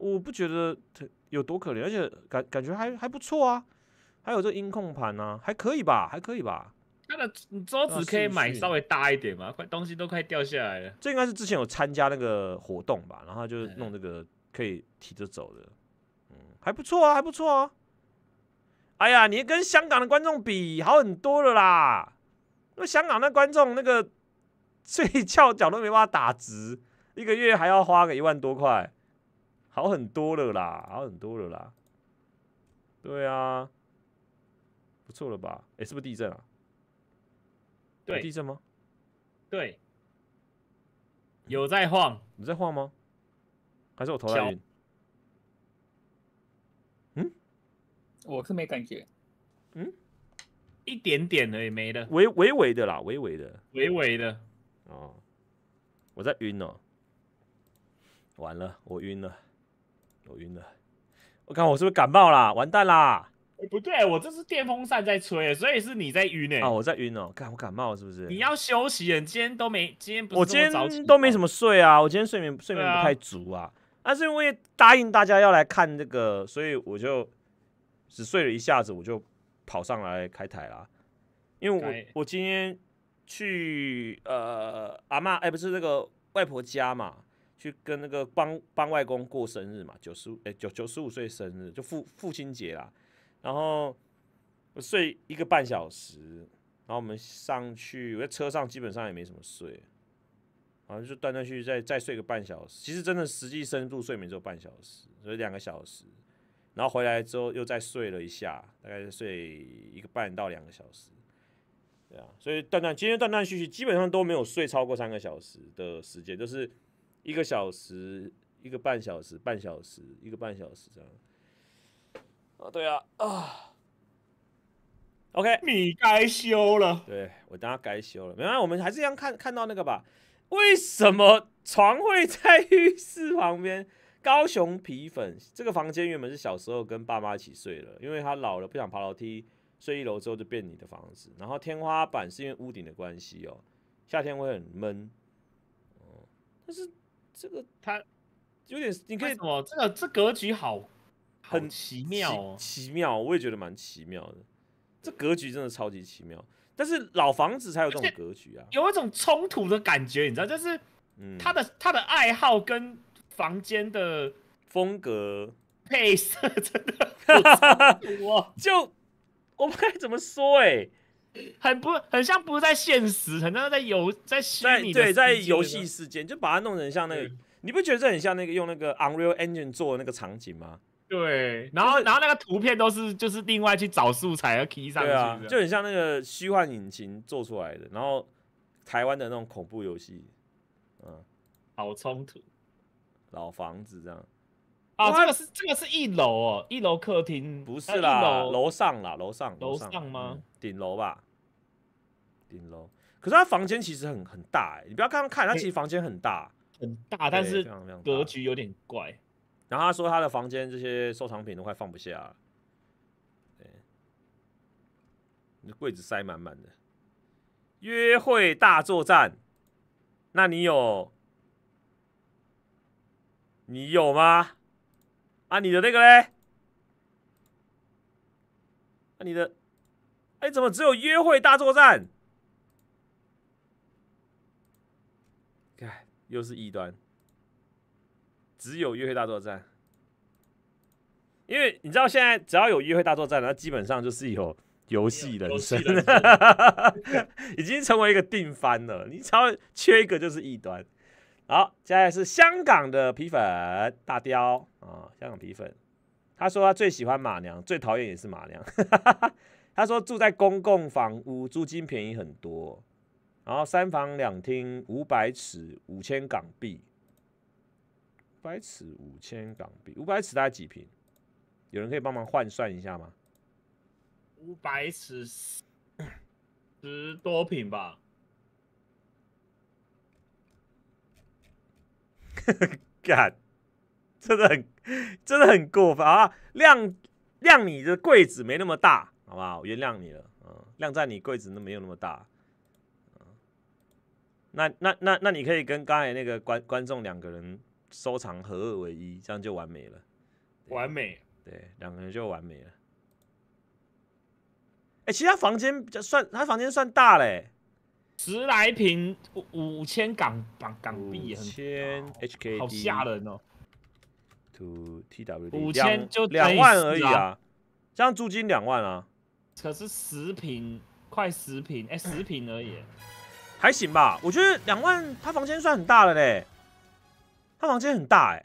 我不觉得他有多可怜，而且感感觉还还不错啊。还有这音控盘呢，还可以吧，还可以吧。他的桌子可以买稍微大一点嘛，快东西都快掉下来了。这应该是之前有参加那个活动吧，然后就弄这个可以提着走的，还不错啊，还不错啊。哎呀，你跟香港的观众比好很多了啦。那香港那观众那个最翘脚都没办法打直，一个月还要花个一万多块。好很多了啦，好很多了啦，对啊，不错了吧？哎，是不是地震啊？地震吗？对，有在晃，有在晃吗？还是我头在晕？嗯，我是没感觉。嗯，一点点而已，没了，微微微的啦，微微的，微微的。哦，我在晕哦，完了，我晕了。我晕了，我看我是不是感冒啦？完蛋啦！不对，我这是电风扇在吹，所以是你在晕呢。哦，我在晕哦，看我感冒是不是？你要休息，今天都没，今天不，我今天都没怎么睡啊，我今天睡眠睡眠不太足啊。但是因为答应大家要来看这个，所以我就只睡了一下子，我就跑上来开台啦。因为我我今天去呃阿妈，哎，不是那个外婆家嘛。去跟那个帮帮外公过生日嘛，九十哎九九十五岁生日就父父亲节啦，然后睡一个半小时，然后我们上去我在车上基本上也没什么睡，然后就断断续再再睡个半小时，其实真的实际深度睡眠只有半小时，所以两个小时，然后回来之后又再睡了一下，大概睡一个半到两个小时，对啊，所以断断今天断断续续基本上都没有睡超过三个小时的时间，就是。一个小时，一个半小时，半小时，一个半小时这样。啊，对啊，啊，OK，你该修了。对我等下该修了，没法，我们还是一样看，看到那个吧。为什么床会在浴室旁边？高雄皮粉这个房间原本是小时候跟爸妈一起睡了，因为他老了不想爬楼梯，睡一楼之后就变你的房子。然后天花板是因为屋顶的关系哦，夏天会很闷。哦，但是。这个他有点，你可以什么？这个这格局好很奇妙哦，奇妙，我也觉得蛮奇妙的。这格局真的超级奇妙，但是老房子才有这种格局啊，有一种冲突的感觉，你知道，就是嗯，他的他的爱好跟房间的风格 配色，真的，哇，就我不该怎么说？哎。很不很像不在现实，很像在游在虚拟对在游戏世界，就把它弄成像那个，你不觉得这很像那个用那个 Unreal Engine 做的那个场景吗？对，然后然后那个图片都是就是另外去找素材要 key 上去，就很像那个虚幻引擎做出来的，然后台湾的那种恐怖游戏，嗯，好冲突，老房子这样。啊，这个是这个是一楼哦，一楼客厅不是啦，楼上啦，楼上，楼上吗？顶楼吧，顶楼。可是他房间其实很很大哎，你不要看，看他其实房间很大很大，但是格局有点怪。然后他说他的房间这些收藏品都快放不下，了，对，的柜子塞满满的，约会大作战。那你有？你有吗？啊，你的那个嘞？啊，你的，哎，怎么只有约会大作战？看，又是异端，只有约会大作战。因为你知道，现在只要有约会大作战，那基本上就是有游戏人生，已经成为一个定番了。你只要缺一个，就是异端。好，接下来是香港的皮粉大雕啊，香港皮粉，他说他最喜欢马娘，最讨厌也是马娘。他说住在公共房屋，租金便宜很多，然后三房两厅，五百尺，五千港币。五百尺五千港币，五百尺大概几平？有人可以帮忙换算一下吗？五百尺十十多平吧。干，真的很，真的很过分啊！谅，谅你的柜子没那么大，好不好？原谅你了，嗯，谅在你柜子那没有那么大。嗯，那、那、那、那你可以跟刚才那个观观众两个人收藏合二为一，这样就完美了。完美，对，两个人就完美了。哎，其他房间算，他房间算大嘞。十来平，五五千港港港币，五千 HKD，好吓人哦。五五千就两万而已啊，上租金两万啊。可是十平，快十平，哎，十平而已，还行吧？我觉得两万，他房间算很大了嘞。他房间很大，哎。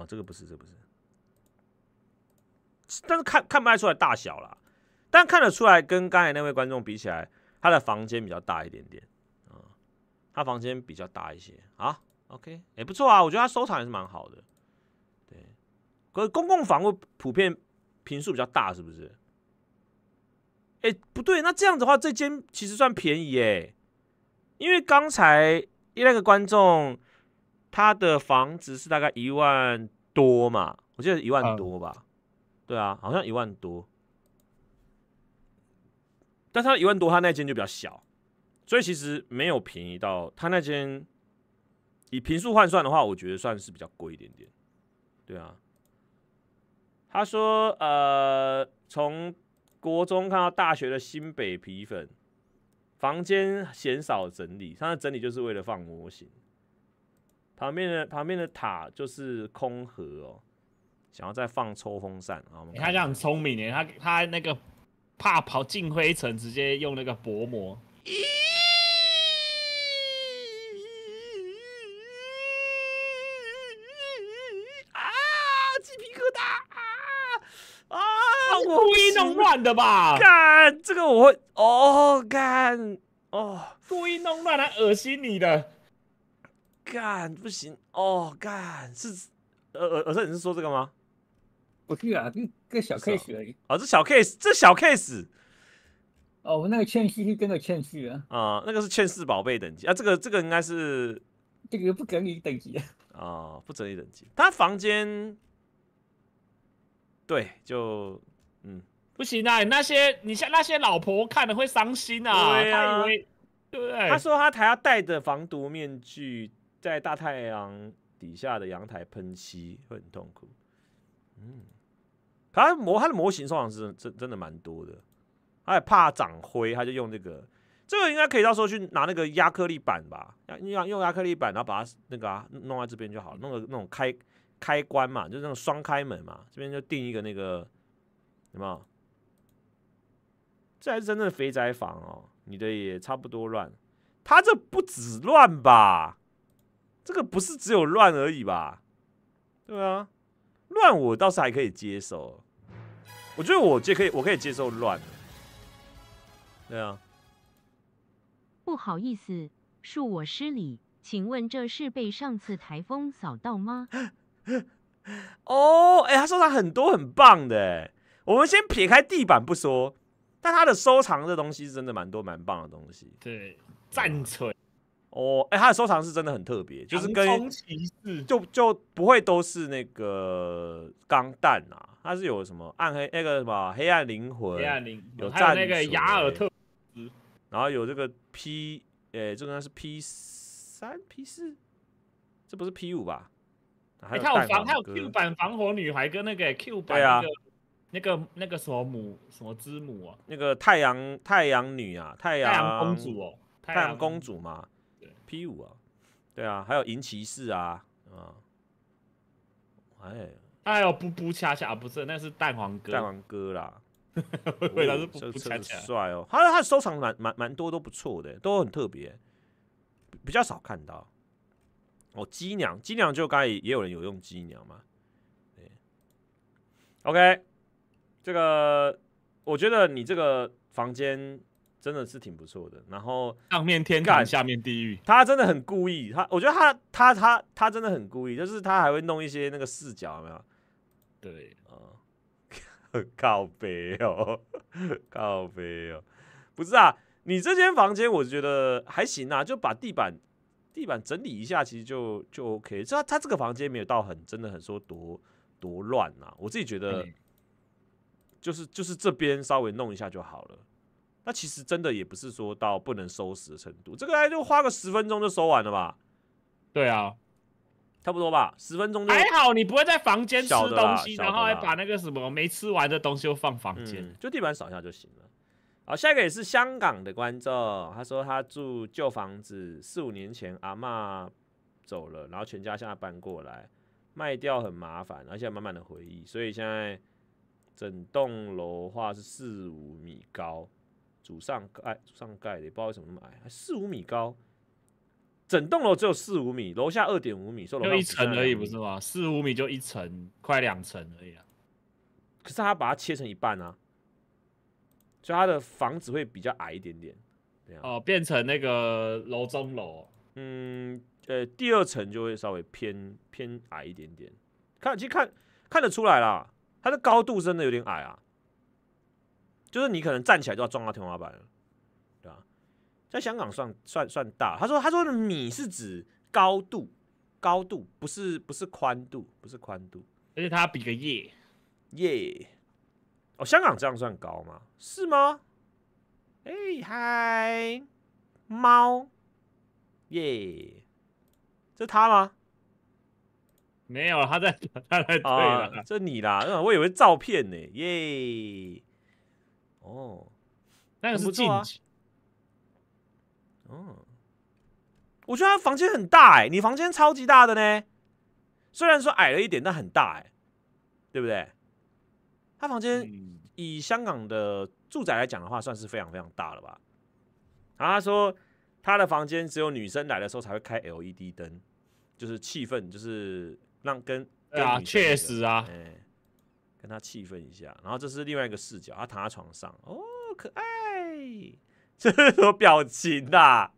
哦，这个不是，这不是。但是看看不太出来大小了，但看得出来跟刚才那位观众比起来，他的房间比较大一点点啊，他房间比较大一些啊。OK，也不错啊，我觉得他收藏也是蛮好的。对，可是公共房屋普遍平数比较大，是不是？哎，不对，那这样子话，这间其实算便宜哎，因为刚才那个观众。他的房子是大概一万多嘛，我记得一万多吧，对啊，好像一万多。但他一万多，他那间就比较小，所以其实没有便宜到他那间。以平数换算的话，我觉得算是比较贵一点点。对啊，他说呃，从国中看到大学的新北皮粉，房间嫌少整理，他的整理就是为了放模型。旁边的旁边的塔就是空盒哦，想要再放抽风扇啊？你看样很聪明耶，他他那个怕跑进灰尘，直接用那个薄膜。啊！鸡皮疙瘩啊！啊！故意弄乱的吧？看这个我会哦，看哦，故意弄乱来恶心你的。干不行哦，干是，呃呃，而是你是说这个吗？不是啊，这个小 case 而已。啊，这小 case，这小 case。哦，我那个欠续是跟的欠续啊。啊，那个是欠四宝贝等级啊，这个这个应该是这个不整理等级 啊，不整理等级，他房间对就嗯不行啊，那些你像那些老婆看了会伤心啊，他以为对，他说他还要戴着防毒面具。在大太阳底下的阳台喷漆会很痛苦。嗯，他模他的模型上是真真的蛮多的。他怕长灰，他就用那个，这个应该可以到时候去拿那个压克力板吧？要用用压克力板，然后把它那个啊弄在这边就好了。弄个那种开开关嘛，就是那种双开门嘛，这边就定一个那个什么。这还是真正的肥宅房哦，你的也差不多乱，他这不止乱吧？这个不是只有乱而已吧？对啊，乱我倒是还可以接受，我觉得我接可以，我可以接受乱。对啊。不好意思，恕我失礼，请问这是被上次台风扫到吗？哦，哎，他收藏很多很棒的。我们先撇开地板不说，但他的收藏的东西真的蛮多蛮棒的东西。对，赞存。哦，哎，他的收藏是真的很特别，就是跟，就就不会都是那个钢弹啊，他是有什么暗黑那个什么黑暗灵魂，黑暗灵，还有那个雅尔特，然后有这个 P，哎，这个是 P 三 P 四，这不是 P 五吧？还有防还有 Q 版防火女孩跟那个 Q 版那个那个那个什么母什么之母啊，那个太阳太阳女啊，太阳公主哦，太阳公主嘛。P 五啊，对啊，还有银骑士啊，啊，哎，哎呦，不不恰恰，不是，那是蛋黄哥，蛋黄哥啦，为啥是不不恰恰帅哦？他他收藏蛮蛮蛮多，都不错的，都很特别，比较少看到。哦，鸡娘，鸡娘就该也有人有用鸡娘嘛，对，OK，这个我觉得你这个房间。真的是挺不错的。然后上面天干，下面地狱。他真的很故意。他，我觉得他，他，他，他真的很故意。就是他还会弄一些那个视角，有没有？对，啊，靠背哦，靠背哦。不是啊，你这间房间我觉得还行啊，就把地板地板整理一下，其实就就 OK。他他这个房间没有到很，真的很说多多乱啊。我自己觉得，就是就是这边稍微弄一下就好了。那其实真的也不是说到不能收拾的程度，这个概就花个十分钟就收完了吧？对啊，差不多吧，十分钟就还好。你不会在房间吃东西，然后把那个什么没吃完的东西又放房间，就地板扫一下就行了。好，下一个也是香港的观众，他说他住旧房子，四五年前阿妈走了，然后全家现在搬过来，卖掉很麻烦，而且满满的回忆，所以现在整栋楼话是四五米高。主上盖、主上盖的，不知道什么矮，四五米高，整栋楼只有四五米，楼下二点五米，说楼一层而已，不是吗？四五米就一层，快两层而已啊。可是他把它切成一半啊，所以他的房子会比较矮一点点。哦，变成那个楼中楼。嗯，呃，第二层就会稍微偏偏矮一点点。看，其实看看得出来啦，它的高度真的有点矮啊。就是你可能站起来都要撞到天花板了，对吧？在香港算算算大。他说他说米是指高度，高度不是不是宽度，不是宽度。而且他比个耶耶，哦，香港这样算高吗？是吗？哎嗨，猫耶，这是他吗？没有，他在他在对了，这你啦。我以为照片呢，耶。哦，那个不近。啊。哦，我觉得他房间很大哎，你房间超级大的呢。虽然说矮了一点，但很大哎，对不对？他房间以香港的住宅来讲的话，算是非常非常大了吧？然后他说，他的房间只有女生来的时候才会开 LED 灯，就是气氛，就是让跟啊，确实啊。跟他气愤一下，然后这是另外一个视角，他躺在床上，哦，可爱，这是什么表情啊？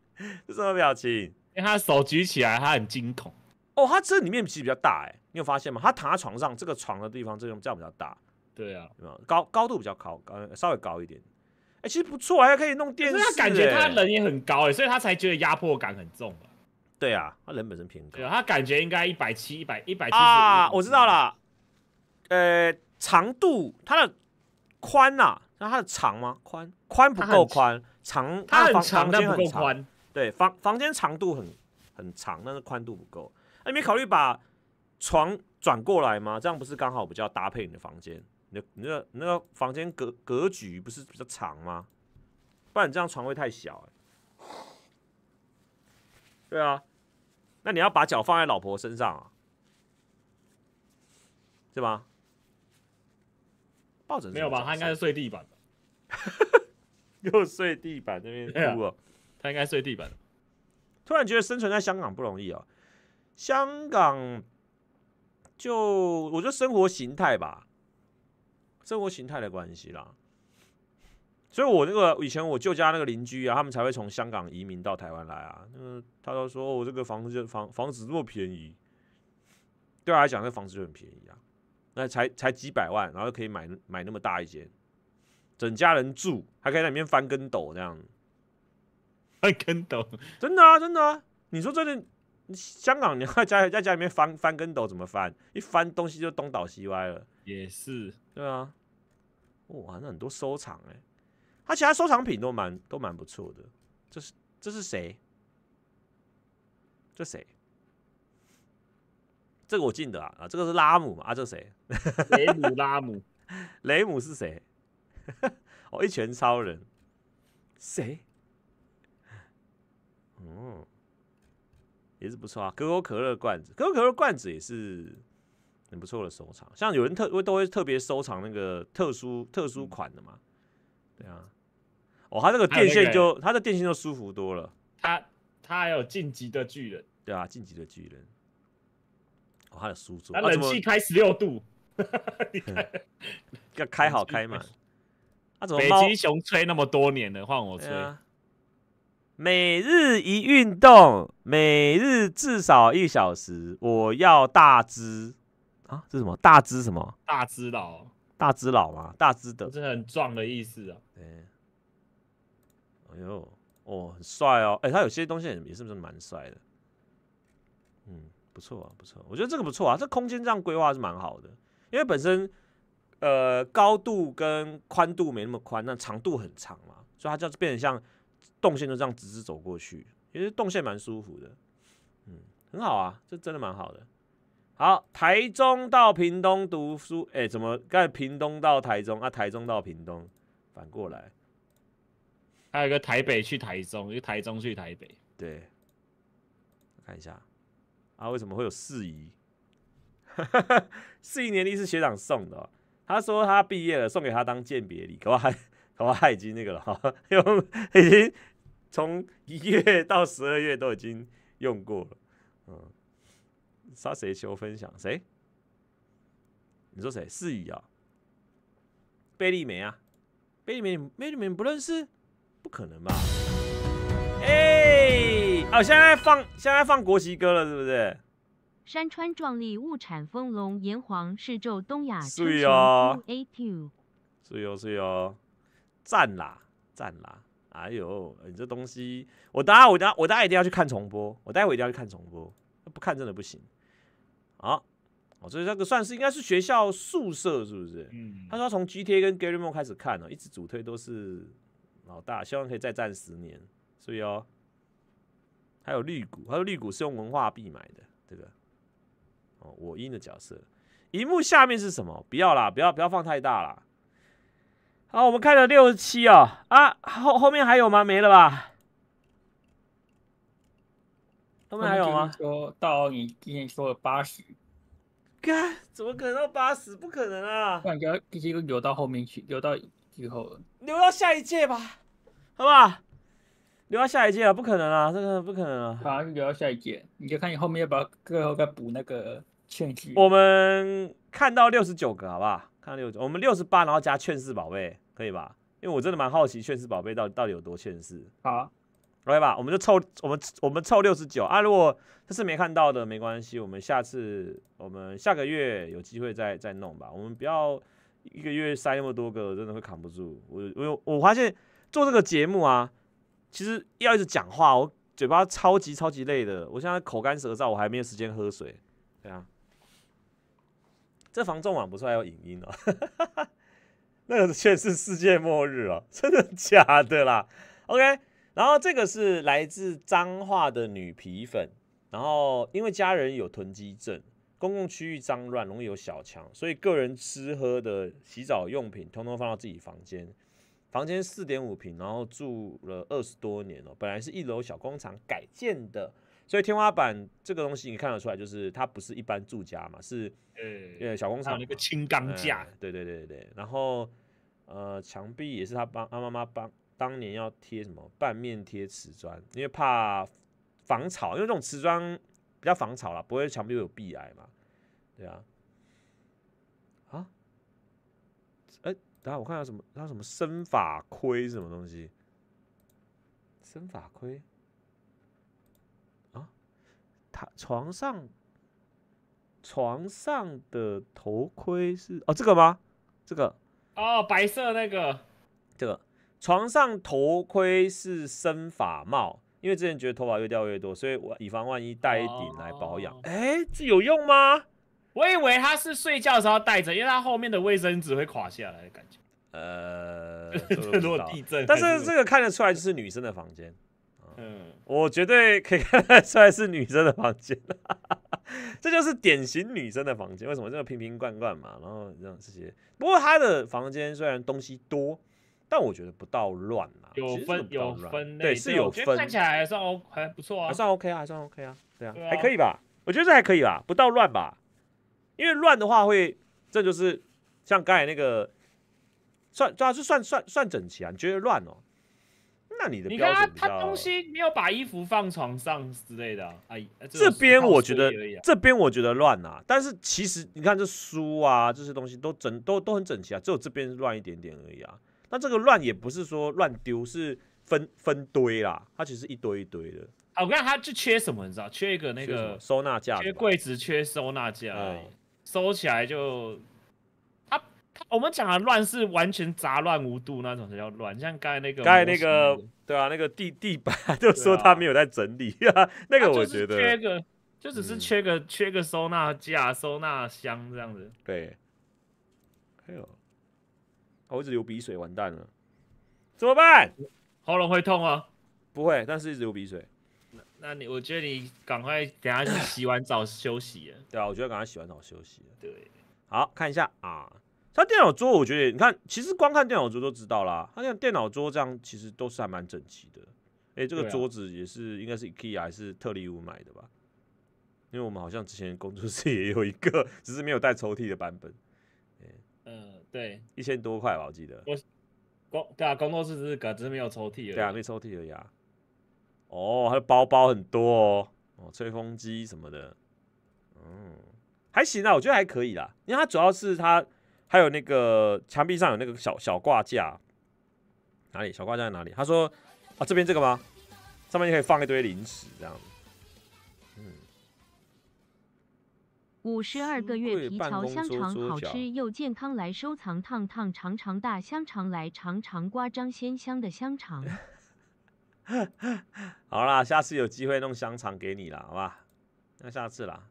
这什么表情？因他手举起来，他很惊恐。哦，他这里面其实比较大，哎，你有发现吗？他躺在床上，这个床的地方这种这样比较大。对啊，高高度比较高，高稍微高一点。哎，其实不错，还可以弄电视。他感觉他人也很高，哎，所以他才觉得压迫感很重。对啊，他人本身偏高，他感觉应该一百七、一百一百七十。啊，我知道了。呃。长度，它的宽呐，那它的长吗？宽，宽不够宽，长它很长，但不够宽。对，房房间长度很很长，但是宽度不够。你没考虑把床转过来吗？这样不是刚好比较搭配你的房间？你、你、那个房间格格局不是比较长吗？不然你这样床位太小。对啊，那你要把脚放在老婆身上啊？是吗？没有吧？他应该是睡地板吧？又睡地板那边哭了。他应该睡地板。突然觉得生存在香港不容易啊！香港就我觉得生活形态吧，生活形态的关系啦。所以我那个以前我舅家那个邻居啊，他们才会从香港移民到台湾来啊。那个他都说我这个房子房房子这么便宜，对他来讲，这房子就很便宜啊。那才才几百万，然后可以买买那么大一间，整家人住还可以在里面翻跟斗这样，翻跟斗，真的啊，真的啊！你说这香港，你要家在家里面翻翻跟斗，怎么翻？一翻东西就东倒西歪了。也是，对啊。哇，那很多收藏哎，他其他收藏品都蛮都蛮不错的。这是这是谁？这谁？这个我记得啊，啊，这个是拉姆嘛？啊，这谁？雷姆拉姆，雷姆是谁？哦，一拳超人，谁？哦，也是不错啊，可口可乐罐子，可口可乐罐子也是很不错的收藏。像有人特会都会特别收藏那个特殊特殊款的嘛？对啊，哦，他这个电线就他的电线就舒服多了。他他还有晋级的巨人，对啊，晋级的巨人。哦，他的书桌，他冷气开十六度，要开好开满。他怎么？北极熊吹那么多年了，换我吹。每日一运动，每日至少一小时。我要大只啊！这什么？大只什么？大只佬？大只佬吗？大只的？这是很壮的意思哦。哎呦，哦，很帅哦！哎，他有些东西也是不是蛮帅的？嗯。不错啊，不错，我觉得这个不错啊，这空间这样规划是蛮好的，因为本身呃高度跟宽度没那么宽，那长度很长嘛，所以它就变成像动线就这样直直走过去，其实动线蛮舒服的，嗯，很好啊，这真的蛮好的。好，台中到屏东读书，哎，怎么？该屏东到台中啊？台中到屏东，反过来，还有一个台北去台中，一个台中去台北，对，看一下。他为什么会有四姨？四姨年历是学长送的。哦，他说他毕业了，送给他当鉴别礼，可还，可我他已经那个了哈，用 已经从一月到十二月都已经用过了。嗯，杀谁求分享？谁？你说谁？四姨啊？贝利梅啊？贝利梅？贝利梅不认识？不可能吧？哦，现在放现在放国旗歌了，是不是？山川壮丽，物产丰隆，炎黄世胄，东亚 two，是哦，是哦，赞啦，赞啦！哎呦，你这东西，我大家，我大，我大家一定要去看重播，我待会一定要去看重播，不看真的不行。好，哦，所以这个算是应该是学校宿舍，是不是？嗯。他说从 GTA 跟 g a r y m o e 开始看哦，一直主推都是老大，希望可以再战十年。所以哦。还有绿股，还有绿股是用文化币买的，这个哦，我阴的角色，荧幕下面是什么？不要啦，不要，不要放太大啦。好，我们开了六十七哦，啊，后后面还有吗？没了吧？后面还有吗？说到你今天说的八十，哥，怎么可能到八十？不可能啊！不然就要留到后面去，留到以后了，留到下一届吧，好不好？留到下一届啊，不可能啊，这个不可能啊。好，留到下一届，你就看你后面要不要最后再补那个劝世。我们看到六十九个，好不好？看到六九，我们六十八，然后加劝世宝贝，可以吧？因为我真的蛮好奇劝世宝贝到到底有多劝世。好，OK 吧？我们就凑，我们我们凑六十九啊。如果这是没看到的，没关系，我们下次我们下个月有机会再再弄吧。我们不要一个月塞那么多个，真的会扛不住。我我我发现做这个节目啊。其实要一直讲话，我嘴巴超级超级累的，我现在口干舌燥，我还没时间喝水，对啊。这防撞网不是还有影音哦，那却是世界末日哦，真的假的啦？OK，然后这个是来自脏话的女皮粉，然后因为家人有囤积症，公共区域脏乱容易有小强，所以个人吃喝的洗澡用品通通放到自己房间。房间四点五平，然后住了二十多年了。本来是一楼小工厂改建的，所以天花板这个东西你看得出来，就是它不是一般住家嘛，是呃小工厂那个轻钢架。对对对对。然后呃墙壁也是他帮他妈妈帮当年要贴什么半面贴瓷砖，因为怕防潮，因为这种瓷砖比较防潮啦，不会墙壁有壁癌嘛，对啊。然后我看到什么？他什么身法盔什么东西？身法盔？啊？他床上床上的头盔是哦这个吗？这个？哦白色那个？这个床上头盔是身法帽，因为之前觉得头发越掉越多，所以我以防万一戴一顶来保养。哎，这有用吗？我以为他是睡觉的时候带着，因为他后面的卫生纸会垮下来的感觉。呃，如果地震，但是这个看得出来是女生的房间。嗯，我绝对可以看得出来是女生的房间。这就是典型女生的房间，为什么这么瓶瓶罐罐嘛？然后让这些，不过他的房间虽然东西多，但我觉得不到乱嘛。有分有分对，是有分。看起来算 O 还不错啊，算 OK 啊，还算 OK 啊。对啊，还可以吧？我觉得这还可以吧，不到乱吧？因为乱的话会，这就是像刚才那个，算主要是算算算整齐啊，你觉得乱哦？那你的你看他东西没有把衣服放床上之类的，哎，这边我觉得这边我觉得乱啊，但是其实你看这书啊这些东西都整都都很整齐啊，只有这边乱一点点而已啊。那这个乱也不是说乱丢，是分分堆啦，它其实一堆一堆的啊。我看它就缺什么你知道？缺一个那个收纳架，缺柜子，缺收纳架。收起来就，他他我们讲的乱是完全杂乱无度那种才叫乱，像刚才那个盖那个，对啊，那个地地板就说他没有在整理啊，那个我觉得缺个就只是缺个缺个收纳架、收纳箱这样子。对，还有，我一直流鼻水，完蛋了，怎么办？喉咙会痛啊？不会，但是一直流鼻水。那你我觉得你赶快等下洗完澡休息了。对啊，我觉得赶快洗完澡休息了。对，好看一下啊，他电脑桌我觉得你看，其实光看电脑桌都知道啦。他像电脑桌这样，其实都是还蛮整齐的。哎，这个桌子也是应该是 IKEA 还是特例屋买的吧？因为我们好像之前工作室也有一个，只是没有带抽屉的版本。嗯，对，一千多块吧，我记得。我工对啊，工作室只是没有抽屉了。对啊，没抽屉已啊。哦，还有包包很多哦，哦，吹风机什么的，嗯，还行啊，我觉得还可以啦，因为它主要是它还有那个墙壁上有那个小小挂架，哪里？小挂架在哪里？他说啊，这边这个吗？上面可以放一堆零食。这嗯。五十二个月皮条香肠，好吃又健康，来收藏烫烫长长大香肠，来尝尝瓜张鲜香的香肠。好啦，下次有机会弄香肠给你了，好吧？那下次啦。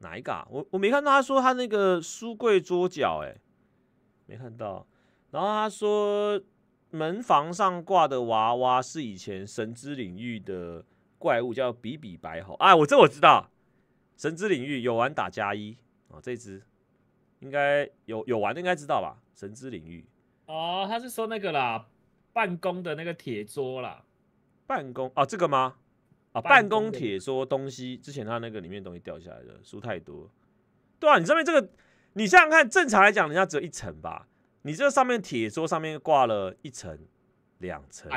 哪一个？我我没看到他说他那个书柜桌角哎，没看到。然后他说门房上挂的娃娃是以前神之领域的怪物，叫比比白猴啊。我这我知道，神之领域有玩打加一哦，这只应该有有玩的，应该知道吧？神之领域哦，他是说那个啦。办公的那个铁桌啦，办公啊，这个吗？啊，办公铁桌东西，之前他那个里面东西掉下来的书太多，对啊，你这边这个，你想想看，正常来讲，人家只有一层吧，你这上面铁桌上面挂了一层、两层、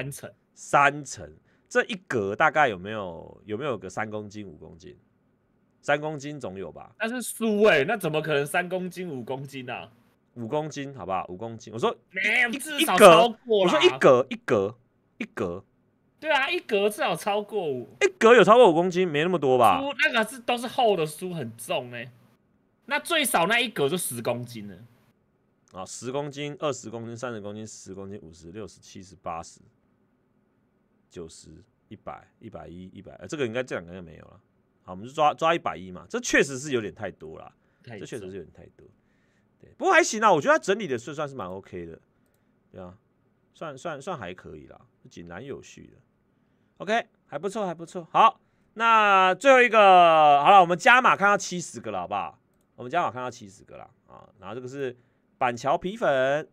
三层，这一格大概有没有有没有个三公斤、五公斤？三公斤总有吧？那是书哎，那怎么可能三公斤、五公斤呢？五公斤，好不好？五公斤，我说，一至少超过。我说一格一格一格，对啊，一格至少超过五，一格有超过五公斤，没那么多吧？书那个是都是厚的书，很重哎。那最少那一格就十公斤了。啊，十公斤、二十公斤、三十公斤、十公斤、五十、六十、七十、八十、九十、一百、一百一、一百。这个应该这两个应该没有了。好，我们就抓抓一百一嘛。这确实是有点太多了，这确实是有点太多。不过还行啊，我觉得他整理的算算是蛮 OK 的，对啊，算算算还可以啦，井然有序的，OK，还不错，还不错。好，那最后一个好了，我们加码看到七十个了，好不好？我们加码看到七十个了啊，然后这个是板桥皮粉，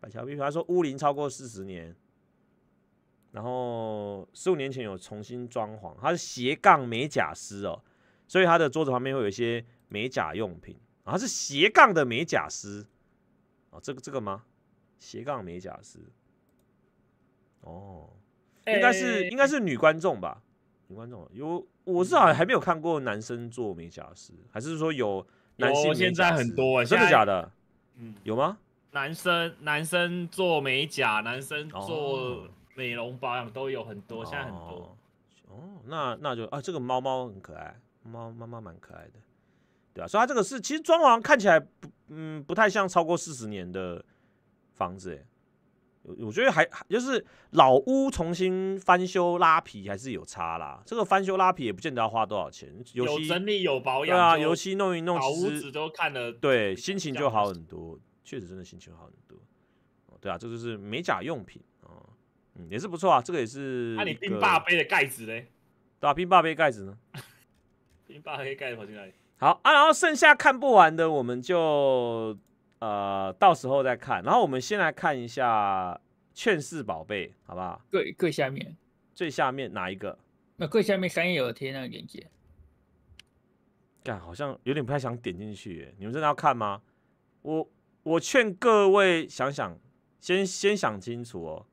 板桥皮粉他说乌林超过四十年，然后十五年前有重新装潢，他是斜杠美甲师哦，所以他的桌子旁边会有一些美甲用品。还是斜杠的美甲师啊？这个这个吗？斜杠美甲师？哦，应该是应该是女观众吧？女观众有，我是好像还没有看过男生做美甲师，还是说有？男有现在很多，真的假的？嗯，有吗？男生男生做美甲，男生做美容保养都有很多，现在很多。哦，那那就啊，这个猫猫很可爱，猫猫猫蛮可爱的。所以它这个是，其实装潢看起来不，嗯，不太像超过四十年的房子。哎，我我觉得还还就是老屋重新翻修拉皮还是有差啦。这个翻修拉皮也不见得要花多少钱，有整理有保养。对啊，油漆弄一弄，屋子都看了，对，心情就好很多。确实真的心情好很多。对啊，这就是美甲用品啊，嗯，也是不错啊。这个也是。那你冰霸杯的盖子嘞？对啊，冰霸杯盖子呢？冰霸杯盖子跑进来。好啊，然后剩下看不完的，我们就呃到时候再看。然后我们先来看一下劝世宝贝，好不好？最最下面，最下面哪一个？那最下面三页有贴那个链接。看，好像有点不太想点进去。你们真的要看吗？我我劝各位想想，先先想清楚哦。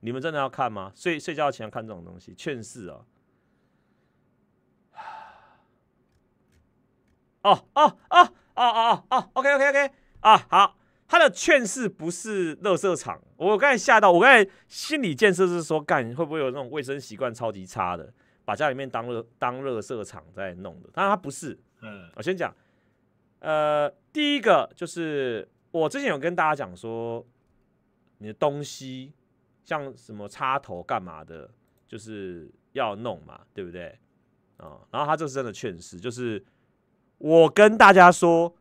你们真的要看吗？睡睡觉前要看这种东西，劝世哦。哦哦哦哦哦哦哦，OK OK OK，啊好，他的劝世不是乐色场，我刚才吓到，我刚才心理建设是说，干会不会有那种卫生习惯超级差的，把家里面当乐当乐色场在弄的？但他不是，嗯，我先讲，呃，第一个就是我之前有跟大家讲说，你的东西像什么插头干嘛的，就是要弄嘛，对不对？啊，然后他这是真的劝世，就是。我跟大家说，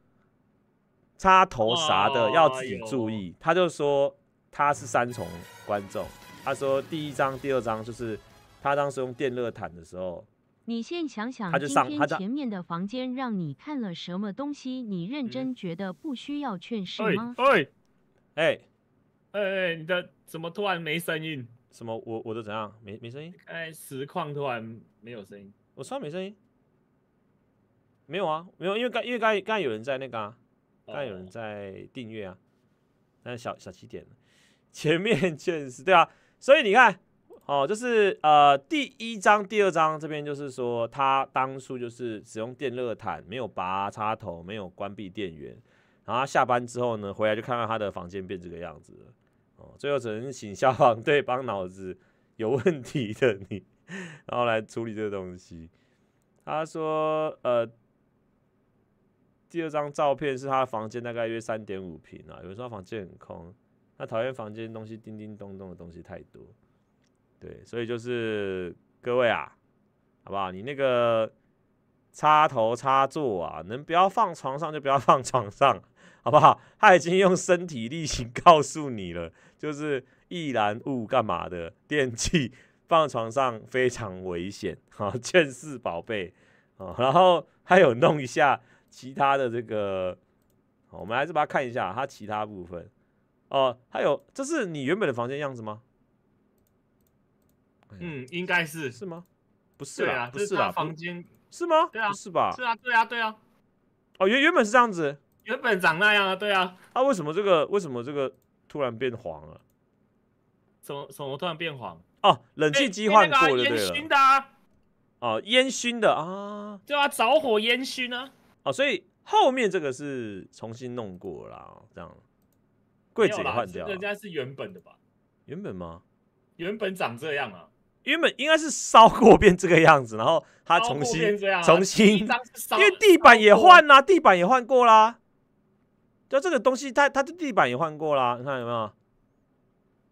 插头啥的要自己注意。他就说他是三重观众，他说第一张、第二张就是他当时用电热毯的时候。你先想想，他就上他前面的房间让你看了什么东西，你认真觉得不需要劝示吗？哎哎哎哎，你的怎么突然没声音？什么我我的怎样？没没声音？哎，实况突然没有声音，我突然没声音。没有啊，没有，因为刚因为刚刚有人在那个啊，刚有人在订阅啊，那、小小七点？前面确实对啊，所以你看哦，就是呃，第一张、第二张这边就是说，他当初就是使用电热毯，没有拔插头，没有关闭电源，然后下班之后呢，回来就看到他的房间变这个样子了，哦，最后只能请消防队帮脑子有问题的你，然后来处理这个东西。他说呃。第二张照片是他房间，大概约三点五平啊。有时候房间很空，他讨厌房间东西叮叮咚咚的东西太多。对，所以就是各位啊，好不好？你那个插头插座啊，能不要放床上就不要放床上，好不好？他已经用身体力行告诉你了，就是易燃物干嘛的电器放床上非常危险。哈，见四宝贝啊，然后他有弄一下。其他的这个，我们还是把它看一下，它其他部分哦。还有，这是你原本的房间样子吗？嗯，应该是是吗？不是啊，不是啊，房间是吗？对啊，不是吧？是啊，对啊，对啊。哦，原原本是这样子，原本长那样啊，对啊。那为什么这个为什么这个突然变黄了？怎么怎么突然变黄？哦，冷气机换过烟熏的啊，哦，烟熏的啊，对啊，着火烟熏啊。哦，所以后面这个是重新弄过了，这样柜子也换掉。人家是原本的吧？原本吗？原本长这样啊？原本应该是烧过变这个样子，然后它重新重新因为地板也换啦，地板也换过啦。就这个东西，它它的地板也换过啦，你看有没有？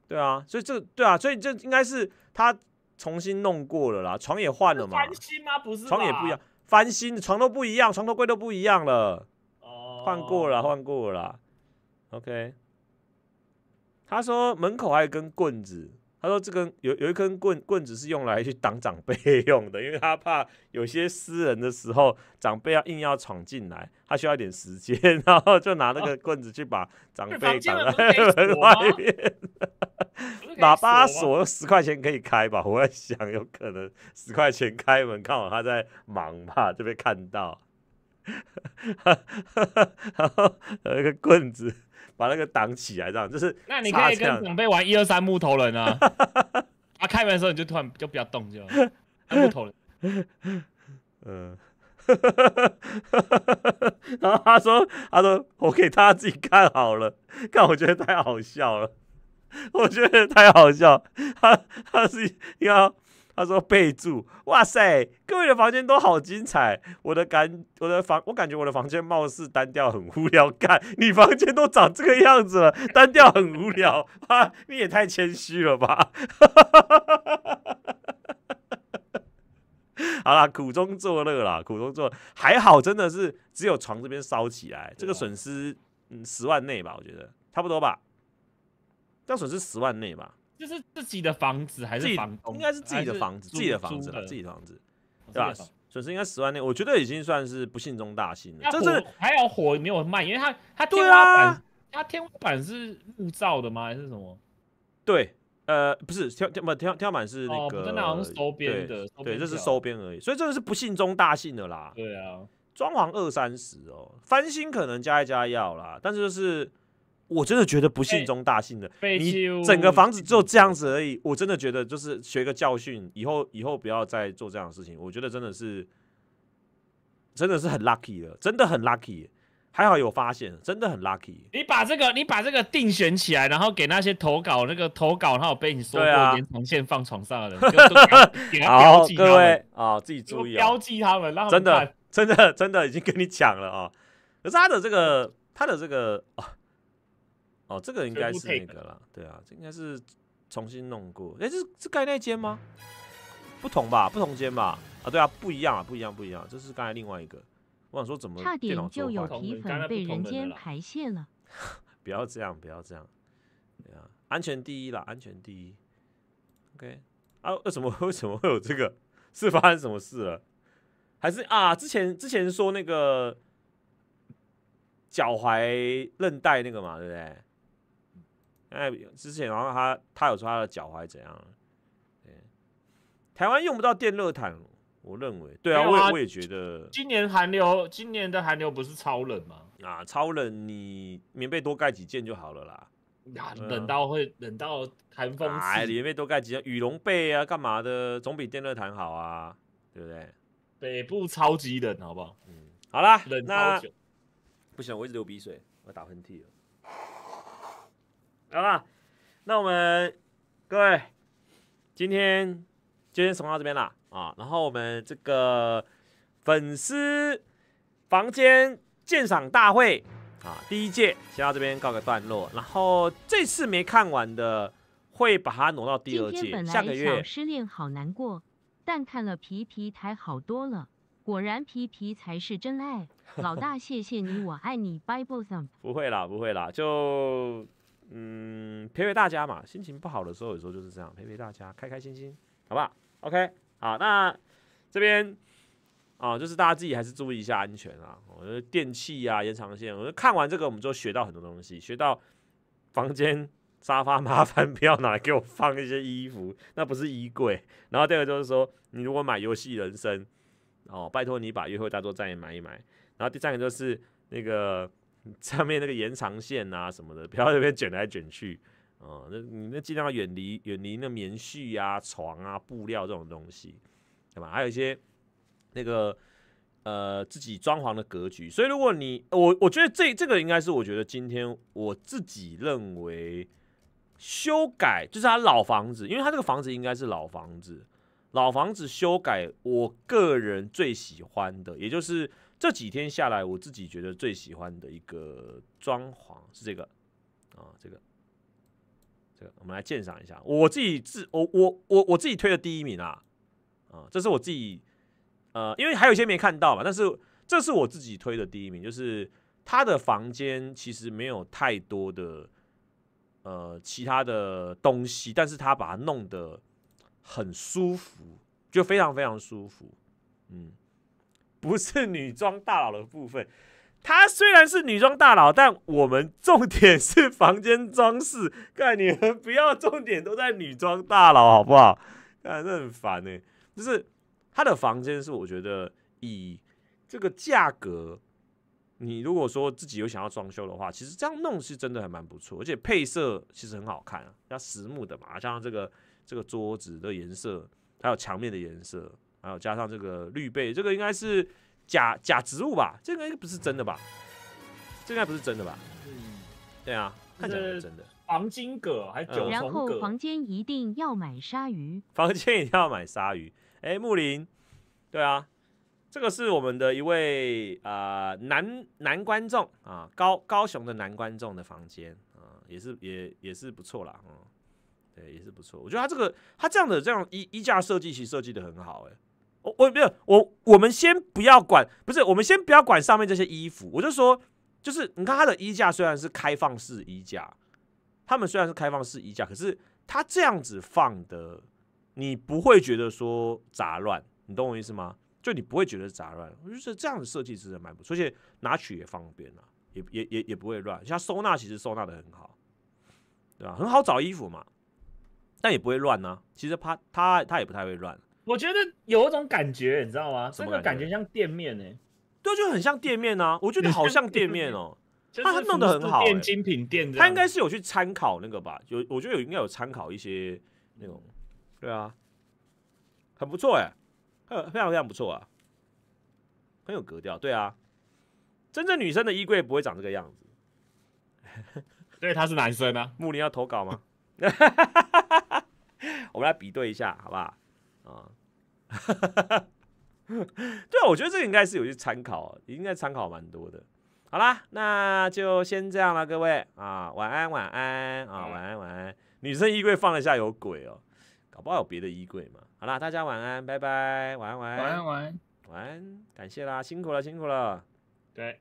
对啊，所以这对啊，所以这应该是他重新弄过了啦，床也换了嘛？吗？不是，床也不一样。翻新，床都不一样，床头柜都不一样了，哦，换过了，换过了，OK。他说门口还有根棍子。他说：“这根有有一根棍棍子是用来去挡长辈用的，因为他怕有些私人的时候，长辈要硬要闯进来，他需要一点时间，然后就拿那个棍子去把长辈挡在门外。” 喇叭锁十块钱可以开吧？我在想，有可能十块钱开门，刚好他在忙吧，就被看到。然后一个棍子。把那个挡起来，这样就是。那你可以跟长辈玩一二三木头人啊！啊，开门的时候你就突然就不要动，就木头人。嗯，然后他说：“他说我给大家自己看好了，看我觉得太好笑了，我觉得太好笑。”他他是你看。他说：“备注，哇塞，各位的房间都好精彩，我的感，我的房，我感觉我的房间貌似单调很无聊，干，你房间都长这个样子了，单调很无聊 啊，你也太谦虚了吧。”好啦，苦中作乐啦，苦中作，还好真的是只有床这边烧起来，这个损失嗯十万内吧，我觉得差不多吧，这损失十万内吧。就是自己的房子还是自己，应该是自己的房子，自己的房子了，自己的房子，对吧？损失应该十万内，我觉得已经算是不幸中大幸。了。这是还有火没有因为他他天花板，他天花板是木造的吗？还是什么？对，呃，不是天天不天花板是那个，对，这是收边而已，所以这个是不幸中大幸的啦。对啊，装潢二三十哦，翻新可能加一加要啦，但是就是。我真的觉得不幸中大幸的，你整个房子就这样子而已。我真的觉得就是学个教训，以后以后不要再做这样的事情。我觉得真的是，真的是很 lucky 了，真的很 lucky，还好有发现，真的很 lucky。你把这个你把这个定选起来，然后给那些投稿那个投稿，然后被你说过连床线放床上的人，给他标记他啊，自己注意啊，标记他们，真的真的真的已经跟你讲了啊。可是他的这个他的这个啊。哦，这个应该是那个了，对啊，这应该是重新弄过。哎，是是盖那间吗？不同吧，不同间吧？啊，对啊，不一样，啊，不一样，不一样，这是刚才另外一个。我想说怎么差点就有皮粉被人间排泄了？不要这样，不要这样，对啊，安全第一啦，安全第一。OK，啊，为什么 为什么会有这个？是发生什么事了？还是啊，之前之前说那个脚踝韧带那个嘛，对不对？哎，之前好像他他有说他的脚踝怎样？对，台湾用不到电热毯，我认为。对啊，我也我也觉得。今年寒流，今年的寒流不是超冷吗？啊，超冷，你棉被多盖几件就好了啦。啊，冷到会冷到寒风。哎，棉被多盖几件，羽绒被啊，干嘛的？总比电热毯好啊，对不对？北部超级冷，好不好？嗯，好啦，冷到久。不行，我一直流鼻水，我要打喷嚏了。好了，那我们各位今天就先送到这边了啊。然后我们这个粉丝房间鉴赏大会啊，第一届先到这边告个段落。然后这次没看完的，会把它挪到第二届。下个月。失恋好难过，但看了皮皮台好多了，果然皮皮才是真爱。老大，谢谢你，我爱你。Bible s u m 不会啦，不会啦，就。嗯，陪陪大家嘛，心情不好的时候，有时候就是这样陪陪大家，开开心心，好不好？OK，好，那这边啊，就是大家自己还是注意一下安全啊。我觉得电器啊，延长线，我觉得看完这个我们就学到很多东西，学到房间沙发麻烦不要拿来给我放一些衣服，那不是衣柜。然后第二个就是说，你如果买游戏人生，哦，拜托你把约会大作战也买一买。然后第三个就是那个。上面那个延长线啊什么的，不要这边卷来卷去，嗯，那你那尽量远离远离那棉絮啊、床啊、布料这种东西，对吧？还有一些那个呃自己装潢的格局，所以如果你我我觉得这这个应该是我觉得今天我自己认为修改就是他老房子，因为他这个房子应该是老房子，老房子修改我个人最喜欢的，也就是。这几天下来，我自己觉得最喜欢的一个装潢是这个，啊，这个，这个，我们来鉴赏一下。我自己自我我我我自己推的第一名啊，啊，这是我自己，呃，因为还有一些没看到嘛，但是这是我自己推的第一名，就是他的房间其实没有太多的呃其他的东西，但是他把它弄得很舒服，就非常非常舒服，嗯。不是女装大佬的部分，她虽然是女装大佬，但我们重点是房间装饰，看你们不要重点都在女装大佬好不好？那很烦呢，就是她的房间是我觉得以这个价格，你如果说自己有想要装修的话，其实这样弄是真的还蛮不错，而且配色其实很好看啊，要实木的嘛，像这个这个桌子的颜色，还有墙面的颜色。还有加上这个绿贝，这个应该是假假植物吧？这个应该不是真的吧？这应该不是真的吧？嗯，对啊，看起来是真的。黄金葛还九重葛。然后房间一定要买鲨鱼。房间一定要买鲨鱼。哎，木林，对啊，这个是我们的一位啊男男观众啊，高高雄的男观众的房间啊，也是也也是不错啦，嗯，对，也是不错。我觉得他这个他这样的这样衣衣架设计其实设计的很好，哎。我我没有我我们先不要管，不是我们先不要管上面这些衣服，我就说，就是你看它的衣架虽然是开放式衣架，他们虽然是开放式衣架，可是它这样子放的，你不会觉得说杂乱，你懂我意思吗？就你不会觉得杂乱，我觉得这样子设计其实蛮不错，而且拿取也方便啊，也也也也不会乱，像收纳其实收纳的很好，对吧？很好找衣服嘛，但也不会乱呢。其实它它它也不太会乱。我觉得有一种感觉，你知道吗？真的感觉像店面呢，对，就很像店面啊。我觉得好像店面哦，他他弄得很好，精品店，他应该是有去参考那个吧？有，我觉得有应该有参考一些那种，对啊，很不错哎，非常非常不错啊，很有格调。对啊，真正女生的衣柜不会长这个样子，所以他是男生啊。木林要投稿吗？我们来比对一下，好不好？啊。哈哈哈，对，我觉得这个应该是有些参考，应该参考蛮多的。好啦，那就先这样了，各位啊，晚安晚安啊，晚安晚安。女生衣柜放得下有鬼哦，搞不好有别的衣柜嘛。好啦，大家晚安，拜拜，晚安晚安晚安晚安，感谢啦，辛苦了辛苦了，对。